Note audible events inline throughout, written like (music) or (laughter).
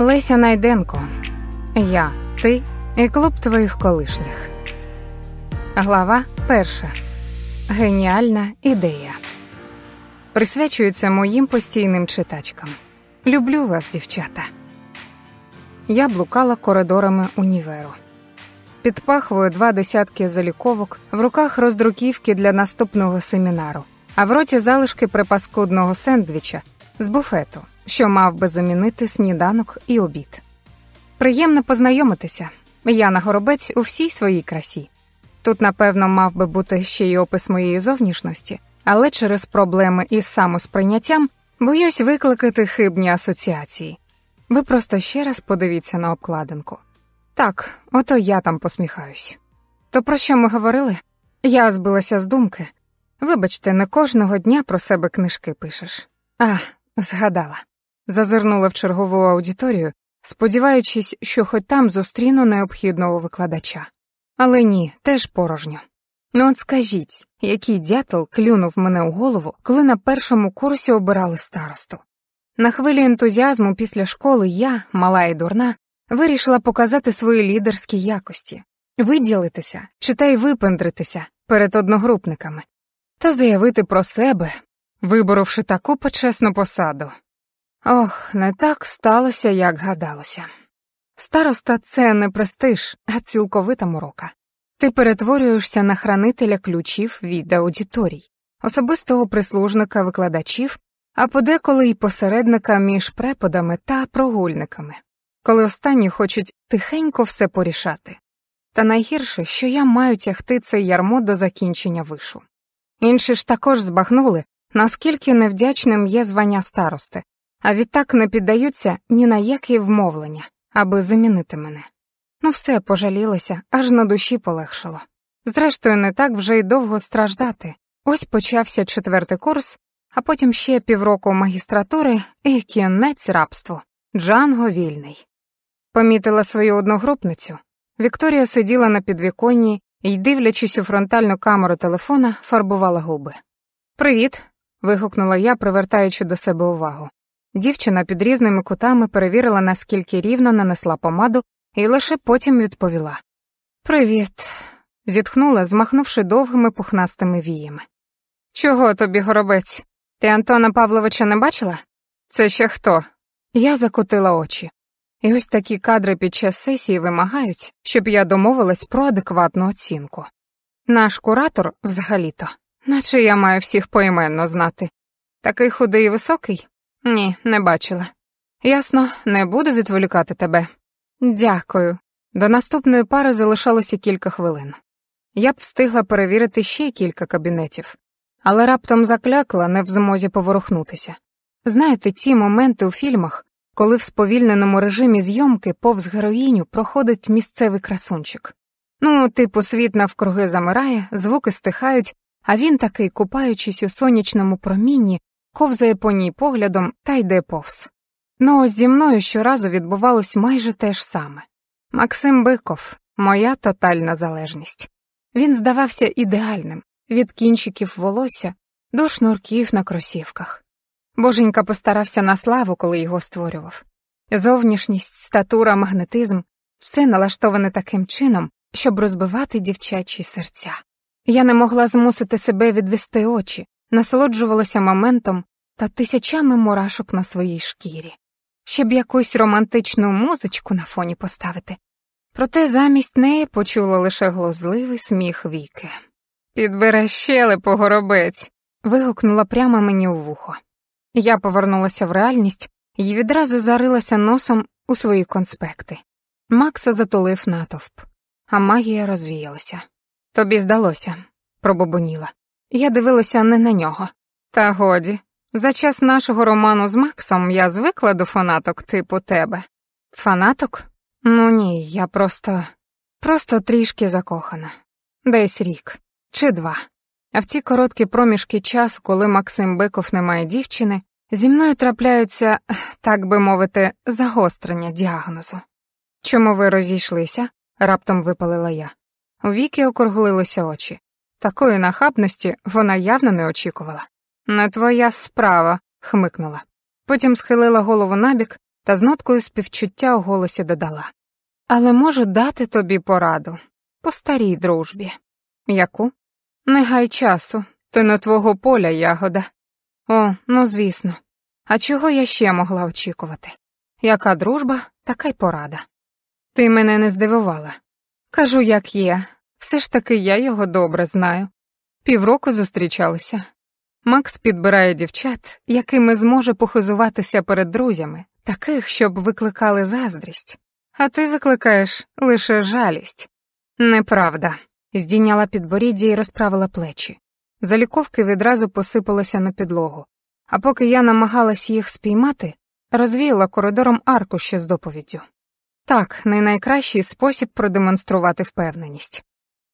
Леся Найденко. Я, ти і клуб твоїх колишніх. Глава перша. Геніальна ідея. Присвячується моїм постійним читачкам. Люблю вас, дівчата. Я блукала коридорами універу. Під пахвою два десятки заліковок, в руках роздруківки для наступного семінару, а в роті залишки припаскудного сендвіча з буфету що мав би замінити сніданок і обід. Приємно познайомитися. Яна Горобець у всій своїй красі. Тут, напевно, мав би бути ще й опис моєї зовнішності, але через проблеми із самосприйняттям боюсь викликати хибні асоціації. Ви просто ще раз подивіться на обкладинку. Так, ото я там посміхаюсь. То про що ми говорили? Я збилася з думки. Вибачте, не кожного дня про себе книжки пишеш. А, згадала зазирнула в чергову аудиторію, сподіваючись, що хоч там зустріну необхідного викладача. Але ні, теж порожньо. Ну от скажіть, який дятел клюнув мене у голову, коли на першому курсі обирали старосту. На хвилі ентузіазму після школи я, мала і дурна, вирішила показати свої лідерські якості, виділитися, чи та й випендритися перед одногрупниками та заявити про себе, виборовши таку почесну посаду. Ох, не так сталося, як гадалося. Староста це не престиж, а цілковита морока. Ти перетворюєшся на хранителя ключів від аудиторій, особистого прислужника викладачів, а подеколи й посередника між преподами та прогульниками, коли останні хочуть тихенько все порішати. Та найгірше, що я маю тягти це ярмо до закінчення вишу. Інші ж також збагнули, наскільки невдячним є звання старости, а відтак не піддаються ні на які вмовлення, аби замінити мене. Ну все пожалілося, аж на душі полегшало. Зрештою, не так вже й довго страждати. Ось почався четвертий курс, а потім ще півроку магістратури і кінець рабству. Джанго вільний. Помітила свою одногрупницю. Вікторія сиділа на підвіконні і, дивлячись у фронтальну камеру телефона, фарбувала губи. Привіт. вигукнула я, привертаючи до себе увагу. Дівчина під різними кутами перевірила, наскільки рівно нанесла помаду, і лише потім відповіла Привіт. зітхнула, змахнувши довгими пухнастими віями. Чого тобі, горобець? Ти Антона Павловича не бачила? Це ще хто? Я закотила очі. І ось такі кадри під час сесії вимагають, щоб я домовилась про адекватну оцінку. Наш куратор взагалі то, наче я маю всіх поіменно знати. Такий худий і високий, ні, не бачила. Ясно, не буду відволікати тебе. Дякую. До наступної пари залишалося кілька хвилин. Я б встигла перевірити ще кілька кабінетів, але раптом заклякла не в змозі поворухнутися. Знаєте, ці моменти у фільмах, коли в сповільненому режимі зйомки повз героїню проходить місцевий красунчик. Ну, типу, світ навкруги замирає, звуки стихають, а він такий, купаючись у сонячному промінні, ковзає по ній поглядом та йде повз. Ну ось зі мною щоразу відбувалось майже те ж саме. Максим Биков, моя тотальна залежність. Він здавався ідеальним від кінчиків волосся до шнурків на кросівках. Боженька постарався на славу, коли його створював. Зовнішність, статура, магнетизм все налаштоване таким чином, щоб розбивати дівчачі серця. Я не могла змусити себе відвести очі, насолоджувалася моментом, та тисячами мурашок на своїй шкірі, щоб якусь романтичну музичку на фоні поставити. Проте замість неї почула лише глузливий сміх віки. Підбере щелепу, горобець. вигукнула прямо мені у вухо. Я повернулася в реальність і відразу зарилася носом у свої конспекти. Макса затулив натовп, а магія розвіялася. Тобі здалося, пробубоніла. Я дивилася не на нього. Та годі, за час нашого роману з Максом я звикла до фанаток типу тебе. Фанаток? Ну ні, я просто просто трішки закохана. Десь рік чи два. А в ці короткі проміжки часу, коли Максим Биков не має дівчини, зі мною трапляються, так би мовити, загострення діагнозу. Чому ви розійшлися? раптом випалила я. У віки округлилися очі. Такої нахабності вона явно не очікувала. Не твоя справа, хмикнула. Потім схилила голову набік та з ноткою співчуття у голосі додала. Але можу дати тобі пораду по старій дружбі. Яку? Не гай часу, то на твого поля ягода. О, ну звісно. А чого я ще могла очікувати? Яка дружба, така й порада. Ти мене не здивувала. Кажу, як є, все ж таки я його добре знаю. Півроку зустрічалися, Макс підбирає дівчат, якими зможе похизуватися перед друзями, таких, щоб викликали заздрість. А ти викликаєш лише жалість. Неправда. Здійняла підборіддя і розправила плечі. Заліковки відразу посипалися на підлогу. А поки я намагалась їх спіймати, розвіяла коридором арку ще з доповіддю. Так, не найкращий спосіб продемонструвати впевненість.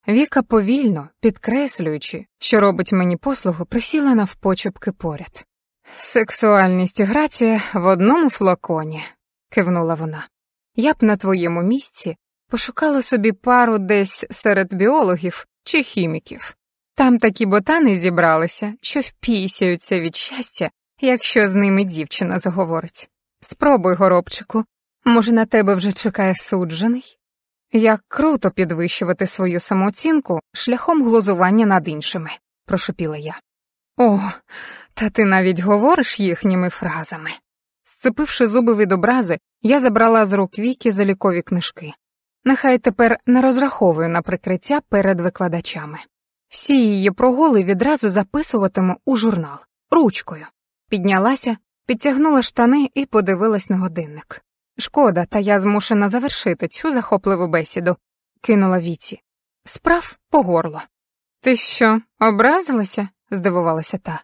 Віка повільно, підкреслюючи, що робить мені послугу, присіла навпочепки поряд. Сексуальність і грація в одному флаконі, кивнула вона. Я б на твоєму місці пошукала собі пару десь серед біологів чи хіміків. Там такі ботани зібралися, що впісяються від щастя, якщо з ними дівчина заговорить. Спробуй, горобчику, може, на тебе вже чекає суджений? Як круто підвищувати свою самооцінку шляхом глузування над іншими, прошепіла я. О, та ти навіть говориш їхніми фразами. Сцепивши зуби від образи, я забрала з рук віки залікові книжки. Нехай тепер не розраховую на прикриття перед викладачами. Всі її прогули відразу записуватиму у журнал ручкою. Піднялася, підтягнула штани і подивилась на годинник. Шкода, та я змушена завершити цю захопливу бесіду, кинула Віці. Справ по горло. Ти що, образилася? здивувалася та.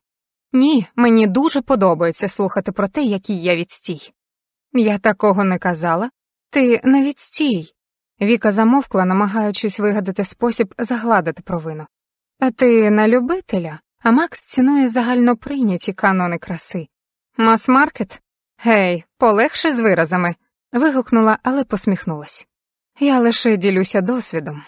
Ні, мені дуже подобається слухати про те, який я відстій. Я такого не казала. Ти не відстій. Віка замовкла, намагаючись вигадати спосіб загладити провину. А ти на любителя, а Макс цінує загальноприйняті канони краси. Мас маркет? Гей, полегше з виразами. вигукнула, але посміхнулась. Я лише ділюся досвідом.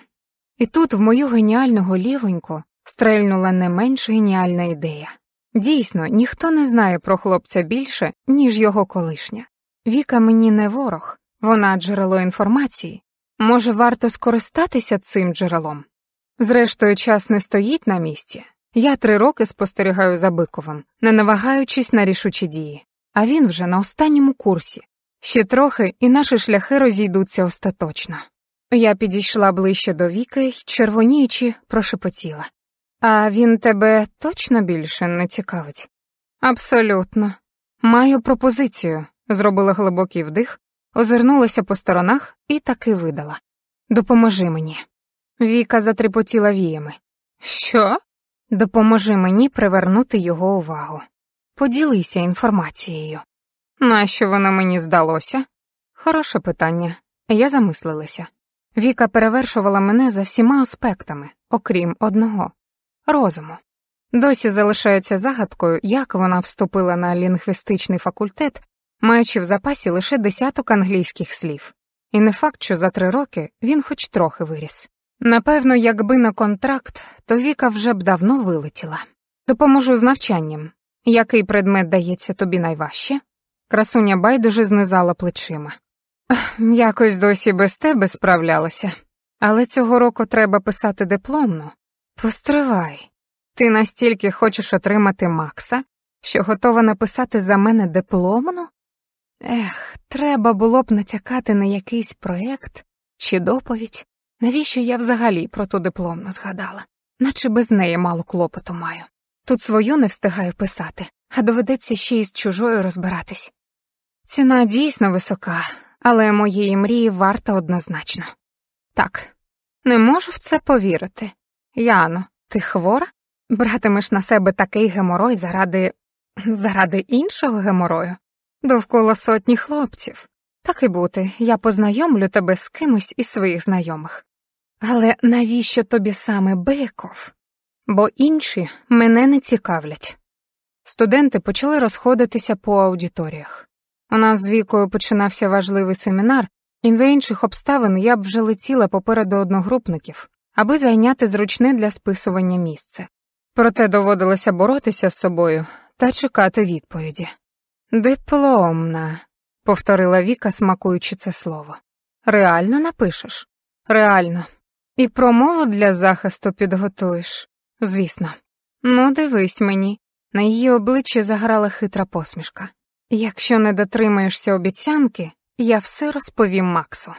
І тут в мою геніальну лівоньку стрельнула не менш геніальна ідея. Дійсно, ніхто не знає про хлопця більше, ніж його колишня. Віка мені не ворог, вона джерело інформації. Може, варто скористатися цим джерелом? Зрештою, час не стоїть на місці. Я три роки спостерігаю за биковим, не навагаючись на рішучі дії. А він вже на останньому курсі. Ще трохи, і наші шляхи розійдуться остаточно. Я підійшла ближче до віки й, червоніючи, прошепотіла. А він тебе точно більше не цікавить? Абсолютно. Маю пропозицію, зробила глибокий вдих, озирнулася по сторонах і таки видала. Допоможи мені. Віка затріпотіла віями. Що? Допоможи мені привернути його увагу. Поділися інформацією. Нащо воно мені здалося? Хороше питання. Я замислилася. Віка перевершувала мене за всіма аспектами, окрім одного розуму. Досі залишається загадкою, як вона вступила на лінгвістичний факультет, маючи в запасі лише десяток англійських слів, і не факт, що за три роки він хоч трохи виріс. Напевно, якби на контракт, то Віка вже б давно вилетіла. Допоможу з навчанням, який предмет дається тобі найважче? Красуня байдуже знизала плечима. Якось досі без тебе справлялася. Але цього року треба писати дипломну. Постривай. Ти настільки хочеш отримати Макса, що готова написати за мене дипломну? Ех, треба було б натякати на якийсь проєкт чи доповідь. Навіщо я взагалі про ту дипломну згадала, наче без неї мало клопоту маю. Тут свою не встигаю писати, а доведеться ще й з чужою розбиратись. Ціна дійсно висока, але моєї мрії варта однозначно. Так, не можу в це повірити. Яно, ти хвора? Братимеш на себе такий геморой заради. заради іншого геморою? Довкола сотні хлопців. Так і бути, я познайомлю тебе з кимось із своїх знайомих. Але навіщо тобі саме Биков? бо інші мене не цікавлять. Студенти почали розходитися по аудиторіях. У нас з вікою починався важливий семінар, і за інших обставин я б вже летіла попереду одногрупників, аби зайняти зручне для списування місце. Проте доводилося боротися з собою та чекати відповіді. Дипломна, повторила Віка, смакуючи це слово. Реально напишеш? Реально. І промову для захисту підготуєш. Звісно. Ну, дивись мені. На її обличчі заграла хитра посмішка. Якщо не дотримаєшся обіцянки, я все розповім Максу.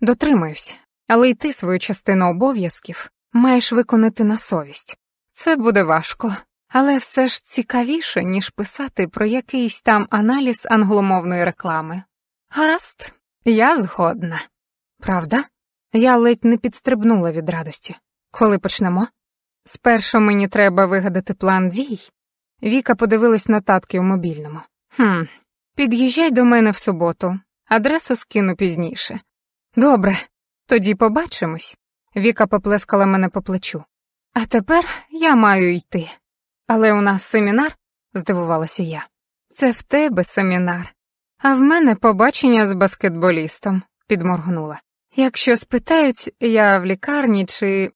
Дотримаюсь, але й ти свою частину обов'язків маєш виконати на совість. Це буде важко, але все ж цікавіше, ніж писати про якийсь там аналіз англомовної реклами. Гаразд, я згодна. Правда? Я ледь не підстрибнула від радості. Коли почнемо? Спершу мені треба вигадати план дій. Віка подивилась нотатки у мобільному. Хм, під'їжджай до мене в суботу, адресу скину пізніше. Добре, тоді побачимось. Віка поплескала мене по плечу. А тепер я маю йти. Але у нас семінар, здивувалася я. Це в тебе семінар. А в мене побачення з баскетболістом, підморгнула. Якщо спитають, я в лікарні чи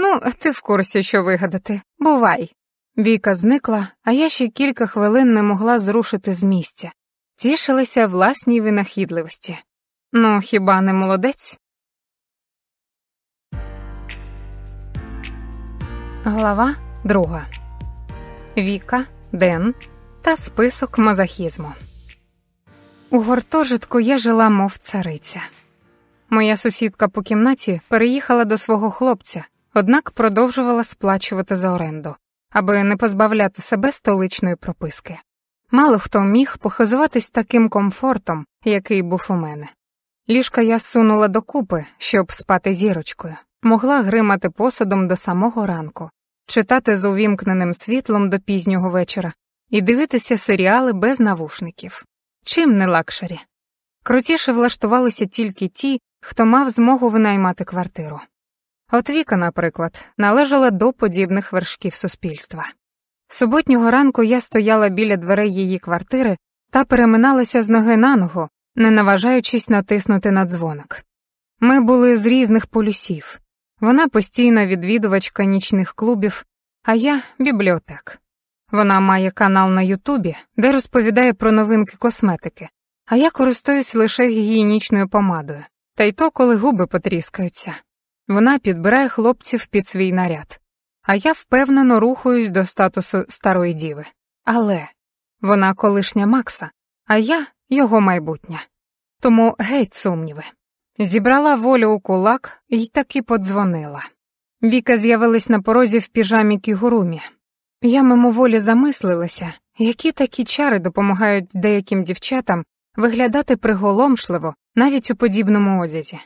Ну, ти в курсі, що вигадати. Бувай. Віка зникла, а я ще кілька хвилин не могла зрушити з місця, тішилася власній винахідливості. Ну, хіба не молодець? Глава друга Віка, Ден та список мазохізму. У гуртожитку я жила, мов цариця. Моя сусідка по кімнаті переїхала до свого хлопця, однак продовжувала сплачувати за оренду, аби не позбавляти себе столичної прописки. Мало хто міг похизуватись таким комфортом, який був у мене. Ліжка я сунула докупи, щоб спати зірочкою, могла гримати посудом до самого ранку, читати з увімкненим світлом до пізнього вечора і дивитися серіали без навушників. Чим не лакшері. Крутіше влаштувалися тільки ті, хто мав змогу винаймати квартиру. От Віка, наприклад, належала до подібних вершків суспільства. Суботнього ранку я стояла біля дверей її квартири та переминалася з ноги на ногу, не наважаючись натиснути на дзвоник. Ми були з різних полюсів. Вона постійна відвідувачка нічних клубів, а я бібліотек. Вона має канал на Ютубі, де розповідає про новинки косметики, а я користуюсь лише гігієнічною помадою, та й то, коли губи потріскаються. Вона підбирає хлопців під свій наряд, а я впевнено рухаюсь до статусу старої діви. Але вона колишня Макса, а я його майбутнє, Тому геть сумніви. Зібрала волю у кулак і таки подзвонила. Віка з'явилась на порозі в піжамі кігурумі. Я мимоволі замислилася, які такі чари допомагають деяким дівчатам виглядати приголомшливо навіть у подібному одязі.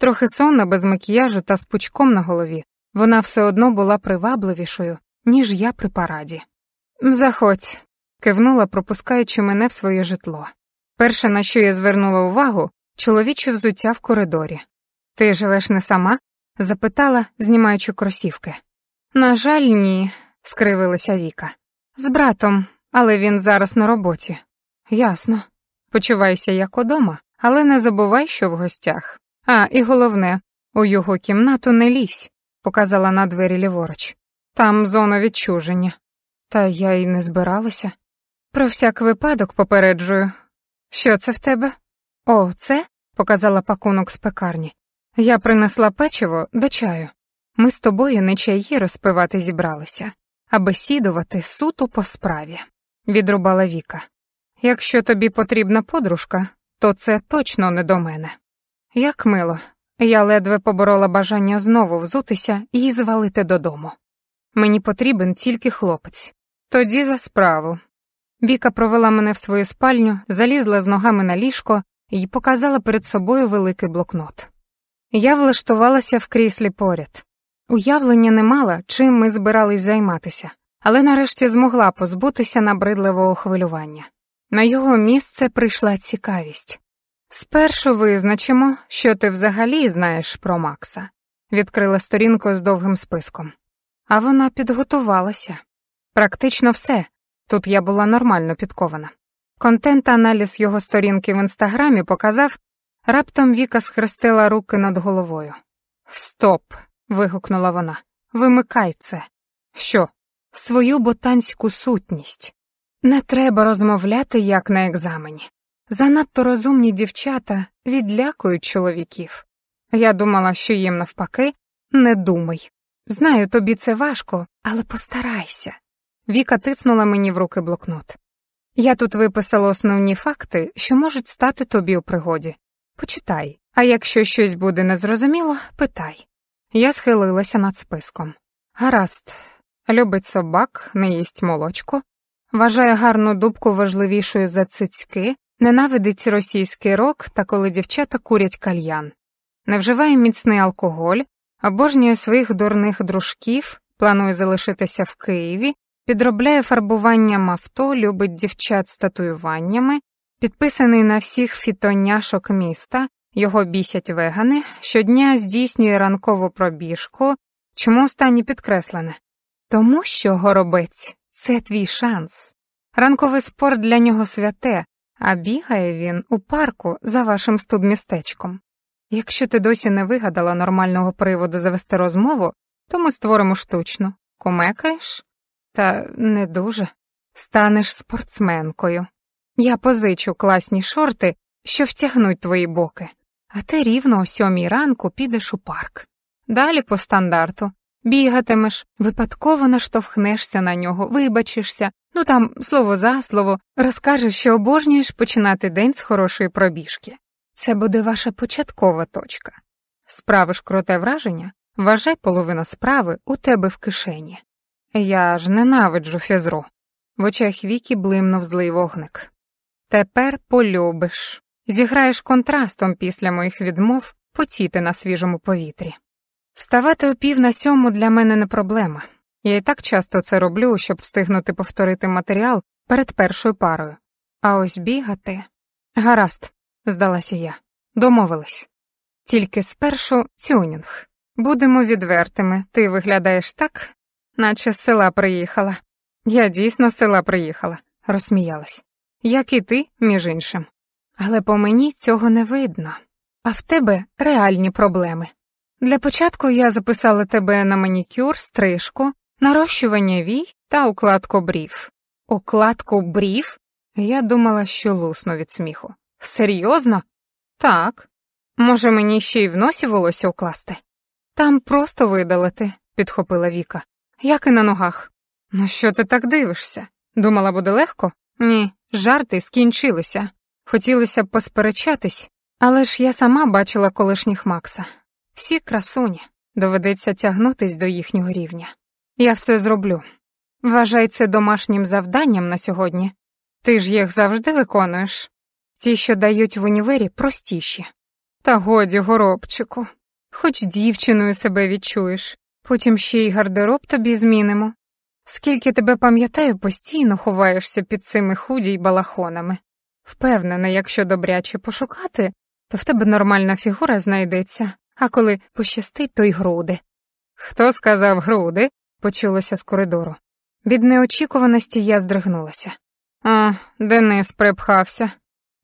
Трохи сонна, без макіяжу та з пучком на голові, вона все одно була привабливішою, ніж я при параді. Заходь, кивнула, пропускаючи мене в своє житло. Перше, на що я звернула увагу, чоловіче взуття в коридорі. Ти живеш не сама? запитала, знімаючи кросівки. На жаль, ні, скривилася Віка. З братом, але він зараз на роботі. Ясно. Почувайся як удома, але не забувай, що в гостях. А, і головне, у його кімнату не лізь, показала на двері ліворуч. Там зона відчуження. Та я й не збиралася. Про всяк випадок попереджую. Що це в тебе? О, це? показала пакунок з пекарні. Я принесла печиво до чаю. Ми з тобою не чаї розпивати зібралися, а бесідувати суто по справі, відрубала Віка. Якщо тобі потрібна подружка, то це точно не до мене. Як мило, я ледве поборола бажання знову взутися і звалити додому. Мені потрібен тільки хлопець. Тоді за справу. Віка провела мене в свою спальню, залізла з ногами на ліжко і показала перед собою великий блокнот. Я влаштувалася в кріслі поряд. Уявлення не мала, чим ми збирались займатися, але нарешті змогла позбутися набридливого хвилювання. На його місце прийшла цікавість. Спершу визначимо, що ти взагалі знаєш про Макса, відкрила сторінку з довгим списком. А вона підготувалася. Практично все. Тут я була нормально підкована. Контент-аналіз його сторінки в інстаграмі показав, раптом Віка схрестила руки над головою. Стоп. вигукнула вона. Вимикай це. Що? Свою ботанську сутність. Не треба розмовляти, як на екзамені. Занадто розумні дівчата відлякують чоловіків. Я думала, що їм навпаки, не думай. Знаю, тобі це важко, але постарайся. Віка тиснула мені в руки блокнот. Я тут виписала основні факти, що можуть стати тобі у пригоді. Почитай, а якщо щось буде незрозуміло, питай. Я схилилася над списком. Гаразд, любить собак, не їсть молочко, вважає гарну дубку важливішою за цицьки, ненавидить російський рок та коли дівчата курять кальян, не вживає міцний алкоголь, обожнює своїх дурних дружків, планує залишитися в Києві, підробляє фарбуванням авто, любить дівчат з татуюваннями, підписаний на всіх фітоняшок міста, його бісять вегани, щодня здійснює ранкову пробіжку. Чому останнє підкреслене? Тому що горобець це твій шанс. Ранковий спорт для нього святе, а бігає він у парку за вашим студмістечком. Якщо ти досі не вигадала нормального приводу завести розмову, то ми створимо штучно, Кумекаєш? Та не дуже. Станеш спортсменкою. Я позичу класні шорти, що втягнуть твої боки, а ти рівно о сьомій ранку підеш у парк. Далі по стандарту бігатимеш, випадково наштовхнешся на нього, вибачишся, Ну там, слово за слово, розкажеш, що обожнюєш починати день з хорошої пробіжки. Це буде ваша початкова точка. Справиш кроте враження, вважай половина справи у тебе в кишені. Я ж ненавиджу фізру. В очах Вікі блимнув злий вогник. Тепер полюбиш. Зіграєш контрастом після моїх відмов поціти на свіжому повітрі. Вставати о пів на сьому для мене не проблема. Я і так часто це роблю, щоб встигнути повторити матеріал перед першою парою. А ось бігати. Гаразд, здалася я. Домовились. Тільки спершу тюнінг. Будемо відвертими, ти виглядаєш так, наче з села приїхала. Я дійсно з села приїхала, розсміялась. Як і ти, між іншим. Але по мені цього не видно. А в тебе реальні проблеми. Для початку я записала тебе на манікюр, стрижку, нарощування вій та укладку брів. Укладку брів? Я думала, що лусну від сміху. Серйозно? Так. Може, мені ще й в носі волосся укласти? Там просто видалити, підхопила Віка. Як і на ногах. Ну що ти так дивишся? Думала, буде легко? Ні, жарти скінчилися. Хотілося б посперечатись, але ж я сама бачила колишніх Макса. Всі красуні, доведеться тягнутись до їхнього рівня. Я все зроблю. Вважай це домашнім завданням на сьогодні. Ти ж їх завжди виконуєш. Ті, що дають в універі, простіші. Та годі, горобчику, хоч дівчиною себе відчуєш, потім ще й гардероб тобі змінимо. Скільки тебе пам'ятаю, постійно ховаєшся під цими худі й балахонами. Впевнена, якщо добряче пошукати, то в тебе нормальна фігура знайдеться, а коли пощастить, то й груди. Хто сказав груди? почулося з коридору. Від неочікуваності я здригнулася. А, Денис припхався,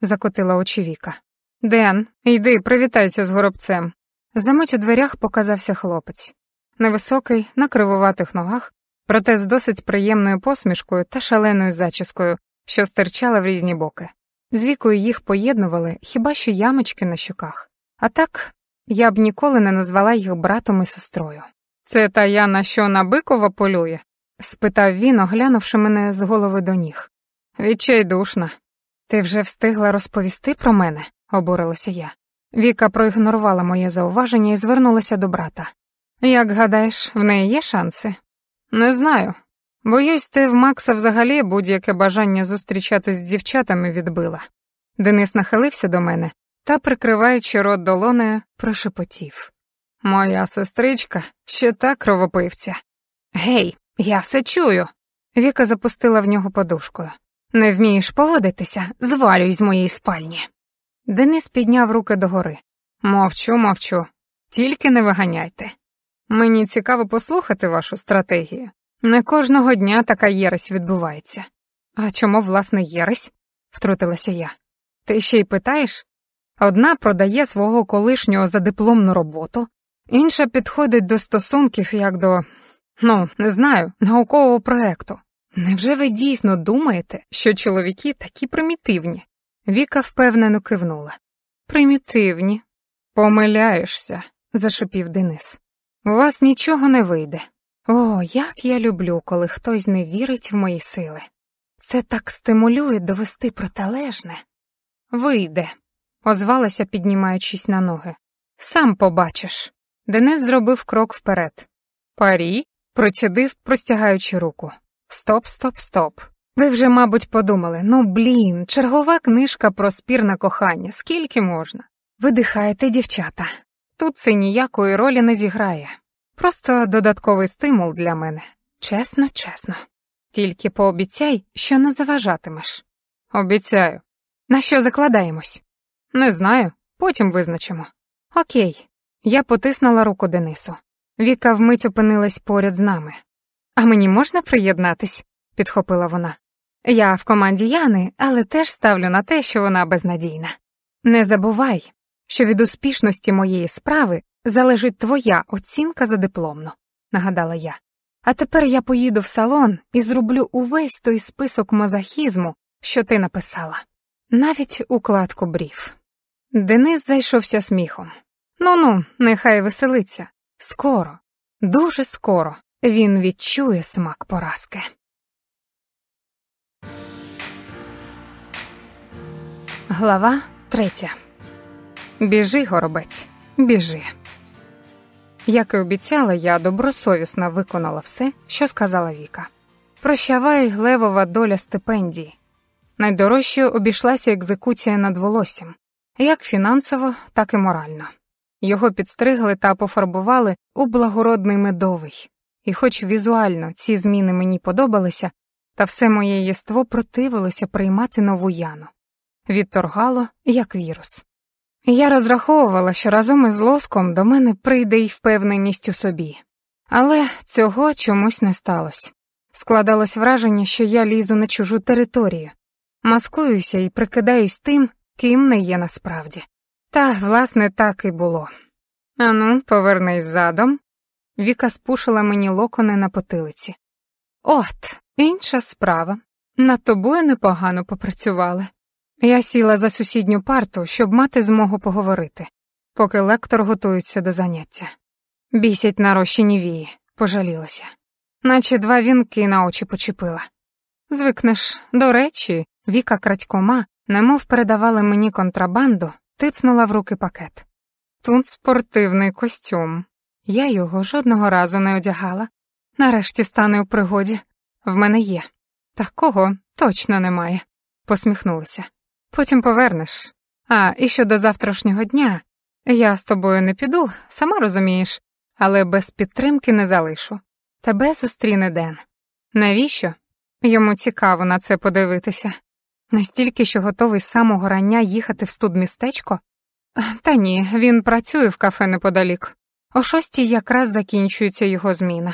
закотила очі Віка. Ден, йди, привітайся з горобцем. Замить у дверях показався хлопець. Невисокий, на кривуватих ногах, проте з досить приємною посмішкою та шаленою зачіскою, що стирчала в різні боки. З вікою їх поєднували хіба що ямочки на щоках. А так я б ніколи не назвала їх братом і сестрою. Це та я на що на бикова полює? спитав він, оглянувши мене з голови до ніг. Відчайдушна. Ти вже встигла розповісти про мене, обурилася я. Віка проігнорувала моє зауваження і звернулася до брата. Як гадаєш, в неї є шанси? Не знаю. Боюсь, ти в Макса взагалі будь-яке бажання зустрічатись з дівчатами відбила. Денис нахилився до мене та, прикриваючи рот долонею, прошепотів. Моя сестричка ще та кровопивця. Гей, я все чую. Віка запустила в нього подушкою. Не вмієш поводитися, звалюй з моєї спальні. Денис підняв руки догори. Мовчу, мовчу, тільки не виганяйте. Мені цікаво послухати вашу стратегію. Не кожного дня така єресь відбувається. А чому, власне, єресь? втрутилася я. Ти ще й питаєш? Одна продає свого колишнього за дипломну роботу, Інша підходить до стосунків як до, ну, не знаю, наукового проекту. Невже ви дійсно думаєте, що чоловіки такі примітивні? Віка впевнено кивнула. Примітивні. Помиляєшся, зашипів Денис. У вас нічого не вийде. О, як я люблю, коли хтось не вірить в мої сили. Це так стимулює довести протилежне. Вийде, озвалася, піднімаючись на ноги. Сам побачиш. Денис зробив крок вперед. Парі? процідив, простягаючи руку. Стоп, стоп, стоп. Ви вже, мабуть, подумали ну блін, чергова книжка про спірне кохання, скільки можна. Видихайте, дівчата. Тут це ніякої ролі не зіграє. Просто додатковий стимул для мене. Чесно, чесно. Тільки пообіцяй, що не заважатимеш. Обіцяю. На що закладаємось? Не знаю, потім визначимо. Окей, я потиснула руку Денису. Віка вмить опинилась поряд з нами. А мені можна приєднатись? підхопила вона. Я в команді Яни, але теж ставлю на те, що вона безнадійна. Не забувай, що від успішності моєї справи залежить твоя оцінка за дипломну, нагадала я. А тепер я поїду в салон і зроблю увесь той список мазохізму, що ти написала, навіть укладку брів. Денис зайшовся сміхом. Ну-ну, нехай веселиться. Скоро, дуже скоро він відчує смак поразки. Глава третя. Біжи, горобець, біжи. Як і обіцяла, я добросовісно виконала все, що сказала Віка. Прощавай левова доля стипендії. Найдорожчою обійшлася екзекуція над волоссям як фінансово, так і морально. Його підстригли та пофарбували у благородний медовий. І, хоч візуально ці зміни мені подобалися, та все моє єство противилося приймати нову яну. Відторгало, як вірус. Я розраховувала, що разом із лоском до мене прийде й впевненість у собі. Але цього чомусь не сталося. Складалось враження, що я лізу на чужу територію, маскуюся і прикидаюсь тим, ким не є насправді. Та, власне, так і було. Ану, повернись задом. Віка спушила мені локони на потилиці. От, інша справа. Над тобою непогано попрацювали. Я сіла за сусідню парту, щоб мати змогу поговорити, поки лектор готується до заняття. Бісять нарощені вії, пожалілася, наче два вінки на очі почепила. Звикнеш, до речі, Віка крадькома, немов передавали мені контрабанду, тицнула в руки пакет. Тут спортивний костюм. Я його жодного разу не одягала. Нарешті стане у пригоді. В мене є. Такого точно немає, посміхнулася. Потім повернеш. А і щодо завтрашнього дня я з тобою не піду, сама розумієш, але без підтримки не залишу. Тебе зустріне Ден. Навіщо? Йому цікаво на це подивитися. Настільки, що готовий з самого рання їхати в студмістечко? Та ні, він працює в кафе неподалік. О шостій якраз закінчується його зміна.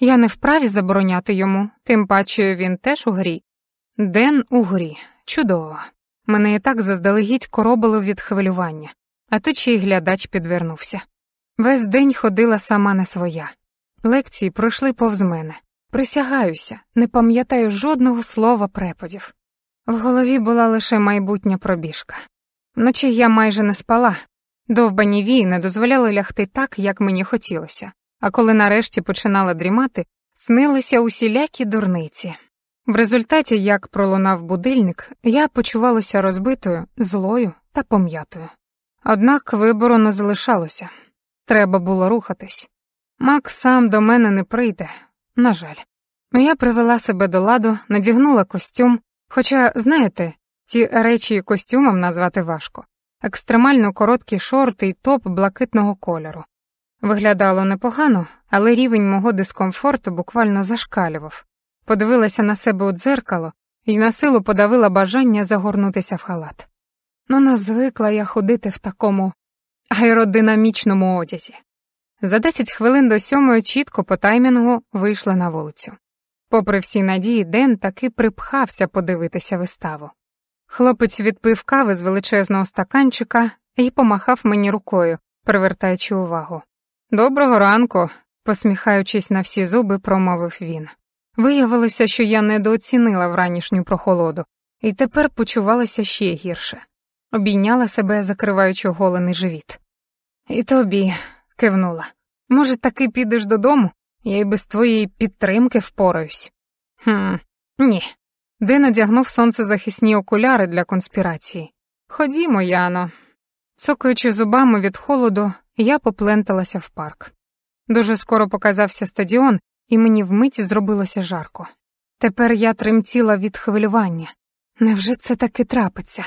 Я не вправі забороняти йому, тим паче він теж у грі. Ден у грі. Чудово. Мене і так заздалегідь коробило від хвилювання, а тут ще глядач підвернувся. Весь день ходила сама не своя. Лекції пройшли повз мене. Присягаюся, не пам'ятаю жодного слова преподів. В голові була лише майбутня пробіжка. Вночі я майже не спала, довбані вії не дозволяли лягти так, як мені хотілося, а коли нарешті починала дрімати, снилися усілякі дурниці. В результаті, як пролунав будильник, я почувалася розбитою, злою та пом'ятою. Однак вибору не залишалося треба було рухатись. Мак сам до мене не прийде, на жаль. Я привела себе до ладу, надягнула костюм, Хоча, знаєте, ті речі костюмом назвати важко екстремально короткі шорти і топ блакитного кольору. Виглядало непогано, але рівень мого дискомфорту буквально зашкалював. Подивилася на себе у дзеркало і на силу подавила бажання загорнутися в халат. Ну, назвикла я ходити в такому аеродинамічному одязі. За десять хвилин до сьомої чітко по таймінгу вийшла на вулицю. Попри всі надії, Ден таки припхався подивитися виставу. Хлопець відпив кави з величезного стаканчика і помахав мені рукою, привертаючи увагу. Доброго ранку, посміхаючись на всі зуби, промовив він. Виявилося, що я недооцінила вранішню прохолоду, і тепер почувалася ще гірше. Обійняла себе, закриваючи голений живіт. І тобі, кивнула. Може, таки підеш додому? Я й без твоєї підтримки впораюсь. Хм, ні. Ден одягнув сонцезахисні окуляри для конспірації. Ходімо, Яно. Цокаючи зубами від холоду, я попленталася в парк. Дуже скоро показався стадіон, і мені вмить зробилося жарко. Тепер я тремтіла від хвилювання. Невже це таки трапиться?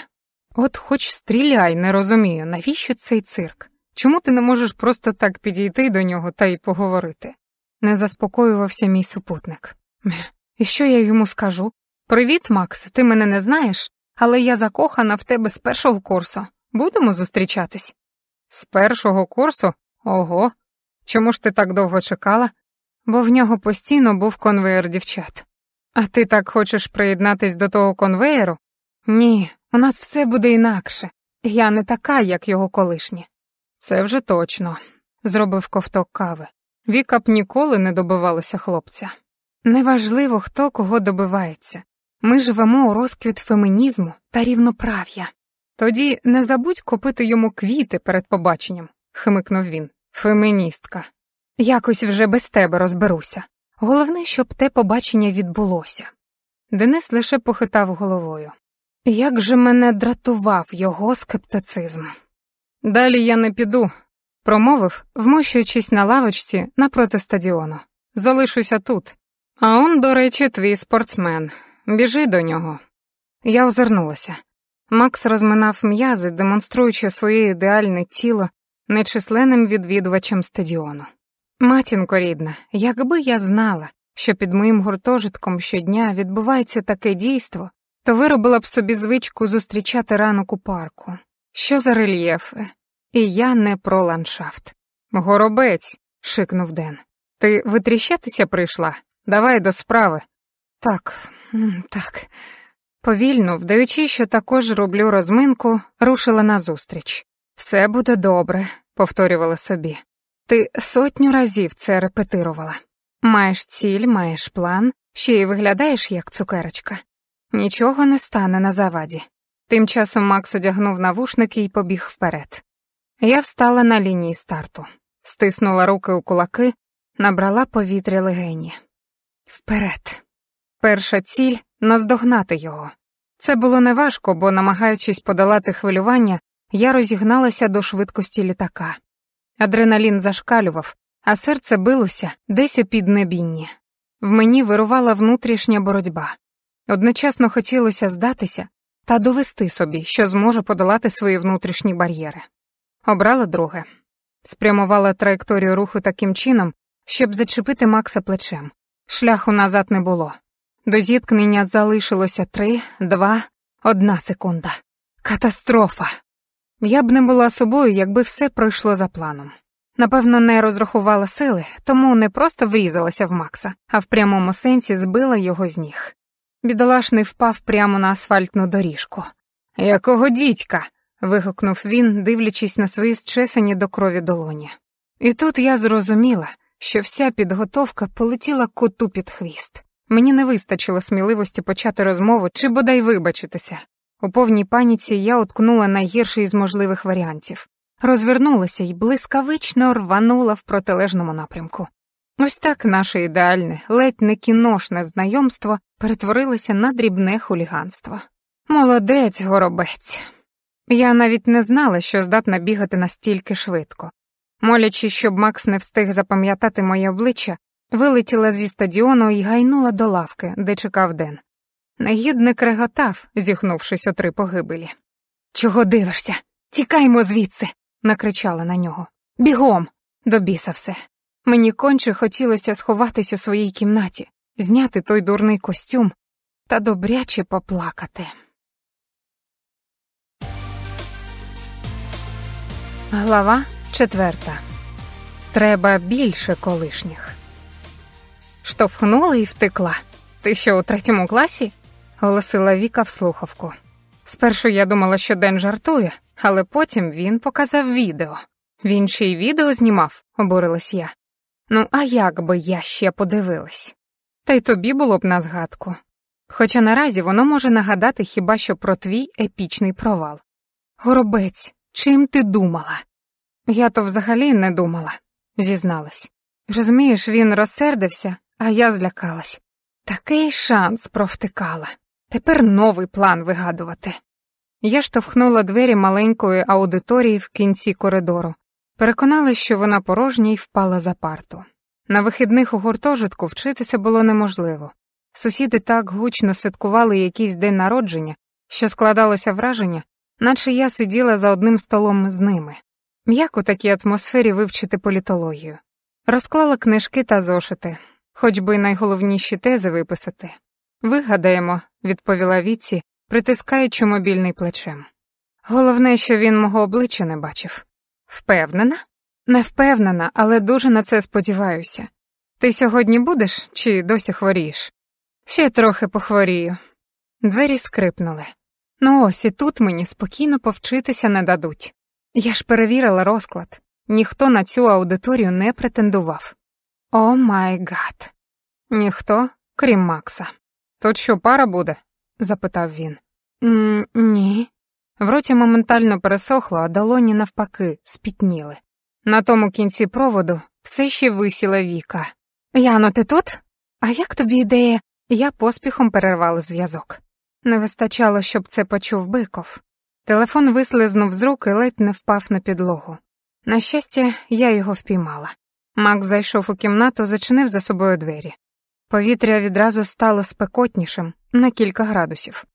От хоч стріляй, не розумію, навіщо цей цирк? Чому ти не можеш просто так підійти до нього та й поговорити? не заспокоювався мій супутник. І (laughs) що я йому скажу? Привіт, Макс, ти мене не знаєш, але я закохана в тебе з першого курсу. Будемо зустрічатись? З першого курсу? Ого. Чому ж ти так довго чекала? Бо в нього постійно був конвеєр дівчат. А ти так хочеш приєднатись до того конвеєру? Ні, у нас все буде інакше. Я не така, як його колишні. Це вже точно, зробив ковток кави. Віка б ніколи не добивалася хлопця. Неважливо, хто кого добивається. Ми живемо у розквіт фемінізму та рівноправ'я. Тоді не забудь купити йому квіти перед побаченням, хмикнув він. Феміністка. Якось вже без тебе розберуся. Головне, щоб те побачення відбулося. Денис лише похитав головою. Як же мене дратував його скептицизм. Далі я не піду, промовив, вмощуючись на лавочці напроти стадіону. Залишуся тут. А он, до речі, твій спортсмен. Біжи до нього. Я озирнулася. Макс розминав м'язи, демонструючи своє ідеальне тіло нечисленним відвідувачем стадіону. Матінко рідна, якби я знала, що під моїм гуртожитком щодня відбувається таке дійство, то виробила б собі звичку зустрічати ранок у парку. Що за рельєфи, і я не про ландшафт. Горобець, шикнув Ден. Ти витріщатися прийшла? Давай до справи. Так, так. Повільно, вдаючи, що також роблю розминку, рушила назустріч. Все буде добре, повторювала собі. Ти сотню разів це репетирувала. Маєш ціль, маєш план, ще й виглядаєш як цукерочка. Нічого не стане на заваді. Тим часом Макс одягнув навушники і побіг вперед. Я встала на лінії старту, стиснула руки у кулаки, набрала повітря легені. Вперед. Перша ціль наздогнати його. Це було неважко, бо, намагаючись подолати хвилювання, я розігналася до швидкості літака. Адреналін зашкалював, а серце билося десь у піднебінні. В мені вирувала внутрішня боротьба. Одночасно хотілося здатися та довести собі, що зможу подолати свої внутрішні бар'єри. Обрала друге. Спрямувала траєкторію руху таким чином, щоб зачепити Макса плечем. Шляху назад не було. До зіткнення залишилося три, два, одна секунда. Катастрофа! Я б не була собою, якби все пройшло за планом. Напевно, не розрахувала сили, тому не просто врізалася в Макса, а в прямому сенсі збила його з ніг. Бідолашний впав прямо на асфальтну доріжку. Якого дідька? вигукнув він, дивлячись на свої зчесані до крові долоні. І тут я зрозуміла, що вся підготовка полетіла коту під хвіст. Мені не вистачило сміливості почати розмову чи бодай вибачитися. У повній паніці я уткнула найгірший із можливих варіантів, розвернулася і блискавично рванула в протилежному напрямку. Ось так наше ідеальне, ледь не кіношне знайомство перетворилося на дрібне хуліганство. Молодець, горобець. Я навіть не знала, що здатна бігати настільки швидко. Молячи, щоб Макс не встиг запам'ятати моє обличчя, вилетіла зі стадіону і гайнула до лавки, де чекав Ден. Негідник реготав, зіхнувшись у три погибелі. Чого дивишся? Тікаймо звідси. накричала на нього. Бігом. До біса все. Мені конче хотілося сховатись у своїй кімнаті, зняти той дурний костюм та добряче поплакати. Глава четверта. Треба більше колишніх. Штовхнула і втекла. Ти що у третьому класі? голосила Віка в слухавку. Спершу я думала, що Ден жартує, але потім він показав відео. Він ще й відео знімав, обурилась я. Ну, а як би я ще подивилась? Та й тобі було б на згадку. Хоча наразі воно може нагадати хіба що про твій епічний провал. Горобець, Чим ти думала? Я то взагалі не думала, зізналась. Розумієш, він розсердився, а я злякалась. Такий шанс провтикала. Тепер новий план вигадувати. Я штовхнула двері маленької аудиторії в кінці коридору, переконала, що вона порожня і впала за парту. На вихідних у гуртожитку вчитися було неможливо. Сусіди так гучно святкували якийсь день народження, що складалося враження, Наче я сиділа за одним столом з ними. М'як у такій атмосфері вивчити політологію? Розклала книжки та зошити, хоч би найголовніші тези виписати. Вигадаємо, відповіла Віці, притискаючи мобільний плечем. Головне, що він мого обличчя не бачив. Впевнена? Не впевнена, але дуже на це сподіваюся. Ти сьогодні будеш чи досі хворієш? Ще трохи похворію. Двері скрипнули. Ну ось і тут мені спокійно повчитися не дадуть. Я ж перевірила розклад. Ніхто на цю аудиторію не претендував. О май гад. Ніхто, крім Макса. Тут що пара буде? запитав він. Ні. В роті моментально пересохло, а долоні навпаки, спітніли. На тому кінці проводу все ще висіла віка. Яно, ти тут? А як тобі ідея? Я поспіхом перервала зв'язок. Не вистачало, щоб це почув биков. Телефон вислизнув з рук і ледь не впав на підлогу. На щастя, я його впіймала. Макс зайшов у кімнату, зачинив за собою двері. Повітря відразу стало спекотнішим на кілька градусів.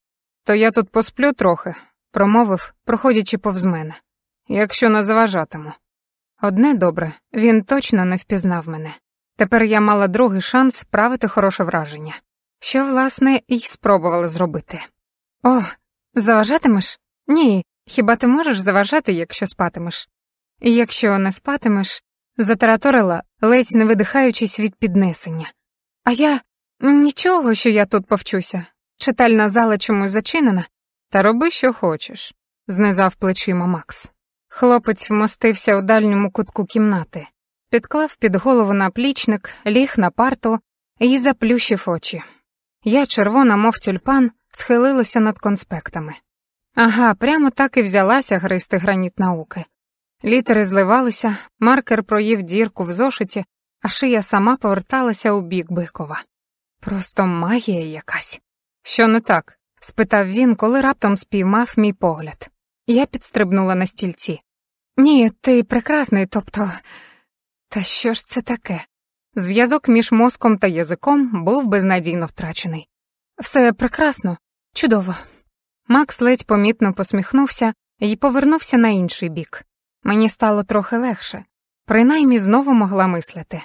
То я тут посплю трохи, промовив, проходячи повз мене, якщо не заважатиму. Одне добре, він точно не впізнав мене. Тепер я мала другий шанс справити хороше враження що, власне, і спробувала зробити. О, заважатимеш? Ні, хіба ти можеш заважати, якщо спатимеш? І якщо не спатимеш, затараторила, ледь не видихаючись від піднесення. А я нічого, що я тут повчуся. Читальна зала чомусь зачинена, та роби, що хочеш, знизав плечима Макс. Хлопець вмостився у дальньому кутку кімнати, підклав під голову наплічник, ліг на парту і заплющив очі. Я, червона, мов тюльпан, схилилася над конспектами. Ага, прямо так і взялася гристи граніт науки. Літери зливалися, маркер проїв дірку в зошиті, а шия сама поверталася у бік бикова. Просто магія якась. Що не так? спитав він, коли раптом спіймав мій погляд. Я підстрибнула на стільці. Ні, ти прекрасний, тобто. Та що ж це таке? Зв'язок між мозком та язиком був безнадійно втрачений. Все прекрасно, чудово. Макс ледь помітно посміхнувся і повернувся на інший бік. Мені стало трохи легше, принаймні знову могла мислити.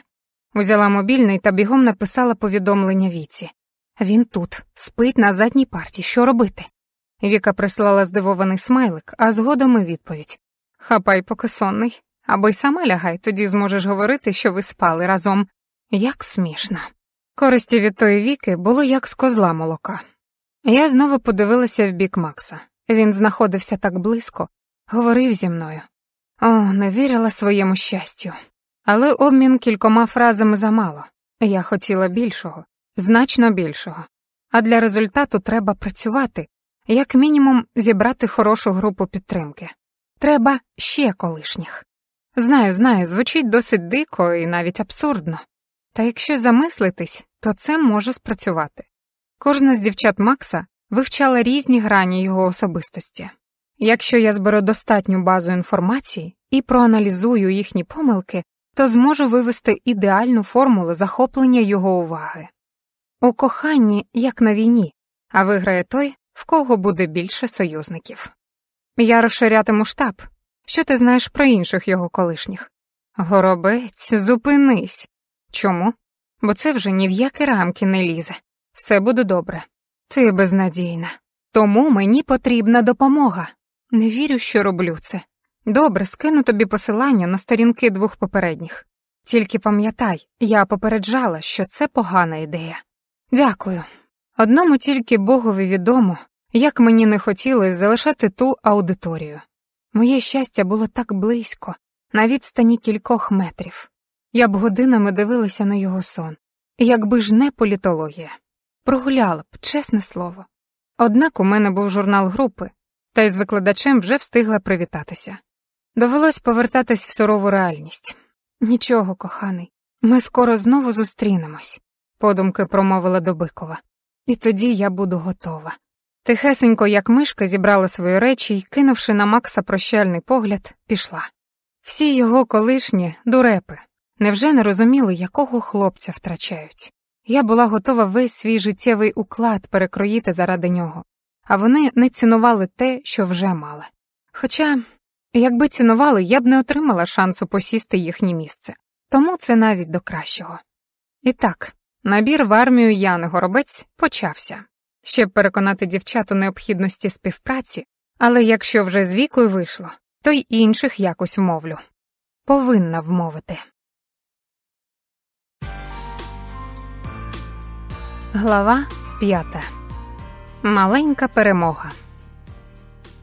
Узяла мобільний та бігом написала повідомлення Віці. Він тут, спить на задній парті, що робити? Віка прислала здивований смайлик, а згодом і відповідь Хапай, поки сонний, або й сама лягай, тоді зможеш говорити, що ви спали разом. Як смішно. Користі від тої віки було як з козла молока. Я знову подивилася в бік Макса. Він знаходився так близько, говорив зі мною. О, не вірила своєму щастю. Але обмін кількома фразами замало. Я хотіла більшого, значно більшого. А для результату треба працювати, як мінімум, зібрати хорошу групу підтримки. Треба ще колишніх. Знаю, знаю, звучить досить дико і навіть абсурдно. Та якщо замислитись, то це може спрацювати. Кожна з дівчат Макса вивчала різні грані його особистості. Якщо я зберу достатню базу інформації і проаналізую їхні помилки, то зможу вивести ідеальну формулу захоплення його уваги. У коханні, як на війні, а виграє той, в кого буде більше союзників. Я розширятиму штаб. Що ти знаєш про інших його колишніх? Горобець, зупинись. Чому? Бо це вже ні в які рамки не лізе. Все буде добре. Ти безнадійна. Тому мені потрібна допомога. Не вірю, що роблю це. Добре, скину тобі посилання на сторінки двох попередніх. Тільки пам'ятай, я попереджала, що це погана ідея. Дякую. Одному тільки Богові відомо, як мені не хотілося залишати ту аудиторію. Моє щастя було так близько, на відстані кількох метрів. Я б годинами дивилася на його сон. Якби ж не політологія. Прогуляла б, чесне слово. Однак у мене був журнал групи, та й з викладачем вже встигла привітатися. Довелось повертатись в сурову реальність. Нічого, коханий, ми скоро знову зустрінемось, подумки промовила Добикова. І тоді я буду готова. Тихесенько, як мишка, зібрала свої речі і, кинувши на Макса прощальний погляд, пішла. Всі його колишні дурепи, Невже не розуміли, якого хлопця втрачають? Я була готова весь свій життєвий уклад перекроїти заради нього, а вони не цінували те, що вже мали. Хоча, якби цінували, я б не отримала шансу посісти їхнє місце, тому це навіть до кращого. І так, набір в армію Яни Горобець почався. Щоб переконати дівчат у необхідності співпраці, але якщо вже з вікою вийшло, то й інших якось вмовлю. Повинна вмовити. Глава 5. Маленька перемога.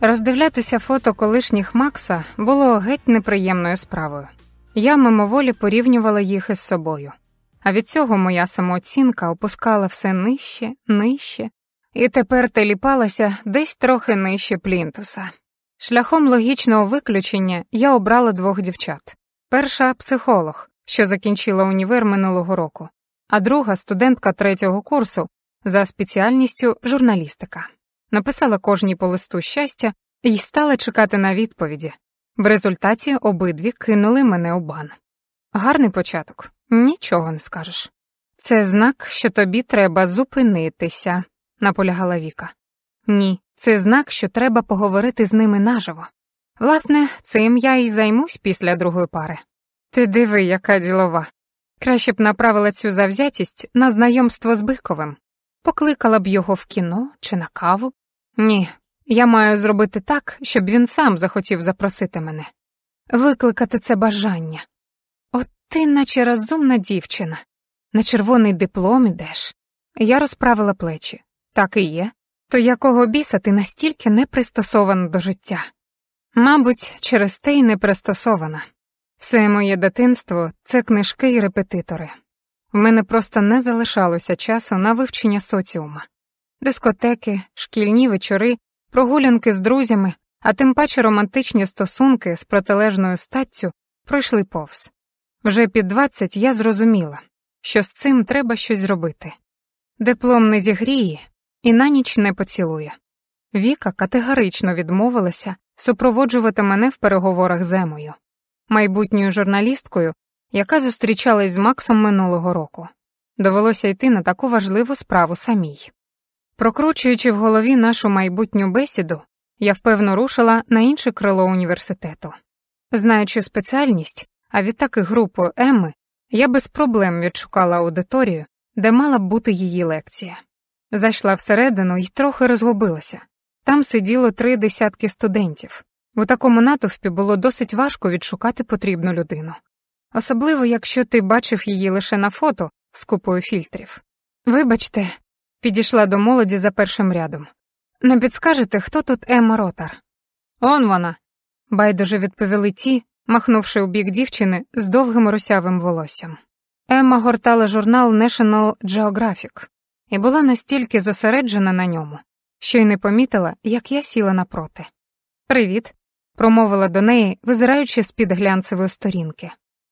Роздивлятися фото колишніх Макса було геть неприємною справою. Я мимоволі порівнювала їх із собою. А від цього моя самооцінка опускала все нижче, нижче, і тепер теліпалася десь трохи нижче плінтуса. Шляхом логічного виключення я обрала двох дівчат. Перша психолог, що закінчила універ минулого року а друга студентка третього курсу за спеціальністю журналістика. Написала кожній по листу щастя і стала чекати на відповіді. В результаті обидві кинули мене у бан. Гарний початок, нічого не скажеш. Це знак, що тобі треба зупинитися, наполягала Віка. Ні, це знак, що треба поговорити з ними наживо. Власне, цим я і займусь після другої пари. Ти диви, яка ділова, Краще б направила цю завзятість на знайомство з Биковим, покликала б його в кіно чи на каву. Ні, я маю зробити так, щоб він сам захотів запросити мене, викликати це бажання. От ти, наче розумна дівчина, на червоний диплом ідеш. Я розправила плечі. Так і є. То якого біса ти настільки не пристосована до життя? Мабуть, через те й не пристосована. Все моє дитинство це книжки і репетитори. В мене просто не залишалося часу на вивчення соціума, дискотеки, шкільні вечори, прогулянки з друзями, а тим паче романтичні стосунки з протилежною статтю пройшли повз. Вже під 20 я зрозуміла, що з цим треба щось зробити. Диплом не зігріє і на ніч не поцілує. Віка категорично відмовилася супроводжувати мене в переговорах з Емою майбутньою журналісткою, яка зустрічалась з Максом минулого року. Довелося йти на таку важливу справу самій. Прокручуючи в голові нашу майбутню бесіду, я впевно рушила на інше крило університету. Знаючи спеціальність, а відтак і групу Емми, я без проблем відшукала аудиторію, де мала б бути її лекція. Зайшла всередину і трохи розгубилася. Там сиділо три десятки студентів. У такому натовпі було досить важко відшукати потрібну людину, особливо якщо ти бачив її лише на фото з купою фільтрів. Вибачте, підійшла до молоді за першим рядом. Не підскажете, хто тут Емма Ротар? Он вона. Байдуже відповіли ті, махнувши у бік дівчини з довгим русявим волоссям. Емма гортала журнал National Geographic і була настільки зосереджена на ньому, що й не помітила, як я сіла напроти. Привіт, промовила до неї, визираючи з-під глянцевої сторінки.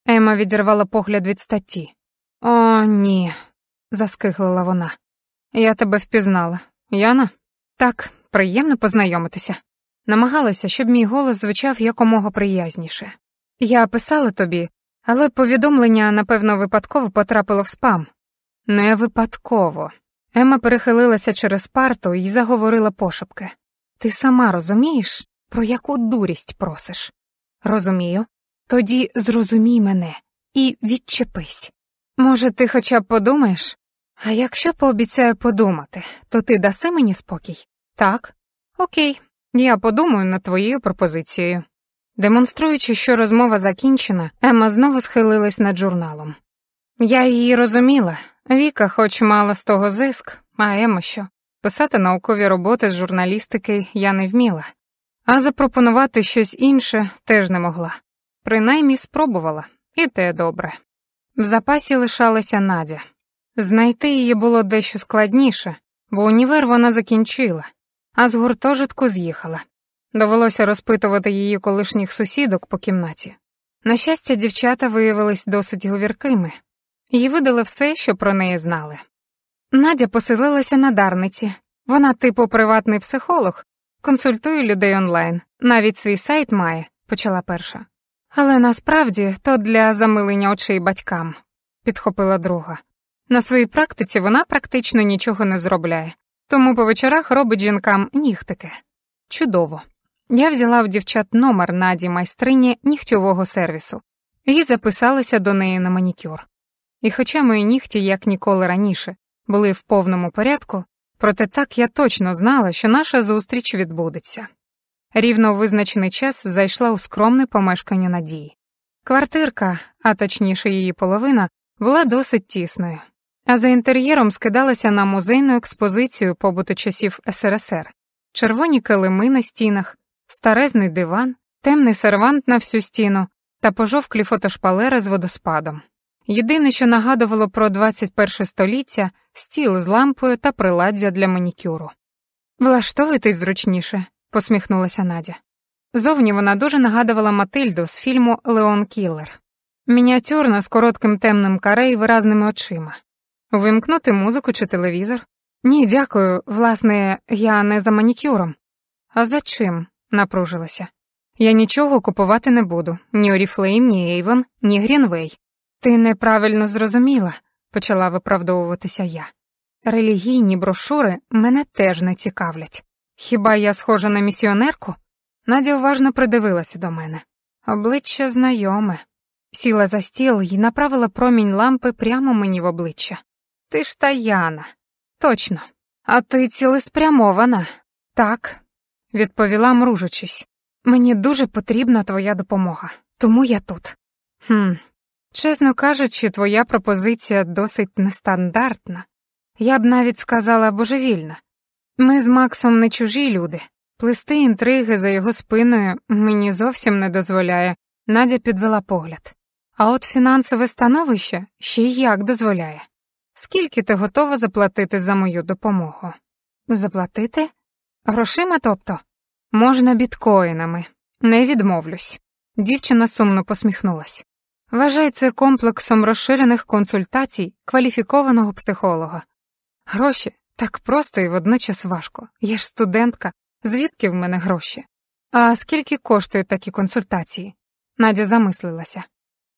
Ема відірвала погляд від статті. О, ні, заскиглила вона. Я тебе впізнала. Яна? Так, приємно познайомитися. Намагалася, щоб мій голос звучав якомога приязніше. Я писала тобі, але повідомлення, напевно, випадково потрапило в спам. Не випадково. Ема перехилилася через парту і заговорила пошепки. Ти сама розумієш? Про яку дурість просиш? Розумію. Тоді зрозумій мене і відчепись. Може, ти хоча б подумаєш? А якщо пообіцяю подумати, то ти даси мені спокій? Так? Окей, я подумаю над твоєю пропозицією. Демонструючи, що розмова закінчена, Емма знову схилилась над журналом. Я її розуміла. Віка, хоч мала з того зиск, а Емма що? Писати наукові роботи з журналістики я не вміла. А запропонувати щось інше теж не могла. Принаймні спробувала, і те добре. В запасі лишалася Надя. Знайти її було дещо складніше, бо універ вона закінчила, а з гуртожитку з'їхала. Довелося розпитувати її колишніх сусідок по кімнаті. На щастя, дівчата виявились досить говіркими і видали все, що про неї знали. Надя поселилася на дарниці. Вона, типу, приватний психолог, консультую людей онлайн, навіть свій сайт має, почала перша. Але насправді то для замилення очей батькам, підхопила друга. На своїй практиці вона практично нічого не зробляє, тому по вечорах робить жінкам нігтики. Чудово. Я взяла в дівчат номер наді майстрині нігтьового сервісу і записалася до неї на манікюр. І, хоча мої нігті, як ніколи раніше, були в повному порядку, Проте так я точно знала, що наша зустріч відбудеться. Рівно у визначений час зайшла у скромне помешкання надії. Квартирка, а точніше її половина, була досить тісною, а за інтер'єром скидалася на музейну експозицію побуту часів СРСР, червоні килими на стінах, старезний диван, темний сервант на всю стіну та пожовклі фотошпалери з водоспадом. Єдине, що нагадувало про 21 століття, стіл з лампою та приладдя для манікюру. Влаштовуйтесь зручніше, посміхнулася Надя. Зовні вона дуже нагадувала Матильду з фільму Леон Кіллер. Мініатюрна з коротким темним каре і виразними очима. Вимкнути музику чи телевізор? Ні, дякую. Власне, я не за манікюром. А за чим? напружилася. Я нічого купувати не буду ні Оріфлейм, ні Avon, ні Грінвей. Ти неправильно зрозуміла, почала виправдовуватися я. Релігійні брошури мене теж не цікавлять. Хіба я схожа на місіонерку? Надя уважно придивилася до мене. Обличчя знайоме. Сіла за стіл і направила промінь лампи прямо мені в обличчя. Ти ж Таяна. Точно. А ти цілеспрямована. Так, відповіла, мружучись. Мені дуже потрібна твоя допомога, тому я тут. Хм, Чесно кажучи, твоя пропозиція досить нестандартна. Я б навіть сказала божевільна. Ми з Максом не чужі люди. Плести інтриги за його спиною мені зовсім не дозволяє, Надя підвела погляд. А от фінансове становище ще й як дозволяє. Скільки ти готова заплатити за мою допомогу? Заплатити? Грошима, тобто? Можна біткоїнами, не відмовлюсь. Дівчина сумно посміхнулась. Вважається комплексом розширених консультацій кваліфікованого психолога. Гроші так просто і водночас важко. Я ж студентка, звідки в мене гроші? А скільки коштують такі консультації? Надя замислилася.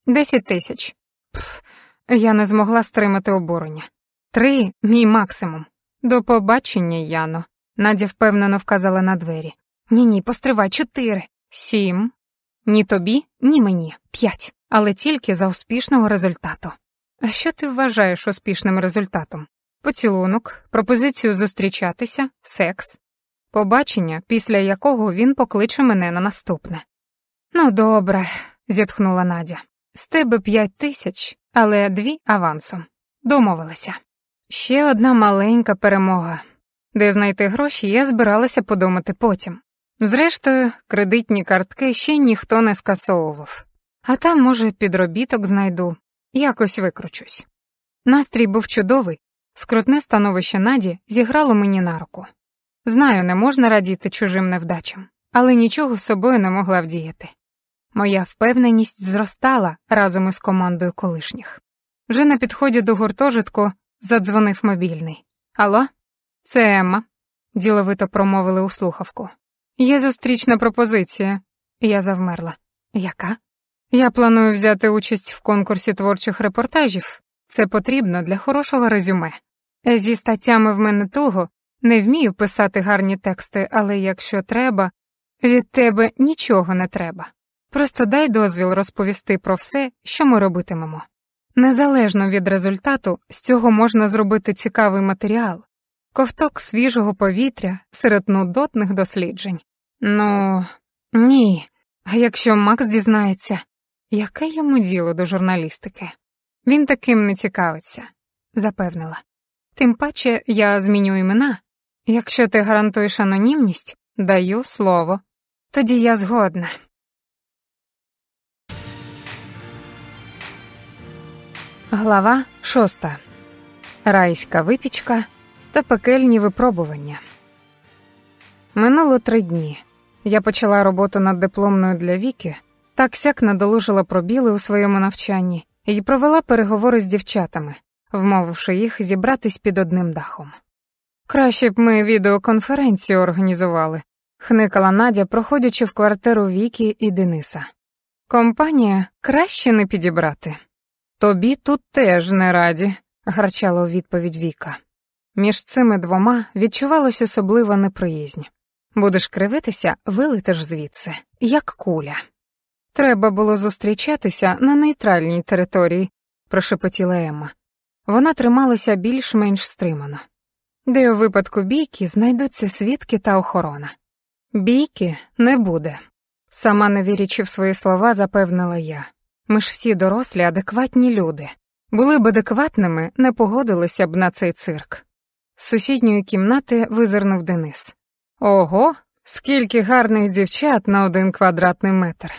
Десять тисяч. Пф, я не змогла стримати обурення. Три мій максимум. До побачення, Яно. Надя впевнено вказала на двері. Ні, ні, постривай, чотири, сім, ні тобі, ні мені. П'ять. Але тільки за успішного результату. А що ти вважаєш успішним результатом? Поцілунок, пропозицію зустрічатися, секс, побачення, після якого він покличе мене на наступне. Ну, добре, зітхнула Надя. З тебе п'ять тисяч, але дві авансом. домовилася. Ще одна маленька перемога. Де знайти гроші, я збиралася подумати потім. Зрештою, кредитні картки ще ніхто не скасовував, а там, може, підробіток знайду, якось викручусь. Настрій був чудовий, скрутне становище Наді зіграло мені на руку. Знаю, не можна радіти чужим невдачам, але нічого з собою не могла вдіяти. Моя впевненість зростала разом із командою колишніх. Вже на підході до гуртожитку задзвонив мобільний. Алло? Це Емма, діловито промовили у слухавку. Є зустрічна пропозиція. Я завмерла. Яка? Я планую взяти участь в конкурсі творчих репортажів. Це потрібно для хорошого резюме. Зі статтями в мене того, не вмію писати гарні тексти, але якщо треба, від тебе нічого не треба. Просто дай дозвіл розповісти про все, що ми робитимемо. Незалежно від результату, з цього можна зробити цікавий матеріал, ковток свіжого повітря серед нудотних досліджень. Ну ні. А якщо Макс дізнається, яке йому діло до журналістики? Він таким не цікавиться, запевнила. Тим паче я зміню імена. Якщо ти гарантуєш анонімність, даю слово. Тоді я згодна. Глава шоста. Райська випічка та пекельні випробування. Минуло три дні. Я почала роботу над дипломною для Віки, так сяк надолужила пробіли у своєму навчанні і провела переговори з дівчатами, вмовивши їх зібратись під одним дахом. Краще б ми відеоконференцію організували, хникала Надя, проходячи в квартиру Віки і Дениса. Компанія краще не підібрати. Тобі тут теж не раді, гарчала у відповідь Віка. Між цими двома відчувалась особлива неприязнь. Будеш кривитися, вилетиш звідси, як куля. Треба було зустрічатися на нейтральній території, прошепотіла Емма. Вона трималася більш-менш стримано. Де у випадку бійки знайдуться свідки та охорона. Бійки не буде. Сама не вірячи в свої слова, запевнила я. Ми ж всі дорослі, адекватні люди. Були б адекватними, не погодилися б на цей цирк з сусідньої кімнати визирнув Денис. Ого, скільки гарних дівчат на один квадратний метр.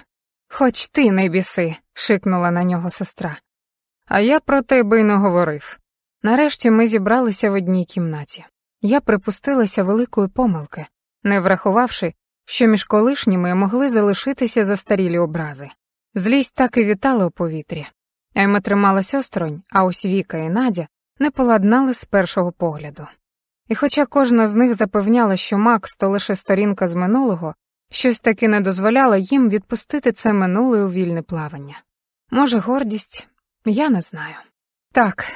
Хоч ти не біси, шикнула на нього сестра. А я про тебе й не говорив. Нарешті ми зібралися в одній кімнаті. Я припустилася великої помилки, не врахувавши, що між колишніми могли залишитися застарілі образи. Злість так і вітала у повітрі. Ема трималась осторонь, а ось Віка і Надя не поладнали з першого погляду. І хоча кожна з них запевняла, що Макс то лише сторінка з минулого, щось таки не дозволяло їм відпустити це минуле у вільне плавання. Може, гордість? Я не знаю. Так,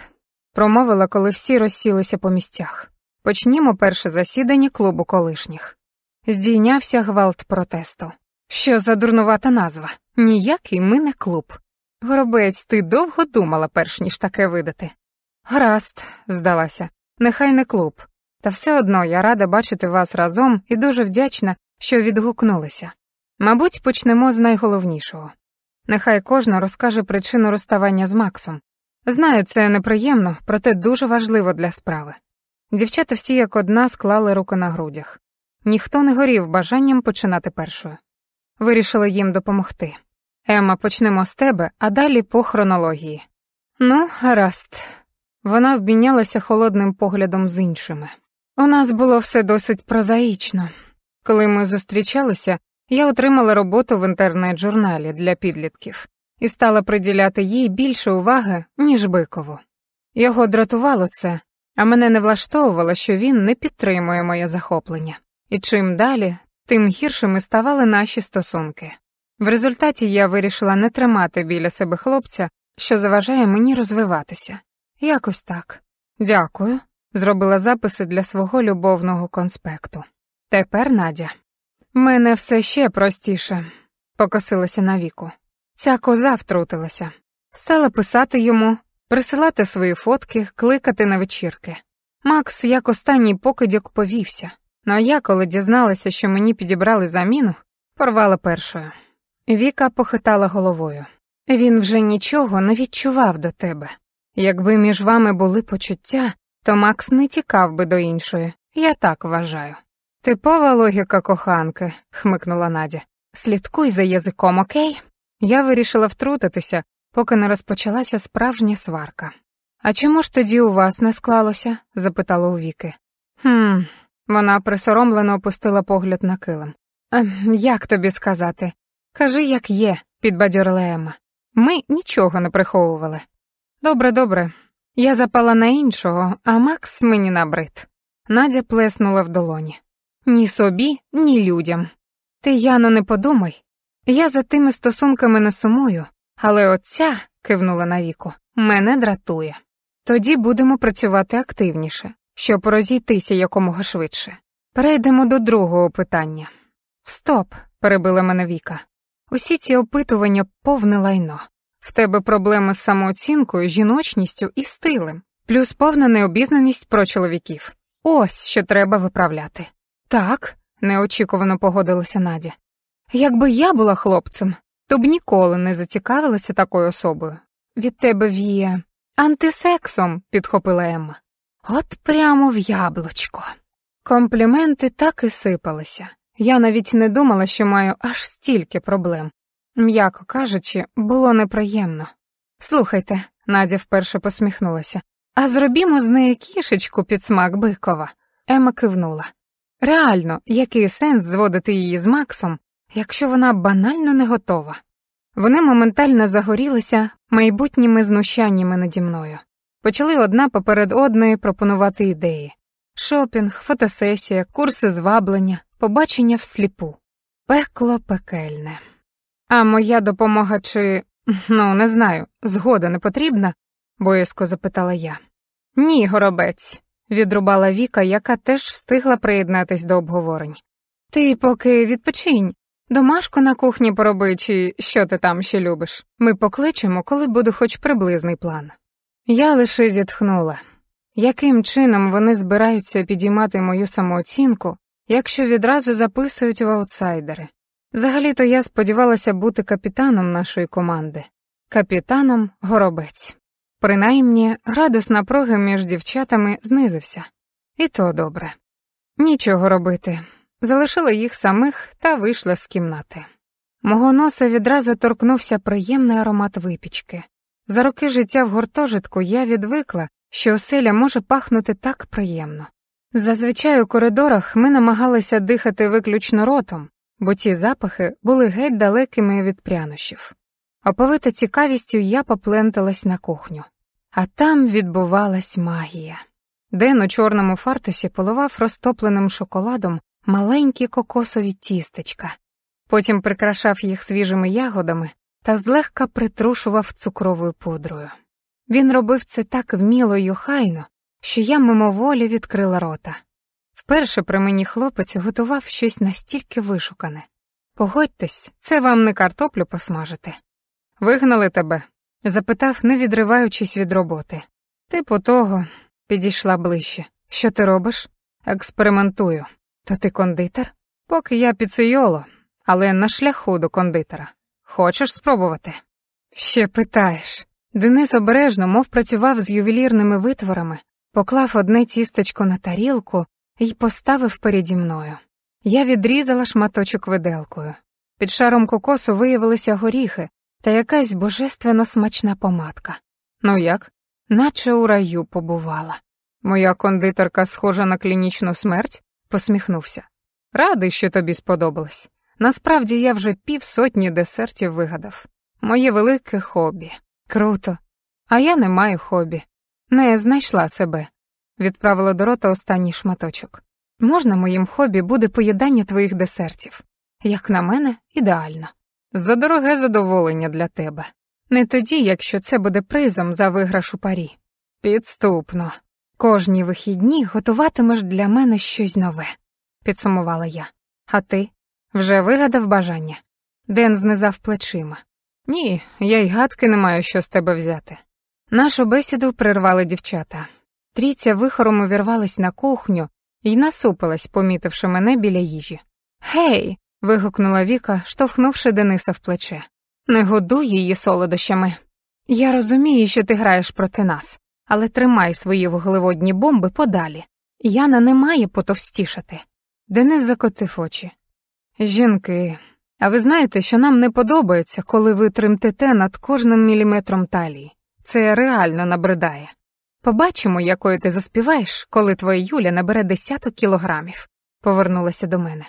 промовила, коли всі розсілися по місцях. Почнімо перше засідання клубу колишніх. Здійнявся гвалт протесту. Що за дурнувата назва? Ніякий ми не клуб. Горобець, ти довго думала, перш ніж таке видати. Гаразд, здалася, нехай не клуб. Та все одно я рада бачити вас разом і дуже вдячна, що відгукнулися. Мабуть, почнемо з найголовнішого. Нехай кожна розкаже причину розставання з Максом. Знаю, це неприємно, проте дуже важливо для справи. Дівчата всі як одна склали руки на грудях. Ніхто не горів бажанням починати першою. Вирішила їм допомогти. Ема, почнемо з тебе, а далі по хронології. Ну, гаразд. Вона обмінялася холодним поглядом з іншими. У нас було все досить прозаїчно. Коли ми зустрічалися, я отримала роботу в інтернет-журналі для підлітків і стала приділяти їй більше уваги, ніж бикову. Його дратувало це, а мене не влаштовувало, що він не підтримує моє захоплення. І чим далі, тим гіршими ставали наші стосунки. В результаті я вирішила не тримати біля себе хлопця, що заважає мені розвиватися. Якось так. Дякую. Зробила записи для свого любовного конспекту. Тепер Надя. Мене все ще простіше, покосилася на віку. Ця коза втрутилася. Стала писати йому, присилати свої фотки, кликати на вечірки. Макс, як останній покидьок, повівся. Ну а я, коли дізналася, що мені підібрали заміну, порвала першою. Віка похитала головою. Він вже нічого не відчував до тебе. Якби між вами були почуття, то Макс не тікав би до іншої, я так вважаю. Типова логіка коханки, хмикнула Надя. Слідкуй за язиком, окей? Я вирішила втрутитися, поки не розпочалася справжня сварка. А чому ж тоді у вас не склалося? запитала у Віки. «Хм...» — вона присоромлено опустила погляд на килим. Ем, як тобі сказати? Кажи, як є, підбадьорила ема. Ми нічого не приховували. Добре, добре. Я запала на іншого, а Макс мені набрид. Надя плеснула в долоні. Ні собі, ні людям. Ти, Яно, не подумай. Я за тими стосунками не сумую, але отця, кивнула на віку, мене дратує. Тоді будемо працювати активніше, щоб розійтися якомога швидше. Перейдемо до другого питання. Стоп, перебила мене Віка. Усі ці опитування повне лайно. В тебе проблеми з самооцінкою, жіночністю і стилем, плюс повна необізнаність про чоловіків. Ось що треба виправляти. Так, неочікувано погодилася Надя. Якби я була хлопцем, то б ніколи не зацікавилася такою особою. Від тебе віє антисексом, підхопила Емма. От прямо в яблучко. Компліменти так і сипалися. Я навіть не думала, що маю аж стільки проблем м'яко кажучи, було неприємно. Слухайте, Надя вперше посміхнулася. А зробімо з неї кішечку під смак бикова. Ема кивнула. Реально, який сенс зводити її з Максом, якщо вона банально не готова? Вони моментально загорілися майбутніми знущаннями наді мною, почали одна поперед одної пропонувати ідеї шопінг, фотосесія, курси зваблення, побачення всліпу, пекло пекельне. А моя допомога чи. ну, не знаю, згода не потрібна? боязко запитала я. Ні, горобець, відрубала Віка, яка теж встигла приєднатись до обговорень. Ти поки відпочинь. Домашку на кухні пороби, чи що ти там ще любиш. Ми покличемо, коли буде хоч приблизний план. Я лише зітхнула. Яким чином вони збираються підіймати мою самооцінку, якщо відразу записують в аутсайдери? Взагалі-то я сподівалася бути капітаном нашої команди, капітаном Горобець. Принаймні, градус напруги між дівчатами знизився. І то добре. Нічого робити. Залишила їх самих та вийшла з кімнати. Мого носа відразу торкнувся приємний аромат випічки. За роки життя в гуртожитку я відвикла, що оселя може пахнути так приємно. Зазвичай у коридорах ми намагалися дихати виключно ротом, бо ці запахи були геть далекими від прянощів. Оповита цікавістю я попленталась на кухню, а там відбувалась магія. Ден у чорному фартусі поливав розтопленим шоколадом маленькі кокосові тістечка, потім прикрашав їх свіжими ягодами та злегка притрушував цукровою пудрою. Він робив це так вміло й охайно, що я мимоволі відкрила рота. Вперше при мені хлопець готував щось настільки вишукане. Погодьтесь, це вам не картоплю посмажити. Вигнали тебе? запитав, не відриваючись від роботи. Типу того, підійшла ближче. Що ти робиш? Експериментую. То ти кондитер? Поки я піцейоло, але на шляху до кондитера. Хочеш спробувати? Ще питаєш. Денис обережно, мов працював з ювелірними витворами, поклав одне тістечко на тарілку, і поставив переді мною. Я відрізала шматочок виделкою. Під шаром кокосу виявилися горіхи та якась божественно смачна помадка. Ну як, наче у раю побувала. Моя кондитерка схожа на клінічну смерть, посміхнувся. Радий, що тобі сподобалось. Насправді я вже півсотні десертів вигадав. Моє велике хобі. Круто. А я не маю хобі. Не знайшла себе відправила до рота останній шматочок. Можна моїм хобі буде поїдання твоїх десертів? Як на мене, ідеально. За дороге задоволення для тебе. Не тоді, якщо це буде призом за виграш у парі. Підступно. Кожні вихідні готуватимеш для мене щось нове, підсумувала я. А ти вже вигадав бажання? Ден знизав плечима. Ні, я й гадки не маю, що з тебе взяти. Нашу бесіду прервали дівчата. Тріця вихором увірвалась на кухню і насупилась, помітивши мене біля їжі. Гей. вигукнула Віка, штовхнувши Дениса в плече. Не годуй її солодощами. Я розумію, що ти граєш проти нас, але тримай свої вуглеводні бомби подалі. Яна не має потовстішати. Денис закотив очі. Жінки, а ви знаєте, що нам не подобається, коли ви тремтите над кожним міліметром талії. Це реально набридає. Побачимо, якою ти заспіваєш, коли твоя Юля набере десяток кілограмів, повернулася до мене.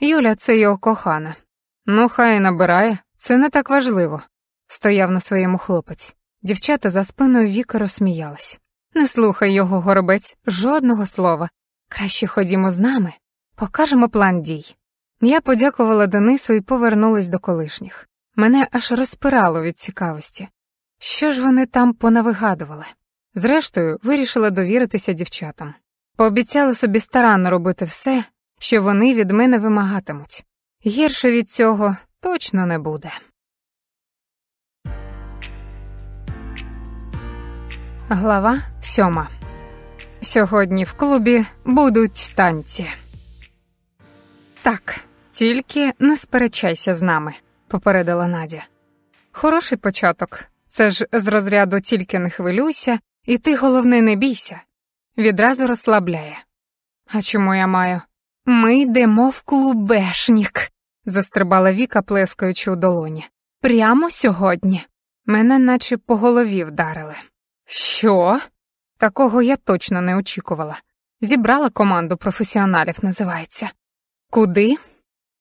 Юля, це його кохана. Ну, хай набирає, це не так важливо, стояв на своєму хлопець. Дівчата за спиною Віка розсміялись. Не слухай його, горобець, жодного слова. Краще ходімо з нами, покажемо план дій. Я подякувала Денису і повернулась до колишніх. Мене аж розпирало від цікавості. Що ж вони там понавигадували? Зрештою, вирішила довіритися дівчатам. Пообіцяла собі старанно робити все, що вони від мене вимагатимуть. Гірше від цього точно не буде. Глава сьома. Сьогодні в клубі будуть танці. Так, тільки не сперечайся з нами, попередила Надя. Хороший початок. Це ж з розряду тільки не хвилюйся, і ти, головне, не бійся, відразу розслабляє. А чому я маю? Ми йдемо в клубешнік, застрибала Віка, плескаючи у долоні. Прямо сьогодні. Мене наче по голові вдарили. Що? Такого я точно не очікувала. Зібрала команду професіоналів, називається. Куди?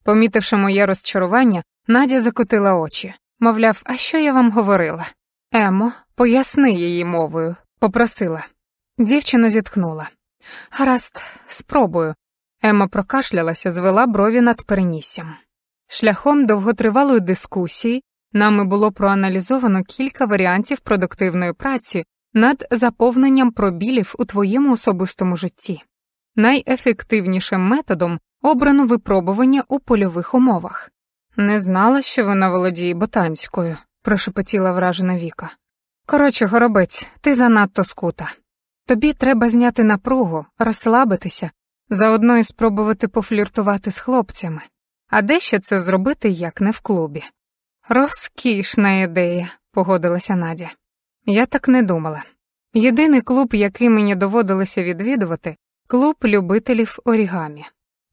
Помітивши моє розчарування, Надя закотила очі. Мовляв, а що я вам говорила? Емо, поясни її мовою, Попросила. Дівчина зітхнула. Гаразд, спробую. Емма прокашлялася, звела брові над переніссям. Шляхом довготривалої дискусії нами було проаналізовано кілька варіантів продуктивної праці над заповненням пробілів у твоєму особистому житті. Найефективнішим методом обрано випробування у польових умовах. Не знала, що вона володіє ботанською, прошепотіла вражена Віка. Коротше, горобець, ти занадто скута. Тобі треба зняти напругу, розслабитися, заодно і спробувати пофліртувати з хлопцями, а де ще це зробити, як не в клубі. Розкішна ідея, погодилася Надя. Я так не думала. Єдиний клуб, який мені доводилося відвідувати, клуб любителів орігамі.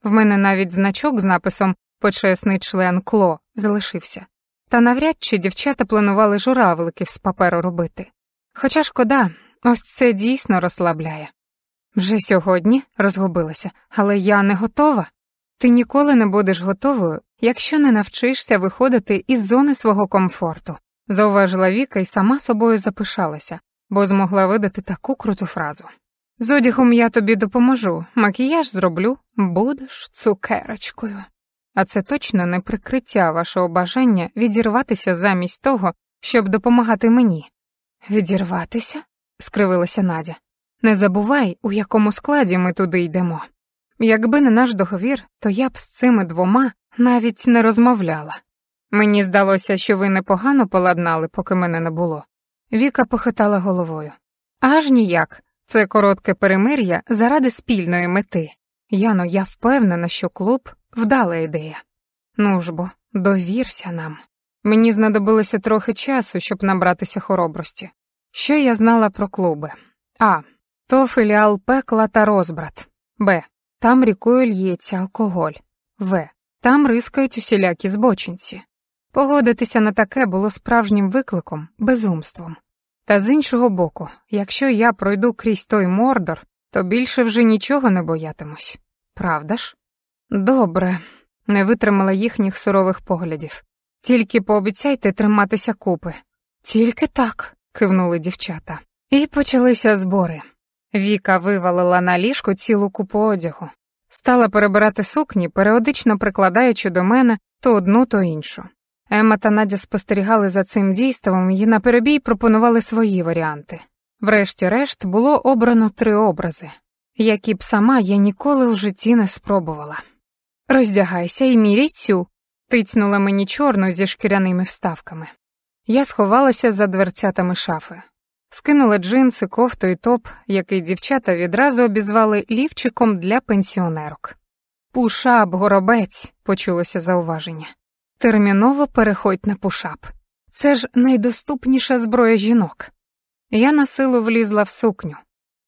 В мене навіть значок з написом Почесний член кло залишився. Та навряд чи дівчата планували журавликів з паперу робити. Хоча шкода, ось це дійсно розслабляє. Вже сьогодні розгубилася, але я не готова. Ти ніколи не будеш готовою, якщо не навчишся виходити із зони свого комфорту, зауважила Віка і сама собою запишалася, бо змогла видати таку круту фразу. З одягом я тобі допоможу, макіяж зроблю, будеш цукерочкою. А це точно не прикриття вашого бажання відірватися замість того, щоб допомагати мені. Відірватися? скривилася Надя. Не забувай, у якому складі ми туди йдемо. Якби не наш договір, то я б з цими двома навіть не розмовляла. Мені здалося, що ви непогано поладнали, поки мене не було. Віка похитала головою. Аж ніяк. Це коротке перемир'я заради спільної мети. Яно, я впевнена, що клуб Вдала ідея. Ну ж бо, довірся нам. Мені знадобилося трохи часу, щоб набратися хоробрості. Що я знала про клуби? А. То філіал пекла та розбрат. Б. Там рікою л'ється алкоголь. В. Там рискають усілякі збочинці. Погодитися на таке було справжнім викликом, безумством. Та з іншого боку, якщо я пройду крізь той мордор, то більше вже нічого не боятимусь. Правда ж? Добре, не витримала їхніх сурових поглядів. Тільки пообіцяйте триматися купи. Тільки так, кивнули дівчата. І почалися збори. Віка вивалила на ліжко цілу купу одягу, стала перебирати сукні, періодично прикладаючи до мене то одну, то іншу. Ема та Надя спостерігали за цим дійством і наперебій пропонували свої варіанти. Врешті-решт було обрано три образи, які б сама я ніколи в житті не спробувала. Роздягайся і міряй цю, тицнула мені чорну зі шкіряними вставками. Я сховалася за дверцятами шафи. Скинула джинси, кофту і топ, який дівчата відразу обізвали лівчиком для пенсіонерок. Пушап, горобець, почулося зауваження. Терміново переходь на пушап. Це ж найдоступніша зброя жінок. Я на силу влізла в сукню.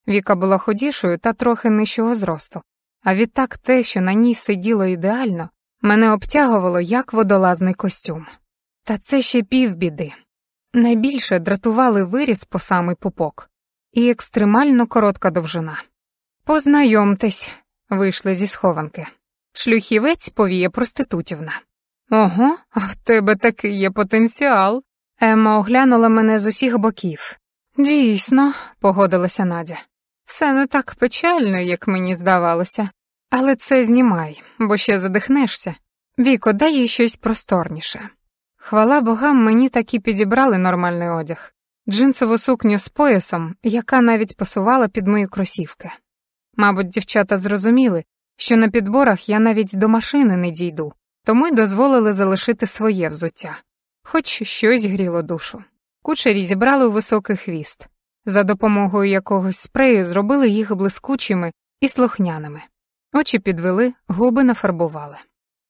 Віка була худішою та трохи нижчого зросту, а відтак те, що на ній сиділо ідеально, мене обтягувало як водолазний костюм. Та це ще півбіди. Найбільше дратували виріс по самий пупок і екстремально коротка довжина. Познайомтесь, вийшли зі схованки. Шлюхівець повіє проститутівна. Ого, а в тебе такий є потенціал. Емма оглянула мене з усіх боків. Дійсно, погодилася Надя. Все не так печально, як мені здавалося, але це знімай, бо ще задихнешся. Віко, дай їй щось просторніше. Хвала богам, мені таки підібрали нормальний одяг, джинсову сукню з поясом, яка навіть пасувала під мої кросівки. Мабуть, дівчата зрозуміли, що на підборах я навіть до машини не дійду, тому й дозволили залишити своє взуття, хоч щось гріло душу. Кучері зібрали у високий хвіст за допомогою якогось спрею зробили їх блискучими і слухняними. Очі підвели, губи нафарбували.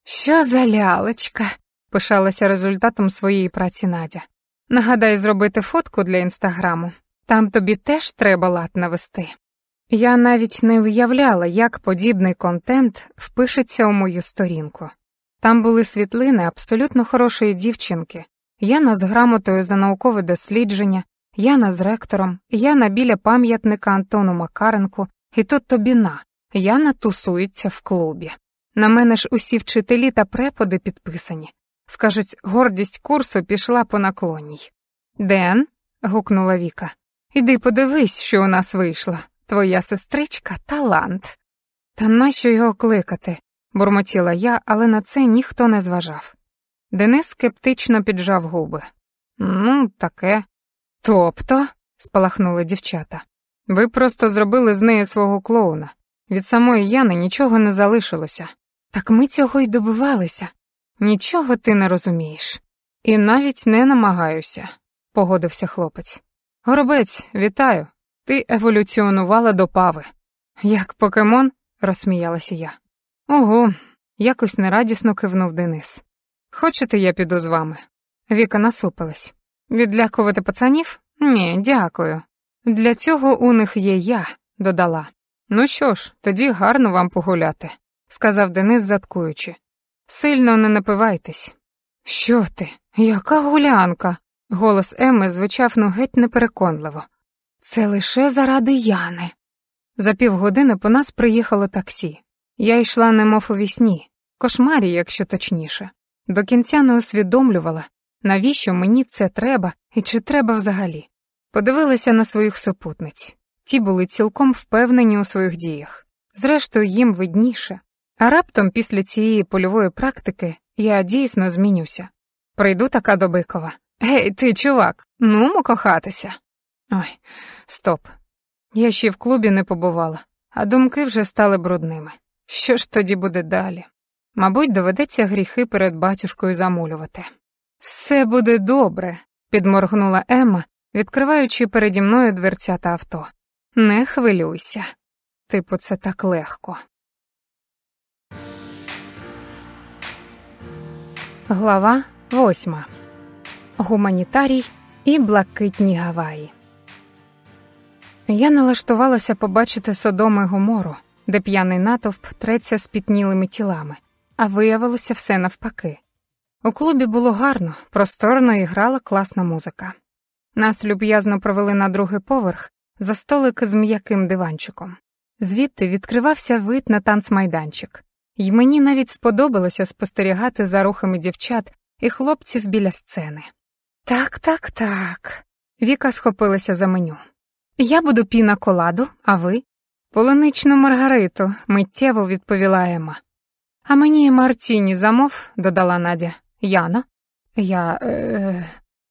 Що за лялечка? пишалася результатом своєї праці Надя. Нагадай, зробити фотку для інстаграму. Там тобі теж треба лад навести. Я навіть не уявляла, як подібний контент впишеться у мою сторінку. Там були світлини абсолютно хорошої дівчинки, я з грамотою за наукове дослідження, Яна з ректором, Яна біля пам'ятника Антону Макаренку, і тут тобі на. Яна тусується в клубі. На мене ж усі вчителі та преподи підписані. Скажуть, гордість курсу пішла по наклонній. Ден. гукнула Віка. Іди подивись, що у нас вийшло. Твоя сестричка талант. Та нащо його кликати? бурмотіла я, але на це ніхто не зважав. Денис скептично піджав губи. Ну, таке. Тобто, спалахнули дівчата. Ви просто зробили з неї свого клоуна. Від самої Яни нічого не залишилося. Так ми цього й добивалися. Нічого ти не розумієш. І навіть не намагаюся, погодився хлопець. Горобець, вітаю. Ти еволюціонувала до пави. Як покемон, розсміялася я. Ого, якось нерадісно кивнув Денис. Хочете, я піду з вами? Віка насупилась. Відлякувати пацанів? Ні, дякую. Для цього у них є я, додала. Ну що ж, тоді гарно вам погуляти, сказав Денис, заткуючи. Сильно не напивайтесь. Що ти? Яка гулянка? Голос Еми звучав ну геть непереконливо. Це лише заради Яни. За півгодини по нас приїхало таксі. Я йшла немов у вісні, кошмарі, якщо точніше. До кінця не усвідомлювала, Навіщо мені це треба і чи треба взагалі? Подивилася на своїх супутниць. Ті були цілком впевнені у своїх діях. Зрештою, їм видніше. А раптом після цієї польової практики я дійсно змінюся. Прийду така до Бикова. Гей, ти, чувак, нумо кохатися. Ой, стоп. Я ще в клубі не побувала, а думки вже стали брудними. Що ж тоді буде далі? Мабуть, доведеться гріхи перед батюшкою замулювати. Все буде добре, підморгнула Емма, відкриваючи переді мною дверця та авто. Не хвилюйся. Типу, це так легко. Глава восьма. Гуманітарій і блакитні Гаваї. Я налаштувалася побачити Содоми Гомору, де п'яний натовп треться з пітнілими тілами, а виявилося все навпаки. У клубі було гарно, просторно і грала класна музика. Нас люб'язно провели на другий поверх за столик з м'яким диванчиком. Звідти відкривався вид на танцмайданчик, І мені навіть сподобалося спостерігати за рухами дівчат і хлопців біля сцени. Так, так, так. Віка схопилася за меню. Я буду піна коладу, а ви? Полоничну Маргариту, миттєво відповіла Ема. А мені Мартіні замов, додала Надя. Яна, я е,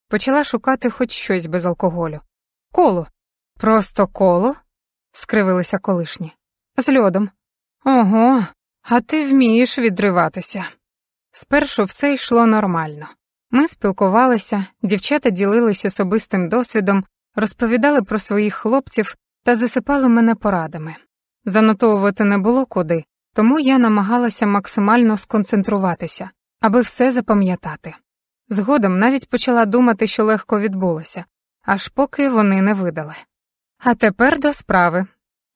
почала шукати хоч щось без алкоголю. Коло. Просто коло? скривилися колишні. З льодом. Ого, а ти вмієш відриватися. Спершу все йшло нормально. Ми спілкувалися, дівчата ділились особистим досвідом, розповідали про своїх хлопців та засипали мене порадами. Занотовувати не було куди, тому я намагалася максимально сконцентруватися, аби все запам'ятати. Згодом навіть почала думати, що легко відбулося, аж поки вони не видали. А тепер до справи.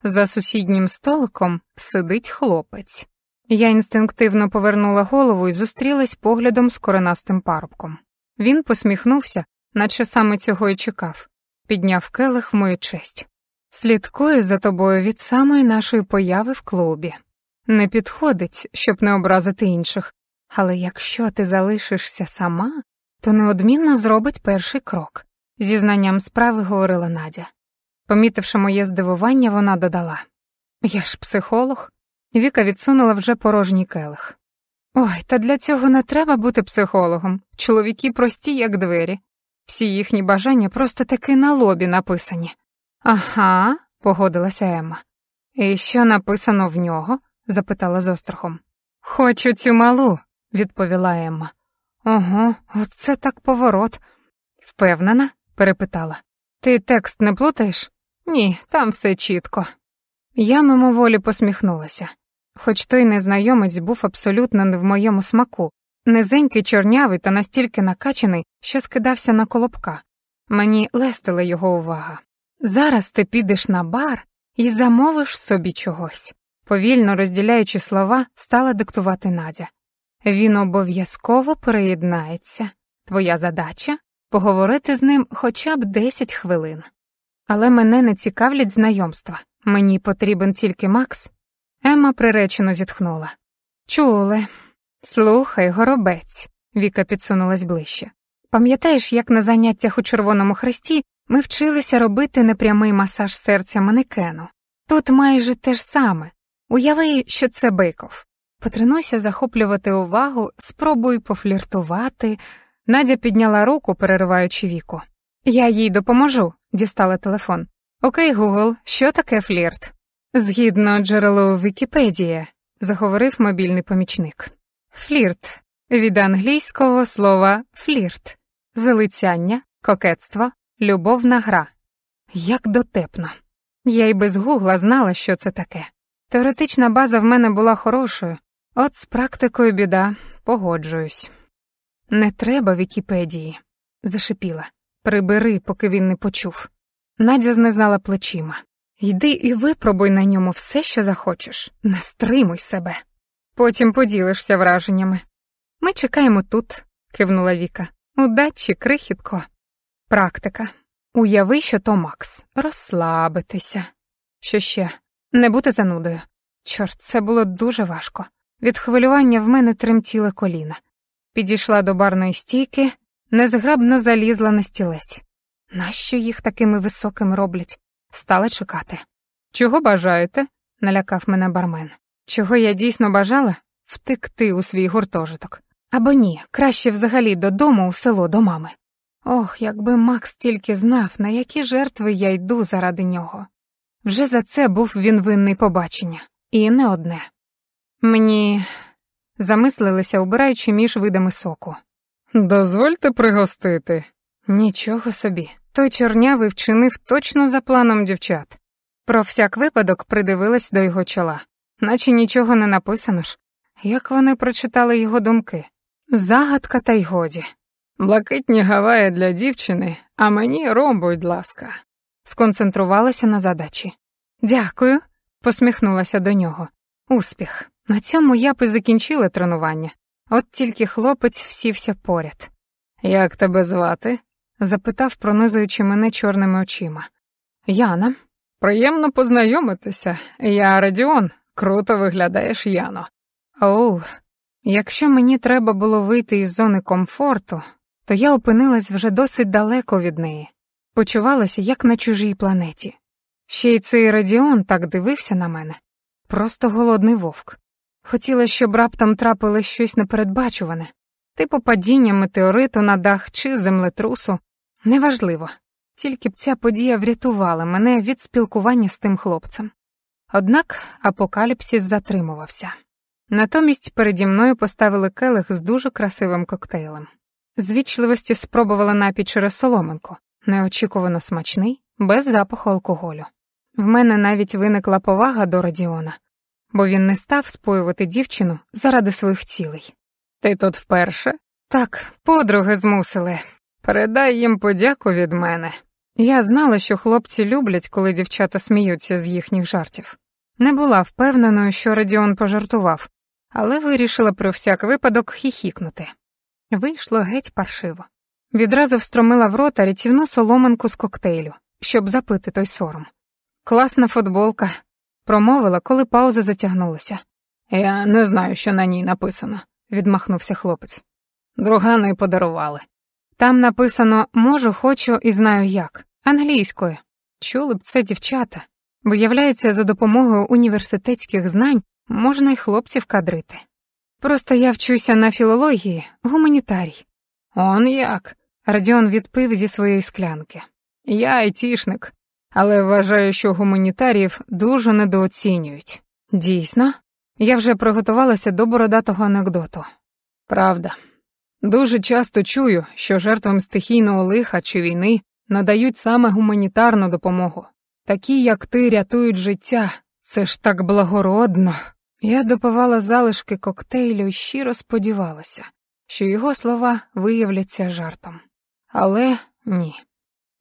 За сусіднім столиком сидить хлопець. Я інстинктивно повернула голову і зустрілась поглядом з коренастим парубком. Він посміхнувся, наче саме цього й чекав, підняв келих в мою честь. Слідкує за тобою від самої нашої появи в клубі. Не підходить, щоб не образити інших, але якщо ти залишишся сама, то неодмінно зробить перший крок, зі знанням справи говорила Надя. Помітивши моє здивування, вона додала Я ж психолог. Віка відсунула вже порожній келих. Ой, та для цього не треба бути психологом. Чоловіки прості, як двері. Всі їхні бажання просто таки на лобі написані. Ага, погодилася Емма. І що написано в нього? запитала з острахом. Хочу цю малу, відповіла Емма. Ого, оце так поворот. Впевнена? перепитала. Ти текст не плутаєш? Ні, там все чітко. Я мимоволі посміхнулася. Хоч той незнайомець був абсолютно не в моєму смаку, низенький чорнявий та настільки накачений, що скидався на колобка. Мені лестила його увага. Зараз ти підеш на бар і замовиш собі чогось. Повільно розділяючи слова, стала диктувати Надя. Він обов'язково приєднається. Твоя задача поговорити з ним хоча б 10 хвилин. Але мене не цікавлять знайомства. Мені потрібен тільки Макс. Ема приречено зітхнула. Чули. Слухай, горобець, Віка підсунулась ближче. Пам'ятаєш, як на заняттях у Червоному Хресті ми вчилися робити непрямий масаж серця манекену? Тут майже те ж саме. Уяви, що це биков. Потренуйся захоплювати увагу, спробуй пофліртувати. Надя підняла руку, перериваючи віку. Я їй допоможу, дістала телефон. Окей, Гугл, що таке флірт? Згідно джерелу Вікіпедії, заговорив мобільний помічник. Флірт від англійського слова флірт, залицяння, кокетство, любовна гра. Як дотепно. Я й без гугла знала, що це таке. Теоретична база в мене була хорошою, От з практикою біда, погоджуюсь. Не треба Вікіпедії, зашипіла. Прибери, поки він не почув. Надя знизала плечима. Йди і випробуй на ньому все, що захочеш, не стримуй себе. Потім поділишся враженнями. Ми чекаємо тут, кивнула Віка. Удачі, крихітко. Практика. Уяви, що то Макс, розслабитися. Що ще? Не бути занудою. Чорт, це було дуже важко. Від хвилювання в мене тремтіли коліна. Підійшла до барної стійки, незграбно залізла на стілець. Нащо їх такими високими роблять? Стала чекати. Чого бажаєте? налякав мене бармен. Чого я дійсно бажала? Втекти у свій гуртожиток. Або ні, краще взагалі додому у село до мами. Ох, якби Макс тільки знав, на які жертви я йду заради нього. Вже за це був він винний побачення, і не одне. Мені замислилася, убираючи між видами соку. Дозвольте пригостити. Нічого собі. Той чорнявий вчинив точно за планом дівчат. Про всяк випадок придивилась до його чола, наче нічого не написано ж. Як вони прочитали його думки? Загадка, та й годі. Блакитні гаваї для дівчини, а мені ром, будь ласка. Сконцентрувалася на задачі. Дякую, посміхнулася до нього. Успіх. На цьому я б і закінчила тренування, от тільки хлопець всівся поряд. Як тебе звати? запитав, пронизуючи мене чорними очима. Яна, приємно познайомитися. Я Радіон, круто виглядаєш, Яно. Оу, якщо мені треба було вийти із зони комфорту, то я опинилась вже досить далеко від неї, почувалася, як на чужій планеті. Ще й цей Радіон так дивився на мене. Просто голодний вовк. Хотіла, щоб раптом трапилось щось непередбачуване, типу падіння метеориту на дах чи землетрусу. Неважливо, тільки б ця подія врятувала мене від спілкування з тим хлопцем. Однак апокаліпсис затримувався. Натомість переді мною поставили келих з дуже красивим коктейлем. З вічливості спробувала напій через соломинку, неочікувано смачний, без запаху алкоголю. В мене навіть виникла повага до радіона бо він не став споювати дівчину заради своїх цілей. Ти тут вперше? Так, подруги змусили. Передай їм подяку від мене. Я знала, що хлопці люблять, коли дівчата сміються з їхніх жартів. Не була впевненою, що Радіон пожартував, але вирішила про всяк випадок хіхікнути. Вийшло геть паршиво. Відразу встромила в рота рятівну соломинку з коктейлю, щоб запити той сором. Класна футболка, промовила, коли пауза затягнулася. Я не знаю, що на ній написано, відмахнувся хлопець. Другани подарували. Там написано можу, хочу і знаю як, англійською. Чули б це дівчата. Виявляється, за допомогою університетських знань можна й хлопців кадрити. Просто я вчуся на філології, гуманітарій. Он як? Радіон відпив зі своєї склянки. Я айтішник, але вважаю, що гуманітарів дуже недооцінюють. Дійсно, я вже приготувалася до бородатого анекдоту. Правда, дуже часто чую, що жертвам стихійного лиха чи війни надають саме гуманітарну допомогу. Такі, як ти, рятують життя, це ж так благородно. Я допивала залишки коктейлю і щиро сподівалася, що його слова виявляться жартом. Але ні.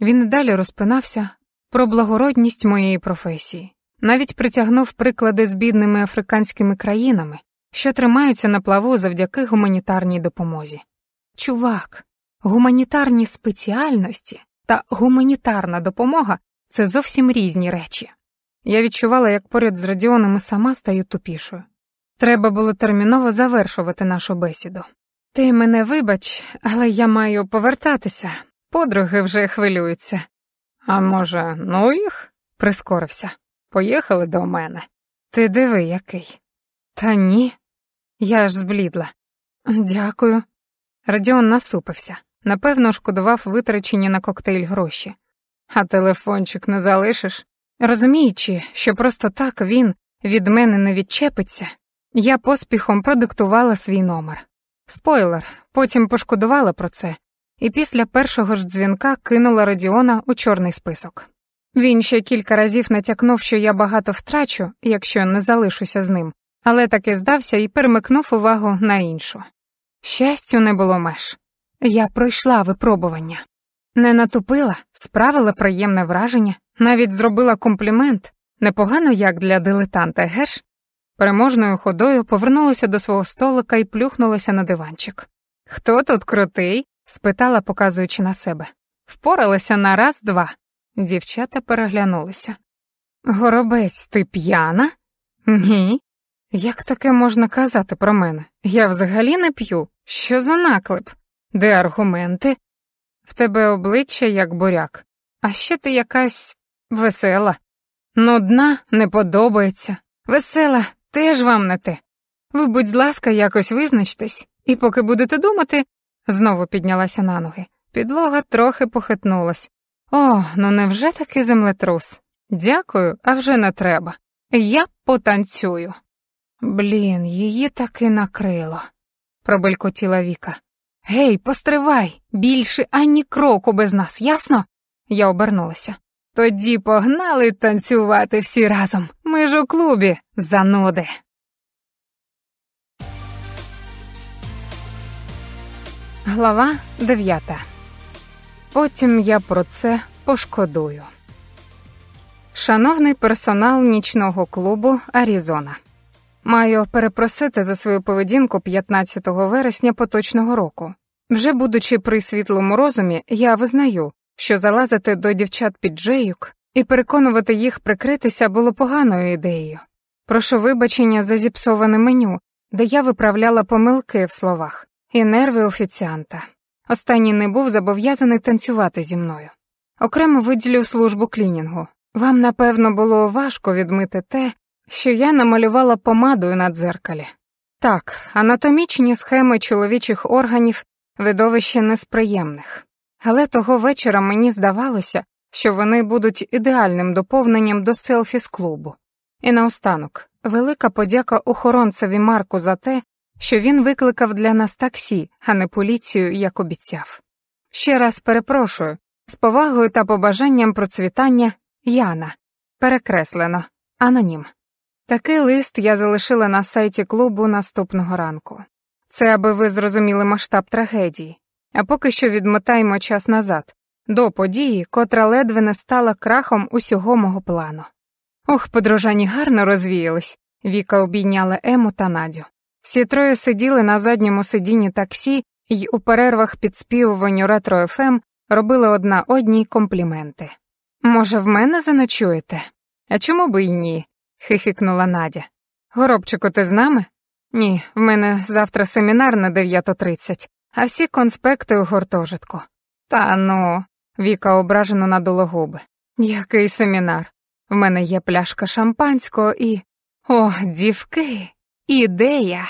Він далі розпинався, про благородність моєї професії, навіть притягнув приклади з бідними африканськими країнами, що тримаються на плаву завдяки гуманітарній допомозі. Чувак, гуманітарні спеціальності та гуманітарна допомога це зовсім різні речі. Я відчувала, як поряд з Родіоном сама стаю тупішою. Треба було терміново завершувати нашу бесіду. Ти мене вибач, але я маю повертатися. Подруги вже хвилюються. А може, ну їх? Прискорився. Поїхали до мене. Ти диви, який. Та ні. Я ж зблідла. Дякую. Радіон насупився. Напевно, шкодував витрачені на коктейль гроші. А телефончик не залишиш. Розуміючи, що просто так він від мене не відчепиться, я поспіхом продиктувала свій номер. Спойлер, потім пошкодувала про це, і після першого ж дзвінка кинула Родіона у чорний список. Він ще кілька разів натякнув, що я багато втрачу, якщо не залишуся з ним, але таки здався і перемикнув увагу на іншу. Щастю, не було меж. Я пройшла випробування. Не натупила, справила приємне враження, навіть зробила комплімент непогано як для дилетанта, геш? Переможною ходою повернулася до свого столика і плюхнулася на диванчик. Хто тут крутий? спитала, показуючи на себе. Впоралася на раз-два. Дівчата переглянулися. Горобець, ти п'яна? Ні. Як таке можна казати про мене? Я взагалі не п'ю. Що за наклеп? Де аргументи? В тебе обличчя як буряк, а ще ти якась весела. Нудна не подобається. Весела, теж вам не те. Ви, будь ласка, якось визначтесь, і поки будете думати, Знову піднялася на ноги. Підлога трохи похитнулась. О, ну невже таки землетрус? Дякую, а вже не треба. Я потанцюю. Блін, її таки накрило, пробелькотіла Віка. Гей, постривай, більше ані кроку без нас, ясно? Я обернулася. Тоді погнали танцювати всі разом. Ми ж у клубі, Заноди. Глава 9. Потім я про це пошкодую. Шановний персонал нічного клубу Аризона. Маю перепросити за свою поведінку 15 вересня поточного року. Вже будучи при світлому розумі, я визнаю, що залазити до дівчат під джейок і переконувати їх прикритися було поганою ідеєю. Прошу вибачення за зіпсоване меню, де я виправляла помилки в словах і нерви офіціанта. Останній не був зобов'язаний танцювати зі мною. Окремо виділю службу клінінгу. Вам, напевно, було важко відмити те, що я намалювала помадою на дзеркалі. Так, анатомічні схеми чоловічих органів видовище несприємних. Але того вечора мені здавалося, що вони будуть ідеальним доповненням до селфі з клубу. І наостанок велика подяка охоронцеві Марку за те, що він викликав для нас таксі, а не поліцію, як обіцяв. Ще раз перепрошую з повагою та побажанням процвітання Яна. Перекреслено, анонім. Такий лист я залишила на сайті клубу наступного ранку. Це аби ви зрозуміли масштаб трагедії, а поки що відмотаємо час назад, до події, котра ледве не стала крахом усього мого плану. Ох, подружані гарно розвіялись, Віка обійняла Ему та Надю. Всі троє сиділи на задньому сидінні таксі і у перервах під співуванню ретро ФМ ем робили одна одній компліменти. Може, в мене заночуєте? А чому би й ні? хихикнула Надя. Горобчику, ти з нами? Ні, в мене завтра семінар на 9.30, а всі конспекти у гуртожитку. Та ну, Віка ображено надула губи. Який семінар? В мене є пляшка шампанського і. О, дівки! Ідея.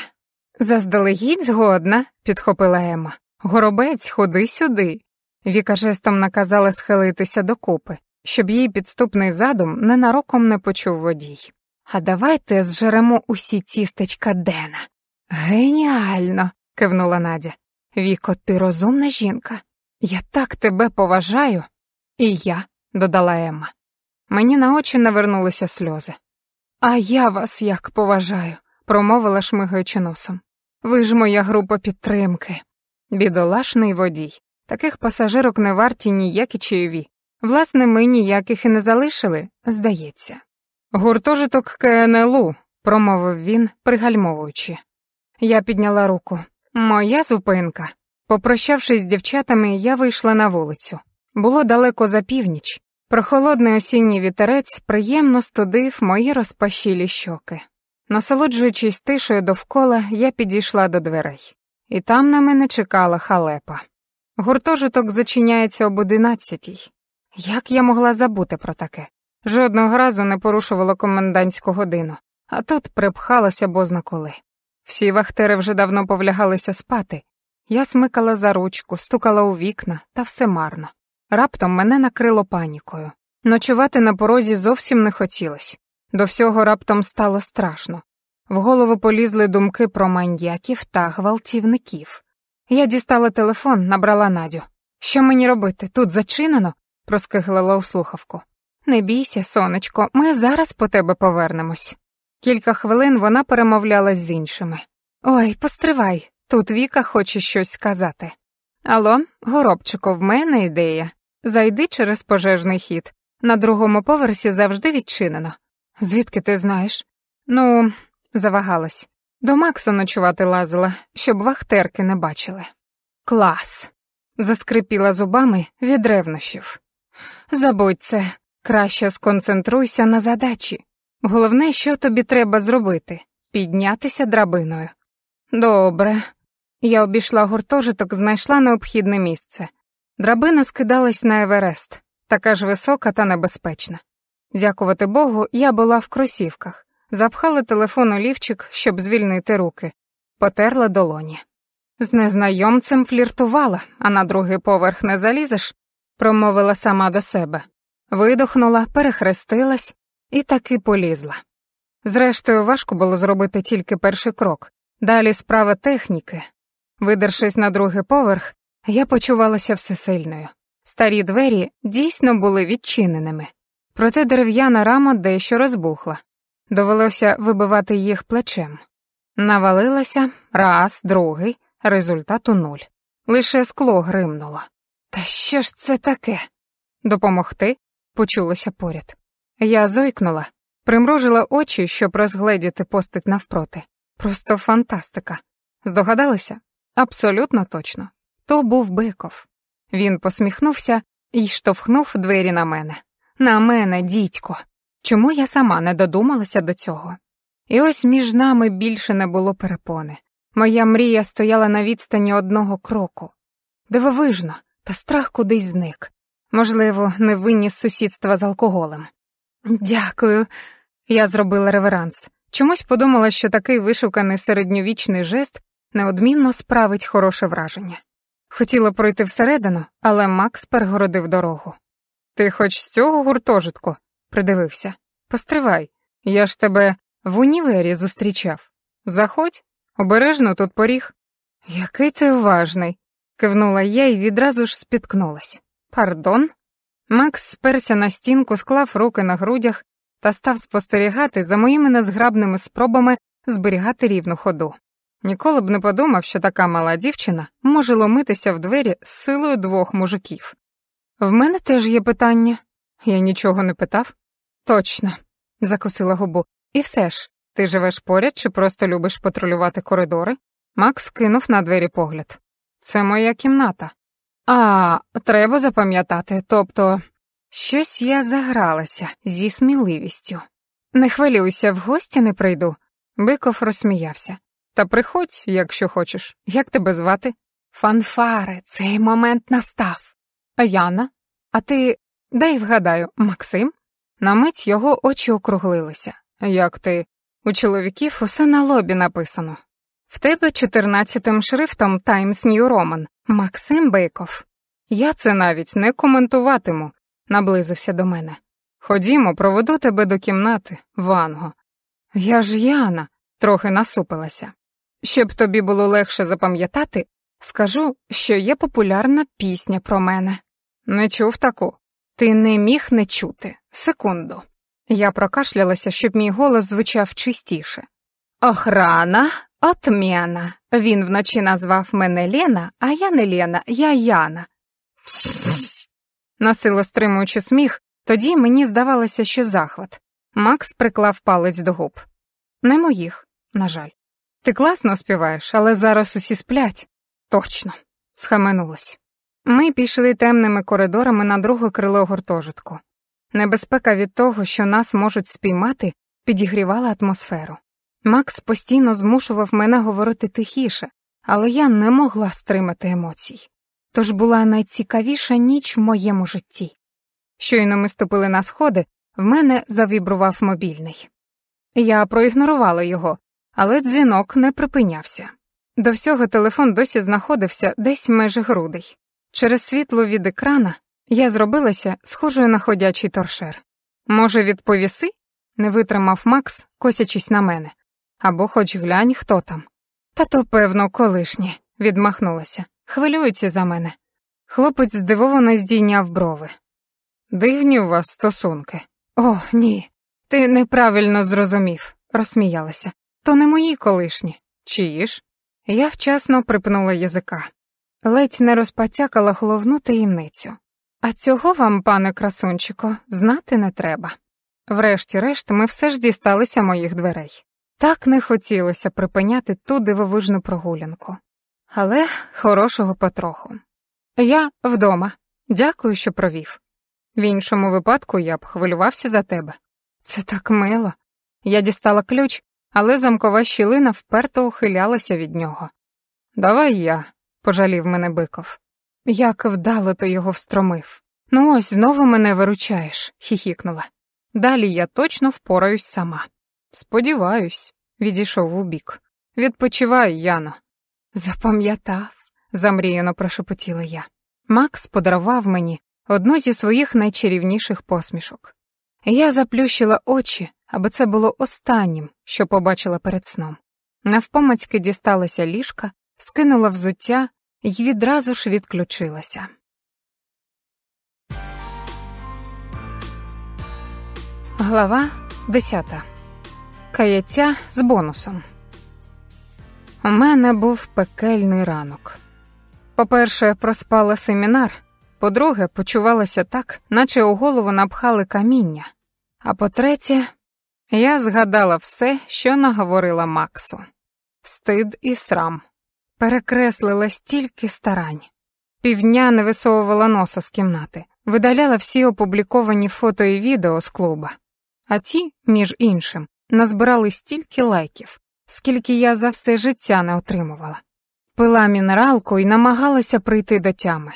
Заздалегідь згодна, підхопила Ема. Горобець, ходи сюди. Віка жестом наказала схилитися докупи, щоб її підступний задум ненароком не почув водій. А давайте зжеремо усі тістечка Дена. Геніально. кивнула Надя. Віко, ти розумна жінка. Я так тебе поважаю. І я, додала Емма. Мені на очі навернулися сльози. А я вас як поважаю промовила шмигаючи носом. Ви ж моя група підтримки. Бідолашний водій. Таких пасажирок не варті ніякі чайові. Власне, ми ніяких і не залишили, здається. Гуртожиток КНЛУ, промовив він, пригальмовуючи. Я підняла руку. Моя зупинка. Попрощавшись з дівчатами, я вийшла на вулицю. Було далеко за північ. Прохолодний осінній вітерець приємно студив мої розпашілі щоки. Насолоджуючись тишею довкола, я підійшла до дверей, і там на мене чекала халепа. Гуртожиток зачиняється об одинадцятій. Як я могла забути про таке? Жодного разу не порушувала комендантську годину, а тут припхалася бозна коли. Всі вахтери вже давно повлягалися спати. Я смикала за ручку, стукала у вікна, та все марно. Раптом мене накрило панікою. Ночувати на порозі зовсім не хотілося. До всього раптом стало страшно. В голову полізли думки про маньяків та гвалтівників. Я дістала телефон, набрала Надю. Що мені робити? Тут зачинено? проскиглила у слухавку. Не бійся, сонечко, ми зараз по тебе повернемось. Кілька хвилин вона перемовлялась з іншими. Ой, постривай, тут Віка хоче щось сказати. Ало, горобчико, в мене ідея. Зайди через пожежний хід. На другому поверсі завжди відчинено. Звідки ти знаєш? Ну, завагалась. До Макса ночувати лазила, щоб вахтерки не бачили. Клас. заскрипіла зубами від ревнощів. Забудь це, краще сконцентруйся на задачі. Головне, що тобі треба зробити піднятися драбиною. Добре. Я обійшла гуртожиток, знайшла необхідне місце. Драбина скидалась на Еверест, така ж висока та небезпечна. Дякувати Богу, я була в кросівках, запхала телефон у лівчик, щоб звільнити руки, потерла долоні. З незнайомцем фліртувала, а на другий поверх не залізеш, промовила сама до себе, видохнула, перехрестилась і таки полізла. Зрештою, важко було зробити тільки перший крок, далі справа техніки. Видершись на другий поверх, я почувалася всесильною. Старі двері дійсно були відчиненими. Проте дерев'яна рама дещо розбухла. Довелося вибивати їх плечем. Навалилася раз, другий, результату нуль. Лише скло гримнуло. Та що ж це таке? Допомогти почулося поряд. Я зойкнула, примружила очі, щоб розгледіти постать навпроти. Просто фантастика. Здогадалися? Абсолютно точно. То був биков. Він посміхнувся і штовхнув двері на мене на мене, дідько. Чому я сама не додумалася до цього? І ось між нами більше не було перепони. Моя мрія стояла на відстані одного кроку. Дивовижно, та страх кудись зник. Можливо, не винніс сусідства з алкоголем. Дякую, я зробила реверанс. Чомусь подумала, що такий вишуканий середньовічний жест неодмінно справить хороше враження. Хотіла пройти всередину, але Макс перегородив дорогу. Ти хоч з цього гуртожитку, придивився. Постривай, я ж тебе в універі зустрічав. Заходь, обережно тут поріг. Який ти уважний, кивнула я і відразу ж спіткнулась. Пардон? Макс сперся на стінку, склав руки на грудях та став спостерігати за моїми незграбними спробами зберігати рівну ходу. Ніколи б не подумав, що така мала дівчина може ломитися в двері з силою двох мужиків. В мене теж є питання. Я нічого не питав? Точно, закусила губу. І все ж, ти живеш поряд чи просто любиш патрулювати коридори? Макс кинув на двері погляд. Це моя кімната. А, треба запам'ятати, тобто щось я загралася зі сміливістю. Не хвилюйся, в гості не прийду. Биков розсміявся. Та приходь, якщо хочеш. Як тебе звати? Фанфари, цей момент настав. Яна? А ти. Дай вгадаю, Максим? На мить його очі округлилися. Як ти? У чоловіків усе на лобі написано. В тебе чотирнадцятим шрифтом Times New Roman. Максим Бейков. Я це навіть не коментуватиму, наблизився до мене. Ходімо, проведу тебе до кімнати, Ванго. Я ж Яна, трохи насупилася. Щоб тобі було легше запам'ятати, скажу, що є популярна пісня про мене. Не чув таку. Ти не міг не чути. Секунду. Я прокашлялася, щоб мій голос звучав чистіше. Охрана, отмена. Він вночі назвав мене Лена, а я не Лена, я Яна. Насило стримуючи сміх, тоді мені здавалося, що захват. Макс приклав палець до губ. Не моїх, на жаль. Ти класно співаєш, але зараз усі сплять. Точно, схаменулась. Ми пішли темними коридорами на друге крило гуртожитку. Небезпека від того, що нас можуть спіймати, підігрівала атмосферу. Макс постійно змушував мене говорити тихіше, але я не могла стримати емоцій. Тож була найцікавіша ніч в моєму житті. Щойно ми ступили на сходи, в мене завібрував мобільний. Я проігнорувала його, але дзвінок не припинявся. До всього телефон досі знаходився десь в грудей. Через світло від екрана я зробилася схожою на ходячий торшер. Може, відповіси? не витримав Макс, косячись на мене. Або хоч глянь, хто там. Та то, певно, колишні, відмахнулася. Хвилюються за мене. Хлопець здивовано здійняв брови. Дивні у вас стосунки. О, ні. Ти неправильно зрозумів, розсміялася. То не мої колишні. Чиї ж? Я вчасно припнула язика ледь не розпотякала головну таємницю. А цього вам, пане красунчику, знати не треба. Врешті-решт, ми все ж дісталися моїх дверей. Так не хотілося припиняти ту дивовижну прогулянку. Але хорошого потроху. Я вдома. Дякую, що провів. В іншому випадку я б хвилювався за тебе. Це так мило. Я дістала ключ, але замкова щілина вперто ухилялася від нього. Давай я, пожалів мене биков. Як вдало ти його встромив. Ну ось знову мене виручаєш, хіхікнула. Далі я точно впораюсь сама. Сподіваюсь, відійшов у бік. Відпочивай, Яно. Запам'ятав, замріяно прошепотіла я. Макс подарував мені одну зі своїх найчарівніших посмішок. Я заплющила очі, аби це було останнім, що побачила перед сном. Навпомацьки дісталася ліжка, скинула взуття й відразу ж відключилася. Глава 10. Каяття з бонусом. У мене був пекельний ранок. По-перше, проспала семінар. По-друге, почувалася так, наче у голову напхали каміння. А по-третє, я згадала все, що наговорила Максу стид і срам перекреслила стільки старань. Півдня не висовувала носа з кімнати, видаляла всі опубліковані фото і відео з клуба. А ці, між іншим, назбирали стільки лайків, скільки я за все життя не отримувала. Пила мінералку і намагалася прийти до тями.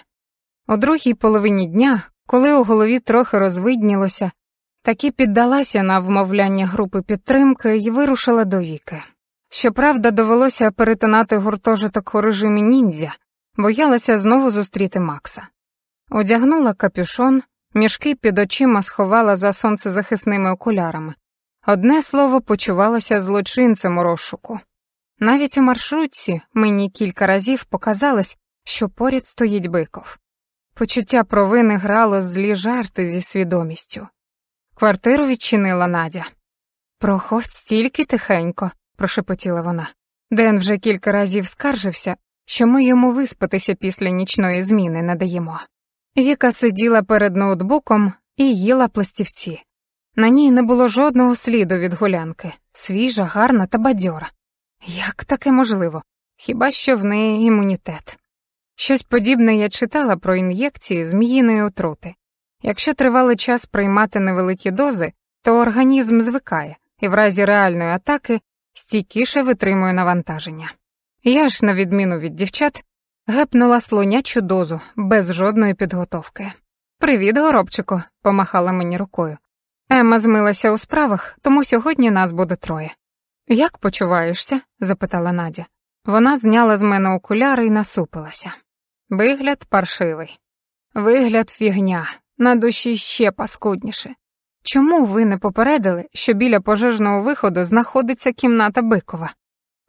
У другій половині дня, коли у голові трохи розвиднілося, таки піддалася на вмовляння групи підтримки і вирушила до віки. Щоправда, довелося перетинати гуртожиток у режимі ніндзя, боялася знову зустріти Макса. Одягнула капюшон, мішки під очима сховала за сонцезахисними окулярами. Одне слово почувалася злочинцем у розшуку. Навіть у маршрутці мені кілька разів показалось, що поряд стоїть биков. Почуття провини грало злі жарти зі свідомістю. Квартиру відчинила Надя. Проходь стільки тихенько, прошепотіла вона. Ден вже кілька разів скаржився, що ми йому виспатися після нічної зміни надаємо. Віка сиділа перед ноутбуком і їла пластівці. На ній не було жодного сліду від гулянки, свіжа, гарна та бадьора. Як таке можливо? Хіба що в неї імунітет? Щось подібне я читала про ін'єкції зміїної отрути. Якщо тривалий час приймати невеликі дози, то організм звикає і в разі реальної атаки стійкіше витримую навантаження. Я ж, на відміну від дівчат, гепнула слонячу дозу без жодної підготовки. Привіт, горобчику, помахала мені рукою. Ема змилася у справах, тому сьогодні нас буде троє. Як почуваєшся? запитала Надя. Вона зняла з мене окуляри і насупилася. Вигляд паршивий. Вигляд фігня, на душі ще паскудніше. Чому ви не попередили, що біля пожежного виходу знаходиться кімната Бикова?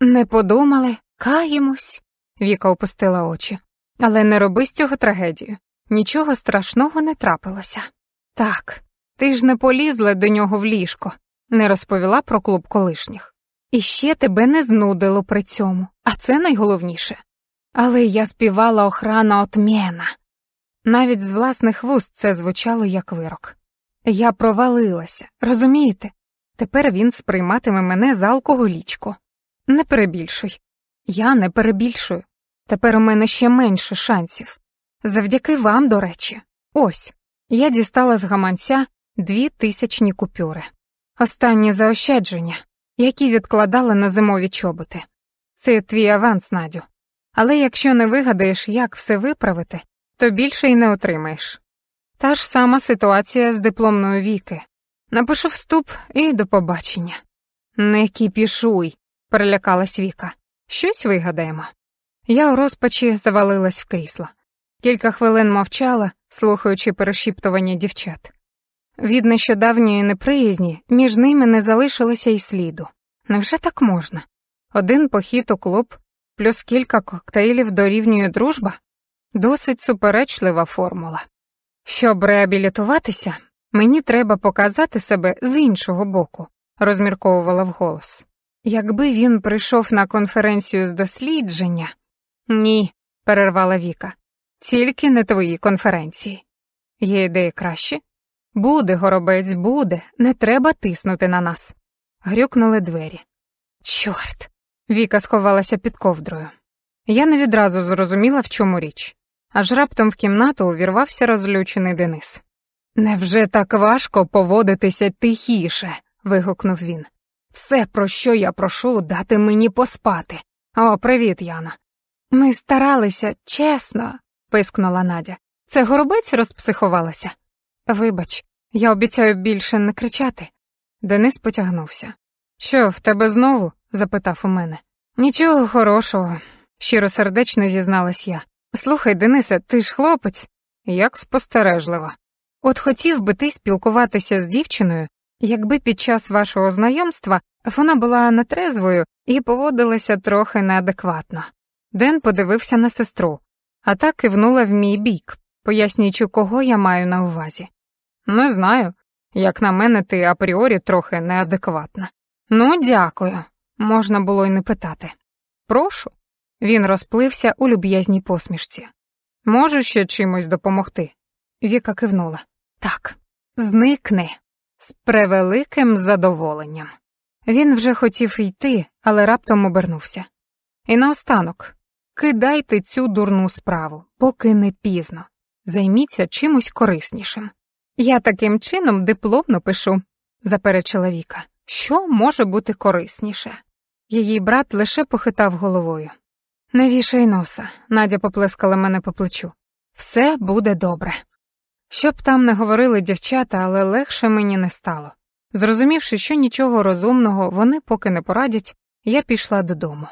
Не подумали, каємось, Віка опустила очі. Але не роби з цього трагедію. Нічого страшного не трапилося. Так, ти ж не полізла до нього в ліжко, не розповіла про клуб колишніх. І ще тебе не знудило при цьому, а це найголовніше. Але я співала охрана отмєна. Навіть з власних вуст це звучало як вирок. Я провалилася, розумієте? Тепер він сприйматиме мене за алкоголічку. Не перебільшуй. Я не перебільшую. Тепер у мене ще менше шансів. Завдяки вам, до речі, ось я дістала з гаманця дві тисячні купюри. Останнє заощадження, які відкладала на зимові чоботи. Це твій аванс, Надю. Але якщо не вигадаєш, як все виправити, то більше й не отримаєш. Та ж сама ситуація з дипломною Віки. Напишу вступ і до побачення. Не кіпішуй, перелякалась Віка. Щось вигадаємо. Я у розпачі завалилась в крісло. Кілька хвилин мовчала, слухаючи перешіптування дівчат. Від нещодавньої неприязні між ними не залишилося й сліду. Невже так можна? Один похід у клуб, плюс кілька коктейлів дорівнює дружба досить суперечлива формула. Щоб реабілітуватися, мені треба показати себе з іншого боку, розмірковувала вголос. Якби він прийшов на конференцію з дослідження. Ні, перервала Віка, тільки не твої конференції. Є ідеї краще? Буде, горобець, буде, не треба тиснути на нас. Грюкнули двері. Чорт. Віка сховалася під ковдрою. Я не відразу зрозуміла, в чому річ аж раптом в кімнату увірвався розлючений Денис. Невже так важко поводитися тихіше? вигукнув він. Все, про що я прошу, дати мені поспати. О, привіт, Яна. Ми старалися, чесно, пискнула Надя. Це горобець розпсихувалася. Вибач, я обіцяю більше не кричати. Денис потягнувся. Що, в тебе знову? запитав у мене. Нічого хорошого, щиросердечно зізналась я. Слухай, Денисе, ти ж хлопець, як спостережливо. От хотів би ти спілкуватися з дівчиною, якби під час вашого знайомства вона була нетрезвою і поводилася трохи неадекватно. Ден подивився на сестру, а та кивнула в мій бік, пояснюючи, кого я маю на увазі. Не знаю, як на мене, ти апріорі трохи неадекватна. Ну, дякую, можна було й не питати. Прошу. Він розплився у люб'язній посмішці. Можу ще чимось допомогти? Віка кивнула. Так, зникне. З превеликим задоволенням. Він вже хотів йти, але раптом обернувся. І наостанок кидайте цю дурну справу, поки не пізно. Займіться чимось кориснішим. Я таким чином дипломно пишу, заперечила Віка. Що може бути корисніше? Її брат лише похитав головою. Не вішай носа, Надя поплескала мене по плечу. Все буде добре. Щоб там не говорили дівчата, але легше мені не стало. Зрозумівши, що нічого розумного вони поки не порадять, я пішла додому.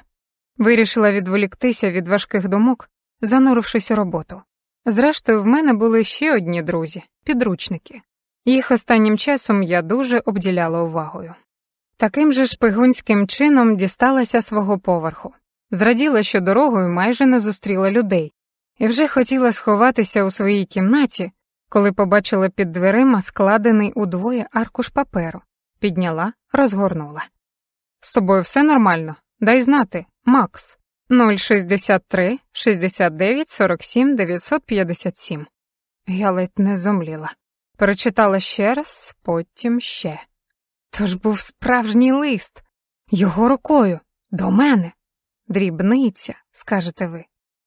Вирішила відволіктися від важких думок, занурившись у роботу. Зрештою, в мене були ще одні друзі, підручники. Їх останнім часом я дуже обділяла увагою. Таким же шпигунським чином дісталася свого поверху зраділа, що дорогою майже не зустріла людей, і вже хотіла сховатися у своїй кімнаті, коли побачила під дверима складений удвоє аркуш паперу, підняла, розгорнула. З тобою все нормально, дай знати, Макс 063 69 47 957. Я ледь не зомліла. Перечитала ще раз, потім ще. Тож був справжній лист, його рукою, до мене. Дрібниця, скажете ви.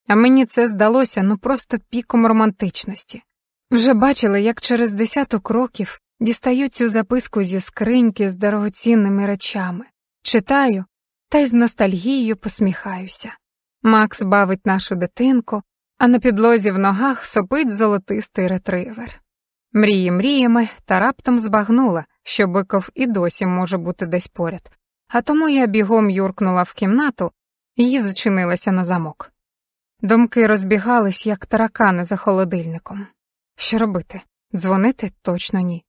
А мені це здалося ну просто піком романтичності. Вже бачили, як через десяток років дістаю цю записку зі скриньки з дорогоцінними речами, читаю та й з ностальгією посміхаюся. Макс бавить нашу дитинку, а на підлозі в ногах сопить золотистий ретривер. Мрії мріями та раптом збагнула, що биков і досі може бути десь поряд. А тому я бігом юркнула в кімнату Її зачинилася на замок. Думки розбігались, як таракани за холодильником. Що робити? Дзвонити точно ні.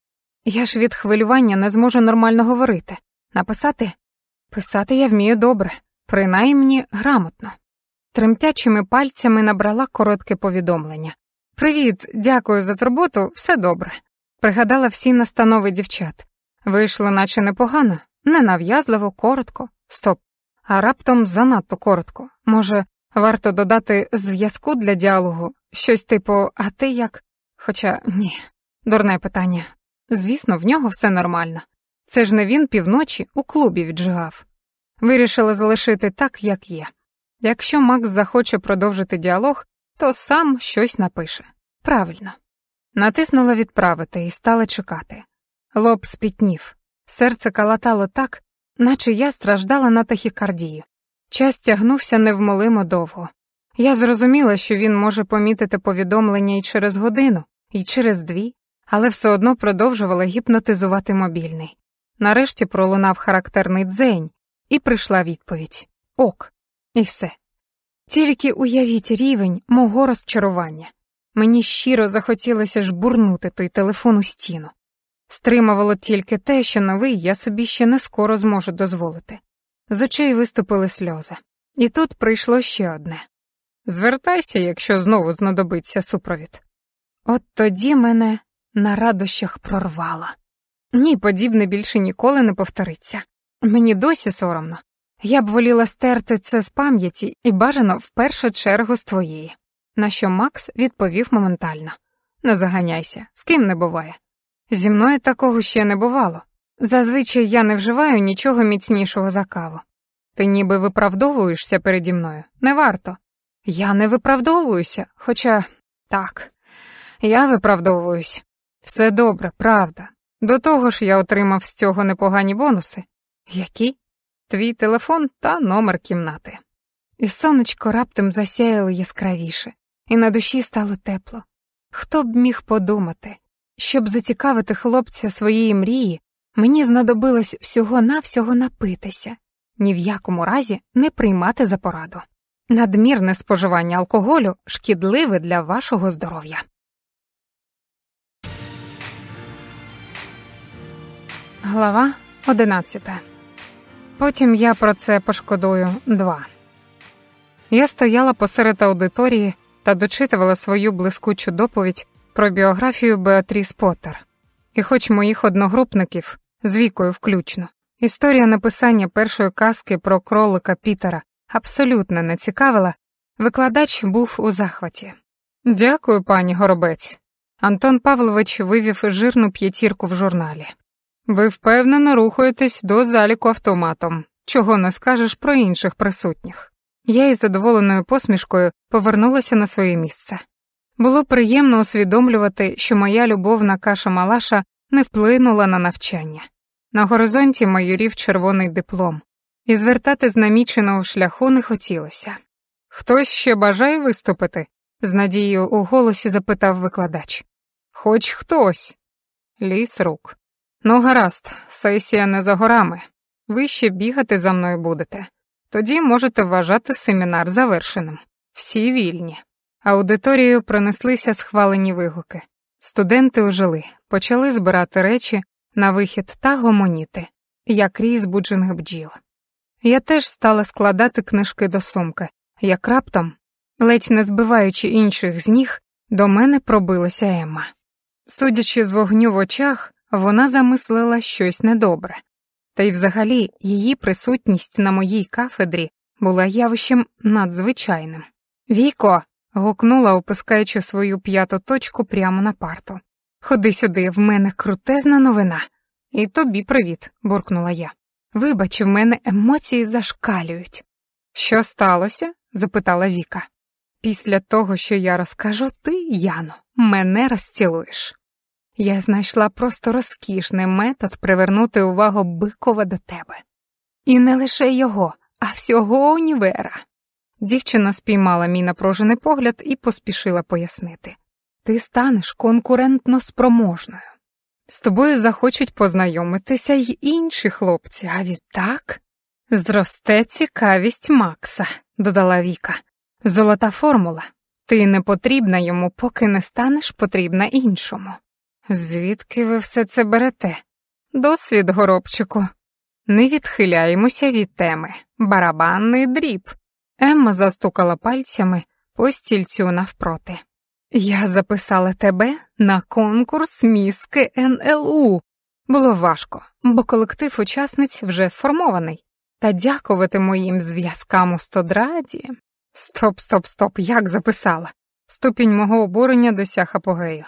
Я ж від хвилювання не зможу нормально говорити. Написати? Писати я вмію добре, принаймні грамотно. Тремтячими пальцями набрала коротке повідомлення. Привіт, дякую за турботу, все добре. Пригадала всі настанови дівчат. Вийшло, наче непогано, ненав'язливо, коротко. Стоп, а раптом занадто коротко. Може, варто додати зв'язку для діалогу, щось типу, а ти як? Хоча ні, дурне питання. Звісно, в нього все нормально. Це ж не він півночі у клубі віджигав. Вирішила залишити так, як є. Якщо Макс захоче продовжити діалог, то сам щось напише. Правильно. Натиснула відправити і стала чекати. Лоб спітнів. Серце калатало так, наче я страждала на тахікардію. Час тягнувся невмолимо довго. Я зрозуміла, що він може помітити повідомлення і через годину, і через дві, але все одно продовжувала гіпнотизувати мобільний. Нарешті пролунав характерний дзень, і прийшла відповідь ок, і все. Тільки уявіть рівень мого розчарування. Мені щиро захотілося жбурнути той телефон у стіну. Стримувало тільки те, що новий я собі ще не скоро зможу дозволити. З очей виступили сльози. І тут прийшло ще одне звертайся, якщо знову знадобиться супровід. От тоді мене на радощах прорвало. Ні, подібне більше ніколи не повториться. Мені досі соромно. Я б воліла стерти це з пам'яті і бажано в першу чергу з твоєї, на що Макс відповів моментально не заганяйся, з ким не буває. Зі мною такого ще не бувало. Зазвичай я не вживаю нічого міцнішого за каву. Ти ніби виправдовуєшся переді мною, не варто. Я не виправдовуюся, хоча так, я виправдовуюсь. Все добре, правда. До того ж я отримав з цього непогані бонуси. Які? Твій телефон та номер кімнати. І сонечко раптом засяяло яскравіше, і на душі стало тепло. Хто б міг подумати? Щоб зацікавити хлопця своєї мрії, мені знадобилось всього-навсього напитися, ні в якому разі не приймати за пораду. Надмірне споживання алкоголю шкідливе для вашого здоров'я. Глава 11. Потім я про це пошкодую. 2. Я стояла посеред аудиторії та дочитувала свою блискучу доповідь про біографію Беатріс Поттер. і хоч моїх одногрупників з вікою включно. Історія написання першої казки про кролика Пітера абсолютно не цікавила, викладач був у захваті. Дякую, пані Горобець. Антон Павлович вивів жирну п'ятірку в журналі. Ви впевнено рухаєтесь до заліку автоматом, чого не скажеш про інших присутніх. Я із задоволеною посмішкою повернулася на своє місце. Було приємно усвідомлювати, що моя любовна каша Малаша не вплинула на навчання. На горизонті майорів червоний диплом, і звертати з наміченого шляху не хотілося. Хтось ще бажає виступити? з надією у голосі запитав викладач. Хоч хтось. Ліс рук. Ну, гаразд, сесія не за горами. Ви ще бігати за мною будете. Тоді можете вважати семінар завершеним. Всі вільні. Аудиторією пронеслися схвалені вигуки. Студенти ожили, почали збирати речі на вихід та гомоніти, як рій збуджених бджіл. Я теж стала складати книжки до сумки, як раптом, ледь не збиваючи інших з ніг, до мене пробилася Емма. Судячи з вогню в очах, вона замислила щось недобре, та й взагалі її присутність на моїй кафедрі була явищем надзвичайним. Віко, гукнула, опускаючи свою п'яту точку прямо на парту. Ходи сюди, в мене крутезна новина. І тобі привіт, буркнула я. Вибач, в мене емоції зашкалюють. Що сталося? запитала Віка. Після того, що я розкажу, ти, Яно, мене розцілуєш. Я знайшла просто розкішний метод привернути увагу бикова до тебе. І не лише його, а всього універа. Дівчина спіймала мій напружений погляд і поспішила пояснити. Ти станеш конкурентно спроможною. З тобою захочуть познайомитися й інші хлопці, а відтак зросте цікавість Макса, додала Віка. Золота формула. Ти не потрібна йому, поки не станеш потрібна іншому. Звідки ви все це берете? Досвід, горобчику. Не відхиляємося від теми барабанний дріб. Емма застукала пальцями по стільцю навпроти. Я записала тебе на конкурс мізки НЛУ. Було важко, бо колектив учасниць вже сформований. Та дякувати моїм зв'язкам у стодраді. Стоп, стоп, стоп, як записала. Ступінь мого обурення досяг апогею.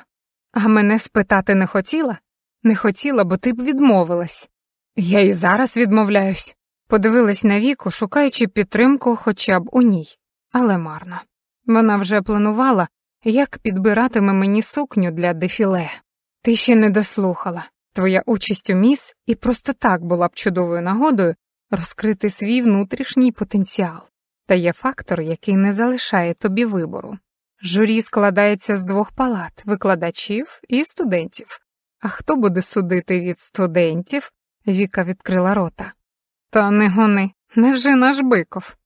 А мене спитати не хотіла? Не хотіла, бо ти б відмовилась. Я і зараз відмовляюсь. Подивилась на віку, шукаючи підтримку хоча б у ній, але марно. Вона вже планувала, як підбиратиме мені сукню для дефіле. Ти ще не дослухала. Твоя участь у міс і просто так була б чудовою нагодою розкрити свій внутрішній потенціал. Та є фактор, який не залишає тобі вибору. Журі складається з двох палат викладачів і студентів. А хто буде судити від студентів? Віка відкрила рота. Та не гони, невже наш биков?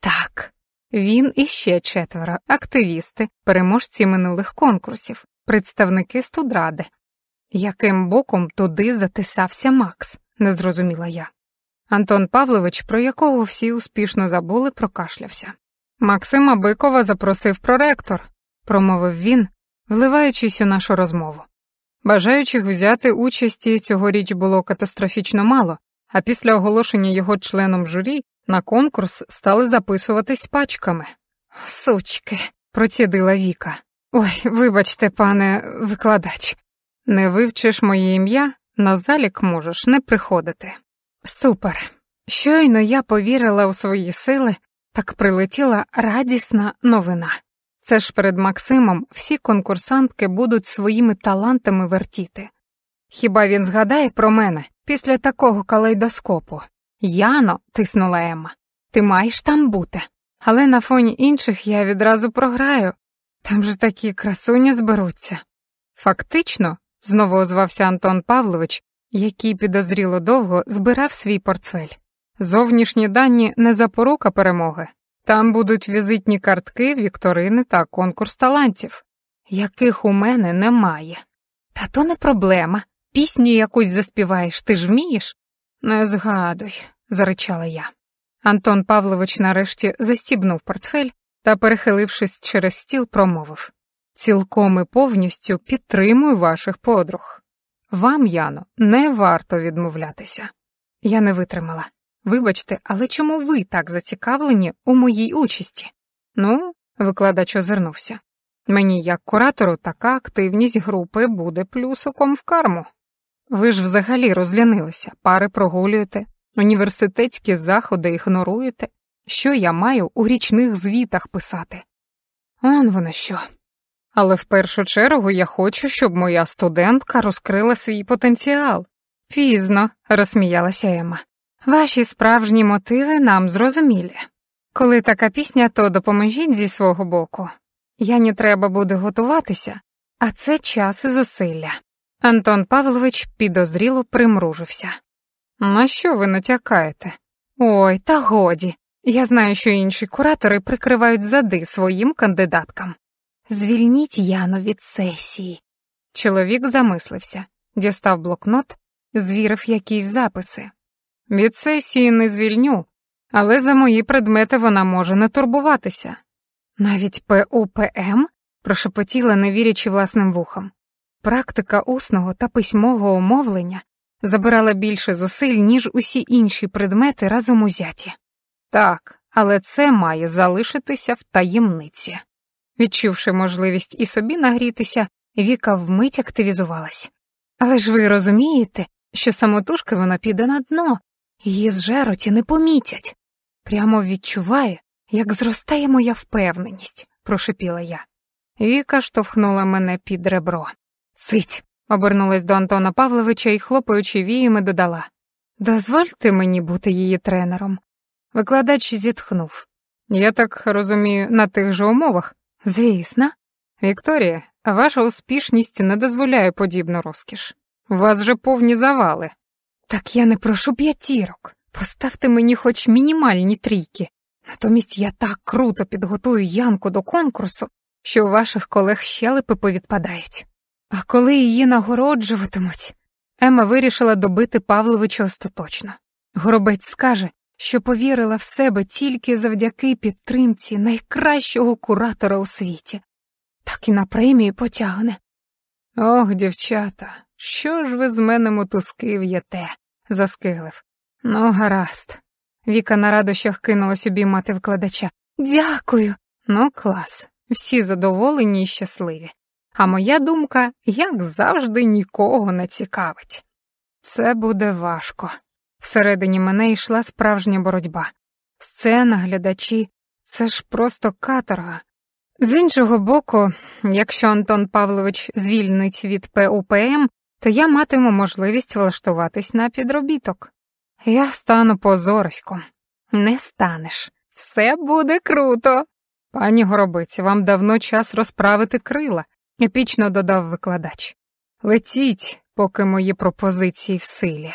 Так. Він і ще четверо активісти, переможці минулих конкурсів, представники студради. Яким боком туди затисався Макс, не зрозуміла я. Антон Павлович, про якого всі успішно забули, прокашлявся. Максима Бикова запросив проректор, промовив він, вливаючись у нашу розмову. Бажаючих взяти участі цьогоріч було катастрофічно мало, а після оголошення його членом журі на конкурс стали записуватись пачками. Сучки, процідила Віка. Ой, вибачте, пане викладач, не вивчиш моє ім'я, на залік можеш не приходити. Супер. Щойно я повірила у свої сили, так прилетіла радісна новина. Це ж перед Максимом всі конкурсантки будуть своїми талантами вертіти. Хіба він згадає про мене, після такого калейдоскопу. Яно, тиснула Емма, ти маєш там бути. Але на фоні інших я відразу програю. Там же такі красуні зберуться. Фактично, знову озвався Антон Павлович, який підозріло довго збирав свій портфель. Зовнішні дані не запорука перемоги. Там будуть візитні картки, вікторини та конкурс талантів, яких у мене немає. Та то не проблема, пісню якусь заспіваєш, ти ж вмієш? Не згадуй, заричала я. Антон Павлович нарешті застібнув портфель та, перехилившись через стіл, промовив Цілком і повністю підтримую ваших подруг. Вам, Яно, не варто відмовлятися. Я не витримала. Вибачте, але чому ви так зацікавлені у моїй участі? Ну, викладач озирнувся. Мені, як куратору, така активність групи буде плюсиком в карму. Ви ж взагалі розлянилися, пари прогулюєте, університетські заходи ігноруєте. Що я маю у річних звітах писати? Он воно що. Але в першу чергу я хочу, щоб моя студентка розкрила свій потенціал. Пізно, розсміялася ема, Ваші справжні мотиви нам зрозумілі. Коли така пісня, то допоможіть зі свого боку. Я не треба буде готуватися, а це час і зусилля. Антон Павлович підозріло примружився. На що ви натякаєте? Ой, та годі. Я знаю, що інші куратори прикривають зади своїм кандидаткам. Звільніть Яну від сесії. Чоловік замислився, дістав блокнот, звірив якісь записи. Від сесії не звільню, але за мої предмети вона може не турбуватися. Навіть ПУПМ прошепотіла, не вірячи власним вухам. Практика усного та письмового умовлення забирала більше зусиль, ніж усі інші предмети разом узяті. Так, але це має залишитися в таємниці. Відчувши можливість і собі нагрітися, Віка вмить активізувалась. Але ж ви розумієте, що самотужки вона піде на дно, її зжероті не помітять. Прямо відчуваю, як зростає моя впевненість, прошепіла я. Віка штовхнула мене під ребро. Сить, обернулась до Антона Павловича і, хлопаючи віями, додала. Дозвольте мені бути її тренером. Викладач зітхнув. Я так розумію, на тих же умовах. Звісно. Вікторія, ваша успішність не дозволяє подібну розкіш. У вас же повні завали. Так я не прошу п'ятірок. Поставте мені хоч мінімальні трійки. Натомість я так круто підготую Янку до конкурсу, що у ваших колег щелепи повідпадають. А коли її нагороджуватимуть, Ема вирішила добити Павловича остаточно. Горобець скаже, що повірила в себе тільки завдяки підтримці найкращого куратора у світі, так і на премію потягне. Ох, дівчата, що ж ви з мене мотускив'єте, заскиглив. Ну, гаразд. Віка на радощах кинулась обіймати викладача. Дякую. Ну, клас. Всі задоволені і щасливі а моя думка, як завжди, нікого не цікавить. Це буде важко. Всередині мене йшла справжня боротьба. Сцена, глядачі, це ж просто каторга. З іншого боку, якщо Антон Павлович звільнить від ПУПМ, то я матиму можливість влаштуватись на підробіток. Я стану позориськом. Не станеш. Все буде круто. Пані Горобиці, вам давно час розправити крила епічно додав викладач. Летіть, поки мої пропозиції в силі.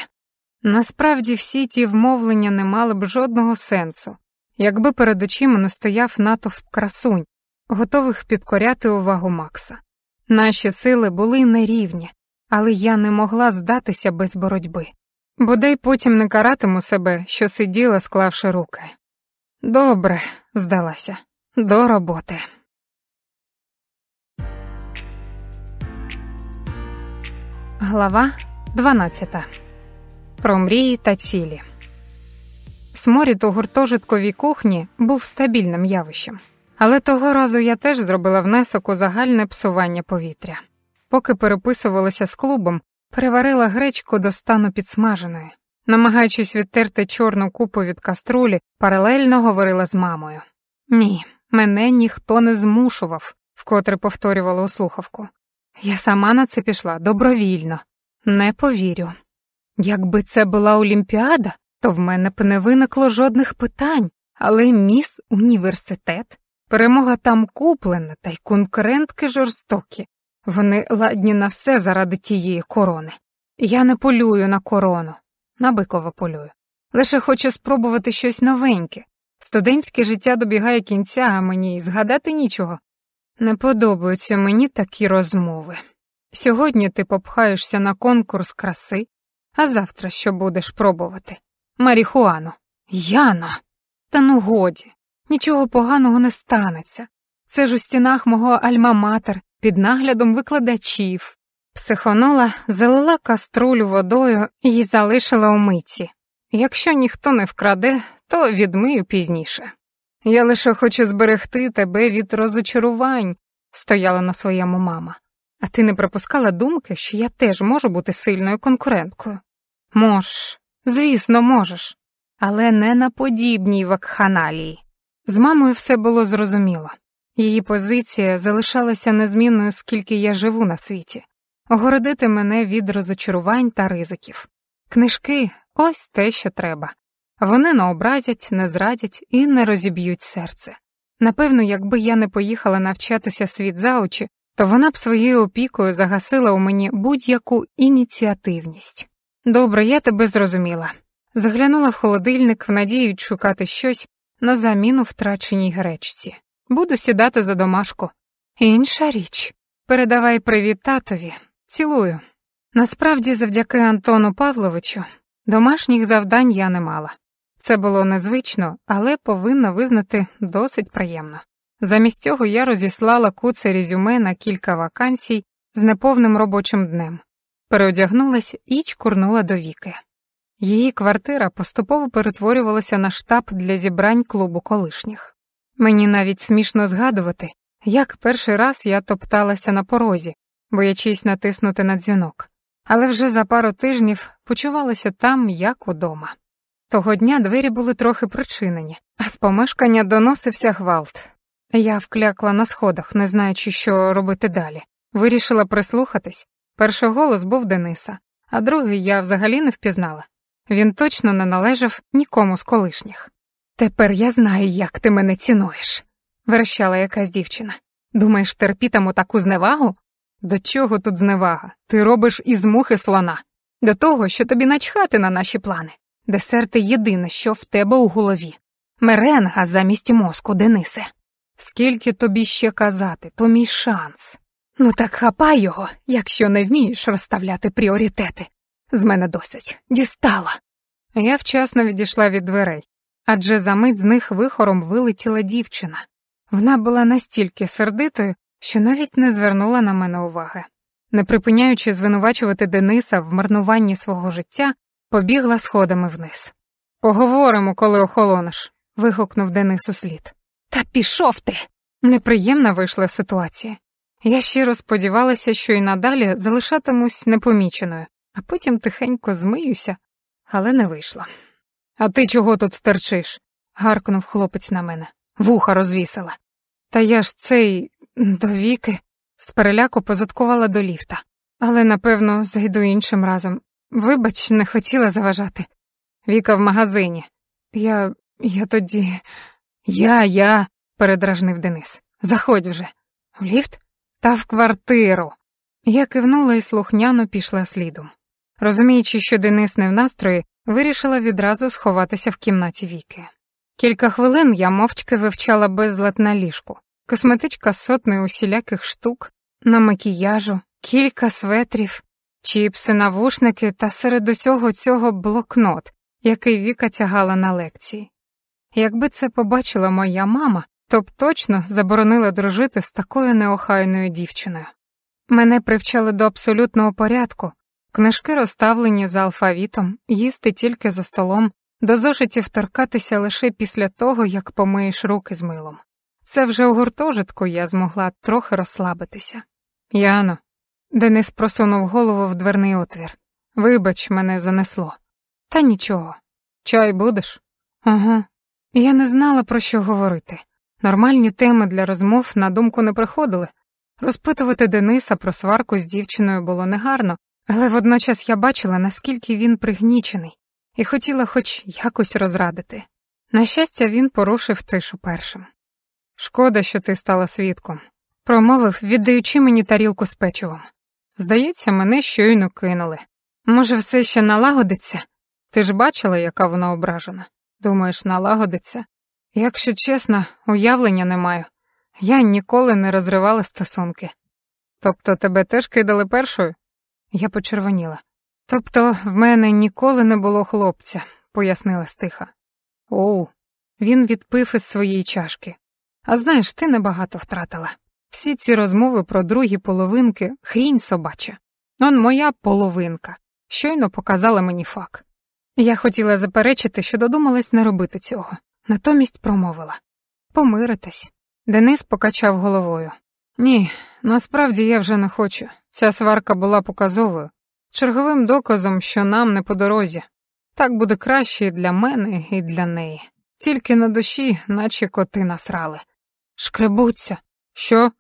Насправді всі ті вмовлення не мали б жодного сенсу, якби перед очима не стояв натовп красунь, готових підкоряти увагу Макса. Наші сили були нерівні, але я не могла здатися без боротьби, бодай потім не каратиму себе, що сиділа, склавши руки. Добре, здалася, до роботи. Глава 12. Про мрії та цілі. Сморід у гуртожитковій кухні був стабільним явищем. Але того разу я теж зробила внесок у загальне псування повітря. Поки переписувалася з клубом, переварила гречку до стану підсмаженої, намагаючись відтерти чорну купу від каструлі, паралельно говорила з мамою. Ні, мене ніхто не змушував, вкотре повторювала у слухавку. Я сама на це пішла добровільно, не повірю. Якби це була Олімпіада, то в мене б не виникло жодних питань, але міс університет. Перемога там куплена, та й конкурентки жорстокі. Вони ладні на все заради тієї корони. Я не полюю на корону, набиково полюю. Лише хочу спробувати щось новеньке. Студентське життя добігає кінця, а мені і згадати нічого не подобаються мені такі розмови. Сьогодні ти попхаєшся на конкурс краси, а завтра що будеш пробувати? Маріхуану, Яна. Та ну годі, нічого поганого не станеться. Це ж у стінах мого альма-матер під наглядом викладачів. Психонула залила каструлю водою і залишила у митці. Якщо ніхто не вкраде, то відмию пізніше. Я лише хочу зберегти тебе від розочарувань, стояла на своєму мама. А ти не припускала думки, що я теж можу бути сильною конкуренткою? Можеш, звісно, можеш, але не на подібній вакханалії. З мамою все було зрозуміло. Її позиція залишалася незмінною, скільки я живу на світі, огородити мене від розочарувань та ризиків. Книжки ось те, що треба. Вони наобразять, не зрадять і не розіб'ють серце. Напевно, якби я не поїхала навчатися світ за очі, то вона б своєю опікою загасила у мені будь-яку ініціативність. Добре, я тебе зрозуміла. Заглянула в холодильник в надії відшукати щось на заміну втраченій гречці. Буду сідати за домашку. Інша річ передавай привіт татові, цілую. Насправді, завдяки Антону Павловичу, домашніх завдань я не мала. Це було незвично, але повинна визнати досить приємно. Замість цього я розіслала куце резюме на кілька вакансій з неповним робочим днем, переодягнулася і чкурнула до віки. Її квартира поступово перетворювалася на штаб для зібрань клубу колишніх. Мені навіть смішно згадувати, як перший раз я топталася на порозі, боячись натиснути на дзвінок, але вже за пару тижнів почувалася там, як удома. Того дня двері були трохи причинені, а з помешкання доносився гвалт. Я вклякла на сходах, не знаючи, що робити далі. Вирішила прислухатись. Перший голос був Дениса, а другий я взагалі не впізнала. Він точно не належав нікому з колишніх. Тепер я знаю, як ти мене цінуєш, верещала якась дівчина. Думаєш, терпітиму таку зневагу? До чого тут зневага? Ти робиш із мухи слона, до того, що тобі начхати на наші плани. Десерти єдине, що в тебе у голові. Меренга замість мозку, Денисе. Скільки тобі ще казати, то мій шанс. Ну так хапай його, якщо не вмієш розставляти пріоритети. З мене досить дістала. Я вчасно відійшла від дверей, адже за мить з них вихором вилетіла дівчина. Вона була настільки сердитою, що навіть не звернула на мене уваги. Не припиняючи звинувачувати Дениса в марнуванні свого життя, побігла сходами вниз. Поговоримо, коли охолонеш. вигукнув Денис услід. Та пішов ти. Неприємна вийшла ситуація. Я щиро сподівалася, що і надалі залишатимусь непоміченою, а потім тихенько змиюся, але не вийшло. А ти чого тут стерчиш? гаркнув хлопець на мене. Вуха розвісила. Та я ж цей довіки з переляку позадкувала до ліфта, але, напевно, зайду іншим разом, Вибач, не хотіла заважати. Віка в магазині. Я. я тоді. Я, я, передражнив Денис. Заходь вже. В ліфт? Та в квартиру. Я кивнула і слухняно пішла слідом. Розуміючи, що Денис не в настрої, вирішила відразу сховатися в кімнаті Віки. Кілька хвилин я мовчки вивчала безлад на ліжку, косметичка сотни усіляких штук, на макіяжу, кілька светрів, чіпси, навушники та серед усього цього блокнот, який Віка тягала на лекції. Якби це побачила моя мама, то б точно заборонила дружити з такою неохайною дівчиною. Мене привчали до абсолютного порядку, книжки розставлені за алфавітом, їсти тільки за столом, до зошитів торкатися лише після того, як помиєш руки з милом. Це вже у гуртожитку я змогла трохи розслабитися. Яно, Денис просунув голову в дверний отвір. Вибач, мене занесло. Та нічого. Чай будеш? Ага. Я не знала, про що говорити. Нормальні теми для розмов на думку не приходили. Розпитувати Дениса про сварку з дівчиною було негарно, але водночас я бачила, наскільки він пригнічений, і хотіла хоч якось розрадити. На щастя, він порушив тишу першим. Шкода, що ти стала свідком, промовив, віддаючи мені тарілку з печивом. Здається, мене щойно кинули. Може, все ще налагодиться? Ти ж бачила, яка вона ображена? Думаєш, налагодиться? Якщо чесно, уявлення не маю. Я ніколи не розривала стосунки. Тобто тебе теж кидали першою? Я почервоніла. Тобто в мене ніколи не було хлопця, пояснила стиха. Оу, він відпив із своєї чашки. А знаєш, ти небагато втратила. Всі ці розмови про другі половинки хрінь собача. Он моя половинка. Щойно показала мені факт. Я хотіла заперечити, що додумалась не робити цього. Натомість промовила Помиритесь. Денис покачав головою. Ні, насправді я вже не хочу. Ця сварка була показовою, черговим доказом, що нам не по дорозі. Так буде краще і для мене, і для неї. Тільки на душі, наче коти насрали. Шкребуться. Що?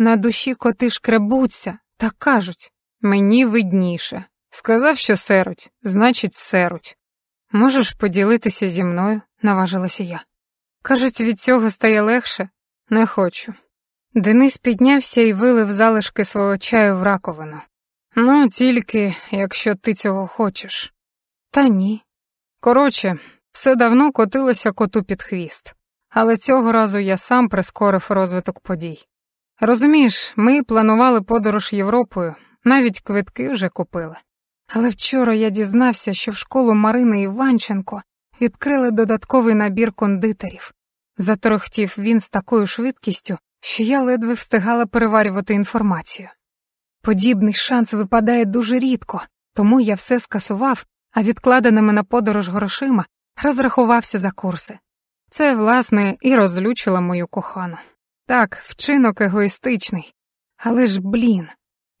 На душі коти шкребуться та кажуть мені видніше. Сказав, що серуть, значить, серуть. Можеш поділитися зі мною, наважилася я. Кажуть, від цього стає легше, не хочу. Денис піднявся і вилив залишки свого чаю в раковину. Ну, тільки якщо ти цього хочеш. Та ні. Коротше, все давно котилося коту під хвіст, але цього разу я сам прискорив розвиток подій. Розумієш, ми планували подорож Європою, навіть квитки вже купили. Але вчора я дізнався, що в школу Марини Іванченко відкрили додатковий набір кондитерів. Заторохтів він з такою швидкістю, що я ледве встигала переварювати інформацію. Подібний шанс випадає дуже рідко, тому я все скасував, а відкладеними на подорож грошима розрахувався за курси. Це, власне, і розлючило мою кохану. Так, вчинок егоїстичний. Але ж, блін,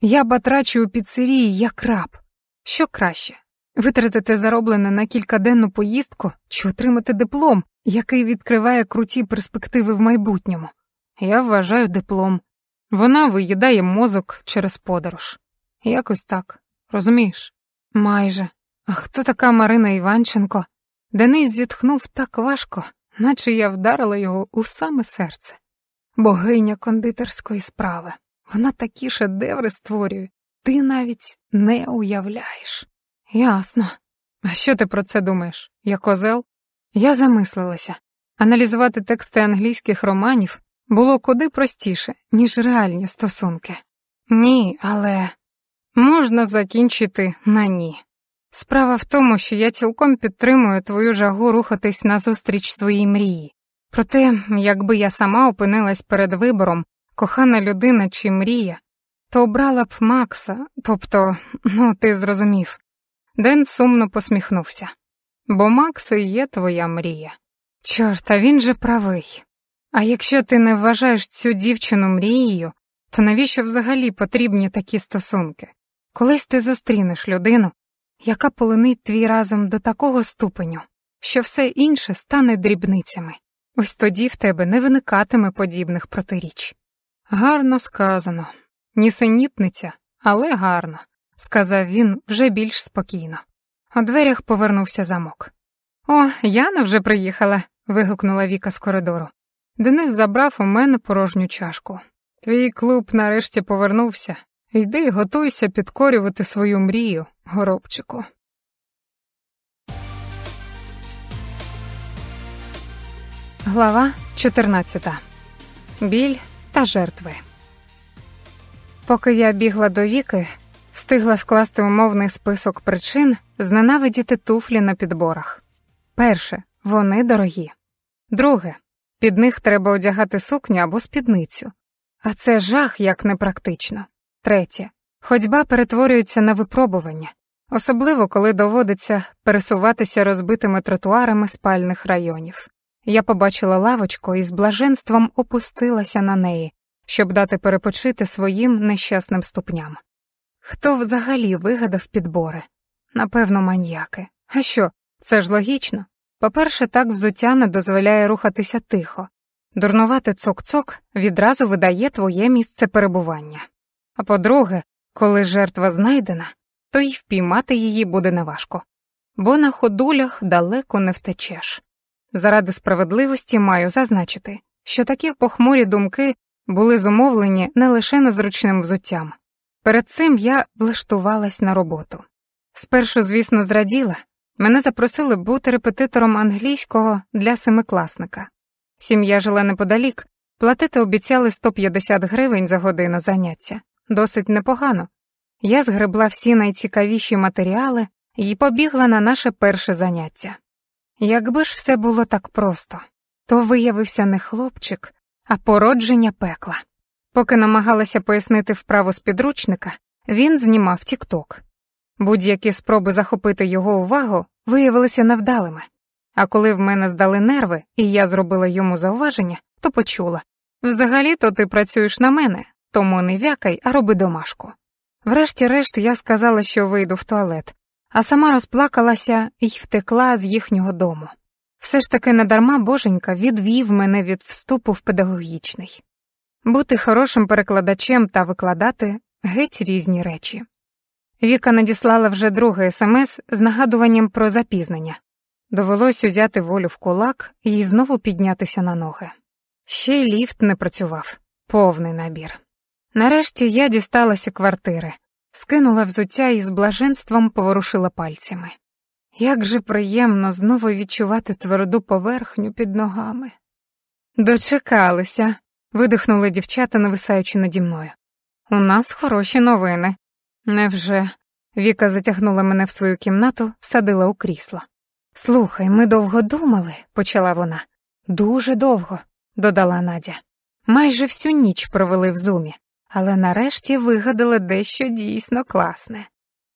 я батрачу у піцерії, як раб. Що краще? Витратити зароблене на кількаденну поїздку чи отримати диплом, який відкриває круті перспективи в майбутньому. Я вважаю диплом. Вона виїдає мозок через подорож. Якось так, розумієш? Майже. А хто така Марина Іванченко? Денис зітхнув так важко, наче я вдарила його у саме серце богиня кондитерської справи. Вона такі шедеври створює, ти навіть не уявляєш. Ясно. А що ти про це думаєш? як козел? Я замислилася. Аналізувати тексти англійських романів було куди простіше, ніж реальні стосунки. Ні, але можна закінчити на ні. Справа в тому, що я цілком підтримую твою жагу рухатись назустріч своїй мрії, Проте, якби я сама опинилась перед вибором, кохана людина чи мрія, то обрала б Макса, тобто, ну, ти зрозумів. Ден сумно посміхнувся. Бо Макс і є твоя мрія. Чорт, а він же правий. А якщо ти не вважаєш цю дівчину мрією, то навіщо взагалі потрібні такі стосунки? Колись ти зустрінеш людину, яка полинить твій разом до такого ступеню, що все інше стане дрібницями. Ось тоді в тебе не виникатиме подібних протиріч. Гарно сказано, нісенітниця, але гарно, сказав він вже більш спокійно. У дверях повернувся замок. О, Яна вже приїхала. вигукнула Віка з коридору. Денис забрав у мене порожню чашку. Твій клуб нарешті повернувся. Йди готуйся підкорювати свою мрію, горобчику. Глава 14. Біль та жертви. Поки я бігла до віки, встигла скласти умовний список причин зненавидіти туфлі на підборах. Перше, вони дорогі. Друге, під них треба одягати сукню або спідницю. А це жах як непрактично. Третє. Ходьба перетворюється на випробування, особливо коли доводиться пересуватися розбитими тротуарами спальних районів. Я побачила лавочку і з блаженством опустилася на неї, щоб дати перепочити своїм нещасним ступням. Хто взагалі вигадав підбори? Напевно, маньяки. А що, це ж логічно? По-перше, так взуття не дозволяє рухатися тихо. Дурнувати цок-цок відразу видає твоє місце перебування. А по-друге, коли жертва знайдена, то й впіймати її буде неважко, бо на ходулях далеко не втечеш. Заради справедливості маю зазначити, що такі похмурі думки були зумовлені не лише незручним взуттям. Перед цим я влаштувалась на роботу. Спершу, звісно, зраділа, мене запросили бути репетитором англійського для семикласника. Сім'я жила неподалік, платити обіцяли 150 гривень за годину заняття, досить непогано. Я згребла всі найцікавіші матеріали і побігла на наше перше заняття. Якби ж все було так просто, то виявився не хлопчик, а породження пекла. Поки намагалася пояснити вправу з підручника, він знімав тікток. Будь-які спроби захопити його увагу виявилися невдалими. А коли в мене здали нерви, і я зробила йому зауваження, то почула взагалі-то ти працюєш на мене, тому не вякай, а роби домашку. Врешті-решт я сказала, що вийду в туалет, а сама розплакалася і втекла з їхнього дому. Все ж таки недарма боженька відвів мене від вступу в педагогічний. Бути хорошим перекладачем та викладати геть різні речі. Віка надіслала вже другий смс з нагадуванням про запізнення. Довелось узяти волю в кулак і знову піднятися на ноги. Ще й ліфт не працював повний набір. Нарешті я дісталася квартири, скинула взуття і з блаженством поворушила пальцями. Як же приємно знову відчувати тверду поверхню під ногами. Дочекалися, видихнули дівчата, нависаючи наді мною. У нас хороші новини. Невже? Віка затягнула мене в свою кімнату, всадила у крісло. Слухай, ми довго думали, почала вона. Дуже довго, додала Надя. Майже всю ніч провели в зумі але нарешті вигадала дещо дійсно класне.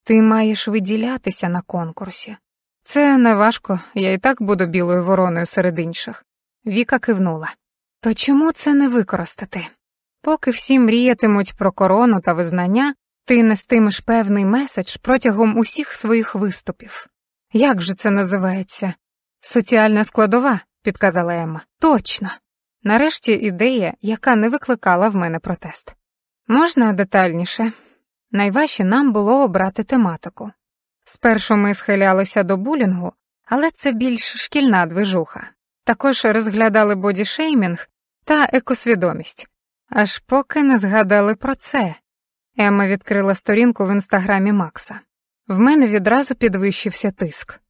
Ти маєш виділятися на конкурсі. Це неважко, я і так буду білою вороною серед інших. Віка кивнула. То чому це не використати? Поки всі мріятимуть про корону та визнання, ти нестимеш певний меседж протягом усіх своїх виступів. Як же це називається? Соціальна складова, підказала Емма. Точно. Нарешті ідея, яка не викликала в мене протест. Можна детальніше. Найважче нам було обрати тематику. Спершу ми схилялися до булінгу, але це більш шкільна движуха. Також розглядали бодішеймінг та екосвідомість. Аж поки не згадали про це. Емма відкрила сторінку в інстаграмі Макса. В мене відразу підвищився тиск.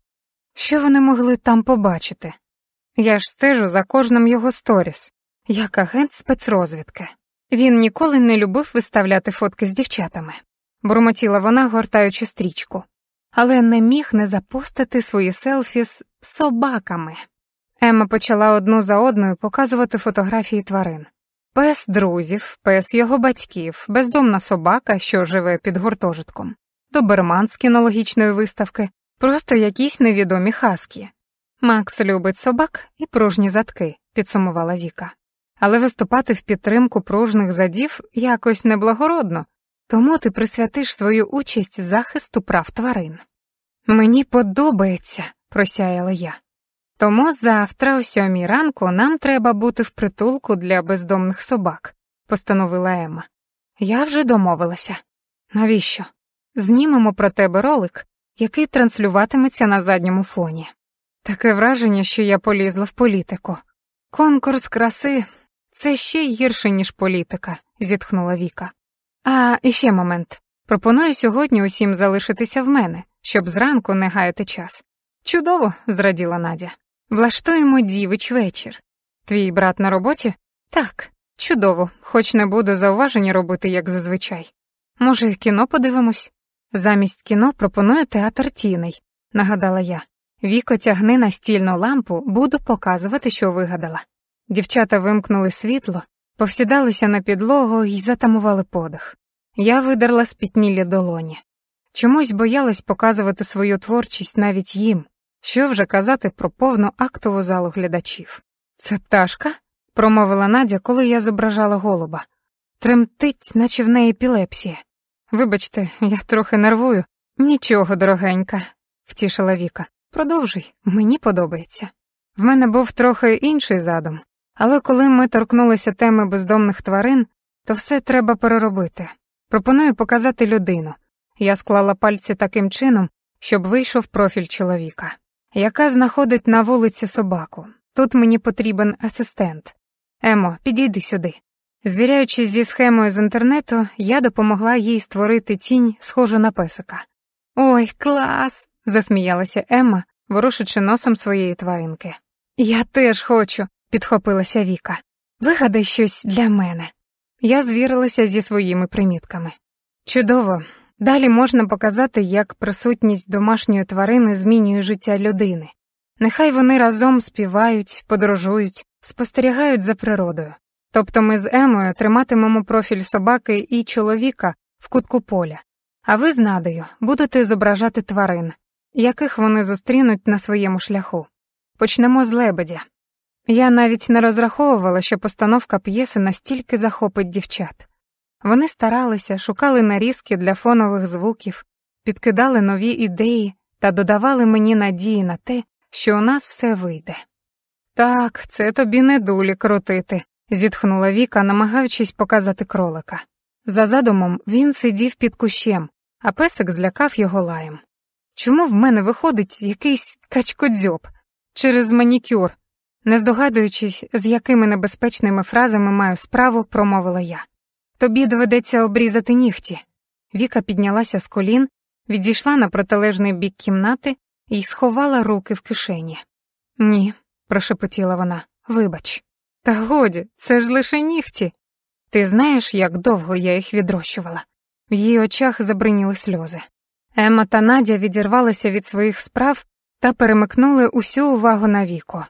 Що вони могли там побачити? Я ж стежу за кожним його сторіс, як агент спецрозвідки. Він ніколи не любив виставляти фотки з дівчатами, бурмотіла вона, гортаючи стрічку, але не міг не запостити свої селфі з собаками. Емма почала одну за одною показувати фотографії тварин. Пес друзів, пес його батьків, бездомна собака, що живе під гуртожитком, доберман з кінологічної виставки, просто якісь невідомі хаски. Макс любить собак і пружні задки, підсумувала Віка але виступати в підтримку пружних задів якось неблагородно, тому ти присвятиш свою участь захисту прав тварин. Мені подобається, просяяла я. Тому завтра, о сьомій ранку, нам треба бути в притулку для бездомних собак, постановила Емма. Я вже домовилася. Навіщо? Знімемо про тебе ролик, який транслюватиметься на задньому фоні. Таке враження, що я полізла в політику. Конкурс краси це ще гірше, ніж політика, зітхнула Віка. А іще момент. Пропоную сьогодні усім залишитися в мене, щоб зранку не гаяти час. Чудово, зраділа Надя. Влаштуємо дівич вечір. Твій брат на роботі? Так, чудово, хоч не буду зауважені робити, як зазвичай. Може, кіно подивимось? Замість кіно пропоную театр тіней, нагадала я. Віко тягни настільну лампу, буду показувати, що вигадала. Дівчата вимкнули світло, повсідалися на підлогу і затамували подих. Я видерла спітнілі долоні. Чомусь боялась показувати свою творчість навіть їм, що вже казати про повну актову залу глядачів. Це пташка? промовила Надя, коли я зображала голуба. Тремтить, наче в неї епілепсія. Вибачте, я трохи нервую. Нічого, дорогенька, втішила Віка. Продовжуй, мені подобається. В мене був трохи інший задум. Але коли ми торкнулися теми бездомних тварин, то все треба переробити. Пропоную показати людину. Я склала пальці таким чином, щоб вийшов профіль чоловіка, яка знаходить на вулиці собаку. Тут мені потрібен асистент. Емо, підійди сюди. Звіряючись зі схемою з інтернету, я допомогла їй створити тінь, схожу на песика. Ой, клас! засміялася Емма, ворушачи носом своєї тваринки. Я теж хочу, підхопилася Віка. Вигадай щось для мене. Я звірилася зі своїми примітками. Чудово. Далі можна показати, як присутність домашньої тварини змінює життя людини. Нехай вони разом співають, подорожують, спостерігають за природою. Тобто ми з Емою триматимемо профіль собаки і чоловіка в кутку поля, а ви з надою будете зображати тварин, яких вони зустрінуть на своєму шляху. Почнемо з лебедя. Я навіть не розраховувала, що постановка п'єси настільки захопить дівчат. Вони старалися, шукали нарізки для фонових звуків, підкидали нові ідеї та додавали мені надії на те, що у нас все вийде. Так, це тобі не дулі крутити, зітхнула Віка, намагаючись показати кролика. За задумом він сидів під кущем, а песик злякав його лаєм. Чому в мене виходить якийсь качкодзьоб через манікюр? Не здогадуючись, з якими небезпечними фразами маю справу, промовила я. Тобі доведеться обрізати нігті. Віка піднялася з колін, відійшла на протилежний бік кімнати і сховала руки в кишені. Ні, прошепотіла вона, вибач. Та годі, це ж лише нігті. Ти знаєш, як довго я їх відрощувала. В її очах забриніли сльози. Емма та Надя відірвалися від своїх справ та перемикнули усю увагу на віко.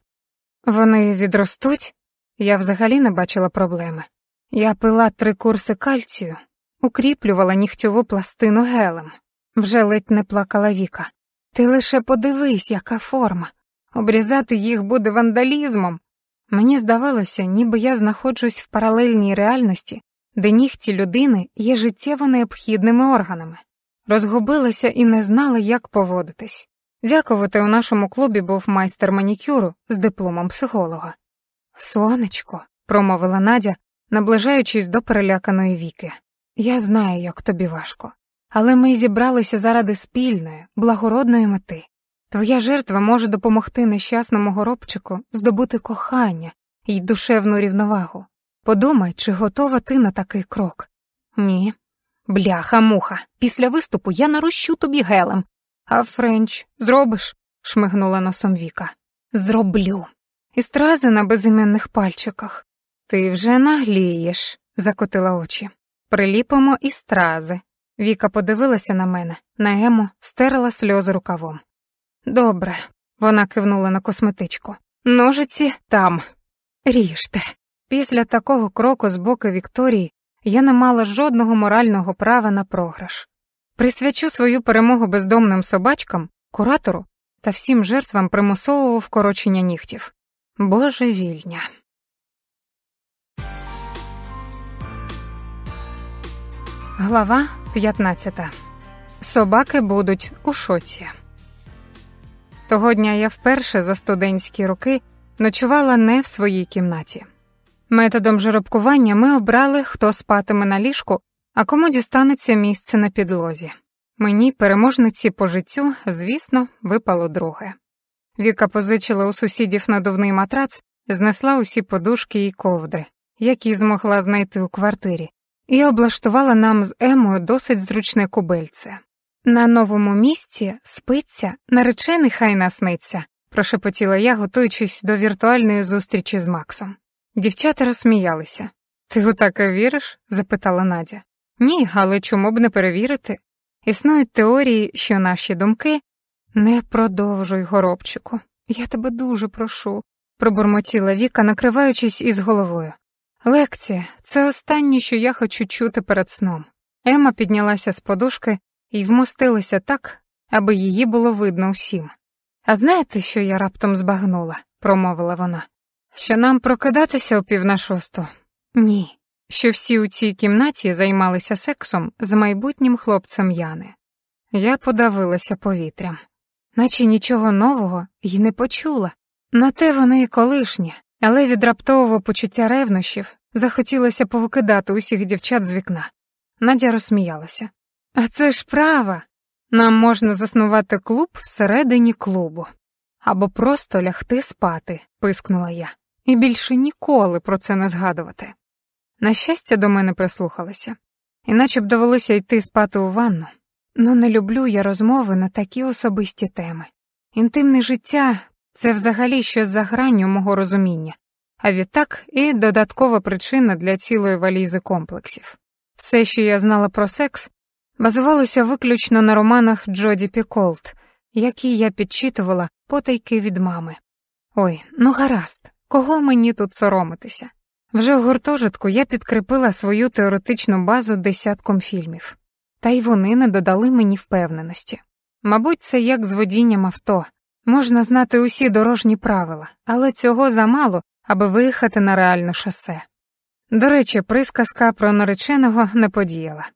Вони відростуть? Я взагалі не бачила проблеми. Я пила три курси кальцію, укріплювала нігтьову пластину гелем, вже ледь не плакала Віка. Ти лише подивись, яка форма. Обрізати їх буде вандалізмом. Мені здавалося, ніби я знаходжусь в паралельній реальності, де нігті людини є життєво необхідними органами. Розгубилася і не знала, як поводитись. Дякувати у нашому клубі був майстер манікюру з дипломом психолога. Сонечко, промовила Надя, наближаючись до переляканої віки. Я знаю, як тобі важко. Але ми зібралися заради спільної, благородної мети. Твоя жертва може допомогти нещасному горобчику здобути кохання і душевну рівновагу. Подумай, чи готова ти на такий крок? Ні. Бляха муха, після виступу я нарощу тобі гелем, а Френч зробиш? шмигнула носом Віка. Зроблю. І стрази на безіменних пальчиках. Ти вже наглієш, закотила очі. Приліпимо і стрази. Віка подивилася на мене, на Ему стерла сльози рукавом. Добре, вона кивнула на косметичку. Ножиці там. Ріжте. Після такого кроку з боку Вікторії я не мала жодного морального права на програш. Присвячу свою перемогу бездомним собачкам, куратору та всім жертвам примусового вкорочення нігтів. Божевільня. Глава 15. Собаки будуть у шоці. Того дня я вперше за студентські роки ночувала не в своїй кімнаті. Методом жеребкування ми обрали, хто спатиме на ліжку, а кому дістанеться місце на підлозі? Мені, переможниці по життю, звісно, випало друге. Віка позичила у сусідів надувний матрац, знесла усі подушки і ковдри, які змогла знайти у квартирі, і облаштувала нам з Емою досить зручне кубельце. На новому місці спиться, наречений хай насниться, прошепотіла я, готуючись до віртуальної зустрічі з Максом. Дівчата розсміялися. Ти отак таке віриш? запитала Надя. Ні, але чому б не перевірити? Існують теорії, що наші думки не продовжуй, горобчику. Я тебе дуже прошу, пробурмотіла Віка, накриваючись із головою. Лекція це останнє, що я хочу чути перед сном. Ема піднялася з подушки і вмостилася так, аби її було видно всім. А знаєте, що я раптом збагнула, промовила вона. Що нам прокидатися о пів на шосту? Ні що всі у цій кімнаті займалися сексом з майбутнім хлопцем Яни. Я подавилася повітрям, наче нічого нового й не почула. На те вони і колишні, але від раптового почуття ревнощів захотілося повикидати усіх дівчат з вікна. Надя розсміялася. А це ж права. Нам можна заснувати клуб всередині клубу або просто лягти спати, пискнула я, і більше ніколи про це не згадувати. На щастя, до мене прислухалися, іначе б довелося йти спати у ванну. Ну не люблю я розмови на такі особисті теми. Інтимне життя це взагалі щось за гранню мого розуміння, а відтак і додаткова причина для цілої валізи комплексів. Все, що я знала про секс, базувалося виключно на романах Джоді Піколт, які я підчитувала потайки від мами. Ой, ну гаразд, кого мені тут соромитися? Вже в гуртожитку я підкріпила свою теоретичну базу десятком фільмів, та й вони не додали мені впевненості. Мабуть, це як з водінням авто. Можна знати усі дорожні правила, але цього замало, аби виїхати на реальне шосе. До речі, присказка про нареченого не подіяла.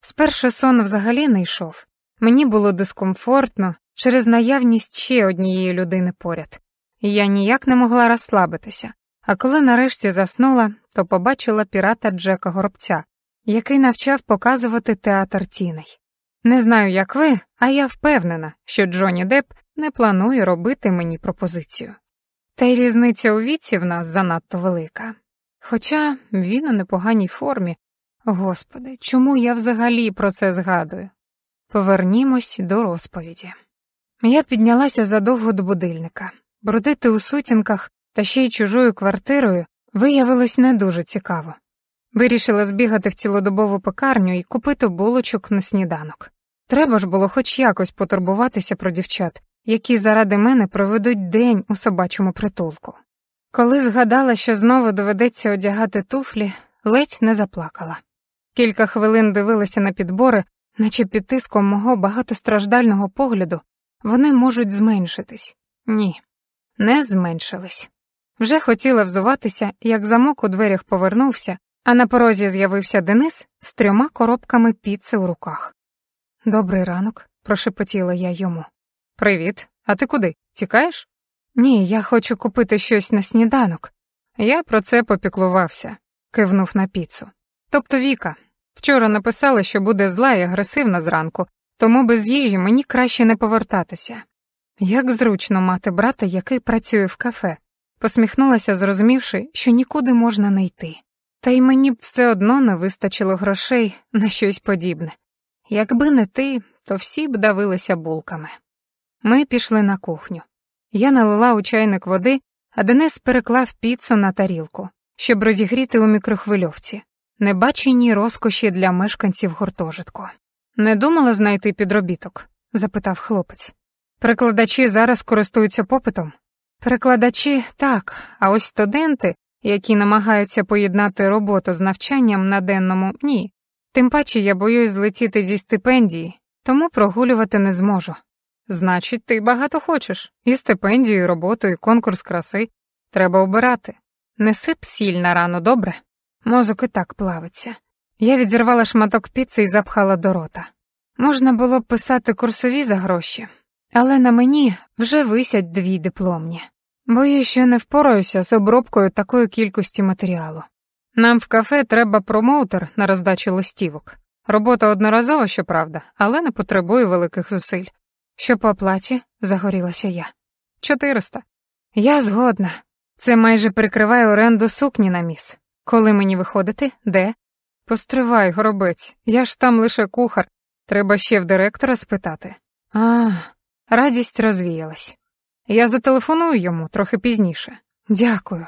Спершу сон взагалі не йшов, мені було дискомфортно через наявність ще однієї людини поряд, і я ніяк не могла розслабитися. А коли нарешті заснула, то побачила пірата Джека Горобця, який навчав показувати театр тіней. Не знаю, як ви, а я впевнена, що Джонні Деп не планує робити мені пропозицію. Та й різниця у віці в нас занадто велика. Хоча він у непоганій формі. Господи, чому я взагалі про це згадую? Повернімось до розповіді. Я піднялася задовго до будильника. брудити у сутінках та ще й чужою квартирою виявилось не дуже цікаво. Вирішила збігати в цілодобову пекарню і купити булочок на сніданок. Треба ж було хоч якось потурбуватися про дівчат, які заради мене проведуть день у собачому притулку. Коли згадала, що знову доведеться одягати туфлі, ледь не заплакала. Кілька хвилин дивилася на підбори, наче під тиском мого багатостраждального погляду вони можуть зменшитись. Ні, не зменшились. Вже хотіла взуватися, як замок у дверях повернувся, а на порозі з'явився Денис з трьома коробками піци у руках. Добрий ранок, прошепотіла я йому. Привіт, а ти куди? Тікаєш? Ні, я хочу купити щось на сніданок. Я про це попіклувався, кивнув на піцу. Тобто Віка, вчора написала, що буде зла і агресивна зранку, тому без їжі мені краще не повертатися. Як зручно мати брата, який працює в кафе, посміхнулася, зрозумівши, що нікуди можна не йти. Та й мені б все одно не вистачило грошей на щось подібне. Якби не ти, то всі б давилися булками. Ми пішли на кухню. Я налила у чайник води, а Денис переклав піцу на тарілку, щоб розігріти у мікрохвильовці, небачені розкоші для мешканців гуртожитку. Не думала знайти підробіток? запитав хлопець. Прикладачі зараз користуються попитом, Перекладачі так, а ось студенти, які намагаються поєднати роботу з навчанням на денному, ні. Тим паче я боюсь злетіти зі стипендії, тому прогулювати не зможу. Значить, ти багато хочеш і стипендію, і роботу, і конкурс краси. Треба обирати. Неси псіль на рану, добре? Мозок і так плавиться. Я відірвала шматок піци і запхала до рота. Можна було б писати курсові за гроші, але на мені вже висять дві дипломні бо я ще не впораюся з обробкою такої кількості матеріалу. Нам в кафе треба промоутер на роздачу листівок. Робота одноразова, щоправда, але не потребує великих зусиль. Що по оплаті загорілася я. Чотириста. Я згодна. Це майже прикриває оренду сукні на міс. Коли мені виходити, де? Постривай, горобець, я ж там лише кухар. Треба ще в директора спитати. А, радість розвіялась. Я зателефоную йому трохи пізніше. Дякую.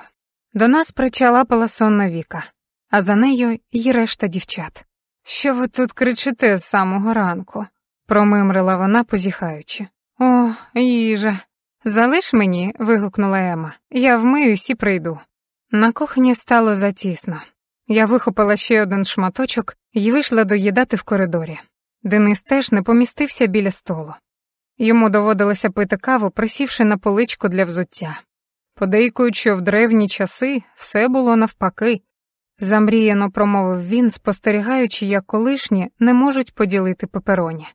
До нас причалапала сонна Віка, а за нею й решта дівчат. Що ви тут кричите з самого ранку? промимрила вона, позіхаючи. О, їжа. Залиш мені, вигукнула Ема. Я вмиюсь і прийду. На кухні стало затісно. Я вихопила ще один шматочок і вийшла доїдати в коридорі. Денис теж не помістився біля столу. Йому доводилося пити каву, присівши на поличку для взуття. Подейкуючи в древні часи, все було навпаки. Замріяно промовив він, спостерігаючи, як колишні не можуть поділити пепероні.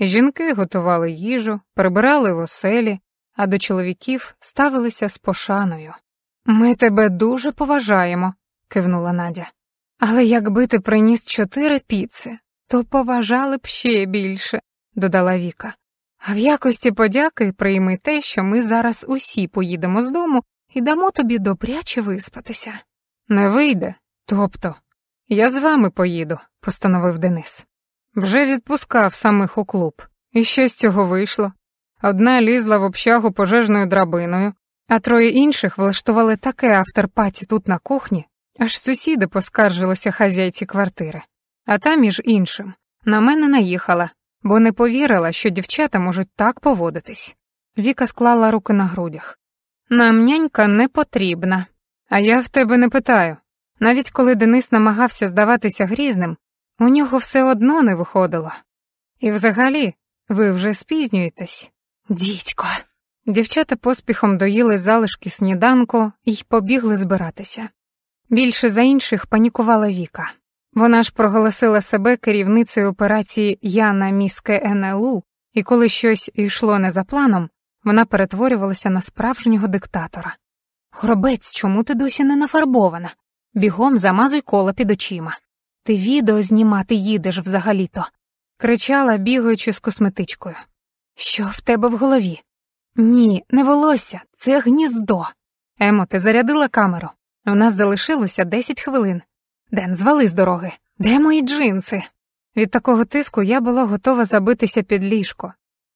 Жінки готували їжу, прибирали в оселі, а до чоловіків ставилися з пошаною. Ми тебе дуже поважаємо, кивнула Надя. Але якби ти приніс чотири піци, то поважали б ще більше, додала Віка. А в якості подяки прийми те, що ми зараз усі поїдемо з дому і дамо тобі добряче виспатися. Не вийде. Тобто, я з вами поїду, постановив Денис. Вже відпускав самих у клуб. І що з цього вийшло? Одна лізла в общагу пожежною драбиною, а троє інших влаштували таке авторпаті тут на кухні, аж сусіди поскаржилися хазяйці квартири. А та, між іншим, на мене наїхала, бо не повірила, що дівчата можуть так поводитись. Віка склала руки на грудях. Нам нянька не потрібна. А я в тебе не питаю. Навіть коли Денис намагався здаватися грізним, у нього все одно не виходило. І взагалі, ви вже спізнюєтесь. Дідько. Дівчата поспіхом доїли залишки сніданку і побігли збиратися. Більше за інших панікувала Віка. Вона ж проголосила себе керівницею операції Яна міське НЛУ, і коли щось йшло не за планом, вона перетворювалася на справжнього диктатора. Гробець, чому ти досі не нафарбована? Бігом замазуй коло під очима. Ти відео знімати їдеш взагалі то. кричала, бігаючи з косметичкою. Що в тебе в голові? Ні, не волосся, це гніздо. Емо, ти зарядила камеру. У нас залишилося 10 хвилин. Ден, звали з дороги. Де мої джинси? Від такого тиску я була готова забитися під ліжко.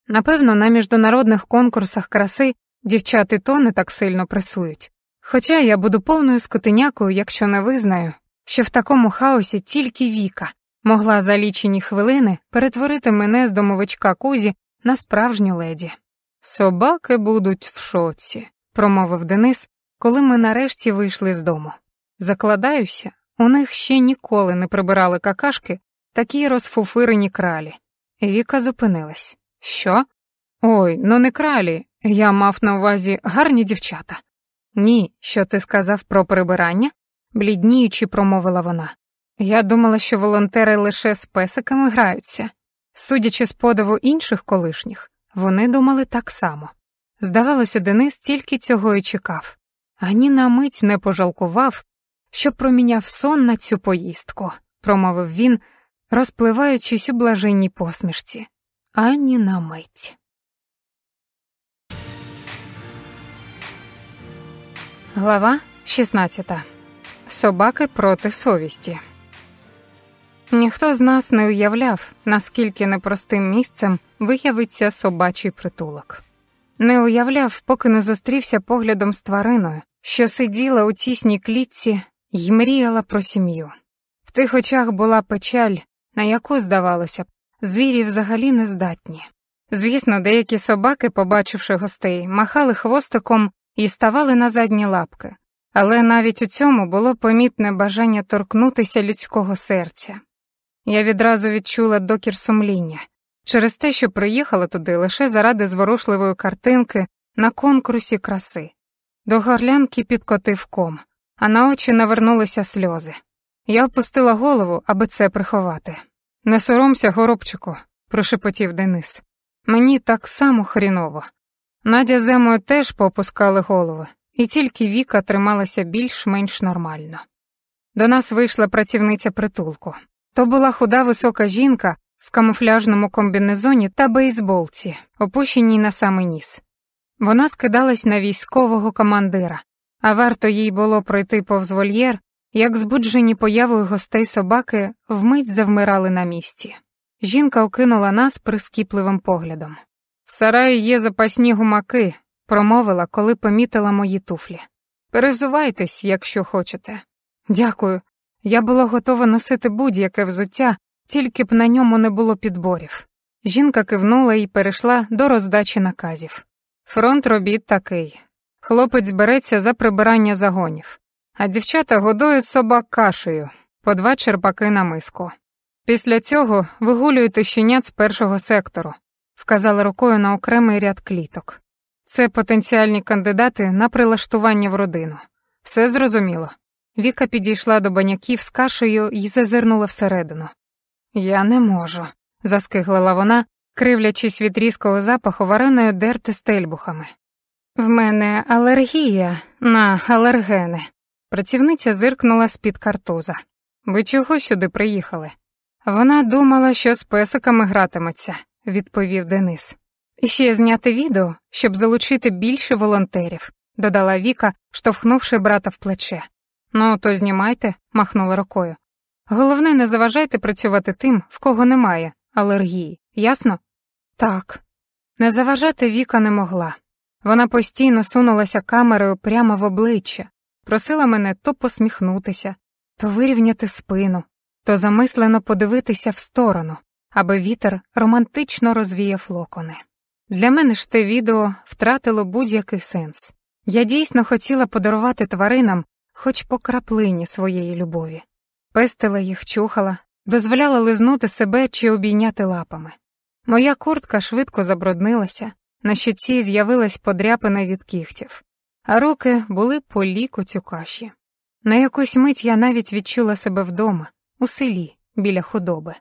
Напевно, на міжнародних конкурсах краси дівчати то не так сильно пресують. Хоча я буду повною скотинякою, якщо не визнаю, що в такому хаосі тільки Віка могла за лічені хвилини перетворити мене з домовичка Кузі на справжню леді. Собаки будуть в шоці, промовив Денис, коли ми нарешті вийшли з дому. Закладаюся, у них ще ніколи не прибирали какашки, такі розфуфирені кралі. Віка зупинилась. Що? Ой, ну не кралі. Я мав на увазі гарні дівчата. Ні, що ти сказав про прибирання? блідніючи, промовила вона. Я думала, що волонтери лише з песиками граються. Судячи з подиву інших колишніх, вони думали так само. Здавалося, Денис тільки цього і чекав. Ані на мить не пожалкував, що проміняв сон на цю поїздку, промовив він, розпливаючись у блаженній посмішці, ані на мить. Глава 16. Собаки проти совісті. Ніхто з нас не уявляв, наскільки непростим місцем виявиться собачий притулок. Не уявляв, поки не зустрівся поглядом з твариною, що сиділа у тісній клітці й мріяла про сім'ю. В тих очах була печаль, на яку, здавалося б, звірі взагалі не здатні. Звісно, деякі собаки, побачивши гостей, махали хвостиком і ставали на задні лапки, але навіть у цьому було помітне бажання торкнутися людського серця. Я відразу відчула докір сумління через те, що приїхала туди лише заради зворушливої картинки на конкурсі краси. До горлянки підкотив ком, а на очі навернулися сльози. Я опустила голову, аби це приховати. Не соромся, горобчику, прошепотів Денис. Мені так само хріново. Надя з Емою теж поопускали голови, і тільки Віка трималася більш-менш нормально. До нас вийшла працівниця притулку. То була худа висока жінка в камуфляжному комбінезоні та бейсболці, опущеній на самий ніс. Вона скидалась на військового командира, а варто їй було пройти повз вольєр, як збуджені появою гостей собаки вмить завмирали на місці. Жінка окинула нас прискіпливим поглядом. В сараї є запасні гумаки, промовила, коли помітила мої туфлі. Перезувайтесь, якщо хочете. Дякую. Я була готова носити будь-яке взуття, тільки б на ньому не було підборів. Жінка кивнула і перейшла до роздачі наказів. Фронт робіт такий Хлопець береться за прибирання загонів, а дівчата годують собак кашею по два черпаки на миску. Після цього вигулюєте щенят з першого сектору, вказала рукою на окремий ряд кліток. Це потенціальні кандидати на прилаштування в родину. Все зрозуміло. Віка підійшла до баняків з кашею і зазирнула всередину. Я не можу, заскиглила вона, кривлячись від різкого запаху вареною дерти стельбухами. В мене алергія на алергени. Працівниця зиркнула з-під картуза. Ви чого сюди приїхали? Вона думала, що з песиками гратиметься, відповів Денис. ще зняти відео, щоб залучити більше волонтерів, додала Віка, штовхнувши брата в плече. Ну, то знімайте, махнула рукою. Головне, не заважайте працювати тим, в кого немає алергії, ясно? Так. Не заважати Віка не могла. Вона постійно сунулася камерою прямо в обличчя, просила мене то посміхнутися, то вирівняти спину, то замислено подивитися в сторону, аби вітер романтично розвіяв локони. Для мене ж те відео втратило будь-який сенс. Я дійсно хотіла подарувати тваринам хоч по краплині своєї любові, пестила їх, чухала, дозволяла лизнути себе чи обійняти лапами. Моя куртка швидко забруднилася, на щоці з'явилась подряпина від кігтів, а руки були по лікоть у каші. На якусь мить я навіть відчула себе вдома, у селі, біля худоби.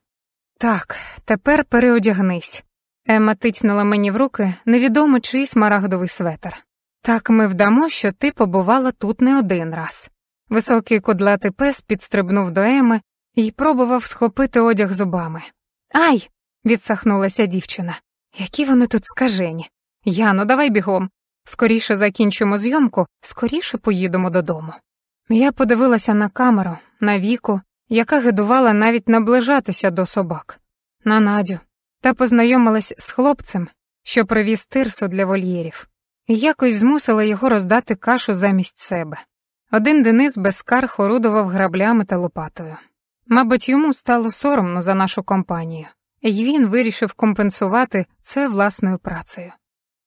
Так, тепер переодягнись. Ема тицнула мені в руки невідомо чий смарагдовий светр. Так ми вдамо, що ти побувала тут не один раз. Високий кудлатий пес підстрибнув до Еми і пробував схопити одяг зубами. Ай! відсахнулася дівчина. Які вони тут скажені? Яно, давай бігом. Скоріше закінчимо зйомку, скоріше поїдемо додому. Я подивилася на камеру, на віку, яка гидувала навіть наближатися до собак, на Надю, та познайомилась з хлопцем, що привіз тирсу для вольєрів, і якось змусила його роздати кашу замість себе. Один Денис без кар орудував граблями та лопатою. Мабуть, йому стало соромно за нашу компанію і він вирішив компенсувати це власною працею.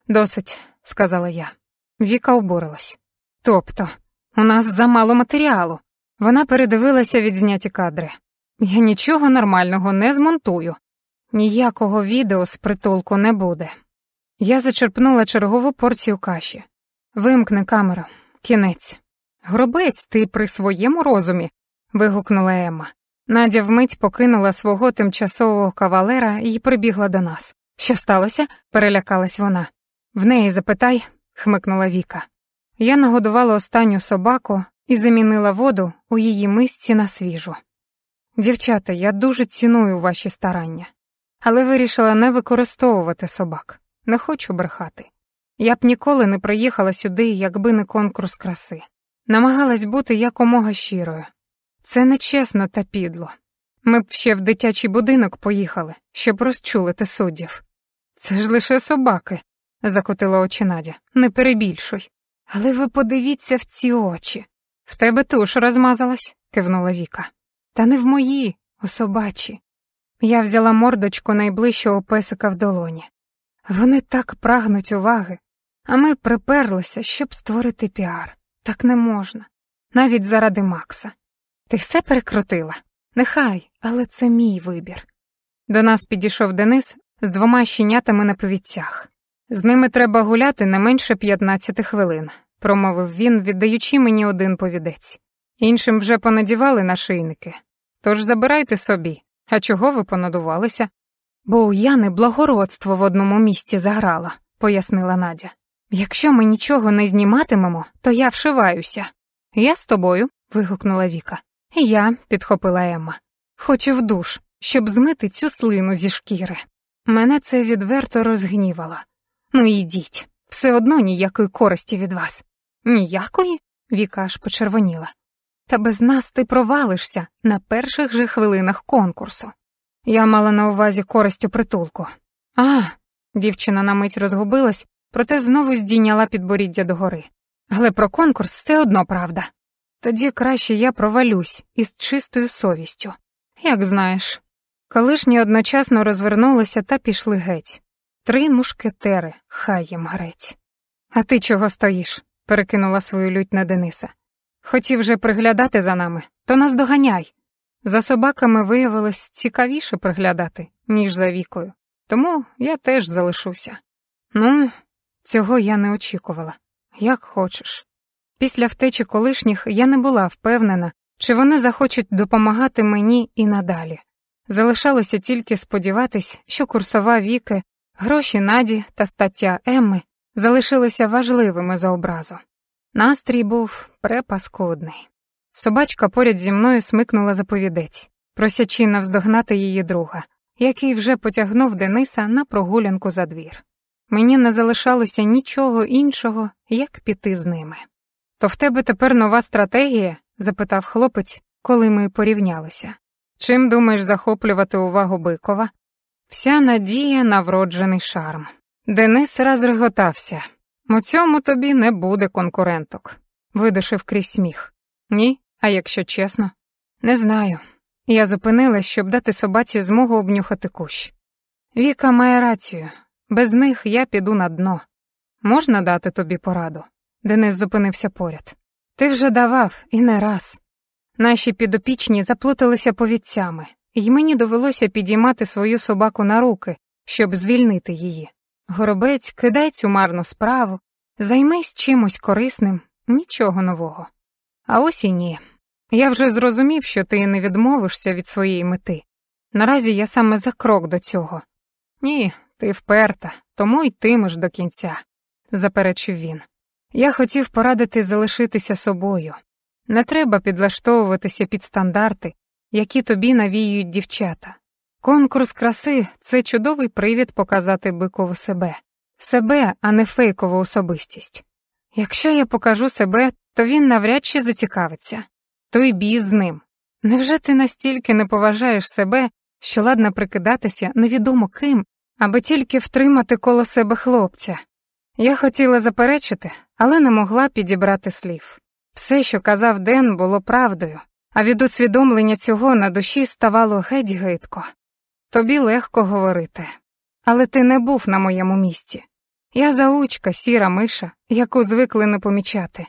Досить, сказала я. Віка обурилась. Тобто, у нас замало матеріалу. Вона передивилася відзняті кадри. Я нічого нормального не змонтую. Ніякого відео з притулку не буде. Я зачерпнула чергову порцію каші. Вимкни камеру, кінець. Гробець, ти при своєму розумі. вигукнула Емма. Надя вмить покинула свого тимчасового кавалера і прибігла до нас. Що сталося? перелякалась вона. В неї запитай, хмикнула Віка. Я нагодувала останню собаку і замінила воду у її мисці на свіжу. Дівчата, я дуже ціную ваші старання, але вирішила не використовувати собак. Не хочу брехати. Я б ніколи не приїхала сюди, якби не конкурс краси. Намагалась бути якомога щирою. Це не чесно та підло. Ми б ще в дитячий будинок поїхали, щоб розчулити суддів. Це ж лише собаки, закотила очі Надя. Не перебільшуй. Але ви подивіться в ці очі. В тебе туш розмазалась, кивнула Віка. Та не в мої, у собачі. Я взяла мордочку найближчого песика в долоні. Вони так прагнуть уваги, а ми приперлися, щоб створити піар. Так не можна, навіть заради Макса. Ти все перекрутила. Нехай, але це мій вибір. До нас підійшов Денис з двома щенятами на повідцях. З ними треба гуляти не менше 15 хвилин, промовив він, віддаючи мені один повідець. Іншим вже понадівали нашийники. Тож забирайте собі. А чого ви понадувалися? Бо у Яни благородство в одному місці заграла, пояснила Надя. Якщо ми нічого не зніматимемо, то я вшиваюся. Я з тобою. вигукнула Віка. Я, підхопила Емма, хочу в душ, щоб змити цю слину зі шкіри. Мене це відверто розгнівало. Ну йдіть, все одно ніякої користі від вас. Ніякої? Віка аж почервоніла. Та без нас ти провалишся на перших же хвилинах конкурсу. Я мала на увазі користь у притулку. А, дівчина на мить розгубилась, проте знову здійняла підборіддя догори. Але про конкурс все одно правда. Тоді краще я провалюсь із чистою совістю. Як знаєш. Колишні одночасно розвернулися та пішли геть. Три мушкетери, хай їм греть. А ти чого стоїш? перекинула свою лють на Дениса. Хотів же приглядати за нами, то нас доганяй. За собаками виявилось цікавіше приглядати, ніж за вікою, тому я теж залишуся. Ну, цього я не очікувала. Як хочеш. Після втечі колишніх я не була впевнена, чи вони захочуть допомагати мені і надалі. Залишалося тільки сподіватись, що курсова віки, гроші наді та стаття Емми залишилися важливими за образу. Настрій був препаскудний. Собачка поряд зі мною смикнула заповідець, просячи навздогнати її друга, який вже потягнув Дениса на прогулянку за двір. Мені не залишалося нічого іншого, як піти з ними. То в тебе тепер нова стратегія? запитав хлопець, коли ми порівнялися. Чим думаєш захоплювати увагу бикова? Вся надія на вроджений шарм. Денис розреготався. У цьому тобі не буде конкуренток, видушив крізь сміх. Ні, а якщо чесно, не знаю. Я зупинилась, щоб дати собаці змогу обнюхати кущ. Віка має рацію, без них я піду на дно. Можна дати тобі пораду? Денис зупинився поряд. Ти вже давав і не раз. Наші підопічні заплуталися повідцями, і мені довелося підіймати свою собаку на руки, щоб звільнити її. Горобець, кидай цю марну справу, займись чимось корисним, нічого нового. А ось і ні. Я вже зрозумів, що ти не відмовишся від своєї мети. Наразі я саме за крок до цього. Ні, ти вперта, тому йтимеш до кінця, заперечив він. Я хотів порадити залишитися собою. Не треба підлаштовуватися під стандарти, які тобі навіюють дівчата. Конкурс краси це чудовий привід показати бикову себе, себе, а не фейкову особистість. Якщо я покажу себе, то він навряд чи зацікавиться, то й бій з ним. Невже ти настільки не поважаєш себе, що ладна прикидатися невідомо ким, аби тільки втримати коло себе хлопця, я хотіла заперечити, але не могла підібрати слів. Все, що казав Ден, було правдою, а від усвідомлення цього на душі ставало геть гидко. Тобі легко говорити, але ти не був на моєму місці. Я заучка, сіра миша, яку звикли не помічати.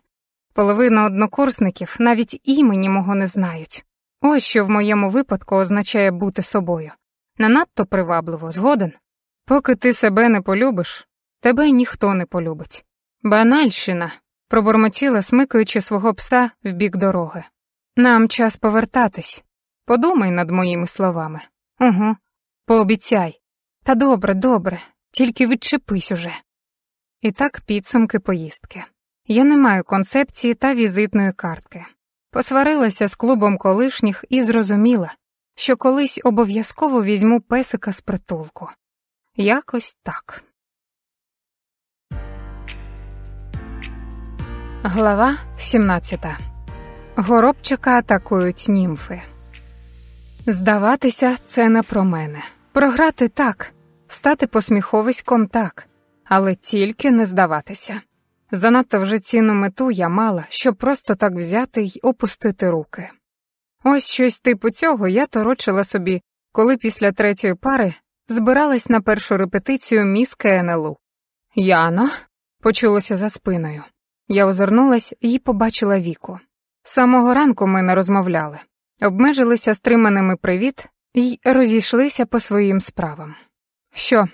Половина однокурсників навіть імені мого не знають. Ось що в моєму випадку означає бути собою. Не надто привабливо, згоден. Поки ти себе не полюбиш, тебе ніхто не полюбить. Банальщина, пробурмотіла, смикаючи свого пса в бік дороги. Нам час повертатись. Подумай над моїми словами. Угу, пообіцяй. Та добре, добре, тільки відчепись уже. І так підсумки поїздки. Я не маю концепції та візитної картки. Посварилася з клубом колишніх і зрозуміла, що колись обов'язково візьму песика з притулку. Якось так. Глава 17. Горобчика атакують німфи. Здаватися, це не про мене. Програти так, стати посміховиськом так, але тільки не здаватися. Занадто вже ціну мету я мала, щоб просто так взяти й опустити руки. Ось щось типу цього я торочила собі, коли після третьої пари збиралась на першу репетицію міс КНЛУ. Яно, почулося за спиною. Я озирнулась і побачила віку. самого ранку ми не розмовляли, обмежилися стриманими привіт і розійшлися по своїм справам. Що,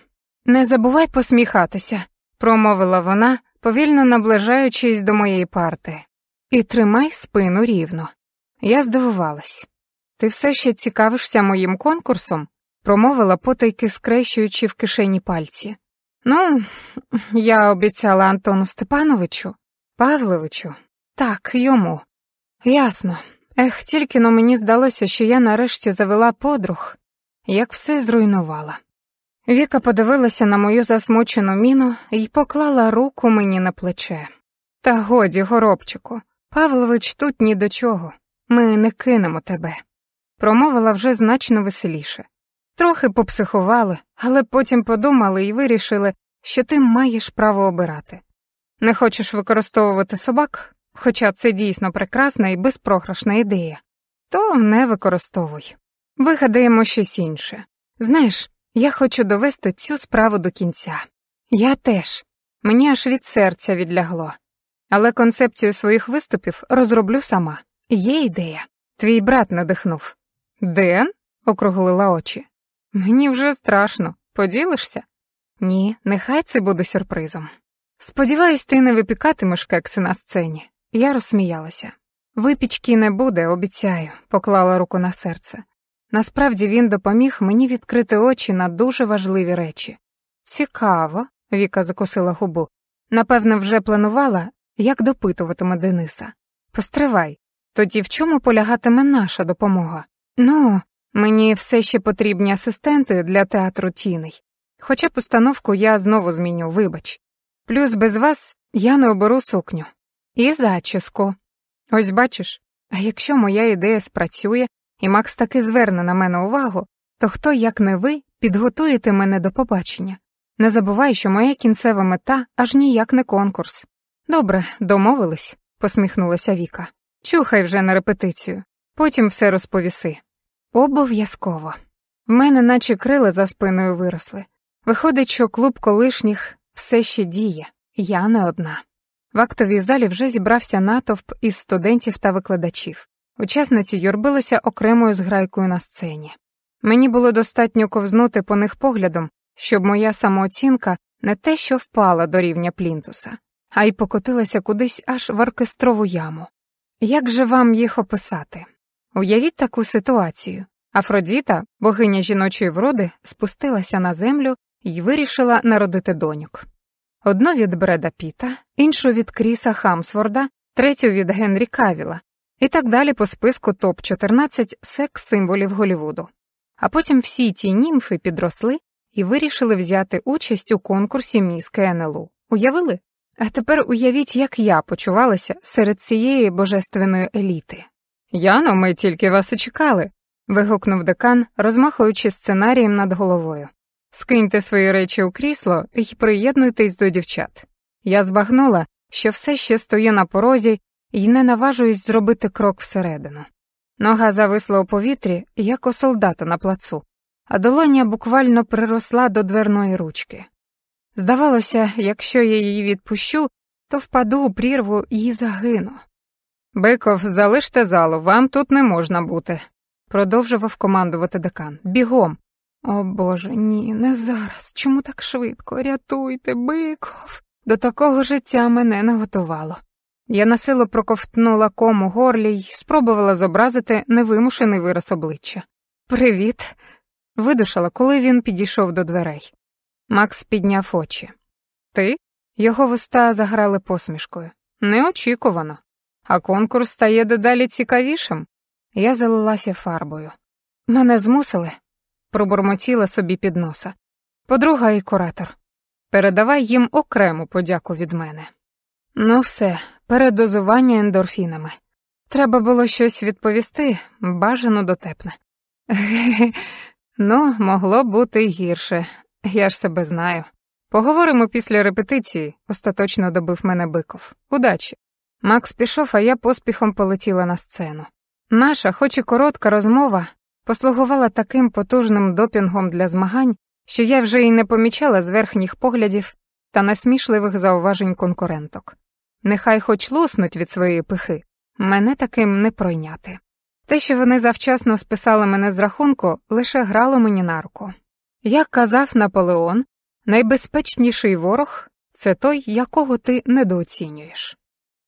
не забувай посміхатися, промовила вона, повільно наближаючись до моєї парти, і тримай спину рівно. Я здивувалась. Ти все ще цікавишся моїм конкурсом? промовила потайки, скрещуючи в кишені пальці. Ну, я обіцяла Антону Степановичу, Павловичу? Так, йому. Ясно. Ех, тільки но мені здалося, що я нарешті завела подруг, як все зруйнувала. Віка подивилася на мою засмучену міну і поклала руку мені на плече. Та годі, горобчику, Павлович тут ні до чого. Ми не кинемо тебе. Промовила вже значно веселіше. Трохи попсихували, але потім подумали і вирішили, що ти маєш право обирати. Не хочеш використовувати собак, хоча це дійсно прекрасна і безпрограшна ідея, то не використовуй. Вигадаємо щось інше. Знаєш, я хочу довести цю справу до кінця. Я теж, мені аж від серця відлягло. Але концепцію своїх виступів розроблю сама. Є ідея. Твій брат надихнув. Ден? округлила очі. Мені вже страшно. Поділишся? Ні, нехай це буде сюрпризом. Сподіваюсь, ти не випікатимеш кекси на сцені. Я розсміялася. Випічки не буде, обіцяю, поклала руку на серце. Насправді він допоміг мені відкрити очі на дуже важливі речі. Цікаво, Віка закусила губу. Напевно, вже планувала, як допитуватиме Дениса. Постривай, тоді в чому полягатиме наша допомога? Ну, мені все ще потрібні асистенти для театру тіней. Хоча постановку я знову зміню, вибач. Плюс без вас я не оберу сукню. І зачіску. Ось бачиш, а якщо моя ідея спрацює, і Макс таки зверне на мене увагу, то хто, як не ви, підготуєте мене до побачення. Не забувай, що моя кінцева мета аж ніяк не конкурс. Добре, домовились, посміхнулася Віка. Чухай вже на репетицію, потім все розповіси. Обов'язково. В мене наче крила за спиною виросли. Виходить, що клуб колишніх все ще діє, я не одна. В актовій залі вже зібрався натовп із студентів та викладачів. Учасниці юрбилися окремою зграйкою на сцені. Мені було достатньо ковзнути по них поглядом, щоб моя самооцінка не те, що впала до рівня плінтуса, а й покотилася кудись аж в оркестрову яму. Як же вам їх описати? Уявіть таку ситуацію. Афродіта, богиня жіночої вроди, спустилася на землю і вирішила народити донюк Одну від Бреда Піта, іншу від Кріса Хамсворда, третю від Генрі Кавіла, і так далі по списку топ-14 секс символів Голлівуду. А потім всі ті німфи підросли і вирішили взяти участь у конкурсі міс КНЛУ. Уявили? А тепер уявіть, як я почувалася серед цієї божественної еліти. Яно, ми тільки вас і чекали. вигукнув декан, розмахуючи сценарієм над головою. Скиньте свої речі у крісло і приєднуйтесь до дівчат. Я збагнула, що все ще стою на порозі і не наважуюсь зробити крок всередину. Нога зависла у повітрі, як у солдата на плацу, а долоня буквально приросла до дверної ручки. Здавалося, якщо я її відпущу, то впаду у прірву і загину. Биков, залиште залу, вам тут не можна бути, продовжував командувати декан. Бігом. О Боже, ні, не зараз. Чому так швидко? Рятуйте, биков. До такого життя мене не готувало. Я насилу проковтнула кому горлі й спробувала зобразити невимушений вираз обличчя. Привіт. видушила, коли він підійшов до дверей. Макс підняв очі. Ти? Його вуста заграли посмішкою. Неочікувано. А конкурс стає дедалі цікавішим. Я залилася фарбою. Мене змусили. Пробурмотіла собі під носа. Подруга і куратор. Передавай їм окрему подяку від мене. Ну, все, передозування ендорфінами. Треба було щось відповісти, бажано дотепне. (laughs) Ну, могло бути й гірше, я ж себе знаю. Поговоримо після репетиції, остаточно добив мене биков. Удачі. Макс пішов, а я поспіхом полетіла на сцену. Наша, хоч і коротка розмова, послугувала таким потужним допінгом для змагань, що я вже й не помічала з верхніх поглядів та насмішливих зауважень конкуренток. Нехай хоч луснуть від своєї пихи, мене таким не пройняти. Те, що вони завчасно списали мене з рахунку, лише грало мені на руку. Як казав Наполеон, найбезпечніший ворог це той, якого ти недооцінюєш.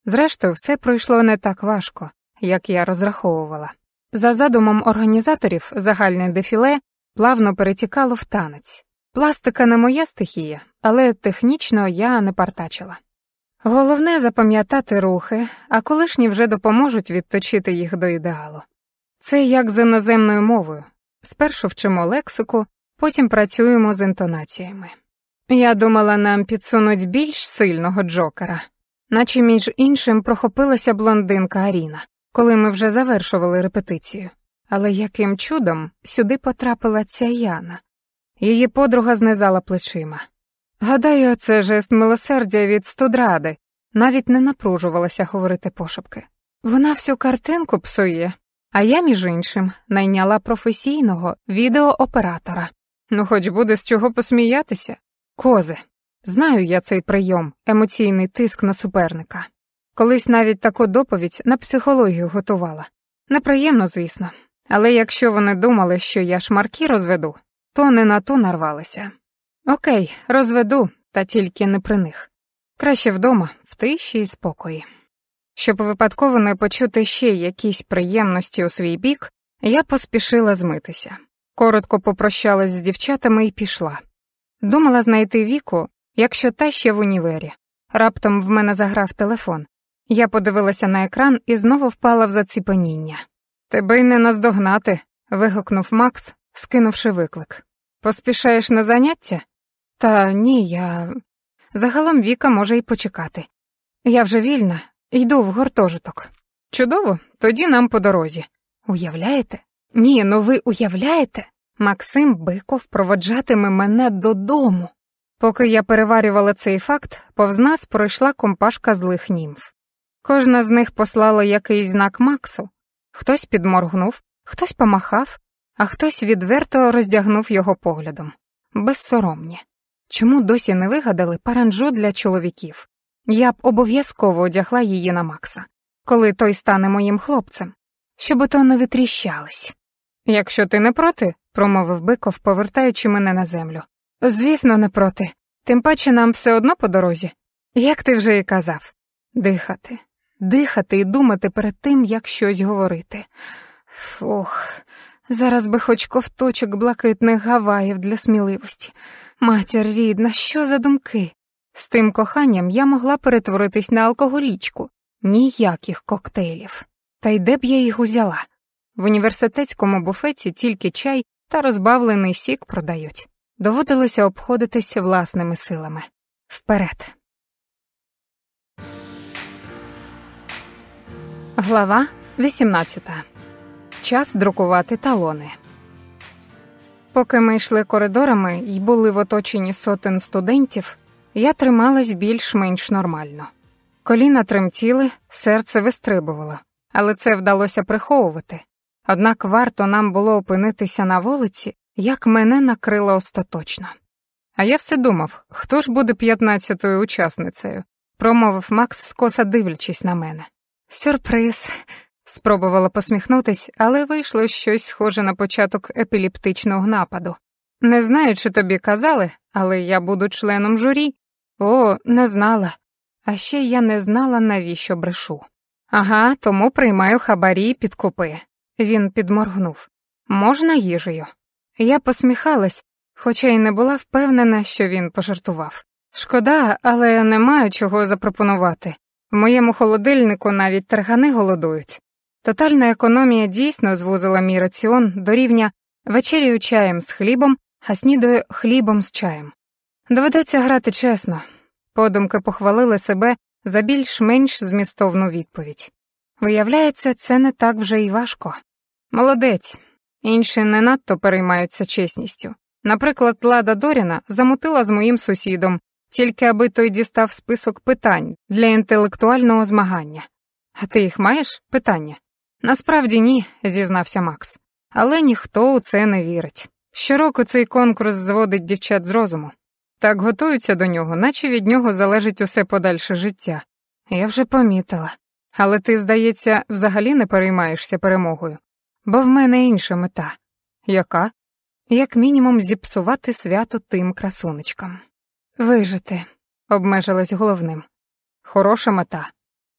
Зрештою, все пройшло не так важко, як я розраховувала. За задумом організаторів загальне дефіле плавно перетікало в танець. Пластика не моя стихія, але технічно я не партачила. Головне запам'ятати рухи, а колишні вже допоможуть відточити їх до ідеалу. Це як з іноземною мовою. Спершу вчимо лексику, потім працюємо з інтонаціями. Я думала, нам підсунуть більш сильного джокера, наче між іншим прохопилася блондинка Аріна коли ми вже завершували репетицію. Але яким чудом сюди потрапила ця Яна? Її подруга знизала плечима. Гадаю, це жест милосердя від студради, навіть не напружувалася говорити пошепки. Вона всю картинку псує, а я, між іншим, найняла професійного відеооператора. Ну, хоч буде з чого посміятися. Козе, знаю я цей прийом, емоційний тиск на суперника. Колись навіть таку доповідь на психологію готувала. Неприємно, звісно. Але якщо вони думали, що я шмарки розведу, то не на ту нарвалися. Окей, розведу, та тільки не при них. Краще вдома, в тиші і спокої. Щоб випадково не почути ще якісь приємності у свій бік, я поспішила змитися. Коротко попрощалась з дівчатами і пішла. Думала знайти віку, якщо та ще в універі. Раптом в мене заграв телефон, я подивилася на екран і знову впала в заціпаніння. Тебе й не наздогнати. вигукнув Макс, скинувши виклик. Поспішаєш на заняття? Та ні, я. Загалом Віка може й почекати. Я вже вільна, йду в гуртожиток. Чудово, тоді нам по дорозі. Уявляєте? Ні, ну ви уявляєте? Максим Биков проводжатиме мене додому. Поки я переварювала цей факт, повз нас пройшла компашка злих німф. Кожна з них послала якийсь знак Максу. Хтось підморгнув, хтось помахав, а хтось відверто роздягнув його поглядом. Безсоромні. Чому досі не вигадали паранджу для чоловіків? Я б обов'язково одягла її на Макса, коли той стане моїм хлопцем, щоб ото не витріщались. Якщо ти не проти, промовив биков, повертаючи мене на землю. Звісно, не проти. Тим паче нам все одно по дорозі. Як ти вже і казав, дихати дихати і думати перед тим, як щось говорити. Ох, зараз би хоч ковточок блакитних гаваїв для сміливості. Матір рідна, що за думки? З тим коханням я могла перетворитись на алкоголічку, ніяких коктейлів. Та й де б я їх узяла? В університетському буфеті тільки чай та розбавлений сік продають. Доводилося обходитися власними силами. Вперед. Глава 18. Час друкувати талони. Поки ми йшли коридорами і були в оточенні сотень студентів, я трималась більш-менш нормально. Коліна тремтіли, серце вистрибувало, але це вдалося приховувати. Однак варто нам було опинитися на вулиці, як мене накрило остаточно. А я все думав, хто ж буде 15-ю учасницею, промовив Макс, скоса дивлячись на мене. Сюрприз. Спробувала посміхнутись, але вийшло щось схоже на початок епіліптичного нападу. Не знаю, чи тобі казали, але я буду членом журі. О, не знала. А ще я не знала, навіщо брешу. Ага, тому приймаю хабарі під купи. Він підморгнув. Можна їжею? Я посміхалась, хоча й не була впевнена, що він пожартував. Шкода, але не маю чого запропонувати. В моєму холодильнику навіть таргани голодують. Тотальна економія дійсно звузила мій раціон до рівня вечерю чаєм з хлібом, а снідаю хлібом з чаєм. Доведеться грати чесно. Подумки похвалили себе за більш-менш змістовну відповідь. Виявляється, це не так вже й важко. Молодець. Інші не надто переймаються чесністю. Наприклад, Лада Доріна замутила з моїм сусідом, тільки аби той дістав список питань для інтелектуального змагання. А ти їх маєш питання? Насправді ні, зізнався Макс. Але ніхто у це не вірить. Щороку цей конкурс зводить дівчат з розуму. Так готуються до нього, наче від нього залежить усе подальше життя. Я вже помітила. Але ти, здається, взагалі не переймаєшся перемогою. Бо в мене інша мета. Яка? Як мінімум, зіпсувати свято тим красунечкам. Вижити, обмежилась головним. Хороша мета.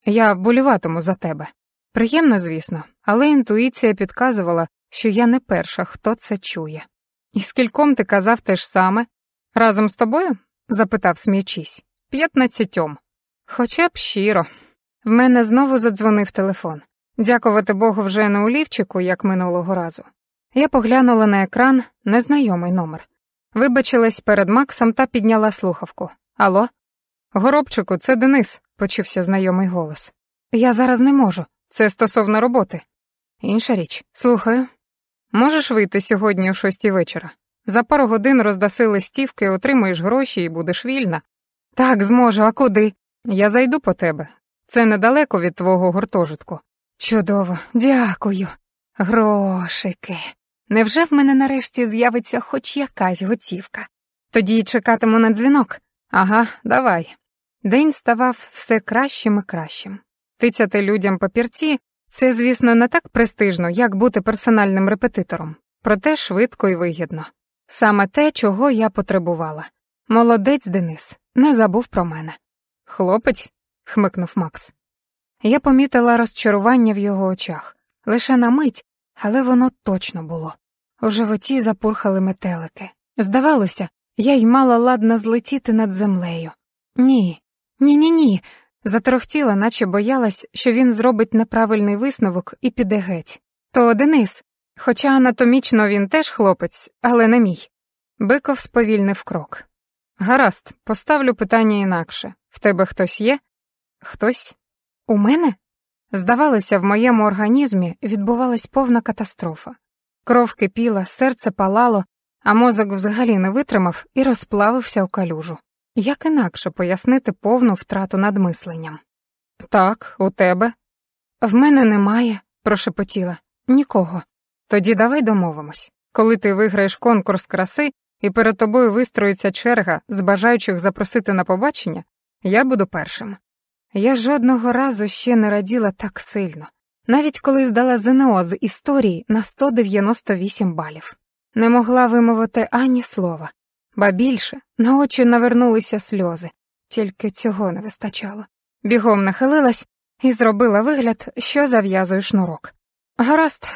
Я болюватиму за тебе. Приємно, звісно, але інтуїція підказувала, що я не перша, хто це чує. І скільком ти казав те ж саме? Разом з тобою? запитав, сміючись. П'ятнадцятьом. Хоча б щиро. В мене знову задзвонив телефон. Дякувати Богу, вже не у лівчику, як минулого разу. Я поглянула на екран незнайомий номер. Вибачилась перед Максом та підняла слухавку. Алло? Горобчику, це Денис, почувся знайомий голос. Я зараз не можу. Це стосовно роботи. Інша річ, слухаю. Можеш вийти сьогодні о шостій вечора? За пару годин роздаси листівки, отримуєш гроші і будеш вільна. Так, зможу, а куди? Я зайду по тебе. Це недалеко від твого гуртожитку. Чудово, дякую. Грошики. Невже в мене нарешті з'явиться хоч якась готівка? Тоді й чекатиму на дзвінок. Ага, давай. День ставав все кращим і кращим. Тицяти людям папірці це, звісно, не так престижно, як бути персональним репетитором, проте швидко і вигідно. Саме те, чого я потребувала. Молодець Денис не забув про мене. Хлопець? хмикнув Макс. Я помітила розчарування в його очах. Лише на мить, але воно точно було. У животі запурхали метелики. Здавалося, я й мала ладна злетіти над землею. Ні, ні, ні, ні. Заторохтіла, наче боялась, що він зробить неправильний висновок і піде геть. То Денис, хоча анатомічно він теж хлопець, але не мій. Биков сповільнив крок. Гаразд, поставлю питання інакше в тебе хтось є? Хтось? У мене? Здавалося, в моєму організмі відбувалась повна катастрофа. Кров кипіла, серце палало, а мозок взагалі не витримав і розплавився у калюжу. Як інакше пояснити повну втрату над мисленням? Так, у тебе. В мене немає, прошепотіла, нікого. Тоді давай домовимось. Коли ти виграєш конкурс краси і перед тобою вистроїться черга з бажаючих запросити на побачення, я буду першим. Я жодного разу ще не раділа так сильно, навіть коли здала ЗНО з історії на 198 балів. Не могла вимовити ані слова, ба більше на очі навернулися сльози, тільки цього не вистачало. Бігом нахилилась і зробила вигляд, що зав'язую шнурок. Гаразд,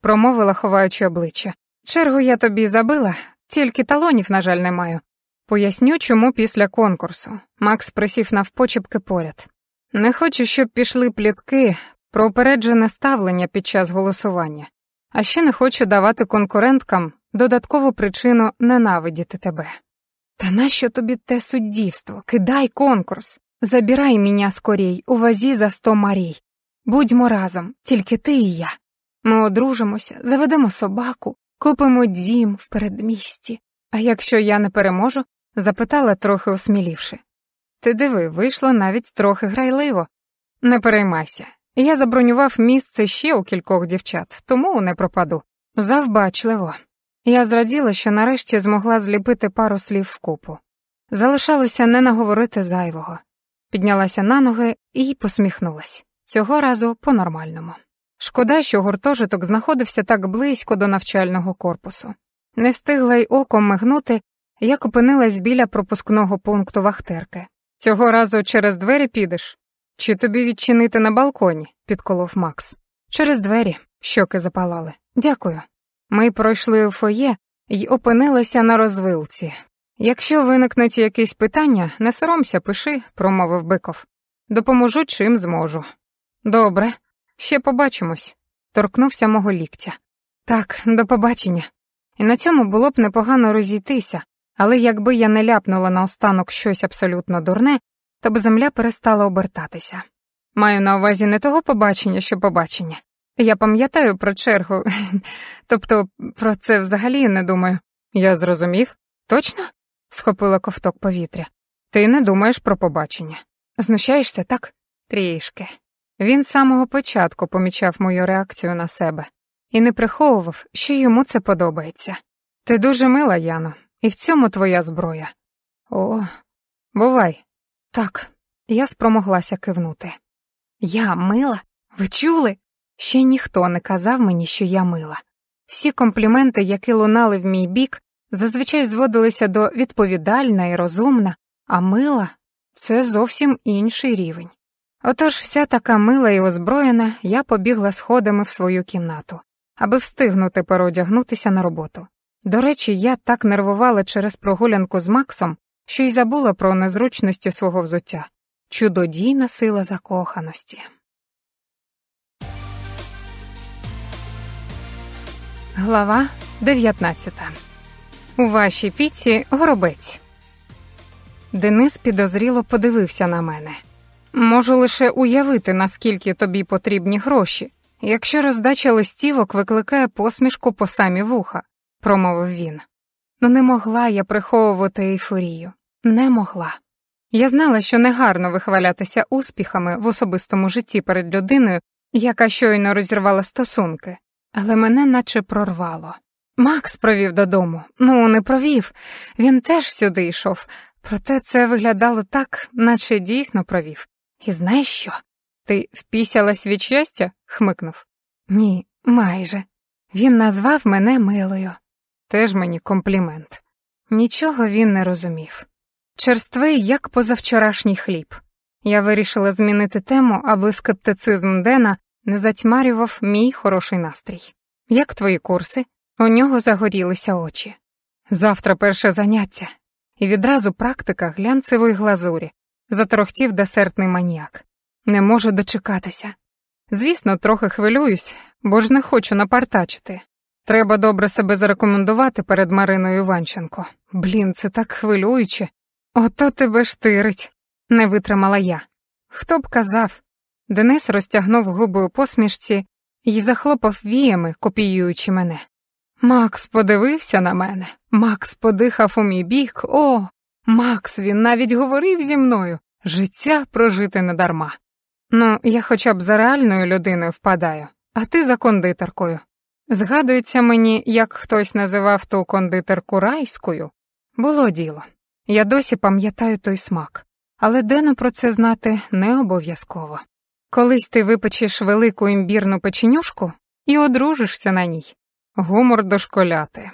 промовила, ховаючи обличчя. Чергу я тобі забила, тільки талонів, на жаль, не маю. Поясню, чому після конкурсу. Макс присів навпочепки поряд. Не хочу, щоб пішли плітки про упереджене ставлення під час голосування, а ще не хочу давати конкуренткам додаткову причину ненавидіти тебе. Та нащо тобі те суддівство? Кидай конкурс, забирай мене скорій, у вазі за сто марій. Будьмо разом, тільки ти і я. Ми одружимося, заведемо собаку, купимо дім в передмісті. А якщо я не переможу, запитала трохи осмілівши. Ти диви, вийшло навіть трохи грайливо. Не переймайся. Я забронював місце ще у кількох дівчат, тому не пропаду. Завбачливо. Я зраділа, що нарешті змогла зліпити пару слів вкупу. Залишалося не наговорити зайвого. Піднялася на ноги і посміхнулась. Цього разу по-нормальному. Шкода, що гуртожиток знаходився так близько до навчального корпусу. Не встигла й оком мигнути, як опинилась біля пропускного пункту вахтерки. Цього разу через двері підеш? Чи тобі відчинити на балконі? підколов Макс. Через двері, щоки запалали. Дякую. Ми пройшли у фоє і опинилися на розвилці. Якщо виникнуть якісь питання, не соромся, пиши, промовив биков. Допоможу чим зможу. Добре, ще побачимось. Торкнувся мого ліктя. Так, до побачення. І на цьому було б непогано розійтися, але якби я не ляпнула наостанок щось абсолютно дурне, то б земля перестала обертатися. Маю на увазі не того побачення, що побачення. Я пам'ятаю про чергу, (laughs) тобто про це взагалі не думаю. Я зрозумів? Точно? схопила ковток повітря. Ти не думаєш про побачення. Знущаєшся, так? Трішки. Він з самого початку помічав мою реакцію на себе і не приховував, що йому це подобається. Ти дуже мила, Яно, і в цьому твоя зброя. О, бувай. Так, я спромоглася кивнути. Я мила? Ви чули? Ще ніхто не казав мені, що я мила. Всі компліменти, які лунали в мій бік, зазвичай зводилися до відповідальна і розумна, а мила це зовсім інший рівень. Отож, вся така мила і озброєна, я побігла сходами в свою кімнату, аби встигнути переодягнутися на роботу. До речі, я так нервувала через прогулянку з Максом, що й забула про незручності свого взуття. Чудодійна сила закоханості. Глава 19. У вашій піці горобець. Денис підозріло подивився на мене. Можу лише уявити, наскільки тобі потрібні гроші, якщо роздача листівок викликає посмішку по самі вуха промовив він. Ну не могла я приховувати ейфорію. Не могла. Я знала, що негарно вихвалятися успіхами в особистому житті перед людиною, яка щойно розірвала стосунки, але мене наче прорвало. Макс провів додому. Ну, не провів. Він теж сюди йшов. Проте це виглядало так, наче дійсно провів. І знаєш що? Ти впісялась від щастя? хмикнув. Ні, майже. Він назвав мене милою теж мені комплімент. Нічого він не розумів. Черствий, як позавчорашній хліб. Я вирішила змінити тему, аби скептицизм Дена не затьмарював мій хороший настрій. Як твої курси? У нього загорілися очі. Завтра перше заняття. І відразу практика глянцевої глазурі, заторохтів десертний маніяк. Не можу дочекатися. Звісно, трохи хвилююсь, бо ж не хочу напартачити, Треба добре себе зарекомендувати перед Мариною Іванченко. Блін, це так хвилююче. Ото тебе штирить, не витримала я. Хто б казав? Денис розтягнув губи у посмішці і захлопав віями, копіюючи мене. Макс подивився на мене, Макс подихав у мій бік. О, Макс, він навіть говорив зі мною життя прожити недарма. Ну, я хоча б за реальною людиною впадаю, а ти за кондитеркою. Згадується мені, як хтось називав ту кондитерку райською. Було діло. Я досі пам'ятаю той смак, але Дену про це знати не обов'язково. Колись ти випечеш велику імбірну печенюшку і одружишся на ній. Гумор дошколяти.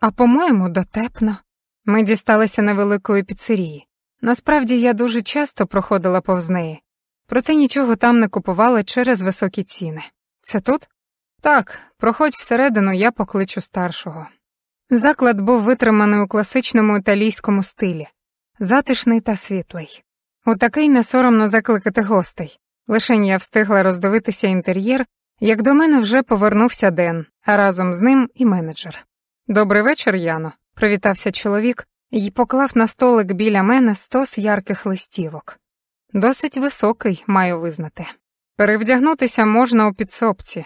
А по-моєму, дотепно. Ми дісталися невеликої піцерії. Насправді я дуже часто проходила повз неї, проте нічого там не купувала через високі ціни. Це тут так, проходь всередину, я покличу старшого. Заклад був витриманий у класичному італійському стилі, затишний та світлий. Отакий такий не соромно закликати гостей. Лишень я встигла роздивитися інтер'єр, як до мене вже повернувся Ден, а разом з ним і менеджер. Добрий вечір, Яно, привітався чоловік і поклав на столик біля мене стос ярких листівок. Досить високий, маю визнати. Перевдягнутися можна у підсобці,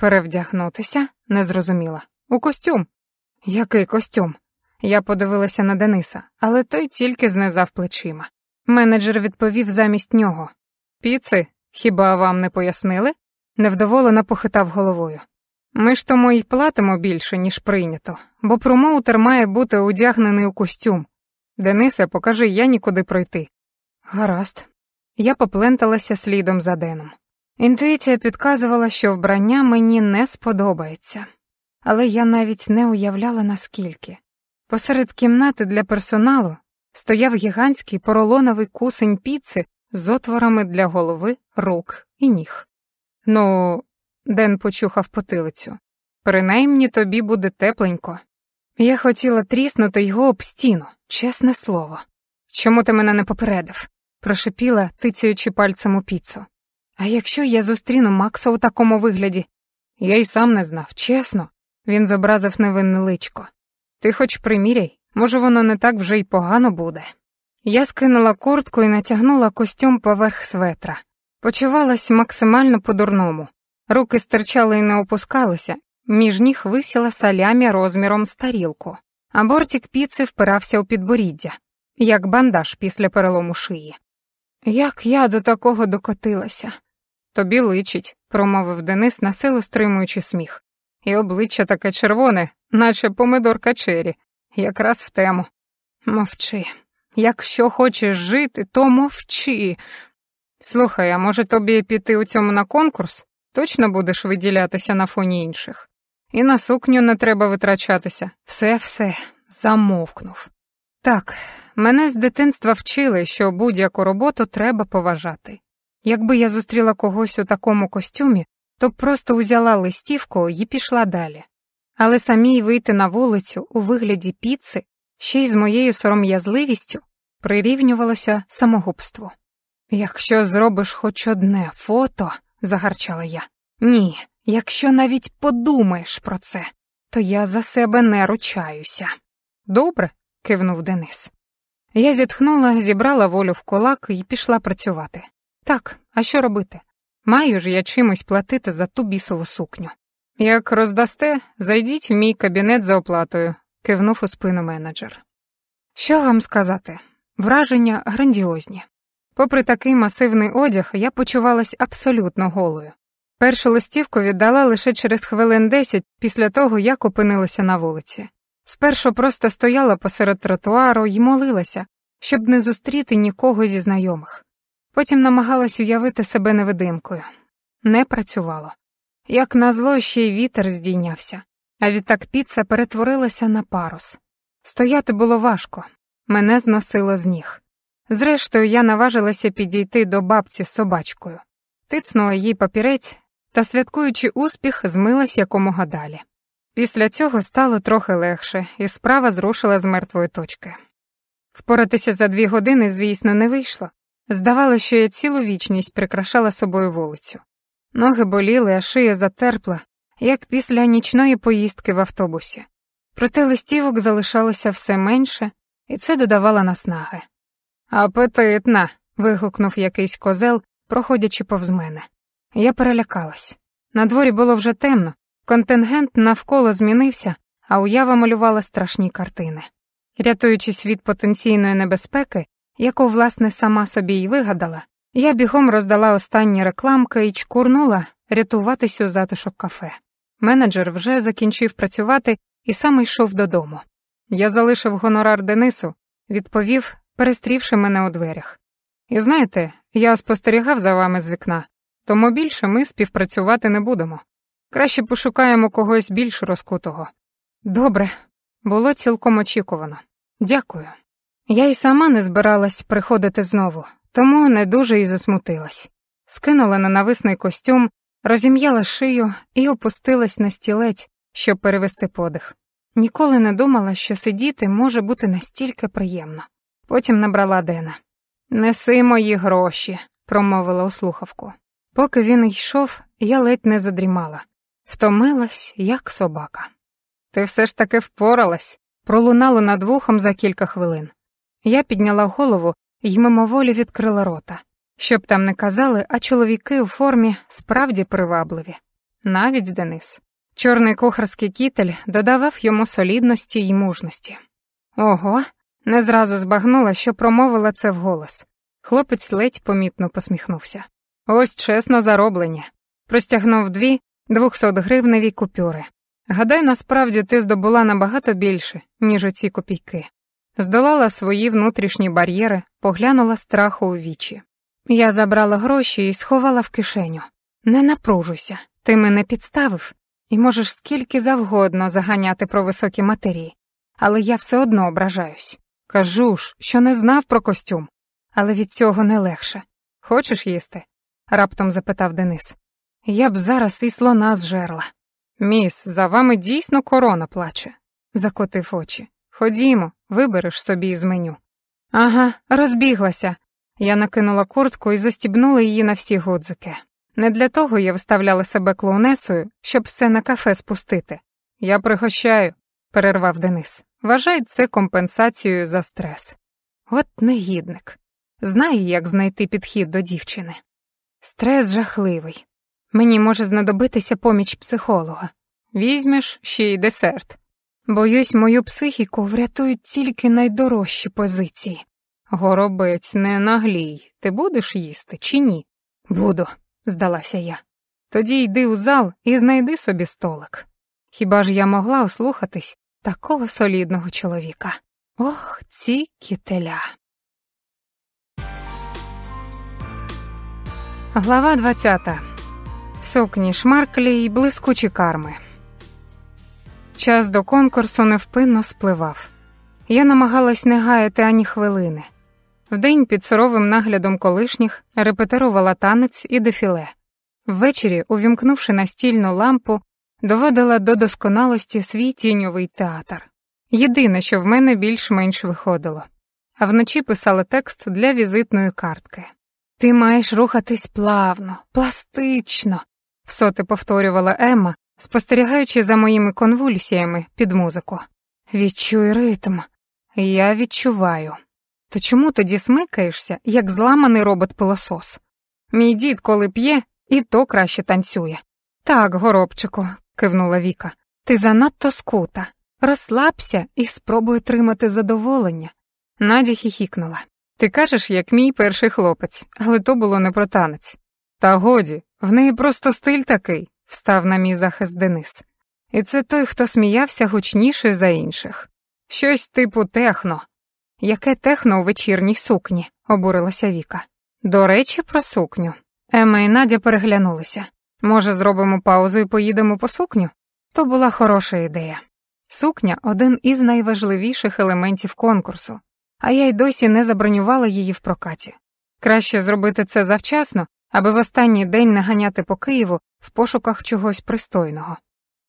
Перевдягнутися? Не зрозуміла. У костюм. Який костюм? Я подивилася на Дениса, але той тільки знизав плечима. Менеджер відповів замість нього. Піци, хіба вам не пояснили? Невдоволено похитав головою. Ми ж тому й платимо більше, ніж прийнято, бо промоутер має бути одягнений у костюм. Денисе, покажи я нікуди пройти. Гаразд. Я попленталася слідом за Деном. Інтуїція підказувала, що вбрання мені не сподобається, але я навіть не уявляла наскільки. Посеред кімнати для персоналу стояв гігантський поролоновий кусень піци з отворами для голови, рук і ніг. Ну, Ден почухав потилицю. Принаймні тобі буде тепленько. Я хотіла тріснути його об стіну, чесне слово. Чому ти мене не попередив? прошепіла, тицяючи пальцем у піцу. А якщо я зустріну Макса у такому вигляді? Я й сам не знав, чесно. Він зобразив невинне личко. Ти хоч приміряй, може, воно не так вже й погано буде. Я скинула куртку і натягнула костюм поверх светра. Почувалась максимально по-дурному. Руки стирчали і не опускалися, між ніг висіла салямі розміром з тарілку, а бортик піци впирався у підборіддя, як бандаж після перелому шиї. Як я до такого докотилася? Тобі личить, промовив Денис, на силу стримуючи сміх. І обличчя таке червоне, наче помидорка чері, якраз в тему. Мовчи. Якщо хочеш жити, то мовчи. Слухай, а може тобі піти у цьому на конкурс? Точно будеш виділятися на фоні інших. І на сукню не треба витрачатися. Все, все, замовкнув. Так, мене з дитинства вчили, що будь-яку роботу треба поважати. Якби я зустріла когось у такому костюмі, то б просто узяла листівку і пішла далі. Але самій вийти на вулицю у вигляді піци ще й з моєю сором'язливістю прирівнювалося самогубство. Якщо зробиш хоч одне фото, загарчала я. Ні, якщо навіть подумаєш про це, то я за себе не ручаюся. Добре, кивнув Денис. Я зітхнула, зібрала волю в кулак і пішла працювати. Так, а що робити? Маю ж я чимось платити за ту бісову сукню. Як роздасте, зайдіть в мій кабінет за оплатою, кивнув у спину менеджер. Що вам сказати? Враження грандіозні. Попри такий масивний одяг, я почувалась абсолютно голою. Першу листівку віддала лише через хвилин десять після того, як опинилася на вулиці. Спершу просто стояла посеред тротуару і молилася, щоб не зустріти нікого зі знайомих. Потім намагалась уявити себе невидимкою. Не працювало. Як назло, ще й вітер здійнявся, а відтак піца перетворилася на парус. Стояти було важко, мене зносило з ніг. Зрештою, я наважилася підійти до бабці з собачкою, тицнула їй папірець та, святкуючи успіх, змилась якомога далі. Після цього стало трохи легше, і справа зрушила з мертвої точки. Впоратися за дві години, звісно, не вийшло, Здавалося, що я цілу вічність прикрашала собою вулицю. Ноги боліли, а шия затерпла, як після нічної поїздки в автобусі. Проте листівок залишалося все менше, і це додавало наснаги. Апетитна. вигукнув якийсь козел, проходячи повз мене. Я перелякалась. На дворі було вже темно, контингент навколо змінився, а уява малювала страшні картини. Рятуючись від потенційної небезпеки, яку, власне, сама собі й вигадала, я бігом роздала останні рекламки і чкурнула рятуватись у затишок кафе. Менеджер вже закінчив працювати і сам йшов додому. Я залишив гонорар Денису, відповів, перестрівши мене у дверях. І знаєте, я спостерігав за вами з вікна, тому більше ми співпрацювати не будемо. Краще пошукаємо когось більш розкутого. Добре, було цілком очікувано. Дякую. Я й сама не збиралась приходити знову, тому не дуже і засмутилась. Скинула на нависний костюм, розім'яла шию і опустилась на стілець, щоб перевести подих. Ніколи не думала, що сидіти може бути настільки приємно. Потім набрала Дена. Неси мої гроші, промовила у слухавку. Поки він йшов, я ледь не задрімала, втомилась, як собака. Ти все ж таки впоралась, пролунало над вухом за кілька хвилин. Я підняла голову і мимоволі відкрила рота. Щоб там не казали, а чоловіки у формі справді привабливі. Навіть Денис. Чорний кухарський кітель додавав йому солідності й мужності. Ого, не зразу збагнула, що промовила це вголос. Хлопець ледь помітно посміхнувся. Ось чесно зароблення. Простягнув дві гривневі купюри. Гадаю, насправді ти здобула набагато більше, ніж оці копійки здолала свої внутрішні бар'єри, поглянула страху у вічі. Я забрала гроші і сховала в кишеню. Не напружуйся, ти мене підставив і можеш скільки завгодно заганяти про високі матерії, але я все одно ображаюсь. Кажу ж, що не знав про костюм, але від цього не легше. Хочеш їсти? раптом запитав Денис. Я б зараз і слона зжерла. Міс, за вами дійсно корона плаче, закотив очі. Ходімо, вибереш собі із меню. Ага, розбіглася. Я накинула куртку і застібнула її на всі гудзики. Не для того я вставляла себе клоунесою, щоб все на кафе спустити. Я пригощаю, перервав Денис. Вважай це компенсацією за стрес. От негідник. Знає, як знайти підхід до дівчини. Стрес жахливий. Мені може знадобитися поміч психолога. Візьмеш ще й десерт. Боюсь, мою психіку врятують тільки найдорожчі позиції. Горобець, не наглій, ти будеш їсти чи ні? Буду, здалася я. Тоді йди у зал і знайди собі столик. Хіба ж я могла ослухатись такого солідного чоловіка? Ох, ці кітеля. Глава 20. Сукні шмарклі й блискучі карми. Час до конкурсу невпинно спливав. Я намагалась не гаяти ані хвилини. Вдень під суровим наглядом колишніх репетирувала танець і дефіле. Ввечері, увімкнувши настільну лампу, доводила до досконалості свій тіньовий театр. Єдине, що в мене більш-менш виходило. А вночі писала текст для візитної картки. Ти маєш рухатись плавно, пластично, всоти повторювала Емма, спостерігаючи за моїми конвульсіями під музику. Відчуй ритм, я відчуваю. То чому тоді смикаєшся, як зламаний робот пилосос? Мій дід, коли п'є, і то краще танцює. Так, горобчику, кивнула Віка, ти занадто скута. Розслабся і спробуй тримати задоволення. Надя хіхікнула. Ти кажеш, як мій перший хлопець, але то було не про танець. Та годі, в неї просто стиль такий встав на мій захист Денис. І це той, хто сміявся гучніше за інших. Щось типу техно. Яке техно у вечірній сукні, обурилася Віка. До речі, про сукню. Ема і Надя переглянулися. Може, зробимо паузу і поїдемо по сукню? То була хороша ідея. Сукня один із найважливіших елементів конкурсу, а я й досі не забронювала її в прокаті. Краще зробити це завчасно, аби в останній день наганяти по Києву в пошуках чогось пристойного.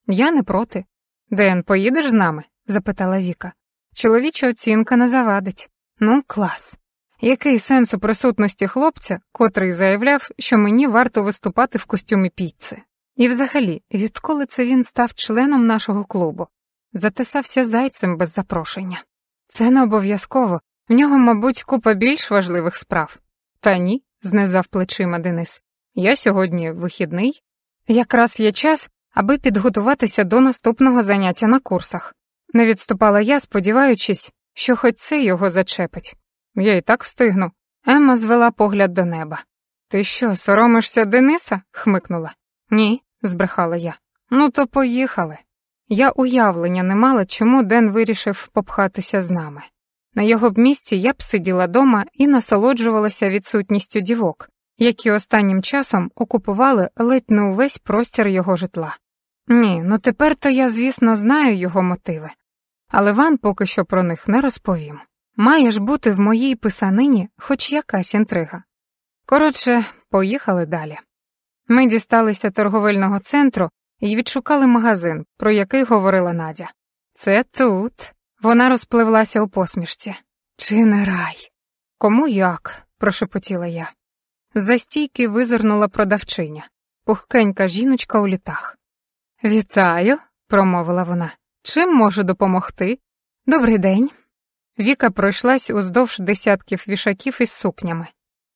Я не проти. Ден, поїдеш з нами? запитала Віка. Чоловіча оцінка не завадить. Ну, клас. Який сенс у присутності хлопця, котрий заявляв, що мені варто виступати в костюмі піци? І взагалі, відколи це він став членом нашого клубу, затисався зайцем без запрошення. Це не обов'язково, в нього, мабуть, купа більш важливих справ. Та ні, знизав плечима Денис. Я сьогодні вихідний, Якраз є час, аби підготуватися до наступного заняття на курсах. Не відступала я, сподіваючись, що хоч це його зачепить. Я і так встигну. Емма звела погляд до неба. Ти що, соромишся Дениса? хмикнула. Ні, збрехала я. Ну, то поїхали. Я уявлення не мала, чому Ден вирішив попхатися з нами. На його б місці я б сиділа дома і насолоджувалася відсутністю дівок, які останнім часом окупували ледь не увесь простір його житла. Ні, ну тепер то я, звісно, знаю його мотиви, але вам поки що про них не розповім. Має ж бути в моїй писанині хоч якась інтрига. Коротше, поїхали далі. Ми дісталися торговельного центру і відшукали магазин, про який говорила Надя. Це тут. Вона розпливлася у посмішці. Чи не рай? Кому як? прошепотіла я. За стійки визирнула продавчиня, пухкенька жіночка у літах. Вітаю, промовила вона. Чим можу допомогти? Добрий день. Віка пройшлась уздовж десятків вішаків із сукнями.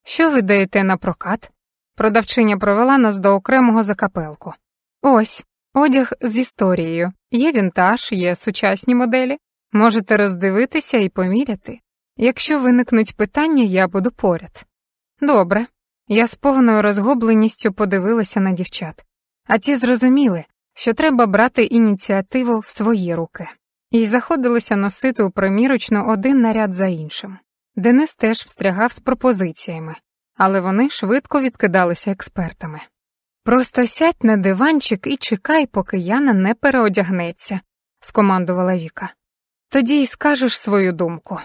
Що ви даєте на прокат? Продавчиня провела нас до окремого закапелку. Ось одяг з історією. Є вінтаж, є сучасні моделі. Можете роздивитися і поміряти. Якщо виникнуть питання, я буду поряд. Добре, я з повною розгубленістю подивилася на дівчат, а ті зрозуміли, що треба брати ініціативу в свої руки, і заходилися носити у примірочну один наряд за іншим. Денис теж встрягав з пропозиціями, але вони швидко відкидалися експертами. Просто сядь на диванчик і чекай, поки Яна не переодягнеться, скомандувала Віка. Тоді й скажеш свою думку.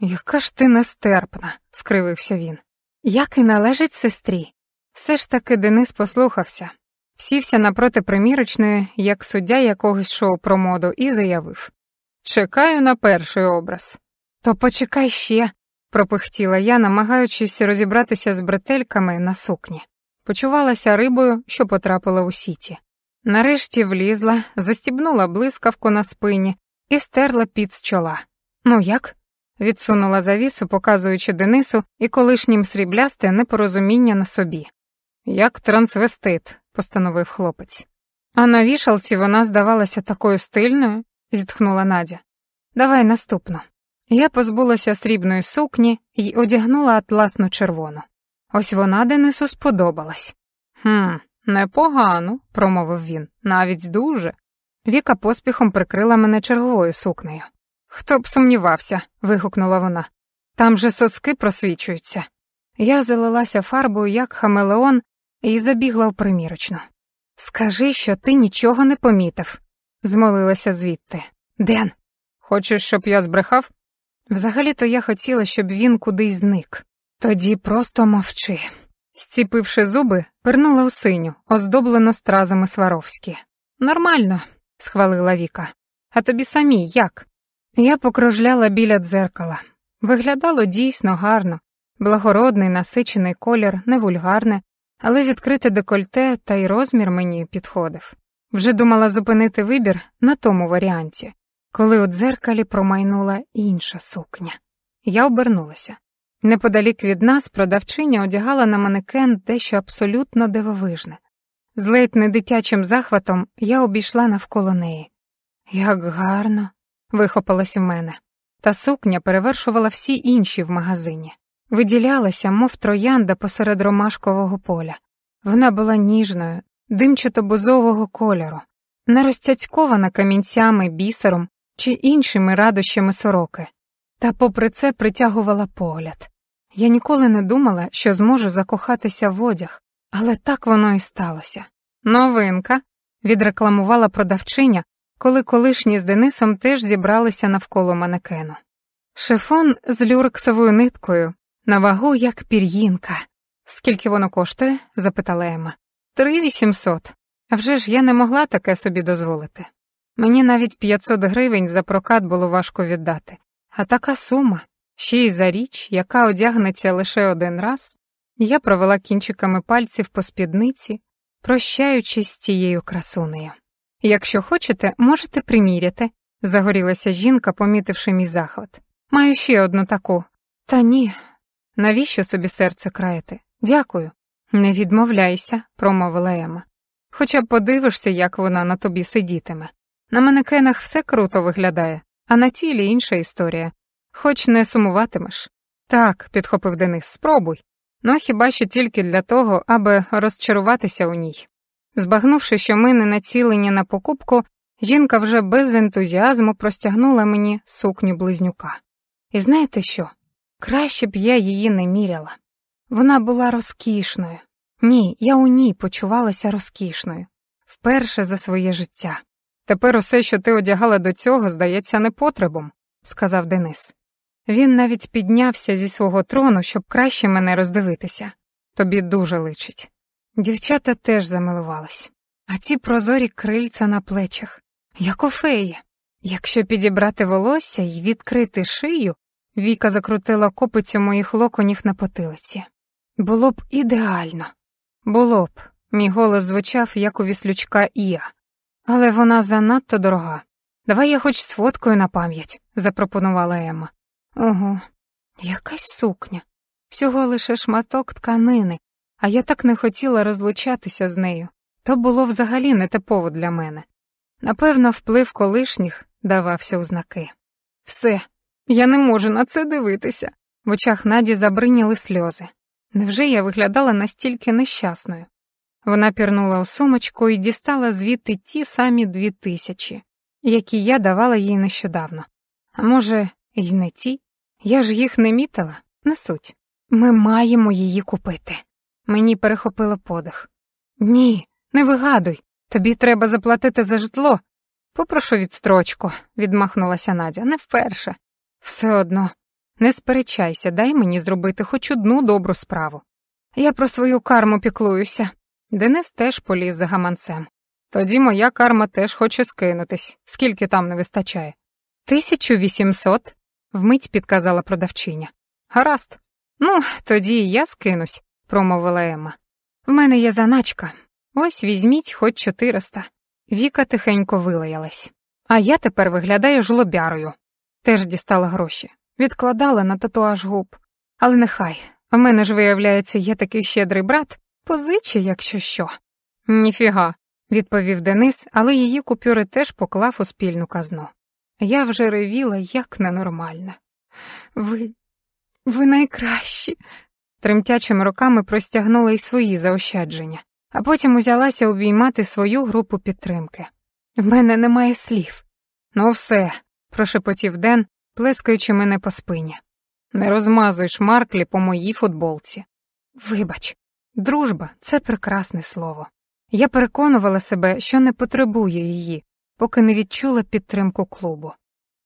Яка ж ти нестерпна, скривився він. Як і належить сестрі. Все ж таки Денис послухався, сівся напроти примірочної, як суддя якогось шоу про моду, і заявив Чекаю на перший образ. То почекай ще, пропихтіла я, намагаючись розібратися з бретельками на сукні. Почувалася рибою, що потрапила у сіті. Нарешті влізла, застібнула блискавку на спині і стерла під з чола. Ну як? відсунула завісу, показуючи Денису і колишнім сріблясте непорозуміння на собі. Як трансвестит, постановив хлопець. А на вішалці вона здавалася такою стильною, зітхнула Надя. Давай наступно. Я позбулася срібної сукні і одягнула атласну червону. Ось вона Денису сподобалась. Хм, непогано, промовив він, навіть дуже. Віка поспіхом прикрила мене черговою сукнею. Хто б сумнівався, вигукнула вона. Там же соски просвічуються. Я залилася фарбою, як хамелеон, і забігла у примірочну. Скажи, що ти нічого не помітив, змолилася звідти. Ден, хочеш, щоб я збрехав? Взагалі-то я хотіла, щоб він кудись зник. Тоді просто мовчи. Сціпивши зуби, пернула у синю, оздоблено стразами Сваровські. Нормально, схвалила Віка. А тобі самі як? Я покружляла біля дзеркала. Виглядало дійсно гарно, благородний насичений колір, не вульгарне, але відкрите декольте та й розмір мені підходив. Вже думала зупинити вибір на тому варіанті, коли у дзеркалі промайнула інша сукня. Я обернулася. Неподалік від нас продавчиня одягала на манекен дещо абсолютно дивовижне. З ледь не дитячим захватом я обійшла навколо неї. Як гарно, Вихопилась в мене. Та сукня перевершувала всі інші в магазині. Виділялася, мов троянда посеред ромашкового поля. Вона була ніжною, димчато бузового кольору, не розтяцькована камінцями, бісером чи іншими радощами сороки, та, попри це, притягувала погляд. Я ніколи не думала, що зможу закохатися в одяг, але так воно і сталося. Новинка відрекламувала продавчиня, коли колишні з Денисом теж зібралися навколо манекену. Шифон з люрксовою ниткою на вагу як пір'їнка. Скільки воно коштує? запитала Ема. Три вісімсот. А вже ж я не могла таке собі дозволити. Мені навіть п'ятсот гривень за прокат було важко віддати. А така сума, ще й за річ, яка одягнеться лише один раз, я провела кінчиками пальців по спідниці, прощаючись з тією красунею. Якщо хочете, можете приміряти, загорілася жінка, помітивши мій захват. Маю ще одну таку. Та ні. Навіщо собі серце краяти? Дякую. Не відмовляйся, промовила Ема. Хоча б подивишся, як вона на тобі сидітиме. На манекенах все круто виглядає, а на тілі інша історія. Хоч не сумуватимеш. Так, підхопив Денис, спробуй. Ну хіба що тільки для того, аби розчаруватися у ній. Збагнувши, що ми не націлені на покупку, жінка вже без ентузіазму простягнула мені сукню близнюка. І знаєте що? Краще б я її не міряла. Вона була розкішною. Ні, я у ній почувалася розкішною. Вперше за своє життя. Тепер усе, що ти одягала до цього, здається непотребом, сказав Денис. Він навіть піднявся зі свого трону, щоб краще мене роздивитися. Тобі дуже личить. Дівчата теж замилувались. А ці прозорі крильця на плечах, як у феї. Якщо підібрати волосся і відкрити шию, Віка закрутила копицю моїх локонів на потилиці. Було б ідеально. Було б, мій голос звучав, як у віслючка Іа. Але вона занадто дорога. Давай я хоч сфоткаю на пам'ять, запропонувала Емма. Ого, якась сукня. Всього лише шматок тканини, а я так не хотіла розлучатися з нею. То було взагалі не типово для мене. Напевно, вплив колишніх давався у знаки. Все, я не можу на це дивитися. В очах Наді забриніли сльози. Невже я виглядала настільки нещасною? Вона пірнула у сумочку і дістала звідти ті самі дві тисячі, які я давала їй нещодавно. А може, й не ті? Я ж їх не мітила, не суть. Ми маємо її купити. Мені перехопило подих. Ні, не вигадуй. Тобі треба заплатити за житло. Попрошу відстрочку, відмахнулася Надя, не вперше. Все одно, не сперечайся, дай мені зробити хоч одну добру справу. Я про свою карму піклуюся. Денис теж поліз за гаманцем. Тоді моя карма теж хоче скинутись, скільки там не вистачає. Тисячу вісімсот, вмить підказала продавчиня. Гаразд. Ну, тоді і я скинусь промовила Ема. В мене є заначка. Ось візьміть хоч чотириста. Віка тихенько вилаялась. А я тепер виглядаю жлобярою. Теж дістала гроші. Відкладала на татуаж губ. Але нехай, в мене ж, виявляється, є такий щедрий брат, позичи, якщо що. Ніфіга, відповів Денис, але її купюри теж поклав у спільну казну. Я вже ревіла як ненормальна. Ви. Ви найкращі, тремтячими руками простягнула й свої заощадження, а потім узялася обіймати свою групу підтримки. В мене немає слів. Ну, все, прошепотів Ден, плескаючи мене по спині. Не розмазуй Марклі по моїй футболці. Вибач, дружба це прекрасне слово. Я переконувала себе, що не потребую її, поки не відчула підтримку клубу.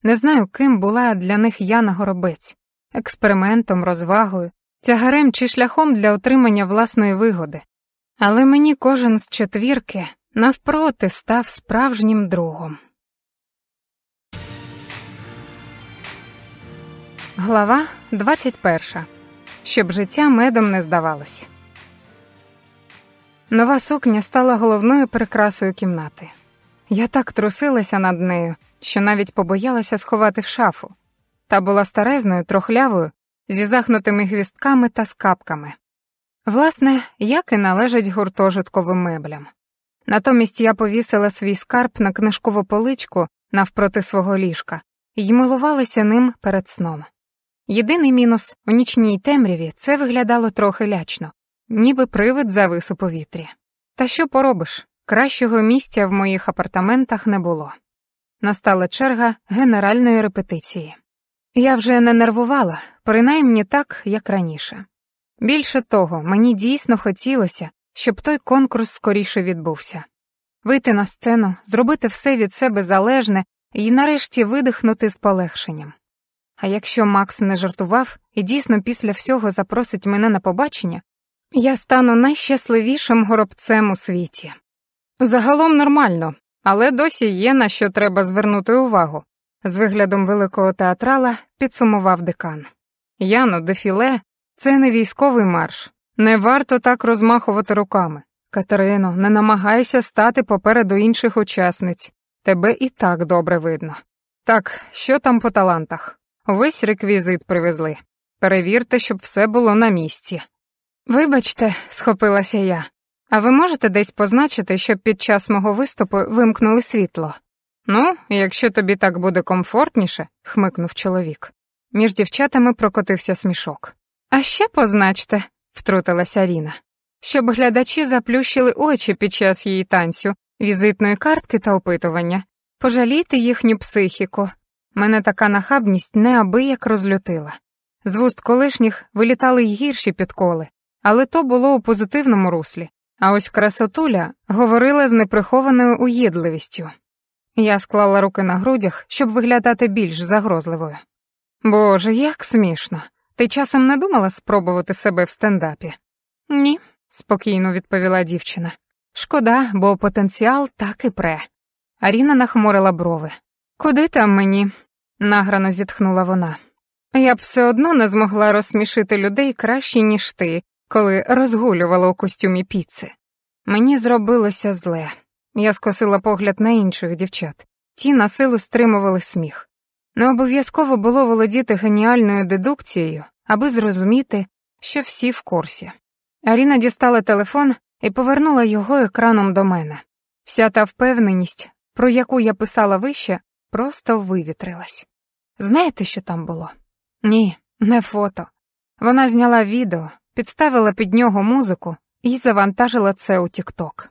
Не знаю, ким була для них Яна Горобець експериментом, розвагою тягарем чи шляхом для отримання власної вигоди. Але мені кожен з четвірки навпроти став справжнім другом. Глава 21. Щоб життя медом не здавалось. Нова сукня стала головною прикрасою кімнати. Я так трусилася над нею, що навіть побоялася сховати в шафу. Та була старезною, трохлявою зі захнутими гвістками та скапками. Власне, як і належать гуртожитковим меблям. Натомість я повісила свій скарб на книжкову поличку навпроти свого ліжка і милувалася ним перед сном. Єдиний мінус у нічній темряві це виглядало трохи лячно, ніби привид завис у повітрі. Та що поробиш? Кращого місця в моїх апартаментах не було. Настала черга генеральної репетиції. Я вже не нервувала, принаймні так, як раніше. Більше того, мені дійсно хотілося, щоб той конкурс скоріше відбувся. Вийти на сцену, зробити все від себе залежне і нарешті видихнути з полегшенням. А якщо Макс не жартував і дійсно після всього запросить мене на побачення, я стану найщасливішим горобцем у світі. Загалом нормально, але досі є на що треба звернути увагу, з виглядом великого театрала підсумував декан. Яно, дефіле, це не військовий марш. Не варто так розмахувати руками. Катерино, не намагайся стати попереду інших учасниць. Тебе і так добре видно. Так, що там по талантах? Весь реквізит привезли. Перевірте, щоб все було на місці. Вибачте, схопилася я, а ви можете десь позначити, щоб під час мого виступу вимкнули світло? Ну, якщо тобі так буде комфортніше, хмикнув чоловік. Між дівчатами прокотився смішок. А ще позначте, втрутилася Ріна, щоб глядачі заплющили очі під час її танцю, візитної картки та опитування, пожалійте їхню психіку. Мене така нахабність неабияк розлютила. З вуст колишніх вилітали й гірші підколи, але то було у позитивному руслі. А ось красотуля говорила з неприхованою уїдливістю. Я склала руки на грудях, щоб виглядати більш загрозливою. Боже, як смішно. Ти часом не думала спробувати себе в стендапі? Ні, спокійно відповіла дівчина. Шкода, бо потенціал так і пре. Аріна нахмурила брови. Куди там мені? награно зітхнула вона. Я б все одно не змогла розсмішити людей краще, ніж ти, коли розгулювала у костюмі піци. Мені зробилося зле. Я скосила погляд на інших дівчат. Ті на силу стримували сміх. Не обов'язково було володіти геніальною дедукцією, аби зрозуміти, що всі в курсі. Аріна дістала телефон і повернула його екраном до мене. Вся та впевненість, про яку я писала вище, просто вивітрилась. Знаєте, що там було? Ні, не фото. Вона зняла відео, підставила під нього музику і завантажила це у Тікток.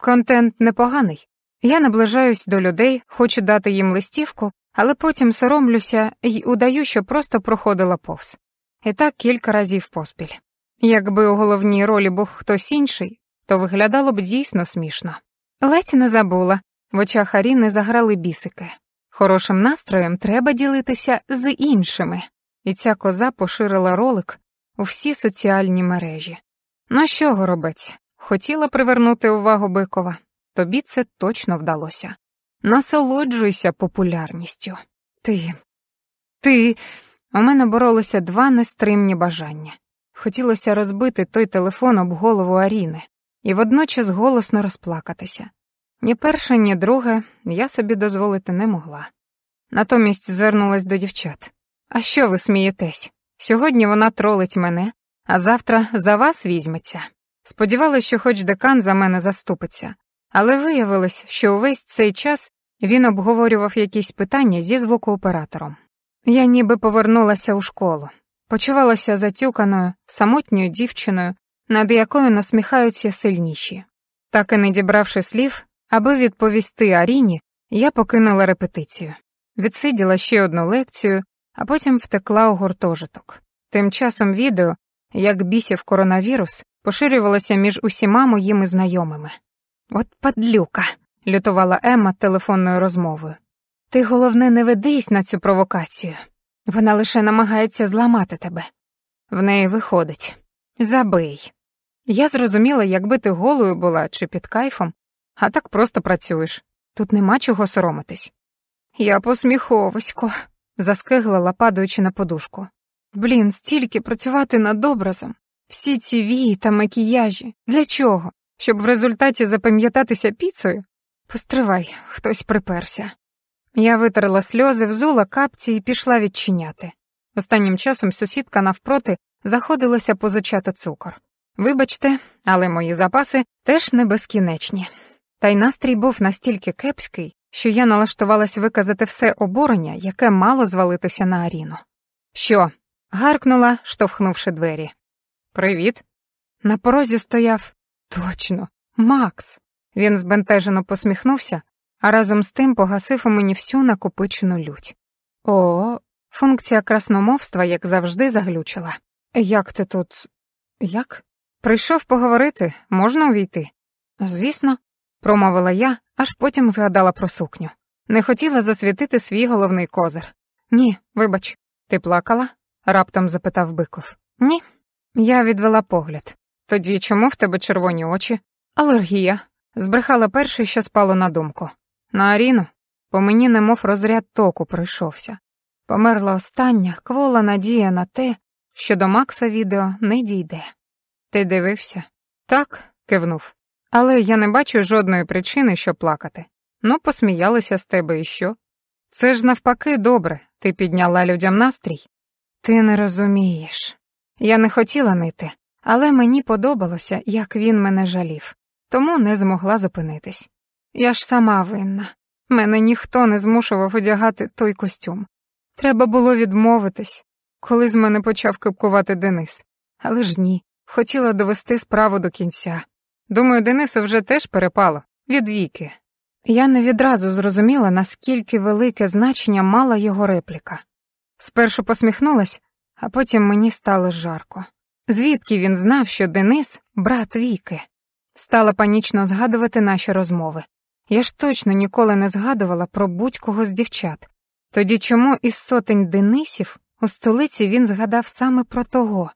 Контент непоганий. Я наближаюсь до людей, хочу дати їм листівку, але потім соромлюся і удаю, що просто проходила повз. І так кілька разів поспіль. Якби у головній ролі був хтось інший, то виглядало б дійсно смішно. Ледь не забула в очах Аріни заграли бісики. Хорошим настроєм треба ділитися з іншими, і ця коза поширила ролик у всі соціальні мережі. Ну що, горобець, Хотіла привернути увагу Бикова. Тобі це точно вдалося. Насолоджуйся популярністю. Ти. Ти. У мене боролися два нестримні бажання. Хотілося розбити той телефон об голову Аріни і водночас голосно розплакатися. Ні перше, ні друге я собі дозволити не могла. Натомість звернулась до дівчат. А що ви смієтесь? Сьогодні вона тролить мене, а завтра за вас візьметься. Сподівалася, що хоч декан за мене заступиться, але виявилось, що увесь цей час він обговорював якісь питання зі звукооператором. Я ніби повернулася у школу, почувалася затюканою, самотньою дівчиною, над якою насміхаються сильніші. Так і не дібравши слів, аби відповісти Аріні, я покинула репетицію, відсиділа ще одну лекцію, а потім втекла у гуртожиток. Тим часом відео, як бісів коронавірус, поширювалася між усіма моїми знайомими. От падлюка, лютувала Емма телефонною розмовою. Ти, головне, не ведись на цю провокацію. Вона лише намагається зламати тебе. В неї виходить. Забий. Я зрозуміла, якби ти голою була чи під кайфом, а так просто працюєш. Тут нема чого соромитись. Я посміховисько, заскиглила, падаючи на подушку. Блін, стільки працювати над образом. Всі ці вії та макіяжі. Для чого? Щоб в результаті запам'ятатися піцею? Постривай, хтось приперся. Я витерла сльози, взула капці і пішла відчиняти. Останнім часом сусідка навпроти заходилася позичати цукор. Вибачте, але мої запаси теж не безкінечні. Та й настрій був настільки кепський, що я налаштувалась виказати все обурення, яке мало звалитися на аріну. Що? гаркнула, штовхнувши двері. Привіт. На порозі стояв точно, Макс. Він збентежено посміхнувся, а разом з тим погасив у мені всю накопичену лють. О, функція красномовства, як завжди, заглючила. Як ти тут. Як? Прийшов поговорити, можна увійти? Звісно, промовила я, аж потім згадала про сукню. Не хотіла засвітити свій головний козир. Ні, вибач, ти плакала? раптом запитав биков. Ні. Я відвела погляд. Тоді чому в тебе червоні очі? Алергія. Збрехала перше, що спало на думку. На аріну по мені немов розряд току пройшовся. Померла остання квола надія на те, що до Макса відео не дійде. Ти дивився? Так, кивнув. Але я не бачу жодної причини, що плакати. Ну, посміялися з тебе і що? Це ж навпаки добре, ти підняла людям настрій. Ти не розумієш. Я не хотіла нити, але мені подобалося, як він мене жалів, тому не змогла зупинитись. Я ж сама винна. Мене ніхто не змушував одягати той костюм. Треба було відмовитись, коли з мене почав кипкувати Денис. Але ж ні, хотіла довести справу до кінця. Думаю, Денису вже теж перепало відвіки. Я не відразу зрозуміла, наскільки велике значення мала його репліка. Спершу посміхнулася а потім мені стало жарко. Звідки він знав, що Денис брат Віки? Стала панічно згадувати наші розмови. Я ж точно ніколи не згадувала про будь-кого з дівчат. Тоді чому із сотень Денисів у столиці він згадав саме про того?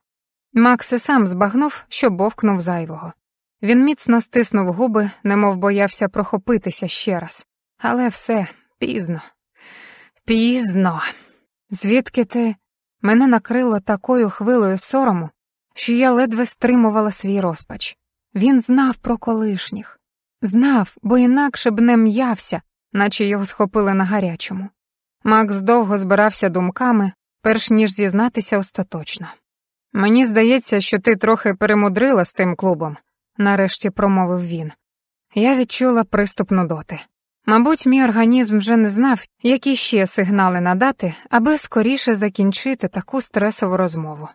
Макс і сам збагнув, що бовкнув зайвого. Він міцно стиснув губи, немов боявся прохопитися ще раз. Але все пізно. Пізно. Звідки ти Мене накрило такою хвилою сорому, що я ледве стримувала свій розпач. Він знав про колишніх, знав, бо інакше б не м'явся, наче його схопили на гарячому. Макс довго збирався думками, перш ніж зізнатися остаточно. Мені здається, що ти трохи перемудрила з тим клубом, нарешті промовив він. Я відчула приступ нудоти. Мабуть, мій організм вже не знав, які ще сигнали надати, аби скоріше закінчити таку стресову розмову.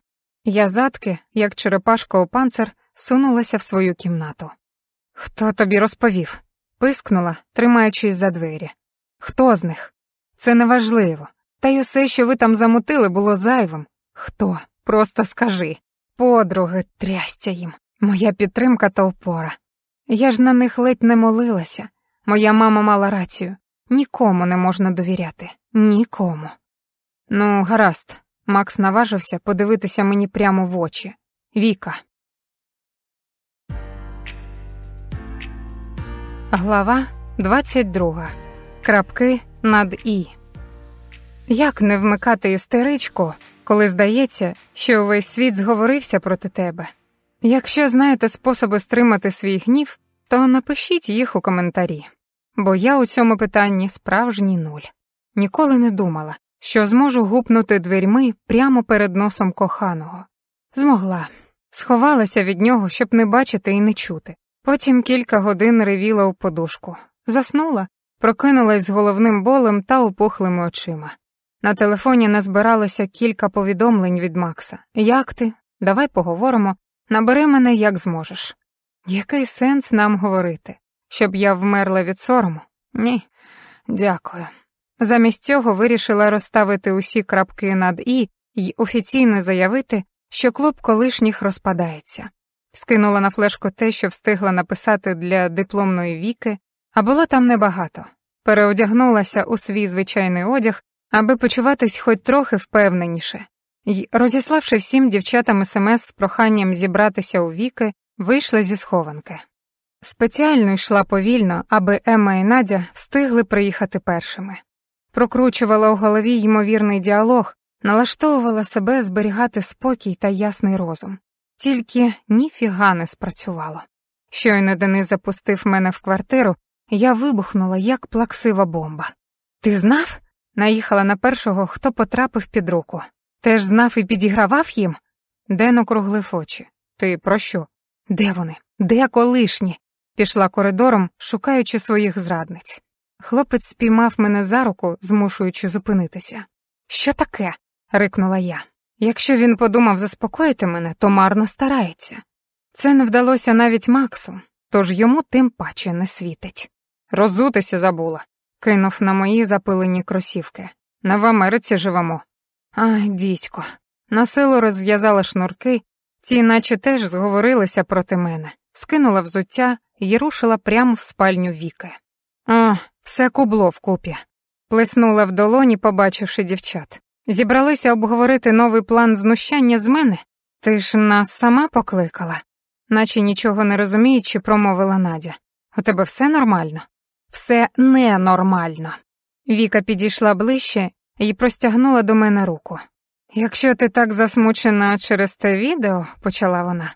Я задки, як черепашка у панцир, сунулася в свою кімнату. Хто тобі розповів? пискнула, тримаючись за двері. Хто з них? Це неважливо. Та й усе, що ви там замутили, було зайвим. Хто? Просто скажи. Подруги, трястя їм, моя підтримка та опора. Я ж на них ледь не молилася. Моя мама мала рацію. Нікому не можна довіряти. Нікому. Ну, гаразд, Макс наважився подивитися мені прямо в очі. Віка. Глава 22. Крапки над І. Як не вмикати істеричку, коли здається, що увесь світ зговорився проти тебе? Якщо знаєте способи стримати свій гнів, то напишіть їх у коментарі бо я у цьому питанні справжній нуль. Ніколи не думала, що зможу гупнути дверьми прямо перед носом коханого. Змогла, сховалася від нього, щоб не бачити і не чути. Потім кілька годин ревіла у подушку, заснула, прокинулась з головним болем та опухлими очима. На телефоні назбиралося кілька повідомлень від Макса Як ти? Давай поговоримо, набери мене як зможеш. Який сенс нам говорити? щоб я вмерла від сорому? Ні, дякую. Замість цього вирішила розставити усі крапки над і й офіційно заявити, що клуб колишніх розпадається. Скинула на флешку те, що встигла написати для дипломної віки, а було там небагато. Переодягнулася у свій звичайний одяг, аби почуватись хоч трохи впевненіше, І, розіславши всім дівчатам смс з проханням зібратися у віки, вийшла зі схованки. Спеціально йшла повільно, аби Емма і Надя встигли приїхати першими. Прокручувала у голові ймовірний діалог, налаштовувала себе зберігати спокій та ясний розум. Тільки ніфіга не спрацювало. Щойно Денис запустив мене в квартиру, я вибухнула, як плаксива бомба. Ти знав? Наїхала на першого, хто потрапив під руку. Теж знав і підігравав їм? Ден округлив очі. Ти про що? Де вони? Де колишні? пішла коридором, шукаючи своїх зрадниць. Хлопець спіймав мене за руку, змушуючи зупинитися. Що таке? рикнула я. Якщо він подумав заспокоїти мене, то марно старається. Це не вдалося навіть Максу, тож йому тим паче не світить. Розутися забула, кинув на мої запилені кросівки. На в Америці живемо. А, дідько, на розв'язала шнурки, ці, наче теж зговорилися проти мене, скинула взуття, рушила прямо в спальню Віки. А, все кубло вкупі. Плеснула в долоні, побачивши дівчат. Зібралися обговорити новий план знущання з мене. Ти ж нас сама покликала, наче нічого не розуміючи, промовила Надя. У тебе все нормально? Все ненормально. Віка підійшла ближче і простягнула до мене руку. Якщо ти так засмучена через те відео, почала вона.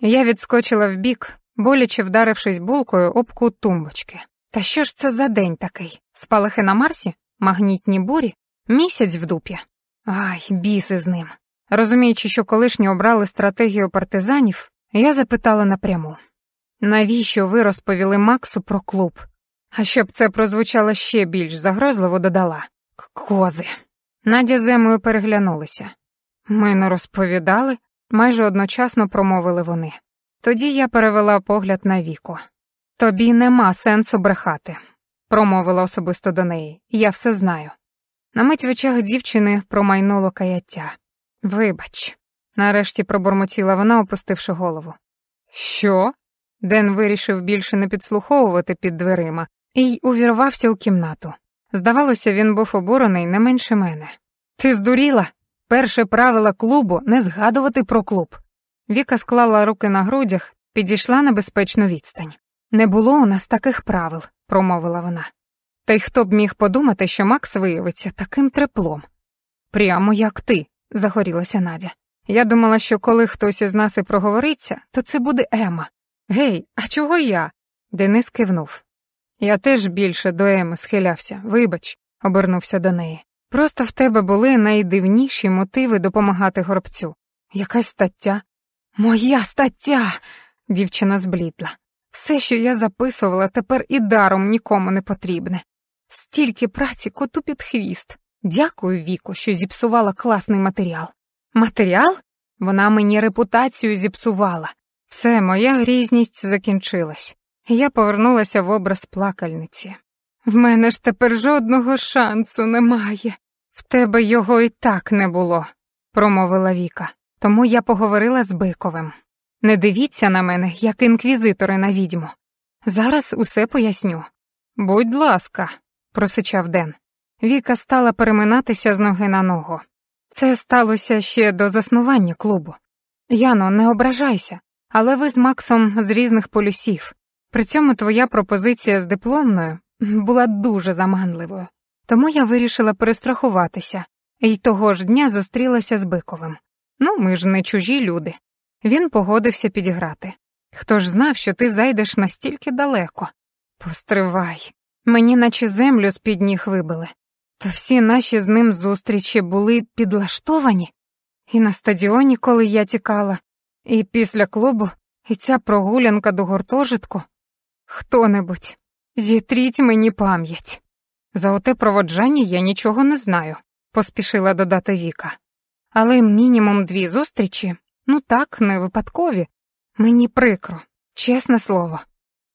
Я відскочила вбік, боляче вдарившись булкою об кут тумбочки. Та що ж це за день такий? Спалахи на Марсі? Магнітні бурі? Місяць в дупі. Ай, біси з ним. Розуміючи, що колишні обрали стратегію партизанів, я запитала напряму. Навіщо ви розповіли Максу про клуб? А щоб це прозвучало ще більш загрозливо, додала кози. Надя земою переглянулися. Ми не розповідали, майже одночасно промовили вони. Тоді я перевела погляд на віку. Тобі нема сенсу брехати, промовила особисто до неї. Я все знаю. На мить в очах дівчини промайнуло каяття. Вибач, нарешті пробурмотіла вона, опустивши голову. Що? Ден вирішив більше не підслуховувати під дверима і увірвався у кімнату. Здавалося, він був обурений не менше мене. Ти здуріла? Перше правило клубу не згадувати про клуб. Віка склала руки на грудях, підійшла на безпечну відстань. Не було у нас таких правил, промовила вона. Та й хто б міг подумати, що Макс виявиться таким треплом. Прямо як ти, загорілася Надя. Я думала, що коли хтось із нас і проговориться, то це буде Ема. Гей, а чого я? Денис кивнув. Я теж більше до Еми схилявся, вибач, обернувся до неї. Просто в тебе були найдивніші мотиви допомагати горбцю. Якась стаття, Моя стаття. Дівчина зблідла. Все, що я записувала, тепер і даром нікому не потрібне. Стільки праці коту під хвіст. Дякую, Віку, що зіпсувала класний матеріал. Матеріал? Вона мені репутацію зіпсувала. Все, моя грізність закінчилась. Я повернулася в образ плакальниці. В мене ж тепер жодного шансу немає. В тебе його і так не було, промовила Віка. Тому я поговорила з Биковим. Не дивіться на мене, як інквізитори на відьму. Зараз усе поясню. Будь ласка, просичав Ден. Віка стала переминатися з ноги на ногу. Це сталося ще до заснування клубу. Яно, не ображайся, але ви з Максом з різних полюсів. При цьому твоя пропозиція з дипломною була дуже заманливою, тому я вирішила перестрахуватися і того ж дня зустрілася з Биковим. Ну, ми ж не чужі люди. Він погодився підіграти. Хто ж знав, що ти зайдеш настільки далеко? Постривай, мені наче землю з під ніг вибили. То всі наші з ним зустрічі були підлаштовані. І на стадіоні, коли я тікала, і після клубу, і ця прогулянка до гуртожитку. Хто небудь, зітріть мені пам'ять. За оте проводжання я нічого не знаю, поспішила додати Віка. Але мінімум дві зустрічі, ну так, не випадкові. Мені прикро, чесне слово.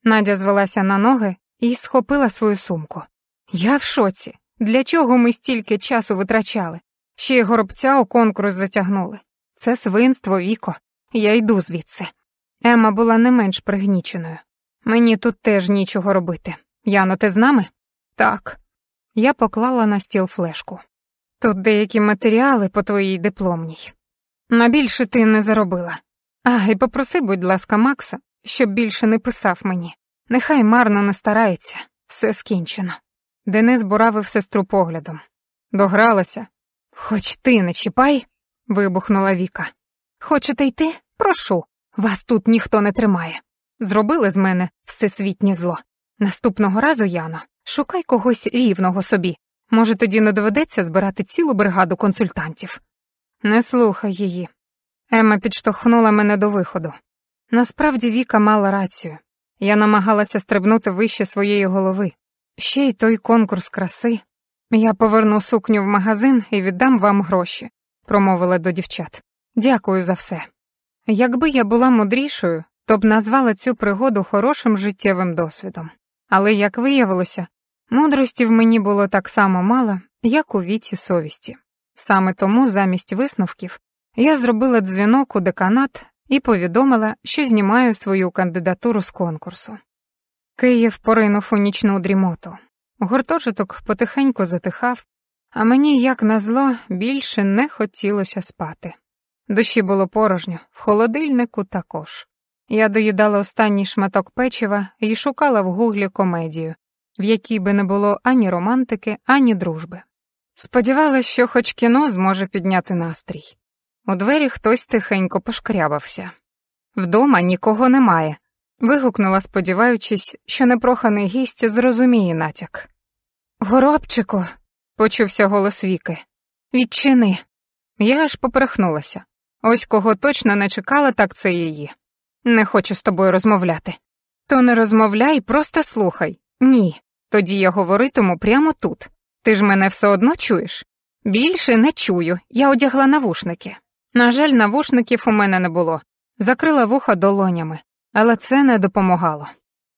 Надя звелася на ноги і схопила свою сумку. Я в шоці. Для чого ми стільки часу витрачали? Ще й горобця у конкурс затягнули. Це свинство, віко, я йду звідси. Ема була не менш пригніченою. Мені тут теж нічого робити. Яно, ти з нами? Так. Я поклала на стіл флешку. Тут деякі матеріали по твоїй дипломній. На більше ти не заробила. А, і попроси, будь ласка, Макса, щоб більше не писав мені. Нехай марно не старається, все скінчено. Денис буравив сестру поглядом. Догралася. Хоч ти не чіпай, вибухнула Віка. Хочете йти? Прошу. Вас тут ніхто не тримає. Зробили з мене всесвітнє зло. Наступного разу, Яно, шукай когось рівного собі, Може, тоді не доведеться збирати цілу бригаду консультантів? Не слухай її. Емма підштовхнула мене до виходу. Насправді Віка мала рацію. Я намагалася стрибнути вище своєї голови. Ще й той конкурс краси. Я поверну сукню в магазин і віддам вам гроші, промовила до дівчат. Дякую за все. Якби я була мудрішою, то б назвала цю пригоду хорошим життєвим досвідом. Але, як виявилося, Мудрості в мені було так само мало, як у віці совісті. Саме тому, замість висновків, я зробила дзвінок у деканат і повідомила, що знімаю свою кандидатуру з конкурсу. Київ поринув у нічну дрімоту. Гуртожиток потихеньку затихав, а мені, як назло, більше не хотілося спати. Душі було порожньо, в холодильнику також. Я доїдала останній шматок печива і шукала в гуглі комедію, в якій би не було ані романтики, ані дружби. Сподівалася, що хоч кіно зможе підняти настрій. У двері хтось тихенько пошкрябався. Вдома нікого немає. вигукнула, сподіваючись, що непроханий гість зрозуміє натяк. Горобчику, почувся голос Віки. Відчини. Я аж поперхнулася. Ось кого точно не чекала, так це її. Не хочу з тобою розмовляти. То не розмовляй, просто слухай. Ні, тоді я говоритиму прямо тут. Ти ж мене все одно чуєш? Більше не чую, я одягла навушники. На жаль, навушників у мене не було. Закрила вуха долонями, але це не допомагало.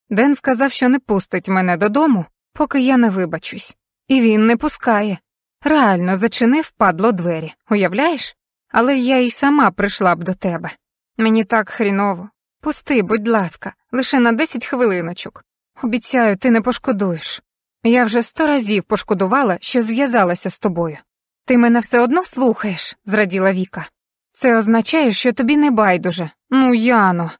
Ден сказав, що не пустить мене додому, поки я не вибачусь. І він не пускає. Реально зачинив падло двері, уявляєш? Але я й сама прийшла б до тебе. Мені так хріново. Пусти, будь ласка, лише на десять хвилиночок. Обіцяю, ти не пошкодуєш. Я вже сто разів пошкодувала, що зв'язалася з тобою. Ти мене все одно слухаєш, зраділа Віка. Це означає, що тобі не байдуже. Ну, Яно.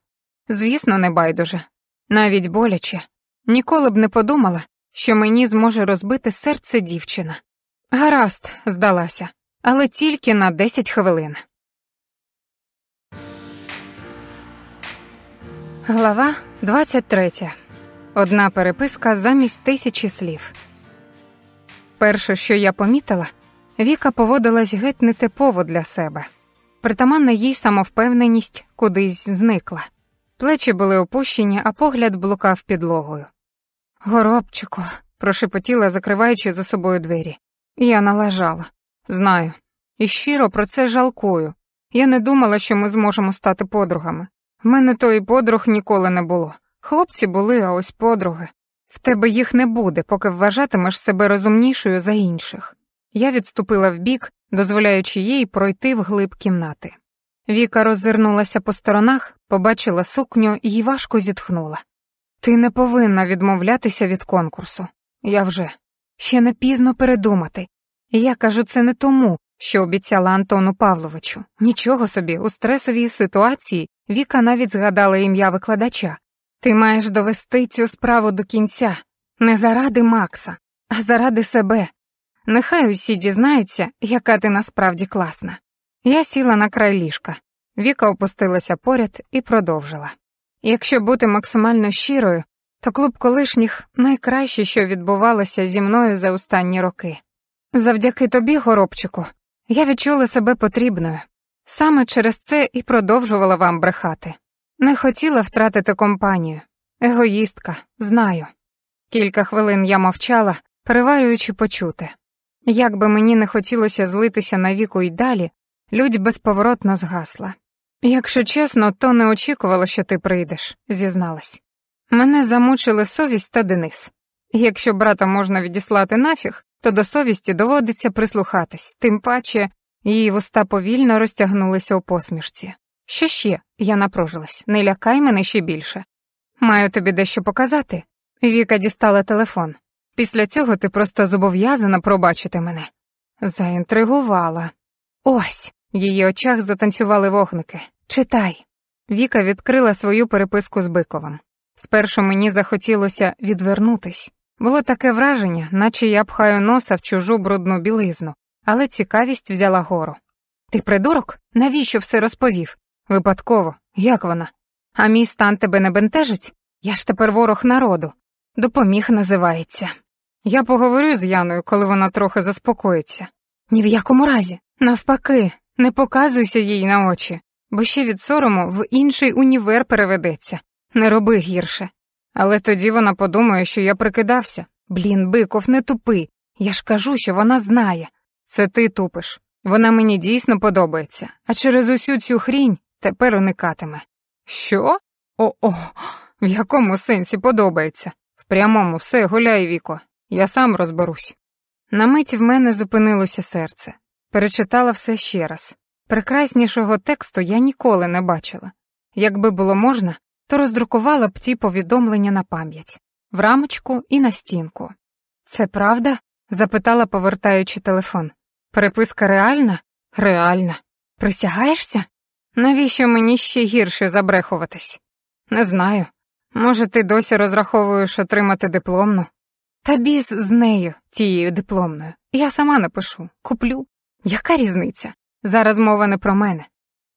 Звісно, не байдуже. Навіть боляче. Ніколи б не подумала, що мені зможе розбити серце дівчина. Гаразд, здалася, але тільки на 10 хвилин. Глава 23 Одна переписка замість тисячі слів. Перше, що я помітила, Віка поводилась геть нетипово для себе. Притаманна їй самовпевненість кудись зникла. Плечі були опущені, а погляд блукав підлогою. Горобчику, прошепотіла, закриваючи за собою двері. Я налажала. Знаю. І щиро про це жалкую. Я не думала, що ми зможемо стати подругами. В мене тої подруг ніколи не було. Хлопці були, а ось подруги. В тебе їх не буде, поки вважатимеш себе розумнішою за інших. Я відступила вбік, дозволяючи їй пройти вглиб кімнати. Віка роззирнулася по сторонах, побачила сукню і важко зітхнула. Ти не повинна відмовлятися від конкурсу. Я вже ще не пізно передумати. Я кажу це не тому, що обіцяла Антону Павловичу. Нічого собі, у стресовій ситуації Віка навіть згадала ім'я викладача, ти маєш довести цю справу до кінця, не заради Макса, а заради себе. Нехай усі дізнаються, яка ти насправді класна. Я сіла на край ліжка, Віка опустилася поряд і продовжила. Якщо бути максимально щирою, то клуб колишніх найкраще, що відбувалося зі мною за останні роки. Завдяки тобі, горобчику, я відчула себе потрібною. Саме через це і продовжувала вам брехати. Не хотіла втратити компанію. Егоїстка, знаю. Кілька хвилин я мовчала, переварюючи почути. Як би мені не хотілося злитися на віку й далі, людь безповоротно згасла. Якщо чесно, то не очікувала, що ти прийдеш, зізналась. Мене замучили совість та Денис. Якщо брата можна відіслати нафіг, то до совісті доводиться прислухатись, тим паче її вуста повільно розтягнулися у посмішці. Що ще? Я напружилась, не лякай мене ще більше. Маю тобі дещо показати. Віка дістала телефон. Після цього ти просто зобов'язана пробачити мене. Заінтригувала. Ось. В її очах затанцювали вогники. Читай. Віка відкрила свою переписку з Биковим. Спершу мені захотілося відвернутись. Було таке враження, наче я пхаю носа в чужу брудну білизну, але цікавість взяла гору. Ти придурок? Навіщо все розповів? Випадково, як вона? А мій стан тебе не бентежить? Я ж тепер ворог народу. Допоміг називається. Я поговорю з Яною, коли вона трохи заспокоїться. Ні в якому разі. Навпаки, не показуйся їй на очі, бо ще від сорому в інший універ переведеться. Не роби гірше. Але тоді вона подумає, що я прикидався. Блін, биков, не тупи. Я ж кажу, що вона знає. Це ти тупиш. Вона мені дійсно подобається, а через усю цю хрінь тепер уникатиме. Що? О, о, в якому сенсі подобається? В прямому все гуляй, Віко, я сам розберусь. На мить в мене зупинилося серце, перечитала все ще раз. Прекраснішого тексту я ніколи не бачила. Якби було можна, то роздрукувала б ті повідомлення на пам'ять в рамочку і на стінку. Це правда? запитала, повертаючи телефон. Переписка реальна? Реальна. Присягаєшся? Навіщо мені ще гірше забрехуватись? Не знаю. Може, ти досі розраховуєш отримати дипломну? Та біс з нею, тією дипломною. Я сама напишу, куплю. Яка різниця? Зараз мова не про мене.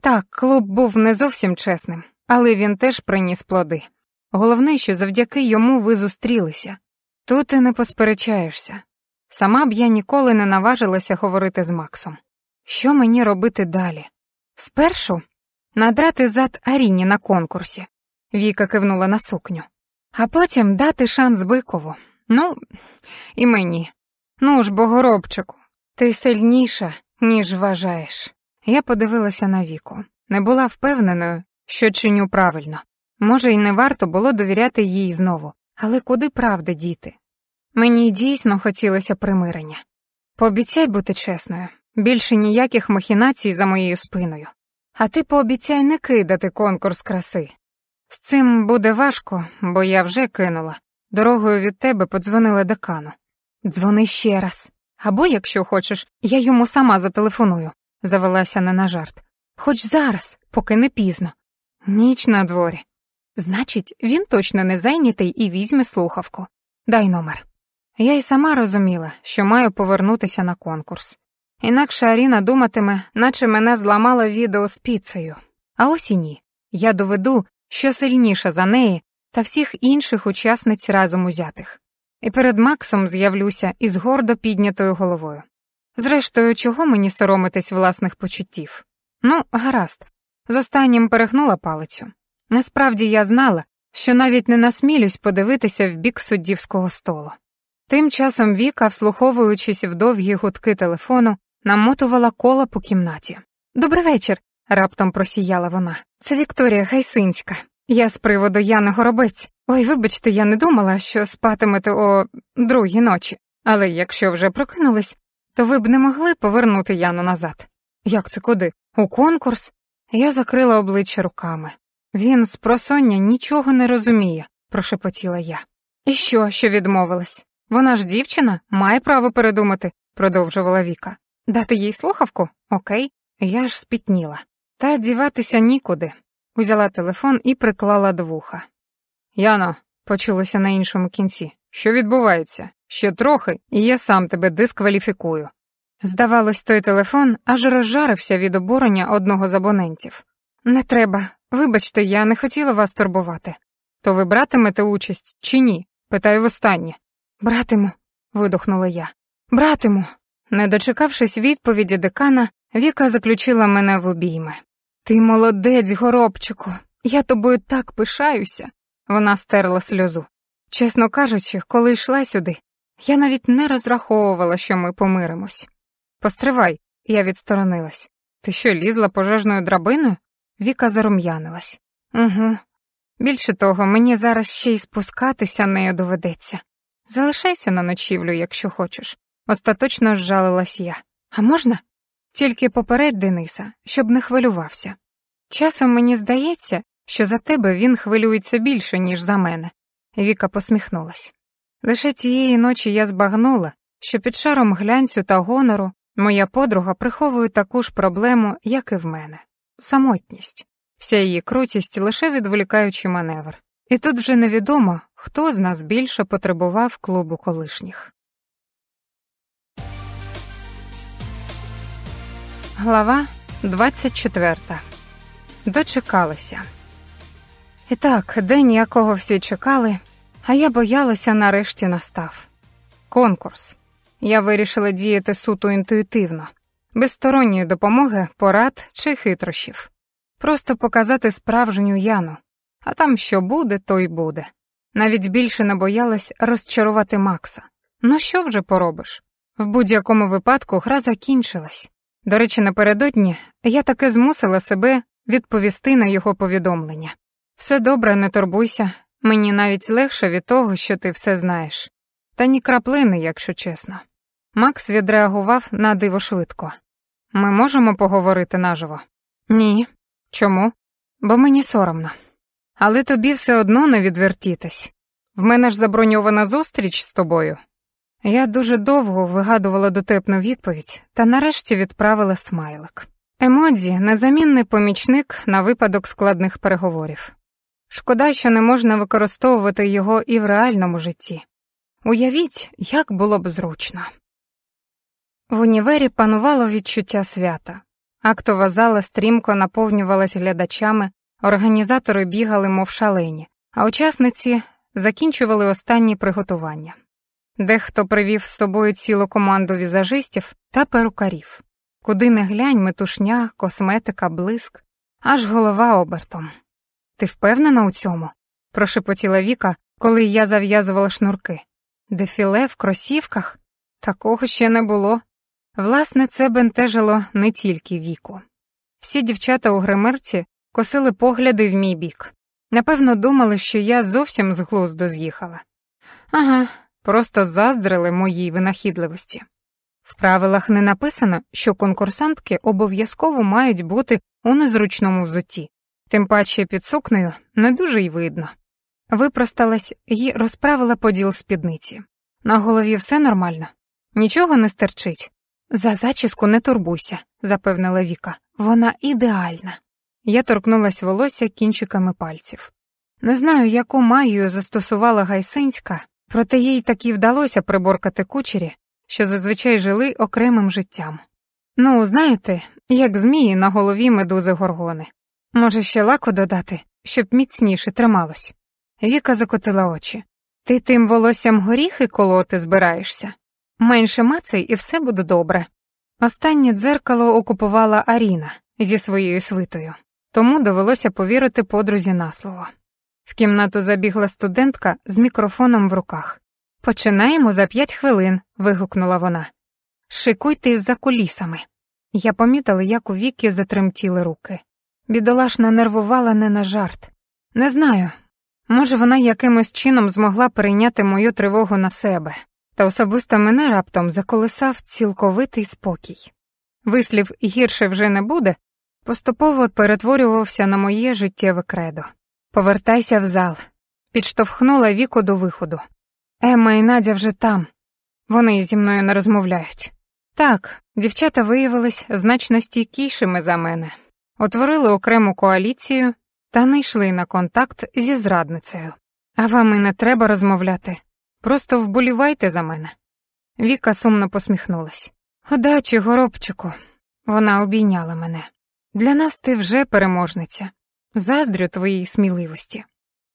Так, клуб був не зовсім чесним, але він теж приніс плоди. Головне, що завдяки йому ви зустрілися. Тут ти не посперечаєшся. Сама б я ніколи не наважилася говорити з Максом. Що мені робити далі? Спершу надрати зад Аріні на конкурсі. Віка кивнула на сукню, а потім дати шанс бикову. Ну, і мені. Ну ж, богоробчику, ти сильніша, ніж вважаєш. Я подивилася на віку, не була впевненою, що чиню правильно. Може, й не варто було довіряти їй знову, але куди правди діти? Мені дійсно хотілося примирення. Пообіцяй бути чесною, Більше ніяких махінацій за моєю спиною. А ти пообіцяй не кидати конкурс краси. З цим буде важко, бо я вже кинула. Дорогою від тебе подзвонила декану. Дзвони ще раз. Або, якщо хочеш, я йому сама зателефоную, завелася не на жарт. Хоч зараз, поки не пізно. Ніч на дворі. Значить, він точно не зайнятий і візьме слухавку. Дай номер. Я й сама розуміла, що маю повернутися на конкурс. Інакше Аріна думатиме, наче мене зламало відео з піцею. А ось і ні. Я доведу, що сильніша за неї та всіх інших учасниць разом узятих. І перед Максом з'явлюся із гордо піднятою головою. Зрештою, чого мені соромитись власних почуттів? Ну, гаразд, з останнім перегнула палицю. Насправді я знала, що навіть не насмілюсь подивитися в бік суддівського столу. Тим часом Віка, вслуховуючись в довгі гудки телефону, намотувала кола по кімнаті. «Добрий вечір. Раптом просіяла вона. Це Вікторія Гайсинська. Я з приводу Яни Горобець. Ой, вибачте, я не думала, що спатимете о другій ночі. Але якщо вже прокинулись, то ви б не могли повернути Яну назад. Як це куди? У конкурс? Я закрила обличчя руками. Він з просоння нічого не розуміє, прошепотіла я. І що, що відмовилась? Вона ж дівчина, має право передумати, продовжувала Віка. Дати їй слухавку? Окей, я ж спітніла. Та діватися нікуди. Узяла телефон і приклала до вуха. Яно, почулося на іншому кінці. Що відбувається? Ще трохи, і я сам тебе дискваліфікую. Здавалось, той телефон аж розжарився від обурення одного з абонентів. Не треба. Вибачте, я не хотіла вас турбувати. То ви братимете участь чи ні? питаю востаннє. Братиму, видохнула я. Братиму. Не дочекавшись відповіді декана, Віка заключила мене в обійми. Ти молодець, горобчику, я тобою так пишаюся. Вона стерла сльозу. Чесно кажучи, коли йшла сюди, я навіть не розраховувала, що ми помиримось. Постривай, я відсторонилась. Ти що, лізла пожежною драбиною? Віка зарум'янилась. Угу. Більше того, мені зараз ще й спускатися нею доведеться. Залишайся на ночівлю, якщо хочеш. Остаточно жалилась я. А можна? Тільки попередь Дениса, щоб не хвилювався. Часом мені здається, що за тебе він хвилюється більше, ніж за мене. Віка посміхнулась. Лише цієї ночі я збагнула, що під шаром глянцю та гонору моя подруга приховує таку ж проблему, як і в мене самотність, вся її крутість лише відволікаючий маневр. І тут вже невідомо, хто з нас більше потребував клубу колишніх. Глава 24. Дочекалися. І так, день, якого всі чекали, а я боялася, нарешті настав. Конкурс. Я вирішила діяти суто інтуїтивно, без сторонньої допомоги, порад чи хитрощів. Просто показати справжню Яну, а там що буде, то й буде. Навіть більше не боялась розчарувати Макса. Ну що вже поробиш? В будь-якому випадку гра закінчилась. До речі, напередодні я таки змусила себе відповісти на його повідомлення. Все добре, не турбуйся, мені навіть легше від того, що ти все знаєш. Та ні краплини, якщо чесно. Макс відреагував на диво швидко. Ми можемо поговорити наживо? Ні. Чому? Бо мені соромно. Але тобі все одно не відвертітись. В мене ж заброньована зустріч з тобою, я дуже довго вигадувала дотепну відповідь та нарешті відправила смайлик. Емодзі незамінний помічник на випадок складних переговорів. Шкода, що не можна використовувати його і в реальному житті. Уявіть, як було б зручно. В універі панувало відчуття свята. Актова зала стрімко наповнювалась глядачами, організатори бігали, мов шалені, а учасниці закінчували останні приготування. Дехто привів з собою цілу команду візажистів та перукарів. Куди не глянь, метушня, косметика, блиск, аж голова обертом. Ти впевнена у цьому? прошепотіла Віка, коли я зав'язувала шнурки. Дефіле в кросівках? Такого ще не було. Власне, це бентежило не тільки віку. Всі дівчата у гримерці косили погляди в мій бік. Напевно, думали, що я зовсім з глузду з'їхала. Ага, просто заздрили моїй винахідливості. В правилах не написано, що конкурсантки обов'язково мають бути у незручному взутті, тим паче під сукнею не дуже й видно. Випросталась і розправила поділ спідниці. На голові все нормально, нічого не стерчить. За зачіску не турбуйся, запевнила Віка. Вона ідеальна. Я торкнулась волосся кінчиками пальців. Не знаю, яку магію застосувала гайсинська, Проте їй так і вдалося приборкати кучері, що зазвичай жили окремим життям. Ну, знаєте, як змії на голові медузи горгони. Може, ще лаку додати, щоб міцніше трималось. Віка закотила очі. Ти тим волоссям горіхи колоти збираєшся. Менше мацей і все буде добре. Останнє дзеркало окупувала Аріна зі своєю свитою, тому довелося повірити подрузі на слово. В кімнату забігла студентка з мікрофоном в руках. Починаємо за п'ять хвилин. вигукнула вона. Шикуйте за кулісами. Я помітила, як у віки затремтіли руки. Бідолашна нервувала не на жарт. Не знаю. Може, вона якимось чином змогла перейняти мою тривогу на себе, та особисто мене раптом заколисав цілковитий спокій. Вислів гірше вже не буде, поступово перетворювався на моє життєве кредо. Повертайся в зал. Підштовхнула віку до виходу. Емма і Надя вже там. Вони зі мною не розмовляють. Так, дівчата виявились значно стійкішими за мене, утворили окрему коаліцію та не йшли на контакт зі зрадницею. А вам і не треба розмовляти. Просто вболівайте за мене. Віка сумно посміхнулась. Удачі, горобчику. Вона обійняла мене. Для нас ти вже переможниця. Заздрю твоїй сміливості.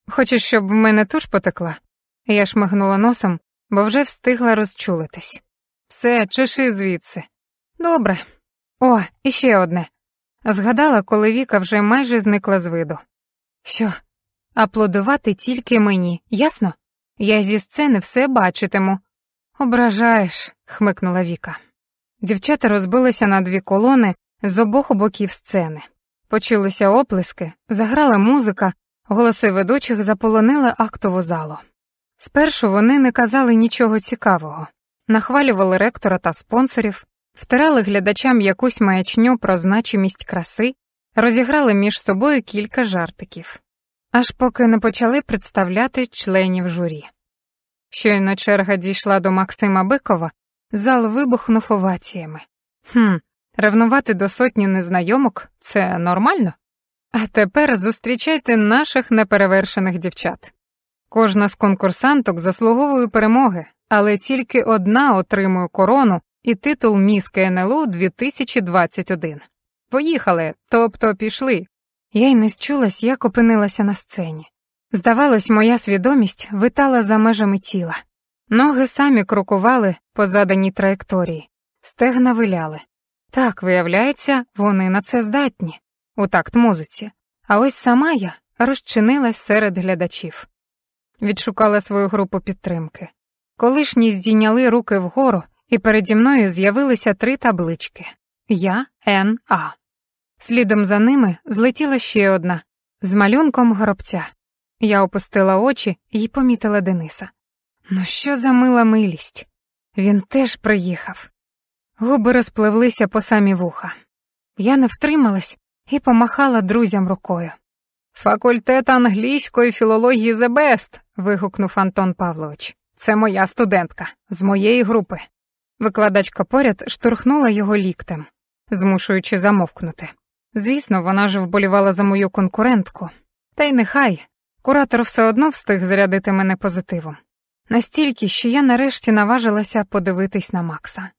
Хочеш, щоб в мене туш потекла? Я шмигнула носом, бо вже встигла розчулитись. Все, чеши звідси. Добре. О, іще одне. Згадала, коли Віка вже майже зникла з виду. Що, аплодувати тільки мені, ясно? Я зі сцени все бачитиму. Ображаєш, хмикнула Віка. Дівчата розбилися на дві колони з обох боків сцени. Почулися оплески, заграла музика, голоси ведучих заполонили актову залу. Спершу вони не казали нічого цікавого, нахвалювали ректора та спонсорів, втирали глядачам якусь маячню про значимість краси, розіграли між собою кілька жартиків, аж поки не почали представляти членів журі. Щойно черга дійшла до Максима Бикова, зал вибухнув оваціями. Хм, Ревнувати до сотні незнайомок це нормально? А тепер зустрічайте наших неперевершених дівчат. Кожна з конкурсанток заслуговує перемоги, але тільки одна отримує корону і титул Міс КНЛУ 2021. Поїхали, тобто пішли. Я й не счулась, як опинилася на сцені. Здавалось, моя свідомість витала за межами тіла. Ноги самі крокували по заданій траєкторії, стегна виляли. Так, виявляється, вони на це здатні, у такт музиці. А ось сама я розчинилась серед глядачів, відшукала свою групу підтримки. Колишні здійняли руки вгору, і переді мною з'явилися три таблички Я, Н, А. Слідом за ними злетіла ще одна з малюнком гробця. Я опустила очі і помітила Дениса. Ну що за мила милість? Він теж приїхав. Губи розпливлися по самі вуха. Я не втрималась і помахала друзям рукою. Факультет англійської філології The Best», — вигукнув Антон Павлович. Це моя студентка з моєї групи. Викладачка поряд штурхнула його ліктем, змушуючи замовкнути. Звісно, вона ж вболівала за мою конкурентку. Та й нехай куратор все одно встиг зарядити мене позитивом. Настільки, що я нарешті наважилася подивитись на Макса.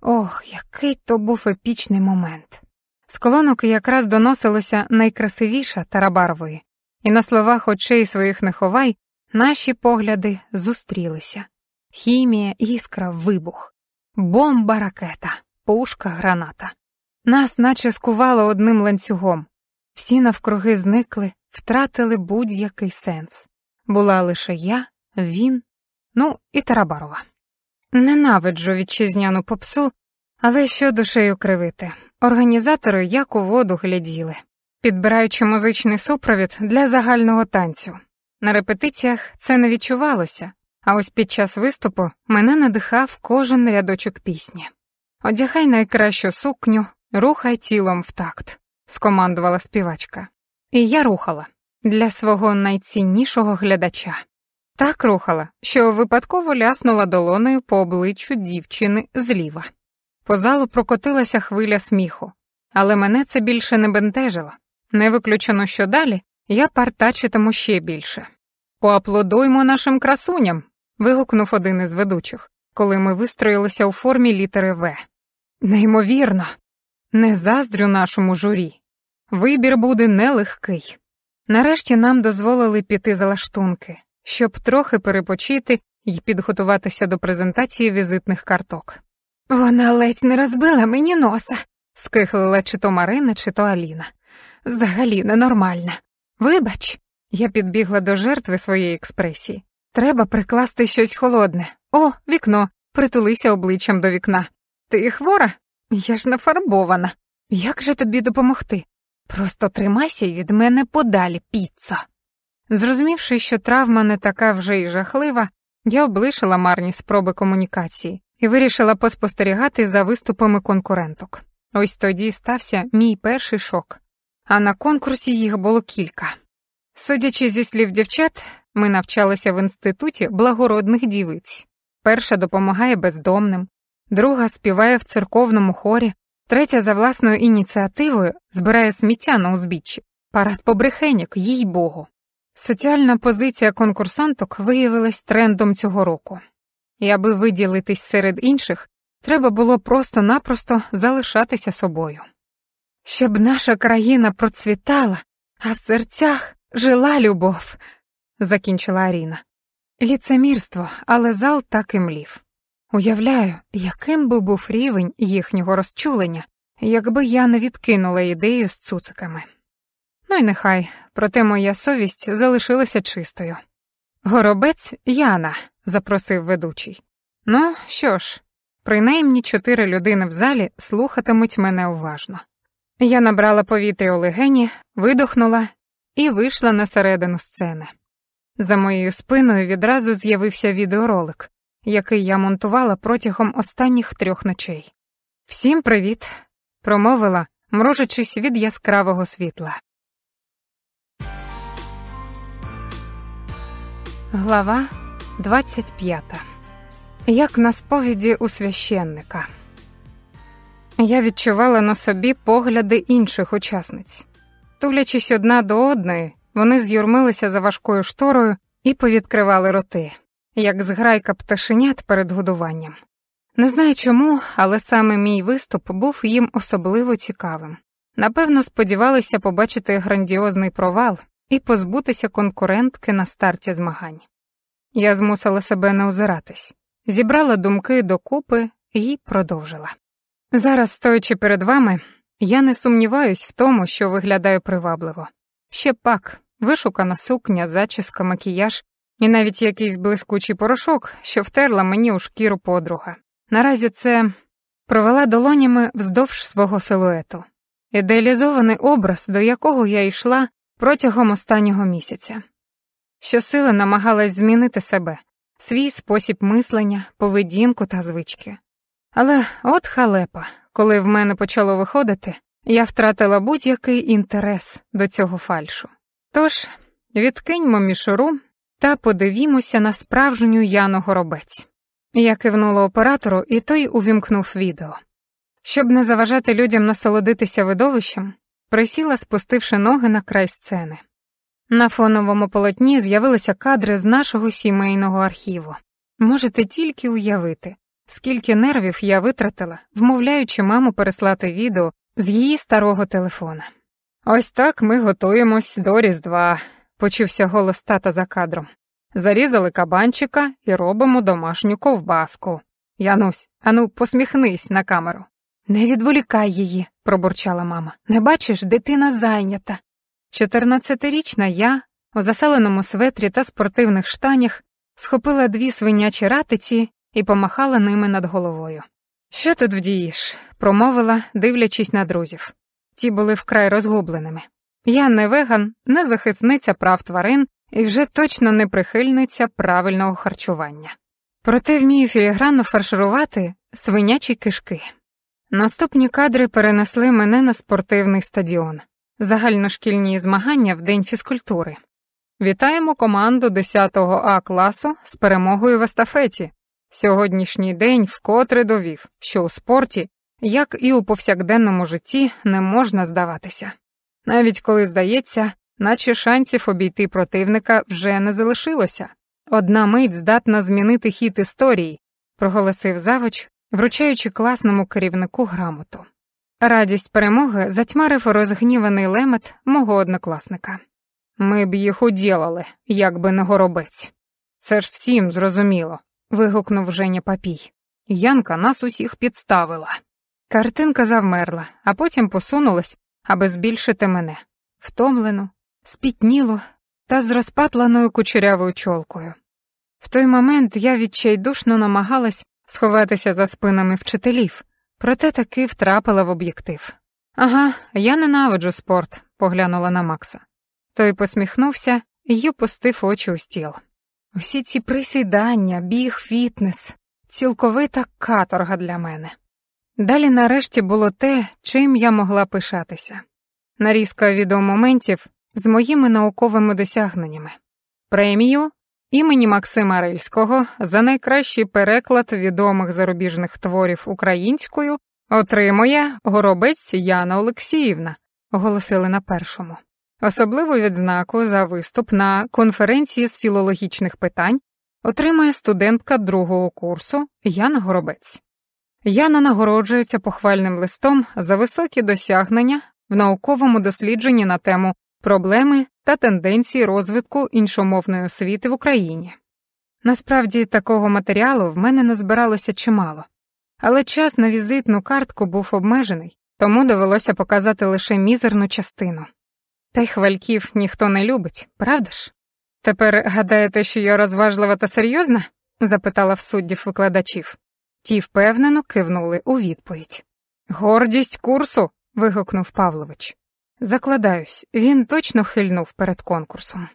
Ох, який то був епічний момент. З колонок якраз доносилося найкрасивіша Тарабарової, і на словах очей своїх не ховай наші погляди зустрілися. Хімія, іскра, вибух, бомба, ракета, пушка, граната. Нас наче скувало одним ланцюгом. Всі навкруги зникли, втратили будь-який сенс. Була лише я, він, ну і Тарабарова. Ненавиджу вітчизняну попсу, але що душею кривити. Організатори як у воду гляділи, підбираючи музичний супровід для загального танцю. На репетиціях це не відчувалося, а ось під час виступу мене надихав кожен рядочок пісні. Одягай найкращу сукню, рухай тілом в такт, скомандувала співачка. І я рухала для свого найціннішого глядача так рухала, що випадково ляснула долонею по обличчю дівчини зліва. По залу прокотилася хвиля сміху, але мене це більше не бентежило. Не виключено, що далі я партачитиму ще більше. Поаплодуймо нашим красуням. вигукнув один із ведучих, коли ми вистроїлися у формі літери В. Неймовірно, не заздрю нашому журі. Вибір буде нелегкий. Нарешті нам дозволили піти за лаштунки щоб трохи перепочити і підготуватися до презентації візитних карток. Вона ледь не розбила мені носа, скихлила чи то Марина, чи то Аліна. Взагалі ненормальна. Вибач, я підбігла до жертви своєї експресії. Треба прикласти щось холодне. О, вікно, притулися обличчям до вікна. Ти хвора? Я ж нафарбована. Як же тобі допомогти? Просто тримайся від мене подалі, піцца. Зрозумівши, що травма не така вже й жахлива, я облишила марні спроби комунікації і вирішила поспостерігати за виступами конкуренток. Ось тоді стався мій перший шок, а на конкурсі їх було кілька. Судячи зі слів дівчат, ми навчалися в інституті благородних дівиць. Перша допомагає бездомним, друга співає в церковному хорі, третя за власною ініціативою збирає сміття на узбіччі, парад побрехеньок, їй богу. Соціальна позиція конкурсанток виявилась трендом цього року. І аби виділитись серед інших, треба було просто-напросто залишатися собою. Щоб наша країна процвітала, а в серцях жила любов, закінчила Аріна. Ліцемірство, але зал так і млів. Уявляю, яким би був рівень їхнього розчулення, якби я не відкинула ідею з цуциками. Ну й нехай, проте моя совість залишилася чистою. Горобець Яна, запросив ведучий. Ну що ж, принаймні чотири людини в залі слухатимуть мене уважно. Я набрала повітря у легені, видохнула і вийшла на середину сцени. За моєю спиною відразу з'явився відеоролик, який я монтувала протягом останніх трьох ночей. Всім привіт! промовила, мружачись від яскравого світла. Глава 25. Як на сповіді у священника. Я відчувала на собі погляди інших учасниць. Тулячись одна до одної, вони з'юрмилися за важкою шторою і повідкривали роти, як зграйка пташенят перед годуванням. Не знаю чому, але саме мій виступ був їм особливо цікавим. Напевно, сподівалися побачити грандіозний провал, і позбутися конкурентки на старті змагань. Я змусила себе не озиратись, зібрала думки докупи і продовжила. Зараз, стоячи перед вами, я не сумніваюсь в тому, що виглядаю привабливо. Ще пак, вишукана сукня, зачіска, макіяж і навіть якийсь блискучий порошок, що втерла мені у шкіру подруга. Наразі це провела долонями вздовж свого силуету. Ідеалізований образ, до якого я йшла, протягом останнього місяця. щосила намагалась змінити себе, свій спосіб мислення, поведінку та звички. Але от халепа, коли в мене почало виходити, я втратила будь-який інтерес до цього фальшу. Тож, відкиньмо мішуру та подивімося на справжню Яну Горобець. Я кивнула оператору, і той увімкнув відео. Щоб не заважати людям насолодитися видовищем, присіла, спустивши ноги на край сцени. На фоновому полотні з'явилися кадри з нашого сімейного архіву. Можете тільки уявити, скільки нервів я витратила, вмовляючи маму переслати відео з її старого телефона. Ось так ми готуємось до Різдва, почувся голос тата за кадром. Зарізали кабанчика і робимо домашню ковбаску. Янусь, ану, посміхнись на камеру. Не відволікай її, пробурчала мама. Не бачиш, дитина зайнята. Чотирнадцятирічна я у заселеному светрі та спортивних штанях схопила дві свинячі ратиці і помахала ними над головою. Що тут вдієш? промовила, дивлячись на друзів. Ті були вкрай розгубленими. Я не веган, не захисниця прав тварин і вже точно не прихильниця правильного харчування. Проте вмію філігранно фарширувати свинячі кишки. Наступні кадри перенесли мене на спортивний стадіон, загальношкільні змагання в день фізкультури. Вітаємо команду 10-го А класу з перемогою в естафеті. Сьогоднішній день вкотре довів, що у спорті, як і у повсякденному житті, не можна здаватися. Навіть коли здається, наче шансів обійти противника вже не залишилося. Одна мить здатна змінити хід історії, проголосив завоч вручаючи класному керівнику грамоту. Радість перемоги затьмарив розгніваний лемет мого однокласника. Ми б їх уділили, як би не горобець. Це ж всім зрозуміло. вигукнув Женя папій. Янка нас усіх підставила. Картинка завмерла, а потім посунулась, аби збільшити мене втомлену, спітніло та з розпатланою кучерявою чолкою. В той момент я відчайдушно намагалась сховатися за спинами вчителів, проте таки втрапила в об'єктив. Ага, я ненавиджу спорт, поглянула на Макса. Той посміхнувся і опустив очі у стіл. Всі ці присідання, біг, фітнес, цілковита каторга для мене. Далі, нарешті, було те, чим я могла пишатися. Нарізка моментів з моїми науковими досягненнями. Премію Імені Максима Рельського за найкращий переклад відомих зарубіжних творів українською отримує горобець Яна Олексіївна, оголосили на першому. Особливу відзнаку за виступ на конференції з філологічних питань отримує студентка другого курсу Яна Горобець. Яна нагороджується похвальним листом за високі досягнення в науковому дослідженні на тему проблеми та тенденції розвитку іншомовної освіти в Україні. Насправді такого матеріалу в мене назбиралося чимало, але час на візитну картку був обмежений, тому довелося показати лише мізерну частину. Та й хвальків ніхто не любить, правда ж? Тепер гадаєте, що я розважлива та серйозна? запитала в суддів викладачів. Ті впевнено кивнули у відповідь. Гордість курсу. вигукнув Павлович. Закладаюсь, він точно хильнув перед конкурсом.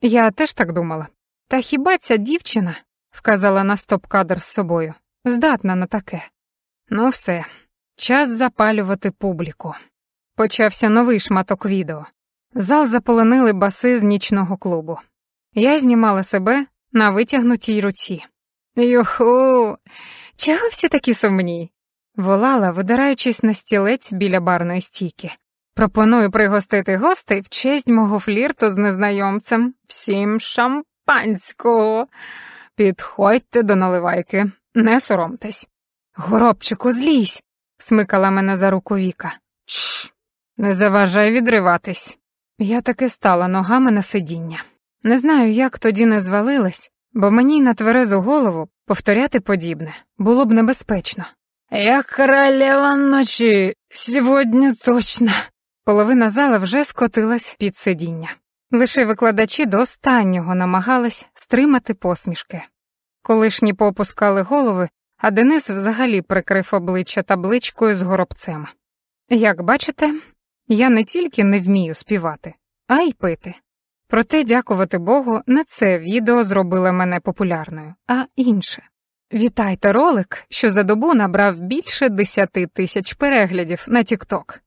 Я теж так думала. Та хіба ця дівчина, вказала на стоп-кадр з собою, здатна на таке. Ну все, час запалювати публіку. Почався новий шматок відео. Зал заполонили баси з нічного клубу. Я знімала себе на витягнутій руці. Юху, чого всі такі сумні? волала, видираючись на стілець біля барної стійки. Пропоную пригостити гостей в честь мого флірту з незнайомцем. Всім шампанського. Підходьте до наливайки, не соромтесь. Горобчику, злізь, смикала мене за руку Віка. Чш, не заважай відриватись. Я таки стала ногами на сидіння. Не знаю, як тоді не звалилась, бо мені на тверезу голову повторяти подібне було б небезпечно. Я королева ночі сьогодні точно. Половина зала вже скотилась під сидіння. Лише викладачі до останнього намагались стримати посмішки. Колишні попускали голови, а Денис взагалі прикрив обличчя табличкою з горобцем. Як бачите, я не тільки не вмію співати, а й пити. Проте, дякувати Богу, не це відео зробило мене популярною, а інше. Вітайте ролик, що за добу набрав більше десяти тисяч переглядів на TikTok.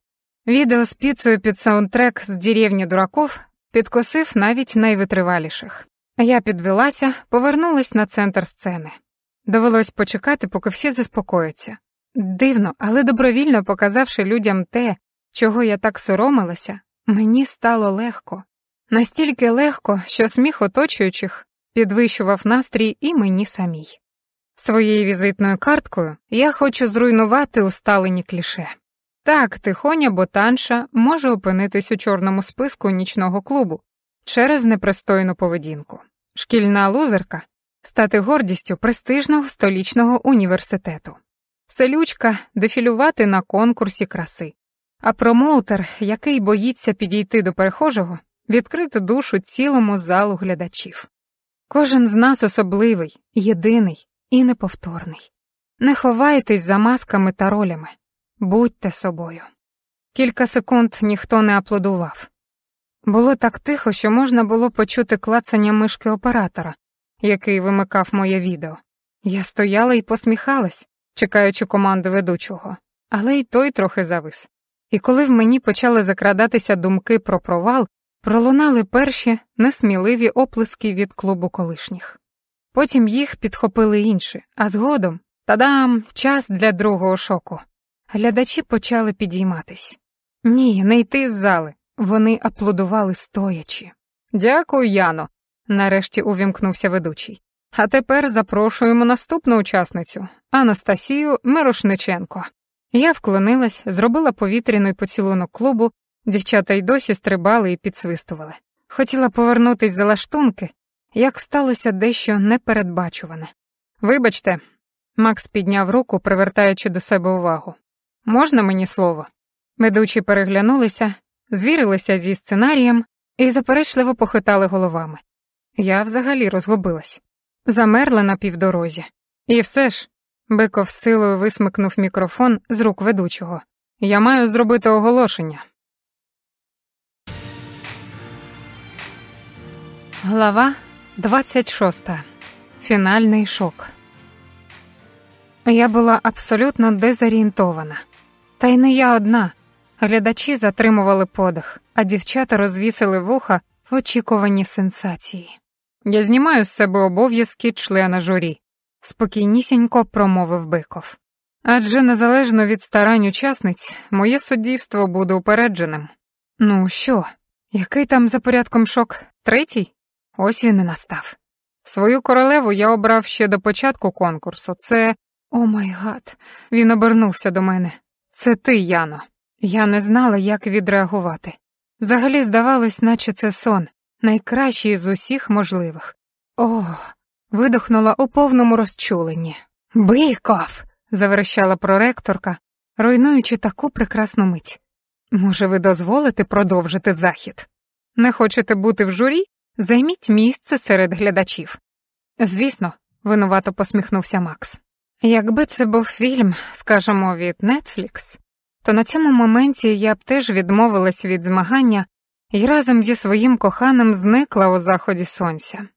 Відео Відеоспіцею під саундтрек з деревні дураков підкосив навіть найвитриваліших. Я підвелася, повернулась на центр сцени. Довелось почекати, поки всі заспокояться. Дивно, але добровільно показавши людям те, чого я так соромилася, мені стало легко. Настільки легко, що сміх оточуючих підвищував настрій і мені самій. Своєю візитною карткою я хочу зруйнувати усталені кліше. Так, тихоня ботанша може опинитись у чорному списку нічного клубу через непристойну поведінку. Шкільна лузерка стати гордістю престижного столічного університету, селючка дефілювати на конкурсі краси, а промоутер, який боїться підійти до перехожого, відкрити душу цілому залу глядачів. Кожен з нас особливий, єдиний і неповторний. Не ховайтесь за масками та ролями. Будьте собою. Кілька секунд ніхто не аплодував. Було так тихо, що можна було почути клацання мишки оператора, який вимикав моє відео. Я стояла і посміхалась, чекаючи команду ведучого, але й той трохи завис. І коли в мені почали закрадатися думки про провал, пролунали перші несміливі оплески від клубу колишніх. Потім їх підхопили інші, а згодом тадам, час для другого шоку. Глядачі почали підійматись. Ні, не йти з зали. Вони аплодували стоячи. Дякую, Яно, нарешті увімкнувся ведучий. А тепер запрошуємо наступну учасницю Анастасію Мирошниченко. Я вклонилась, зробила повітряний поцілунок клубу, дівчата й досі стрибали і підсвистували. Хотіла повернутись за лаштунки, як сталося дещо непередбачуване. Вибачте, Макс підняв руку, привертаючи до себе увагу. Можна мені слово? Ведучі переглянулися, звірилися зі сценарієм і заперечливо похитали головами. Я взагалі розгубилась, замерла на півдорозі. І все ж, Биков з силою висмикнув мікрофон з рук ведучого. Я маю зробити оголошення. Глава 26. Фінальний шок. Я була абсолютно дезорієнтована. Та й не я одна. Глядачі затримували подих, а дівчата розвісили вуха в очікуванні сенсації. Я знімаю з себе обов'язки члена журі, спокійнісінько промовив биков. Адже незалежно від старань учасниць, моє суддівство буде упередженим. Ну що, який там за порядком шок? Третій? Ось він і настав. Свою королеву я обрав ще до початку конкурсу. Це. О май гад, він обернувся до мене. Це ти, Яно. Я не знала, як відреагувати. Взагалі, здавалось, наче це сон, найкращий з усіх можливих. Ох, видохнула у повному розчуленні. Биков. заверещала проректорка, руйнуючи таку прекрасну мить. Може, ви дозволите продовжити захід? Не хочете бути в журі? Займіть місце серед глядачів. Звісно, винувато посміхнувся Макс. Якби це був фільм, скажімо, від Netflix, то на цьому моменті я б теж відмовилась від змагання і разом зі своїм коханим зникла у заході сонця.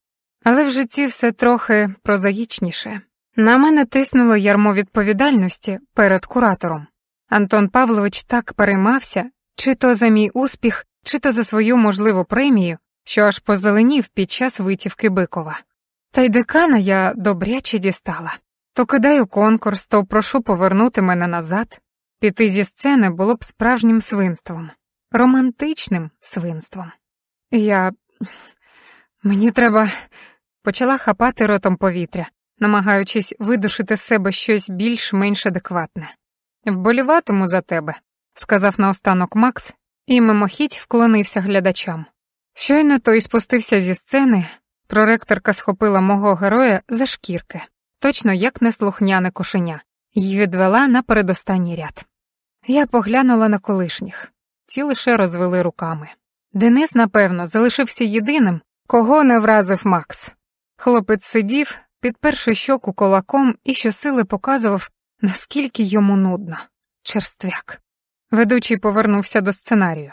Але в житті все трохи прозаїчніше. На мене тиснуло ярмо відповідальності перед куратором. Антон Павлович так переймався, чи то за мій успіх, чи то за свою можливу премію, що аж позеленів під час витівки бикова. Та й декана я добряче дістала. То кидаю конкурс, то прошу повернути мене назад. Піти зі сцени було б справжнім свинством, романтичним свинством. Я. мені треба. почала хапати ротом повітря, намагаючись видушити з себе щось більш-менш адекватне. Вболіватиму за тебе, сказав наостанок Макс, і мимохідь вклонився глядачам. Щойно той спустився зі сцени, проректорка схопила мого героя за шкірки точно як неслухняне кошеня, і відвела на передостанній ряд. Я поглянула на колишніх. Ті лише розвели руками. Денис, напевно, залишився єдиним, кого не вразив Макс. Хлопець сидів, підперши щоку кулаком і щосили показував, наскільки йому нудно. Черствяк. Ведучий повернувся до сценарію.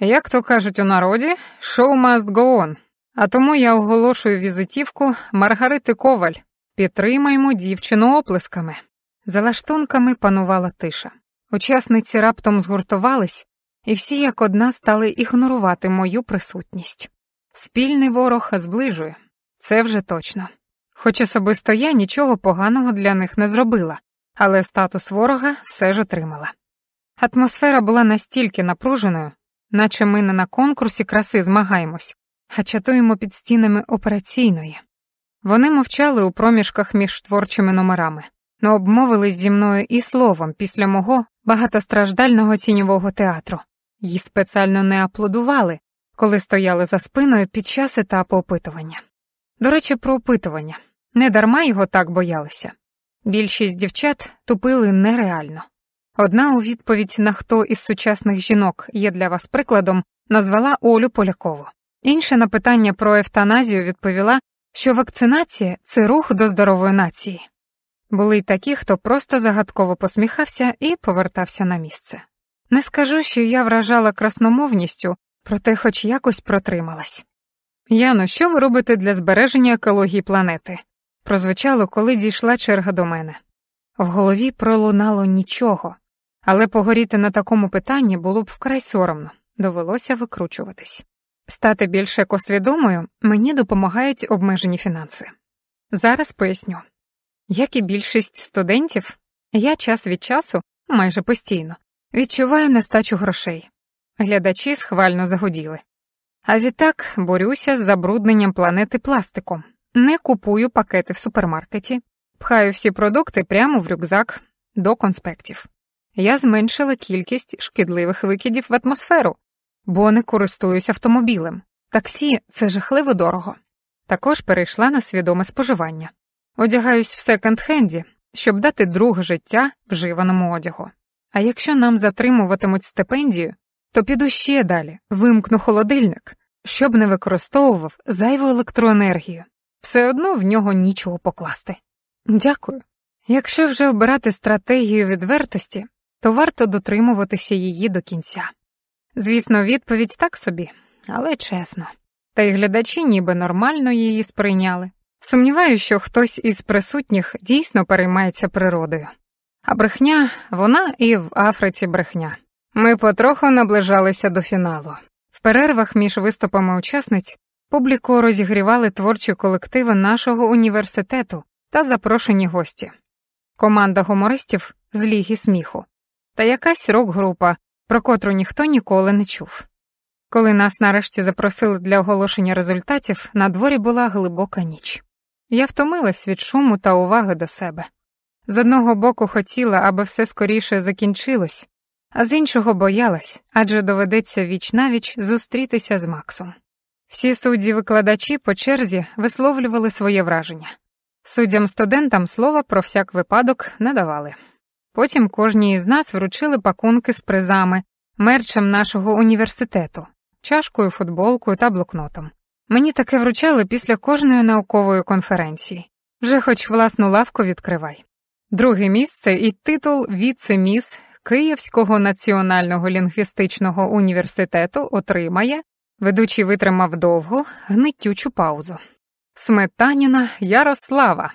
Як то кажуть у народі, шоу must go on. А тому я оголошую візитівку Маргарити Коваль, Підтримаймо дівчину оплесками. За лаштунками панувала тиша. Учасниці раптом згуртувались, і всі як одна стали ігнорувати мою присутність. Спільний ворог зближує, це вже точно. Хоч особисто я нічого поганого для них не зробила, але статус ворога все ж отримала. Атмосфера була настільки напруженою, наче ми не на конкурсі краси змагаємось, а чатуємо під стінами операційної. Вони мовчали у проміжках між творчими номерами, но обмовились зі мною і словом після мого багатостраждального тіньового театру. Їй спеціально не аплодували, коли стояли за спиною під час етапу опитування. До речі, про опитування Не дарма його так боялися. Більшість дівчат тупили нереально. Одна у відповідь на хто із сучасних жінок є для вас прикладом назвала Олю Полякову. Інша на питання про евтаназію відповіла, що вакцинація це рух до здорової нації. Були й такі, хто просто загадково посміхався і повертався на місце. Не скажу, що я вражала красномовністю, проте хоч якось протрималась. Яно, що ви робите для збереження екології планети? прозвучало, коли дійшла черга до мене. В голові пролунало нічого, але погоріти на такому питанні було б вкрай соромно, довелося викручуватись. Стати більш екосвідомою мені допомагають обмежені фінанси. Зараз поясню як і більшість студентів, я час від часу, майже постійно, відчуваю нестачу грошей. Глядачі схвально загуділи. А відтак борюся з забрудненням планети пластиком, не купую пакети в супермаркеті, пхаю всі продукти прямо в рюкзак до конспектів. Я зменшила кількість шкідливих викидів в атмосферу, бо не користуюсь автомобілем. Таксі це жахливо дорого. Також перейшла на свідоме споживання. Одягаюсь в секонд-хенді, щоб дати друге життя вживаному одягу. А якщо нам затримуватимуть стипендію, то піду ще далі, вимкну холодильник, щоб не використовував зайву електроенергію, все одно в нього нічого покласти. Дякую. Якщо вже обирати стратегію відвертості, то варто дотримуватися її до кінця. Звісно, відповідь так собі, але чесно. Та й глядачі ніби нормально її сприйняли. Сумніваю, що хтось із присутніх дійсно переймається природою. А брехня вона і в Африці брехня. Ми потроху наближалися до фіналу. В перервах між виступами учасниць публіку розігрівали творчі колективи нашого університету та запрошені гості. Команда гумористів з ліги сміху та якась рок-група про котру ніхто ніколи не чув. Коли нас нарешті запросили для оголошення результатів, на дворі була глибока ніч. Я втомилась від шуму та уваги до себе. З одного боку хотіла, аби все скоріше закінчилось, а з іншого боялась, адже доведеться віч навіч зустрітися з Максом. Всі судді-викладачі по черзі висловлювали своє враження. Суддям-студентам слова про всяк випадок не давали. Потім кожній із нас вручили пакунки з призами, мерчем нашого університету, чашкою, футболкою та блокнотом. Мені таке вручали після кожної наукової конференції. Вже хоч власну лавку відкривай. Друге місце і титул віце-міс Київського національного лінгвістичного університету отримає. Ведучий витримав довгу, гнитючу паузу. Сметаніна Ярослава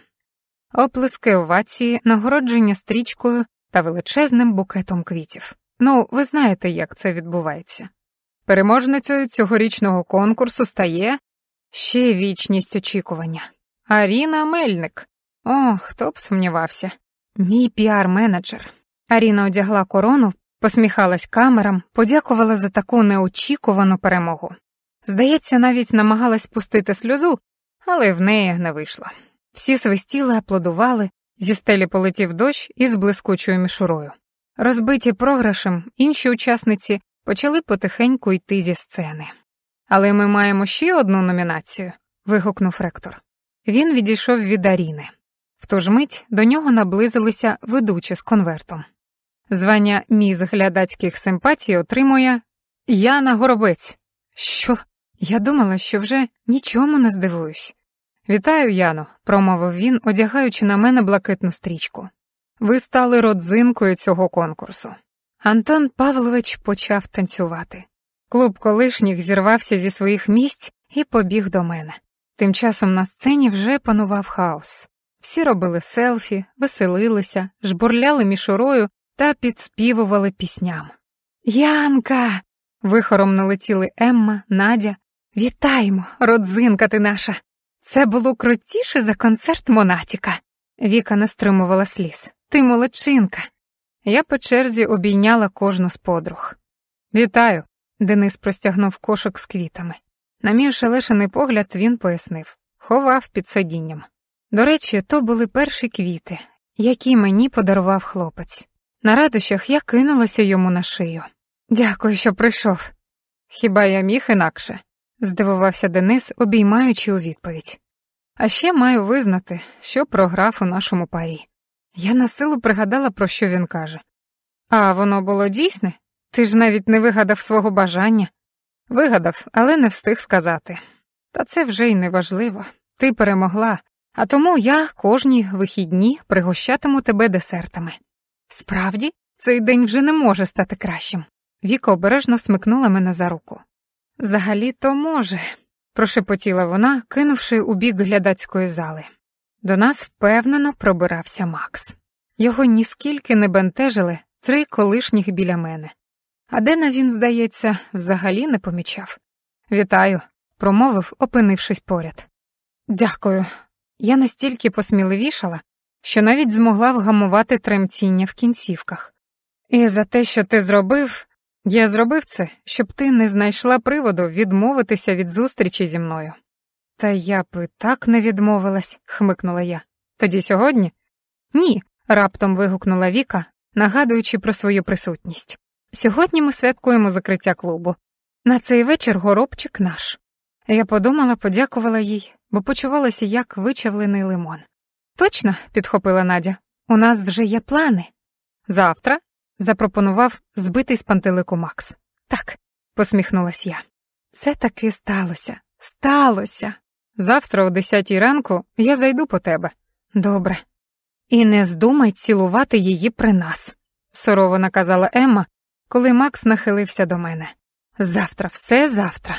оплески овації, нагородження стрічкою та величезним букетом квітів. Ну, ви знаєте, як це відбувається. Переможницею цьогорічного конкурсу стає ще вічність очікування. Аріна Мельник. О, хто б сумнівався. Мій піар-менеджер. Аріна одягла корону, посміхалась камерам, подякувала за таку неочікувану перемогу. Здається, навіть намагалась пустити сльозу, але в неї не вийшло. Всі свистіли, аплодували, зі стелі полетів дощ із блискучою мішурою. Розбиті програшем, інші учасниці почали потихеньку йти зі сцени. Але ми маємо ще одну номінацію. вигукнув ректор. Він відійшов від Аріни. В ту ж мить до нього наблизилися ведучі з конвертом. Звання міз глядацьких симпатій отримує Яна Горобець. Що? Я думала, що вже нічому не здивуюсь. Вітаю, Яно, промовив він, одягаючи на мене блакитну стрічку. Ви стали родзинкою цього конкурсу. Антон Павлович почав танцювати. Клуб колишніх зірвався зі своїх місць і побіг до мене. Тим часом на сцені вже панував хаос. Всі робили селфі, веселилися, жбурляли мішурою та підспівували пісням. Янка. вихором налетіли Емма, Надя. Вітаємо, родзинка ти наша. Це було крутіше за концерт Монатіка. Віка не стримувала сліз. Ти молодчинка. Я по черзі обійняла кожну з подруг. Вітаю. Денис простягнув кошик з квітами. На мій шелешений погляд, він пояснив ховав під сидінням. До речі, то були перші квіти, які мені подарував хлопець. На радощах я кинулася йому на шию. Дякую, що прийшов. Хіба я міг інакше? здивувався Денис, обіймаючи у відповідь. А ще маю визнати, що програв у нашому парі. Я на силу пригадала, про що він каже. А воно було дійсне? Ти ж навіть не вигадав свого бажання. Вигадав, але не встиг сказати. Та це вже й не важливо. Ти перемогла, а тому я кожні вихідні пригощатиму тебе десертами. Справді, цей день вже не може стати кращим. Віка обережно смикнула мене за руку. Взагалі то може, прошепотіла вона, кинувши у бік глядацької зали. До нас впевнено пробирався Макс. Його ніскільки не бентежили три колишніх біля мене. А Дена він, здається, взагалі не помічав. Вітаю, промовив, опинившись поряд. Дякую. Я настільки посміливішала, що навіть змогла вгамувати тремтіння в кінцівках. І за те, що ти зробив, я зробив це, щоб ти не знайшла приводу відмовитися від зустрічі зі мною. Та я б і так не відмовилась, хмикнула я. Тоді сьогодні? Ні. раптом вигукнула Віка, нагадуючи про свою присутність. Сьогодні ми святкуємо закриття клубу. На цей вечір горобчик наш. Я подумала, подякувала їй, бо почувалася як вичавлений лимон. Точно, підхопила Надя, у нас вже є плани. Завтра запропонував збитий з пантелику Макс. Так, посміхнулась я. Це таки сталося. Сталося. Завтра о десятій ранку я зайду по тебе. Добре. І не здумай цілувати її при нас, сурово наказала Емма, коли Макс нахилився до мене. Завтра, все завтра.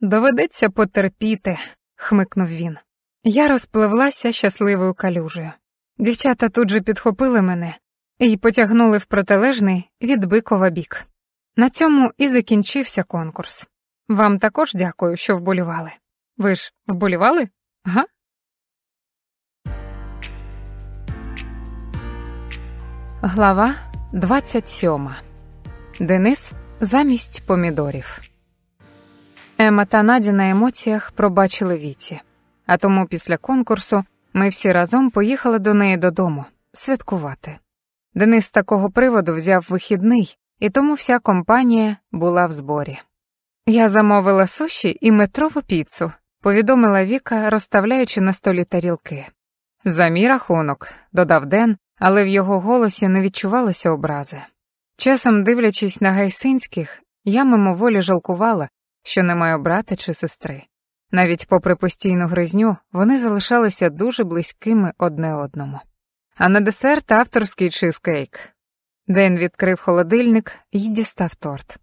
Доведеться потерпіти, хмикнув він. Я розпливлася щасливою калюжею. Дівчата тут же підхопили мене, і потягнули в протилежний від бикова бік. На цьому і закінчився конкурс. Вам також дякую, що вболівали. Ви ж вболівали? Га? Глава 27. Денис замість помідорів. Ема та Наді на емоціях пробачили віці. А тому після конкурсу ми всі разом поїхали до неї додому святкувати. Денис з такого приводу взяв вихідний, і тому вся компанія була в зборі. Я замовила суші і метрову піцу, повідомила Віка, розставляючи на столі тарілки. За мій рахунок, додав Ден, але в його голосі не відчувалося образи. Часом, дивлячись на гайсинських, я мимоволі жалкувала, що не маю брата чи сестри. Навіть попри постійну гризню, вони залишалися дуже близькими одне одному. А на десерт авторський чизкейк. Ден відкрив холодильник і дістав торт.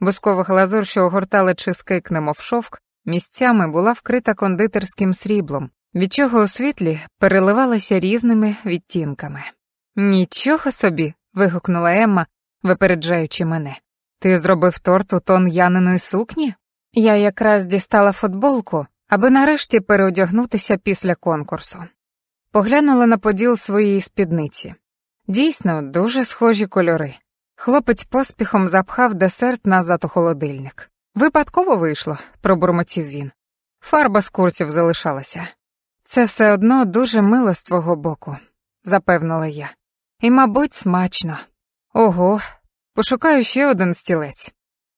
Бускова глазур, що огортала чизкейк, немов шовк, місцями була вкрита кондитерським сріблом, від чого у світлі переливалася різними відтінками. Нічого собі. вигукнула Емма, випереджаючи мене. Ти зробив торт у тон Яниної сукні? Я якраз дістала футболку, аби нарешті переодягнутися після конкурсу. Поглянула на поділ своєї спідниці. Дійсно, дуже схожі кольори. Хлопець поспіхом запхав десерт назад у холодильник. Випадково вийшло, пробурмотів він. Фарба з курців залишалася. Це все одно дуже мило з твого боку, запевнила я. І, мабуть, смачно. Ого, пошукаю ще один стілець.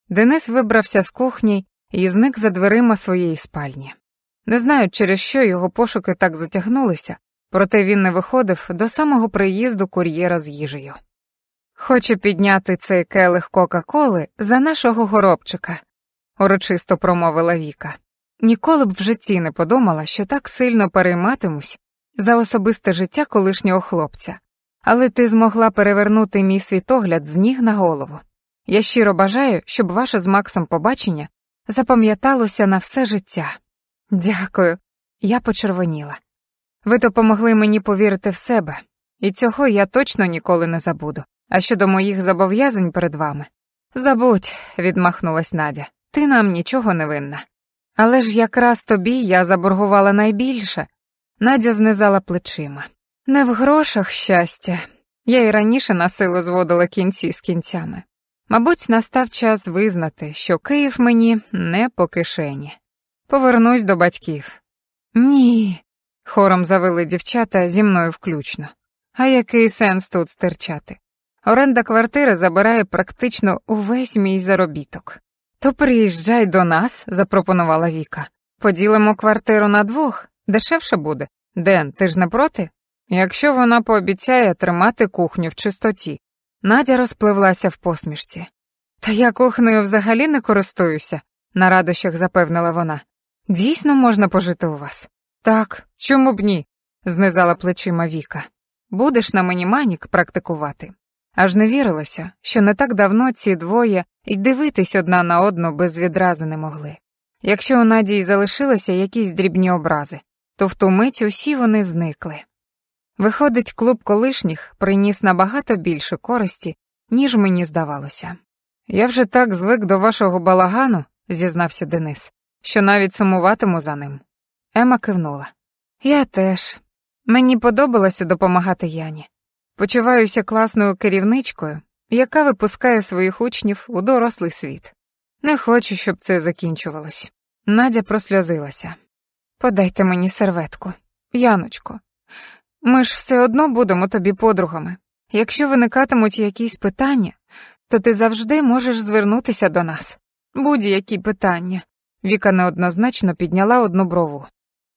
Денис вибрався з кухні і зник за дверима своєї спальні. Не знаю, через що його пошуки так затягнулися, проте він не виходив до самого приїзду кур'єра з їжею. Хочу підняти цей келих Кока-Коли за нашого горобчика, урочисто промовила Віка. Ніколи б в житті не подумала, що так сильно перейматимусь за особисте життя колишнього хлопця, але ти змогла перевернути мій світогляд з ніг на голову. Я щиро бажаю, щоб ваше з Максом побачення запам'яталося на все життя. Дякую, я почервоніла. Ви допомогли мені повірити в себе, і цього я точно ніколи не забуду. А щодо моїх зобов'язань перед вами. Забудь, відмахнулась Надя, ти нам нічого не винна. Але ж якраз тобі я заборгувала найбільше. Надя знизала плечима. Не в грошах щастя. Я й раніше на силу зводила кінці з кінцями. Мабуть, настав час визнати, що Київ мені не по кишені. Повернусь до батьків. Ні, Хором завили дівчата зі мною включно. А який сенс тут стерчати? Оренда квартири забирає практично увесь мій заробіток. То приїжджай до нас, запропонувала Віка. Поділимо квартиру на двох, дешевше буде. Ден, ти ж не проти? Якщо вона пообіцяє тримати кухню в чистоті. Надя розпливлася в посмішці. Та я кухнею взагалі не користуюся, на радощах запевнила вона. Дійсно можна пожити у вас. Так, Чому б ні? знизала плечима Віка. Будеш на мені манік практикувати. Аж не вірилося, що не так давно ці двоє й дивитись одна на одну без відрази не могли. Якщо у Надії залишилися якісь дрібні образи, то в ту мить усі вони зникли. Виходить, клуб колишніх приніс набагато більше користі, ніж мені здавалося. Я вже так звик до вашого балагану, зізнався Денис, що навіть сумуватиму за ним. Ема кивнула. Я теж. Мені подобалося допомагати Яні. Почуваюся класною керівничкою, яка випускає своїх учнів у дорослий світ. Не хочу, щоб це закінчувалось. Надя просльозилася. Подайте мені серветку, Яночко. Ми ж все одно будемо тобі подругами. Якщо виникатимуть якісь питання, то ти завжди можеш звернутися до нас. Будь-які питання. Віка неоднозначно підняла одну брову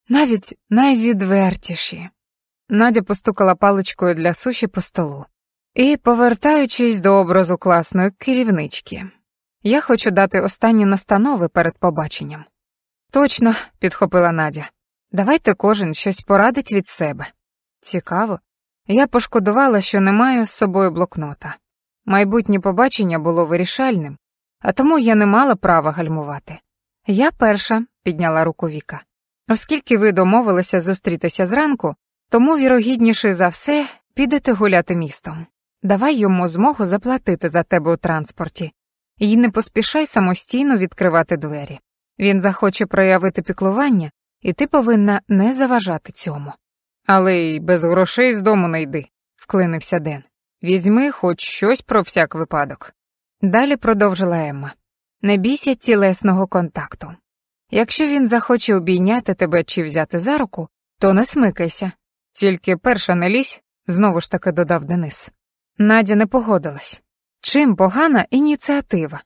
навіть найвідвертіші. Надя постукала паличкою для суші по столу. І, повертаючись до образу класної керівнички, я хочу дати останні настанови перед побаченням. Точно, підхопила Надя. Давайте кожен щось порадить від себе. Цікаво. Я пошкодувала, що не маю з собою блокнота. Майбутнє побачення було вирішальним, а тому я не мала права гальмувати. Я перша підняла руку Віка. Оскільки ви домовилися зустрітися зранку, тому, вірогідніше за все, підете гуляти містом. Давай йому змогу заплатити за тебе у транспорті, І не поспішай самостійно відкривати двері. Він захоче проявити піклування, і ти повинна не заважати цьому. Але й без грошей з дому не йди, вклинився Ден. Візьми хоч щось про всяк випадок. Далі продовжила Емма. Не бійся тілесного контакту. Якщо він захоче обійняти тебе чи взяти за руку, то не смикайся. Тільки перша не лізь, знову ж таки додав Денис. Надя не погодилась. Чим погана ініціатива?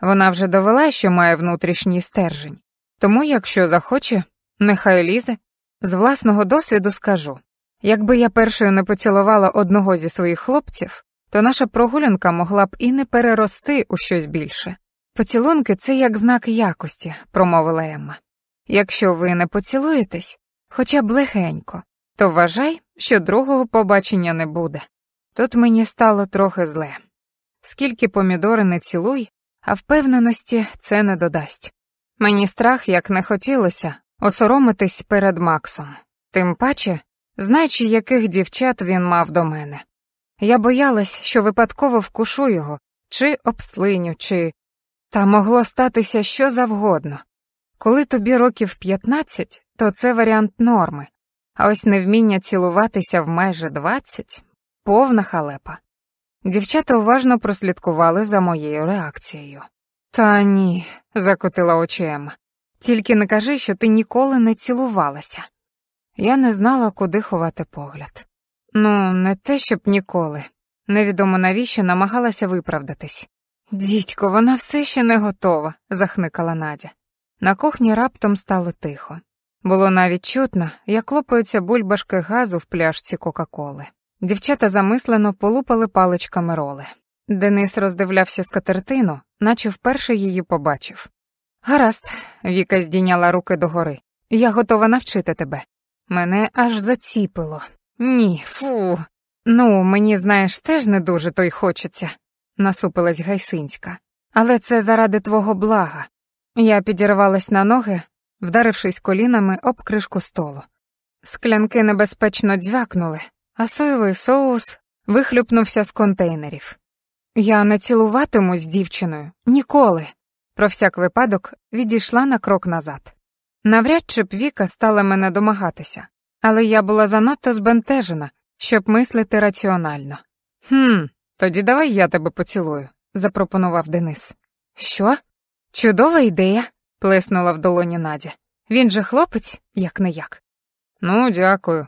Вона вже довела, що має внутрішній стержень. Тому, якщо захоче, нехай лізе. З власного досвіду скажу якби я першою не поцілувала одного зі своїх хлопців, то наша прогулянка могла б і не перерости у щось більше. Поцілунки це як знак якості, промовила Емма. Якщо ви не поцілуєтесь, хоча б легенько, то вважай, що другого побачення не буде. Тут мені стало трохи зле. Скільки помідори не цілуй, а впевненості це не додасть. Мені страх як не хотілося осоромитись перед Максом, тим паче, знаючи, яких дівчат він мав до мене. Я боялась, що випадково вкушу його, чи обслиню, чи та могло статися що завгодно. Коли тобі років 15, то це варіант норми, а ось невміння цілуватися в майже 20 — повна халепа. Дівчата уважно прослідкували за моєю реакцією. Та ні, закотила очі Ем. Тільки не кажи, що ти ніколи не цілувалася. Я не знала, куди ховати погляд. Ну, не те щоб ніколи. Невідомо навіщо намагалася виправдатись. Дідько, вона все ще не готова, захникала Надя. На кухні раптом стало тихо. Було навіть чутно, як лопаються бульбашки газу в пляшці Кока-Коли. Дівчата замислено полупали паличками роли. Денис роздивлявся скатертину, наче вперше її побачив. Гаразд, Віка здійняла руки догори. Я готова навчити тебе. Мене аж заціпило. Ні, фу. Ну, мені, знаєш, теж не дуже то й хочеться, насупилась Гайсинська. Але це заради твого блага. Я підірвалась на ноги, вдарившись колінами об кришку столу. Склянки небезпечно дзвякнули, а соєвий соус вихлюпнувся з контейнерів. Я не цілуватимусь з дівчиною ніколи. Про всяк випадок відійшла на крок назад. Навряд чи б Віка стала мене домагатися, але я була занадто збентежена, щоб мислити раціонально. Хм, тоді давай я тебе поцілую, запропонував Денис. Що? Чудова ідея, плеснула в долоні Надя. Він же хлопець, як не як. Ну, дякую,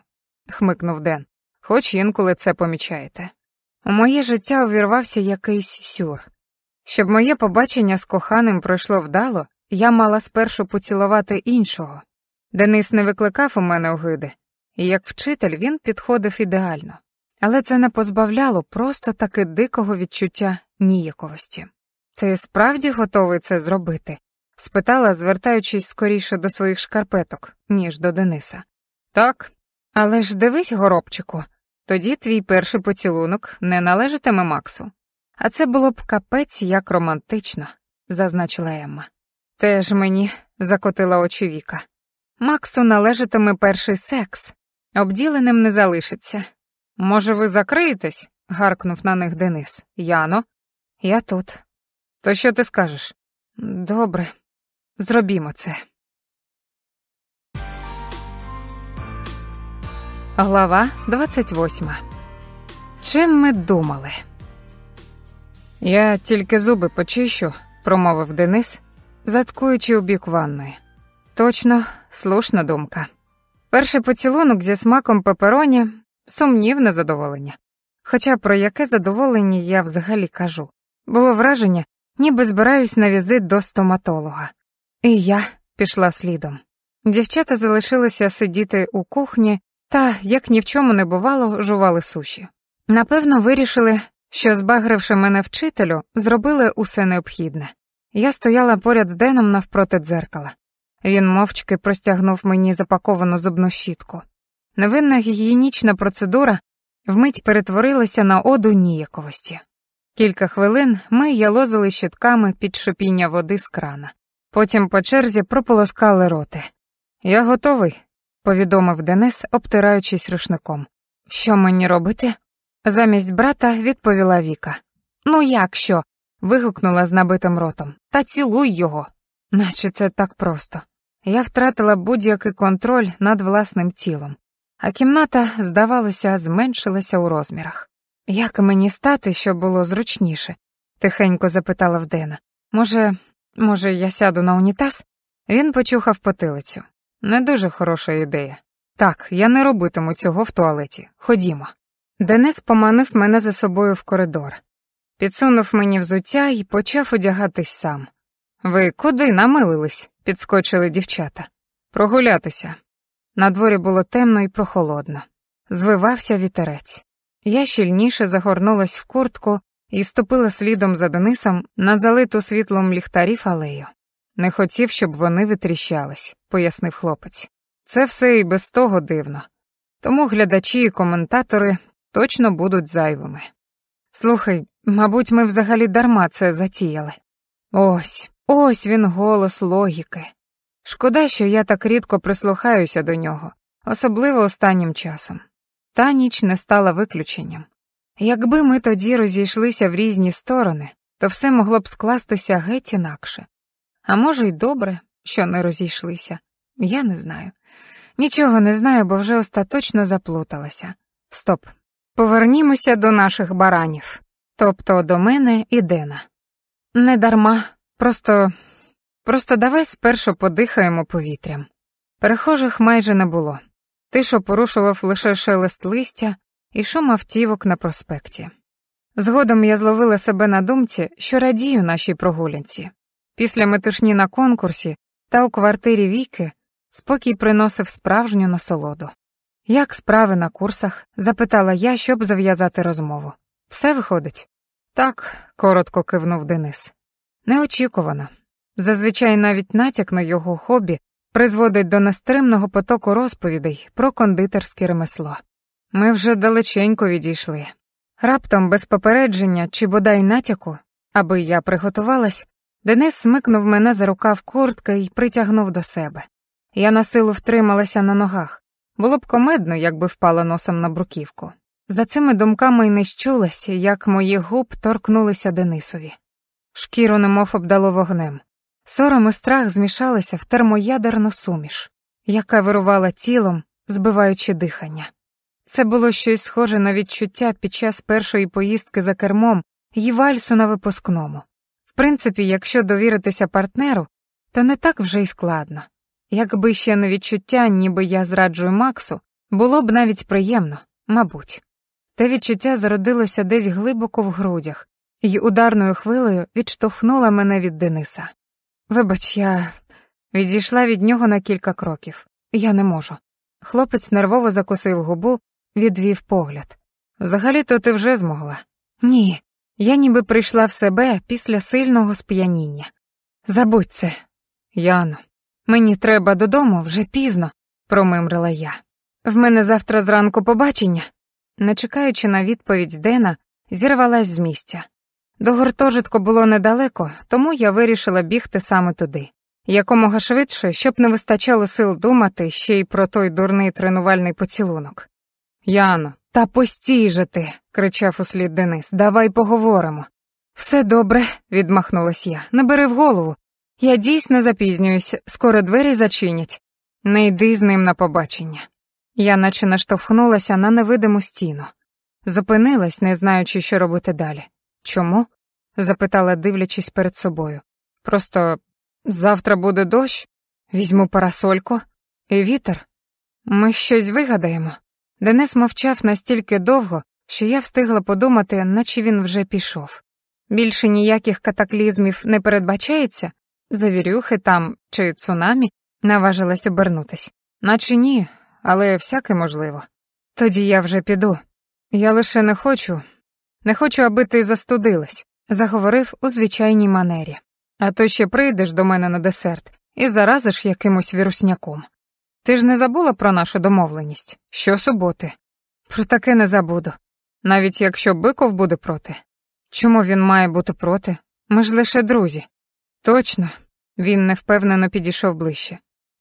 хмикнув Ден. Хоч інколи це помічаєте. У моє життя увірвався якийсь сюр. Щоб моє побачення з коханим пройшло вдало, я мала спершу поцілувати іншого. Денис не викликав у мене огиди, і як вчитель він підходив ідеально але це не позбавляло просто таки дикого відчуття ніяковості. Ти справді готовий це зробити? спитала, звертаючись скоріше до своїх шкарпеток, ніж до Дениса. Так, але ж дивись, горобчику, тоді твій перший поцілунок не належатиме Максу. А це було б капець як романтично, зазначила Емма. Теж мені закотила очі Віка. Максу належатиме перший секс, обділеним не залишиться, Може, ви закриєтесь? гаркнув на них Денис. Яно, я тут. То що ти скажеш? Добре, зробімо це. Глава 28. Чим ми думали? Я тільки зуби почищу, промовив Денис, заткуючи у бік ванної. Точно, слушна думка. Перший поцілунок зі смаком пепероні сумнівне задоволення. Хоча про яке задоволення я взагалі кажу. Було враження, ніби збираюсь на візит до стоматолога. І я пішла слідом. Дівчата залишилися сидіти у кухні та, як ні в чому не бувало, жували суші. Напевно, вирішили, що, збагривши мене вчителю, зробили усе необхідне. Я стояла поряд з Деном навпроти дзеркала. Він мовчки простягнув мені запаковану зубну щітку. Невинна гігієнічна процедура вмить перетворилася на оду ніяковості. Кілька хвилин ми ялозили щитками під шипіння води з крана. Потім по черзі прополоскали роти. Я готовий, повідомив Денис, обтираючись рушником. Що мені робити? Замість брата відповіла Віка. Ну, як що? вигукнула з набитим ротом. Та цілуй його. Наче це так просто. Я втратила будь-який контроль над власним тілом а кімната, здавалося, зменшилася у розмірах. Як мені стати, щоб було зручніше? тихенько запитала вдена. Може, може, я сяду на унітаз? Він почухав потилицю. Не дуже хороша ідея. Так, я не робитиму цього в туалеті. Ходімо. Денис поманив мене за собою в коридор, підсунув мені взуття і почав одягатись сам. Ви куди намилились? підскочили дівчата. Прогулятися. На дворі було темно і прохолодно. Звивався вітерець. Я щільніше загорнулась в куртку і ступила слідом за Денисом на залиту світлом ліхтарів алею. Не хотів, щоб вони витріщались, пояснив хлопець. Це все і без того дивно. Тому глядачі і коментатори точно будуть зайвими. Слухай, мабуть, ми взагалі дарма це затіяли. Ось, ось він голос логіки. Шкода, що я так рідко прислухаюся до нього, особливо останнім часом. Та ніч не стала виключенням. Якби ми тоді розійшлися в різні сторони, то все могло б скластися геть інакше. А може, й добре, що не розійшлися, я не знаю. Нічого не знаю, бо вже остаточно заплуталася. Стоп. Повернімося до наших баранів, тобто до мене і Дена. Недарма, просто Просто давай спершу подихаємо повітрям. Перехожих майже не було. Тишу порушував лише шелест листя і шум автівок на проспекті. Згодом я зловила себе на думці, що радію нашій прогулянці. Після метушні на конкурсі та у квартирі Віки спокій приносив справжню насолоду. Як справи на курсах? запитала я, щоб зав'язати розмову. Все виходить? Так, коротко кивнув Денис. Неочікувано. Зазвичай навіть натяк на його хобі призводить до нестримного потоку розповідей про кондитерське ремесло. Ми вже далеченько відійшли. Раптом без попередження чи бодай натяку, аби я приготувалась, Денис смикнув мене за рукав куртки і притягнув до себе. Я на силу втрималася на ногах. Було б комедно, якби впала носом на бруківку. За цими думками й не щулася, як мої губ торкнулися Денисові. Шкіру немов обдало вогнем. Сором і страх змішалися в термоядерну суміш, яка вирувала тілом, збиваючи дихання. Це було щось схоже на відчуття під час першої поїздки за кермом і вальсу на випускному. В принципі, якщо довіритися партнеру, то не так вже й складно. Якби ще не відчуття, ніби я зраджую Максу, було б навіть приємно, мабуть. Те відчуття зародилося десь глибоко в грудях, і ударною хвилею відштовхнуло мене від Дениса. Вибач, я відійшла від нього на кілька кроків. Я не можу. Хлопець нервово закусив губу, відвів погляд. Взагалі-то ти вже змогла. Ні, я ніби прийшла в себе після сильного сп'яніння. Забудь це, Яно, мені треба додому вже пізно, промимрила я. В мене завтра зранку побачення. Не чекаючи на відповідь Дена, зірвалась з місця. До гуртожитку було недалеко, тому я вирішила бігти саме туди, якомога швидше, щоб не вистачало сил думати ще й про той дурний тренувальний поцілунок. Яно, та постій же ти, кричав услід Денис, давай поговоримо. Все добре, відмахнулась я, не бери в голову. Я дійсно запізнююсь, скоро двері зачинять. Не йди з ним на побачення. Я наче наштовхнулася на невидиму стіну, зупинилась, не знаючи, що робити далі. Чому? запитала, дивлячись перед собою. Просто завтра буде дощ, візьму парасольку і вітер. Ми щось вигадаємо. Денис мовчав настільки довго, що я встигла подумати, наче він вже пішов. Більше ніяких катаклізмів не передбачається, завірюхи там чи цунамі наважилась обернутись. Наче ні, але всяке можливо. Тоді я вже піду. Я лише не хочу, не хочу, аби ти застудилась, заговорив у звичайній манері. А то ще прийдеш до мене на десерт і заразиш якимось вірусняком. Ти ж не забула про нашу домовленість щосуботи. Про таке не забуду. Навіть якщо биков буде проти. Чому він має бути проти? Ми ж лише друзі. Точно, він невпевнено підійшов ближче.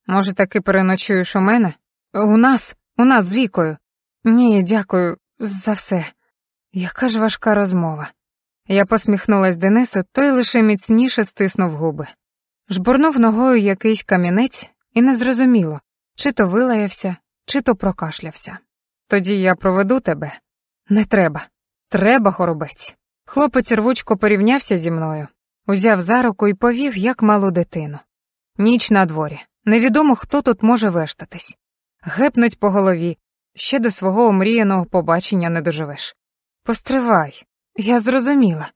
Може, таки переночуєш у мене? У нас, у нас з вікою. Ні, дякую за все. Яка ж важка розмова. Я посміхнулась Денису, той лише міцніше стиснув губи. Жбурнув ногою якийсь камінець і не зрозуміло, чи то вилаявся, чи то прокашлявся. Тоді я проведу тебе. Не треба. Треба, хоробець. Хлопець рвучко порівнявся зі мною, узяв за руку і повів, як малу дитину. Ніч на дворі. Невідомо, хто тут може вештатись. Гепнуть по голові, ще до свого омріяного побачення не доживеш. Постривай, я зрозуміла.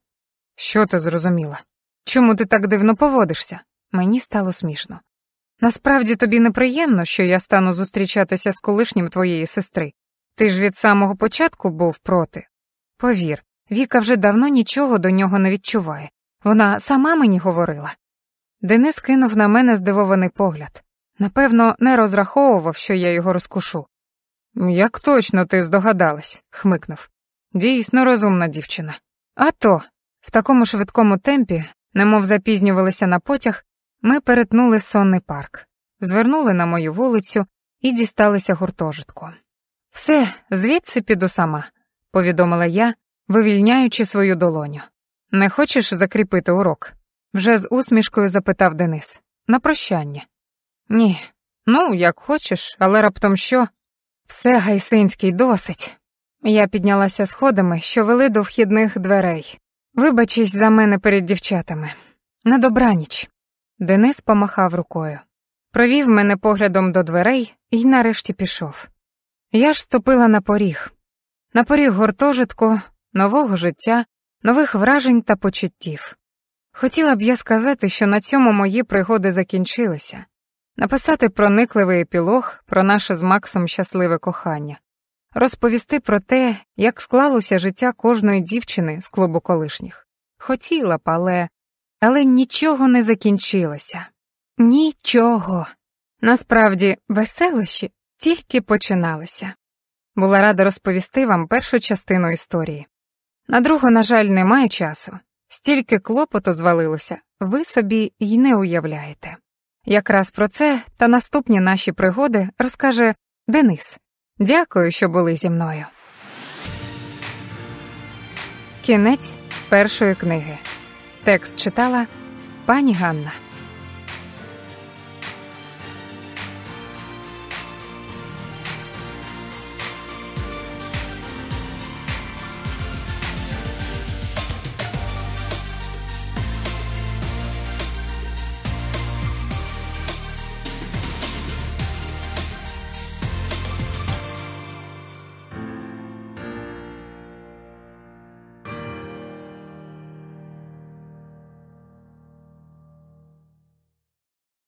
Що ти зрозуміла? Чому ти так дивно поводишся? Мені стало смішно. Насправді тобі неприємно, що я стану зустрічатися з колишнім твоєї сестри. Ти ж від самого початку був проти. Повір, Віка вже давно нічого до нього не відчуває. Вона сама мені говорила. Денис кинув на мене здивований погляд. Напевно, не розраховував, що я його розкушу. Як точно ти здогадалась? хмикнув. Дійсно розумна дівчина. А то, в такому швидкому темпі, немов запізнювалися на потяг, ми перетнули сонний парк, звернули на мою вулицю і дісталися гуртожитку. Все, звідси піду сама, повідомила я, вивільняючи свою долоню. Не хочеш закріпити урок? вже з усмішкою запитав Денис. На прощання. Ні, ну, як хочеш, але раптом що? Все, Гайсинський, досить. Я піднялася сходами, що вели до вхідних дверей. Вибачись за мене перед дівчатами. На добраніч. Денис помахав рукою. Провів мене поглядом до дверей і нарешті пішов. Я ж ступила на поріг. На поріг гуртожитку, нового життя, нових вражень та почуттів. Хотіла б я сказати, що на цьому мої пригоди закінчилися написати проникливий епілог про наше з Максом щасливе кохання розповісти про те, як склалося життя кожної дівчини з клубу колишніх. Хотіла б, але... але нічого не закінчилося. Нічого. Насправді, веселощі тільки починалися. Була рада розповісти вам першу частину історії. На другу, на жаль, немає часу. Стільки клопоту звалилося, ви собі й не уявляєте. Якраз про це та наступні наші пригоди розкаже Денис, Дякую, що були зі мною. Кінець першої книги. Текст читала пані Ганна.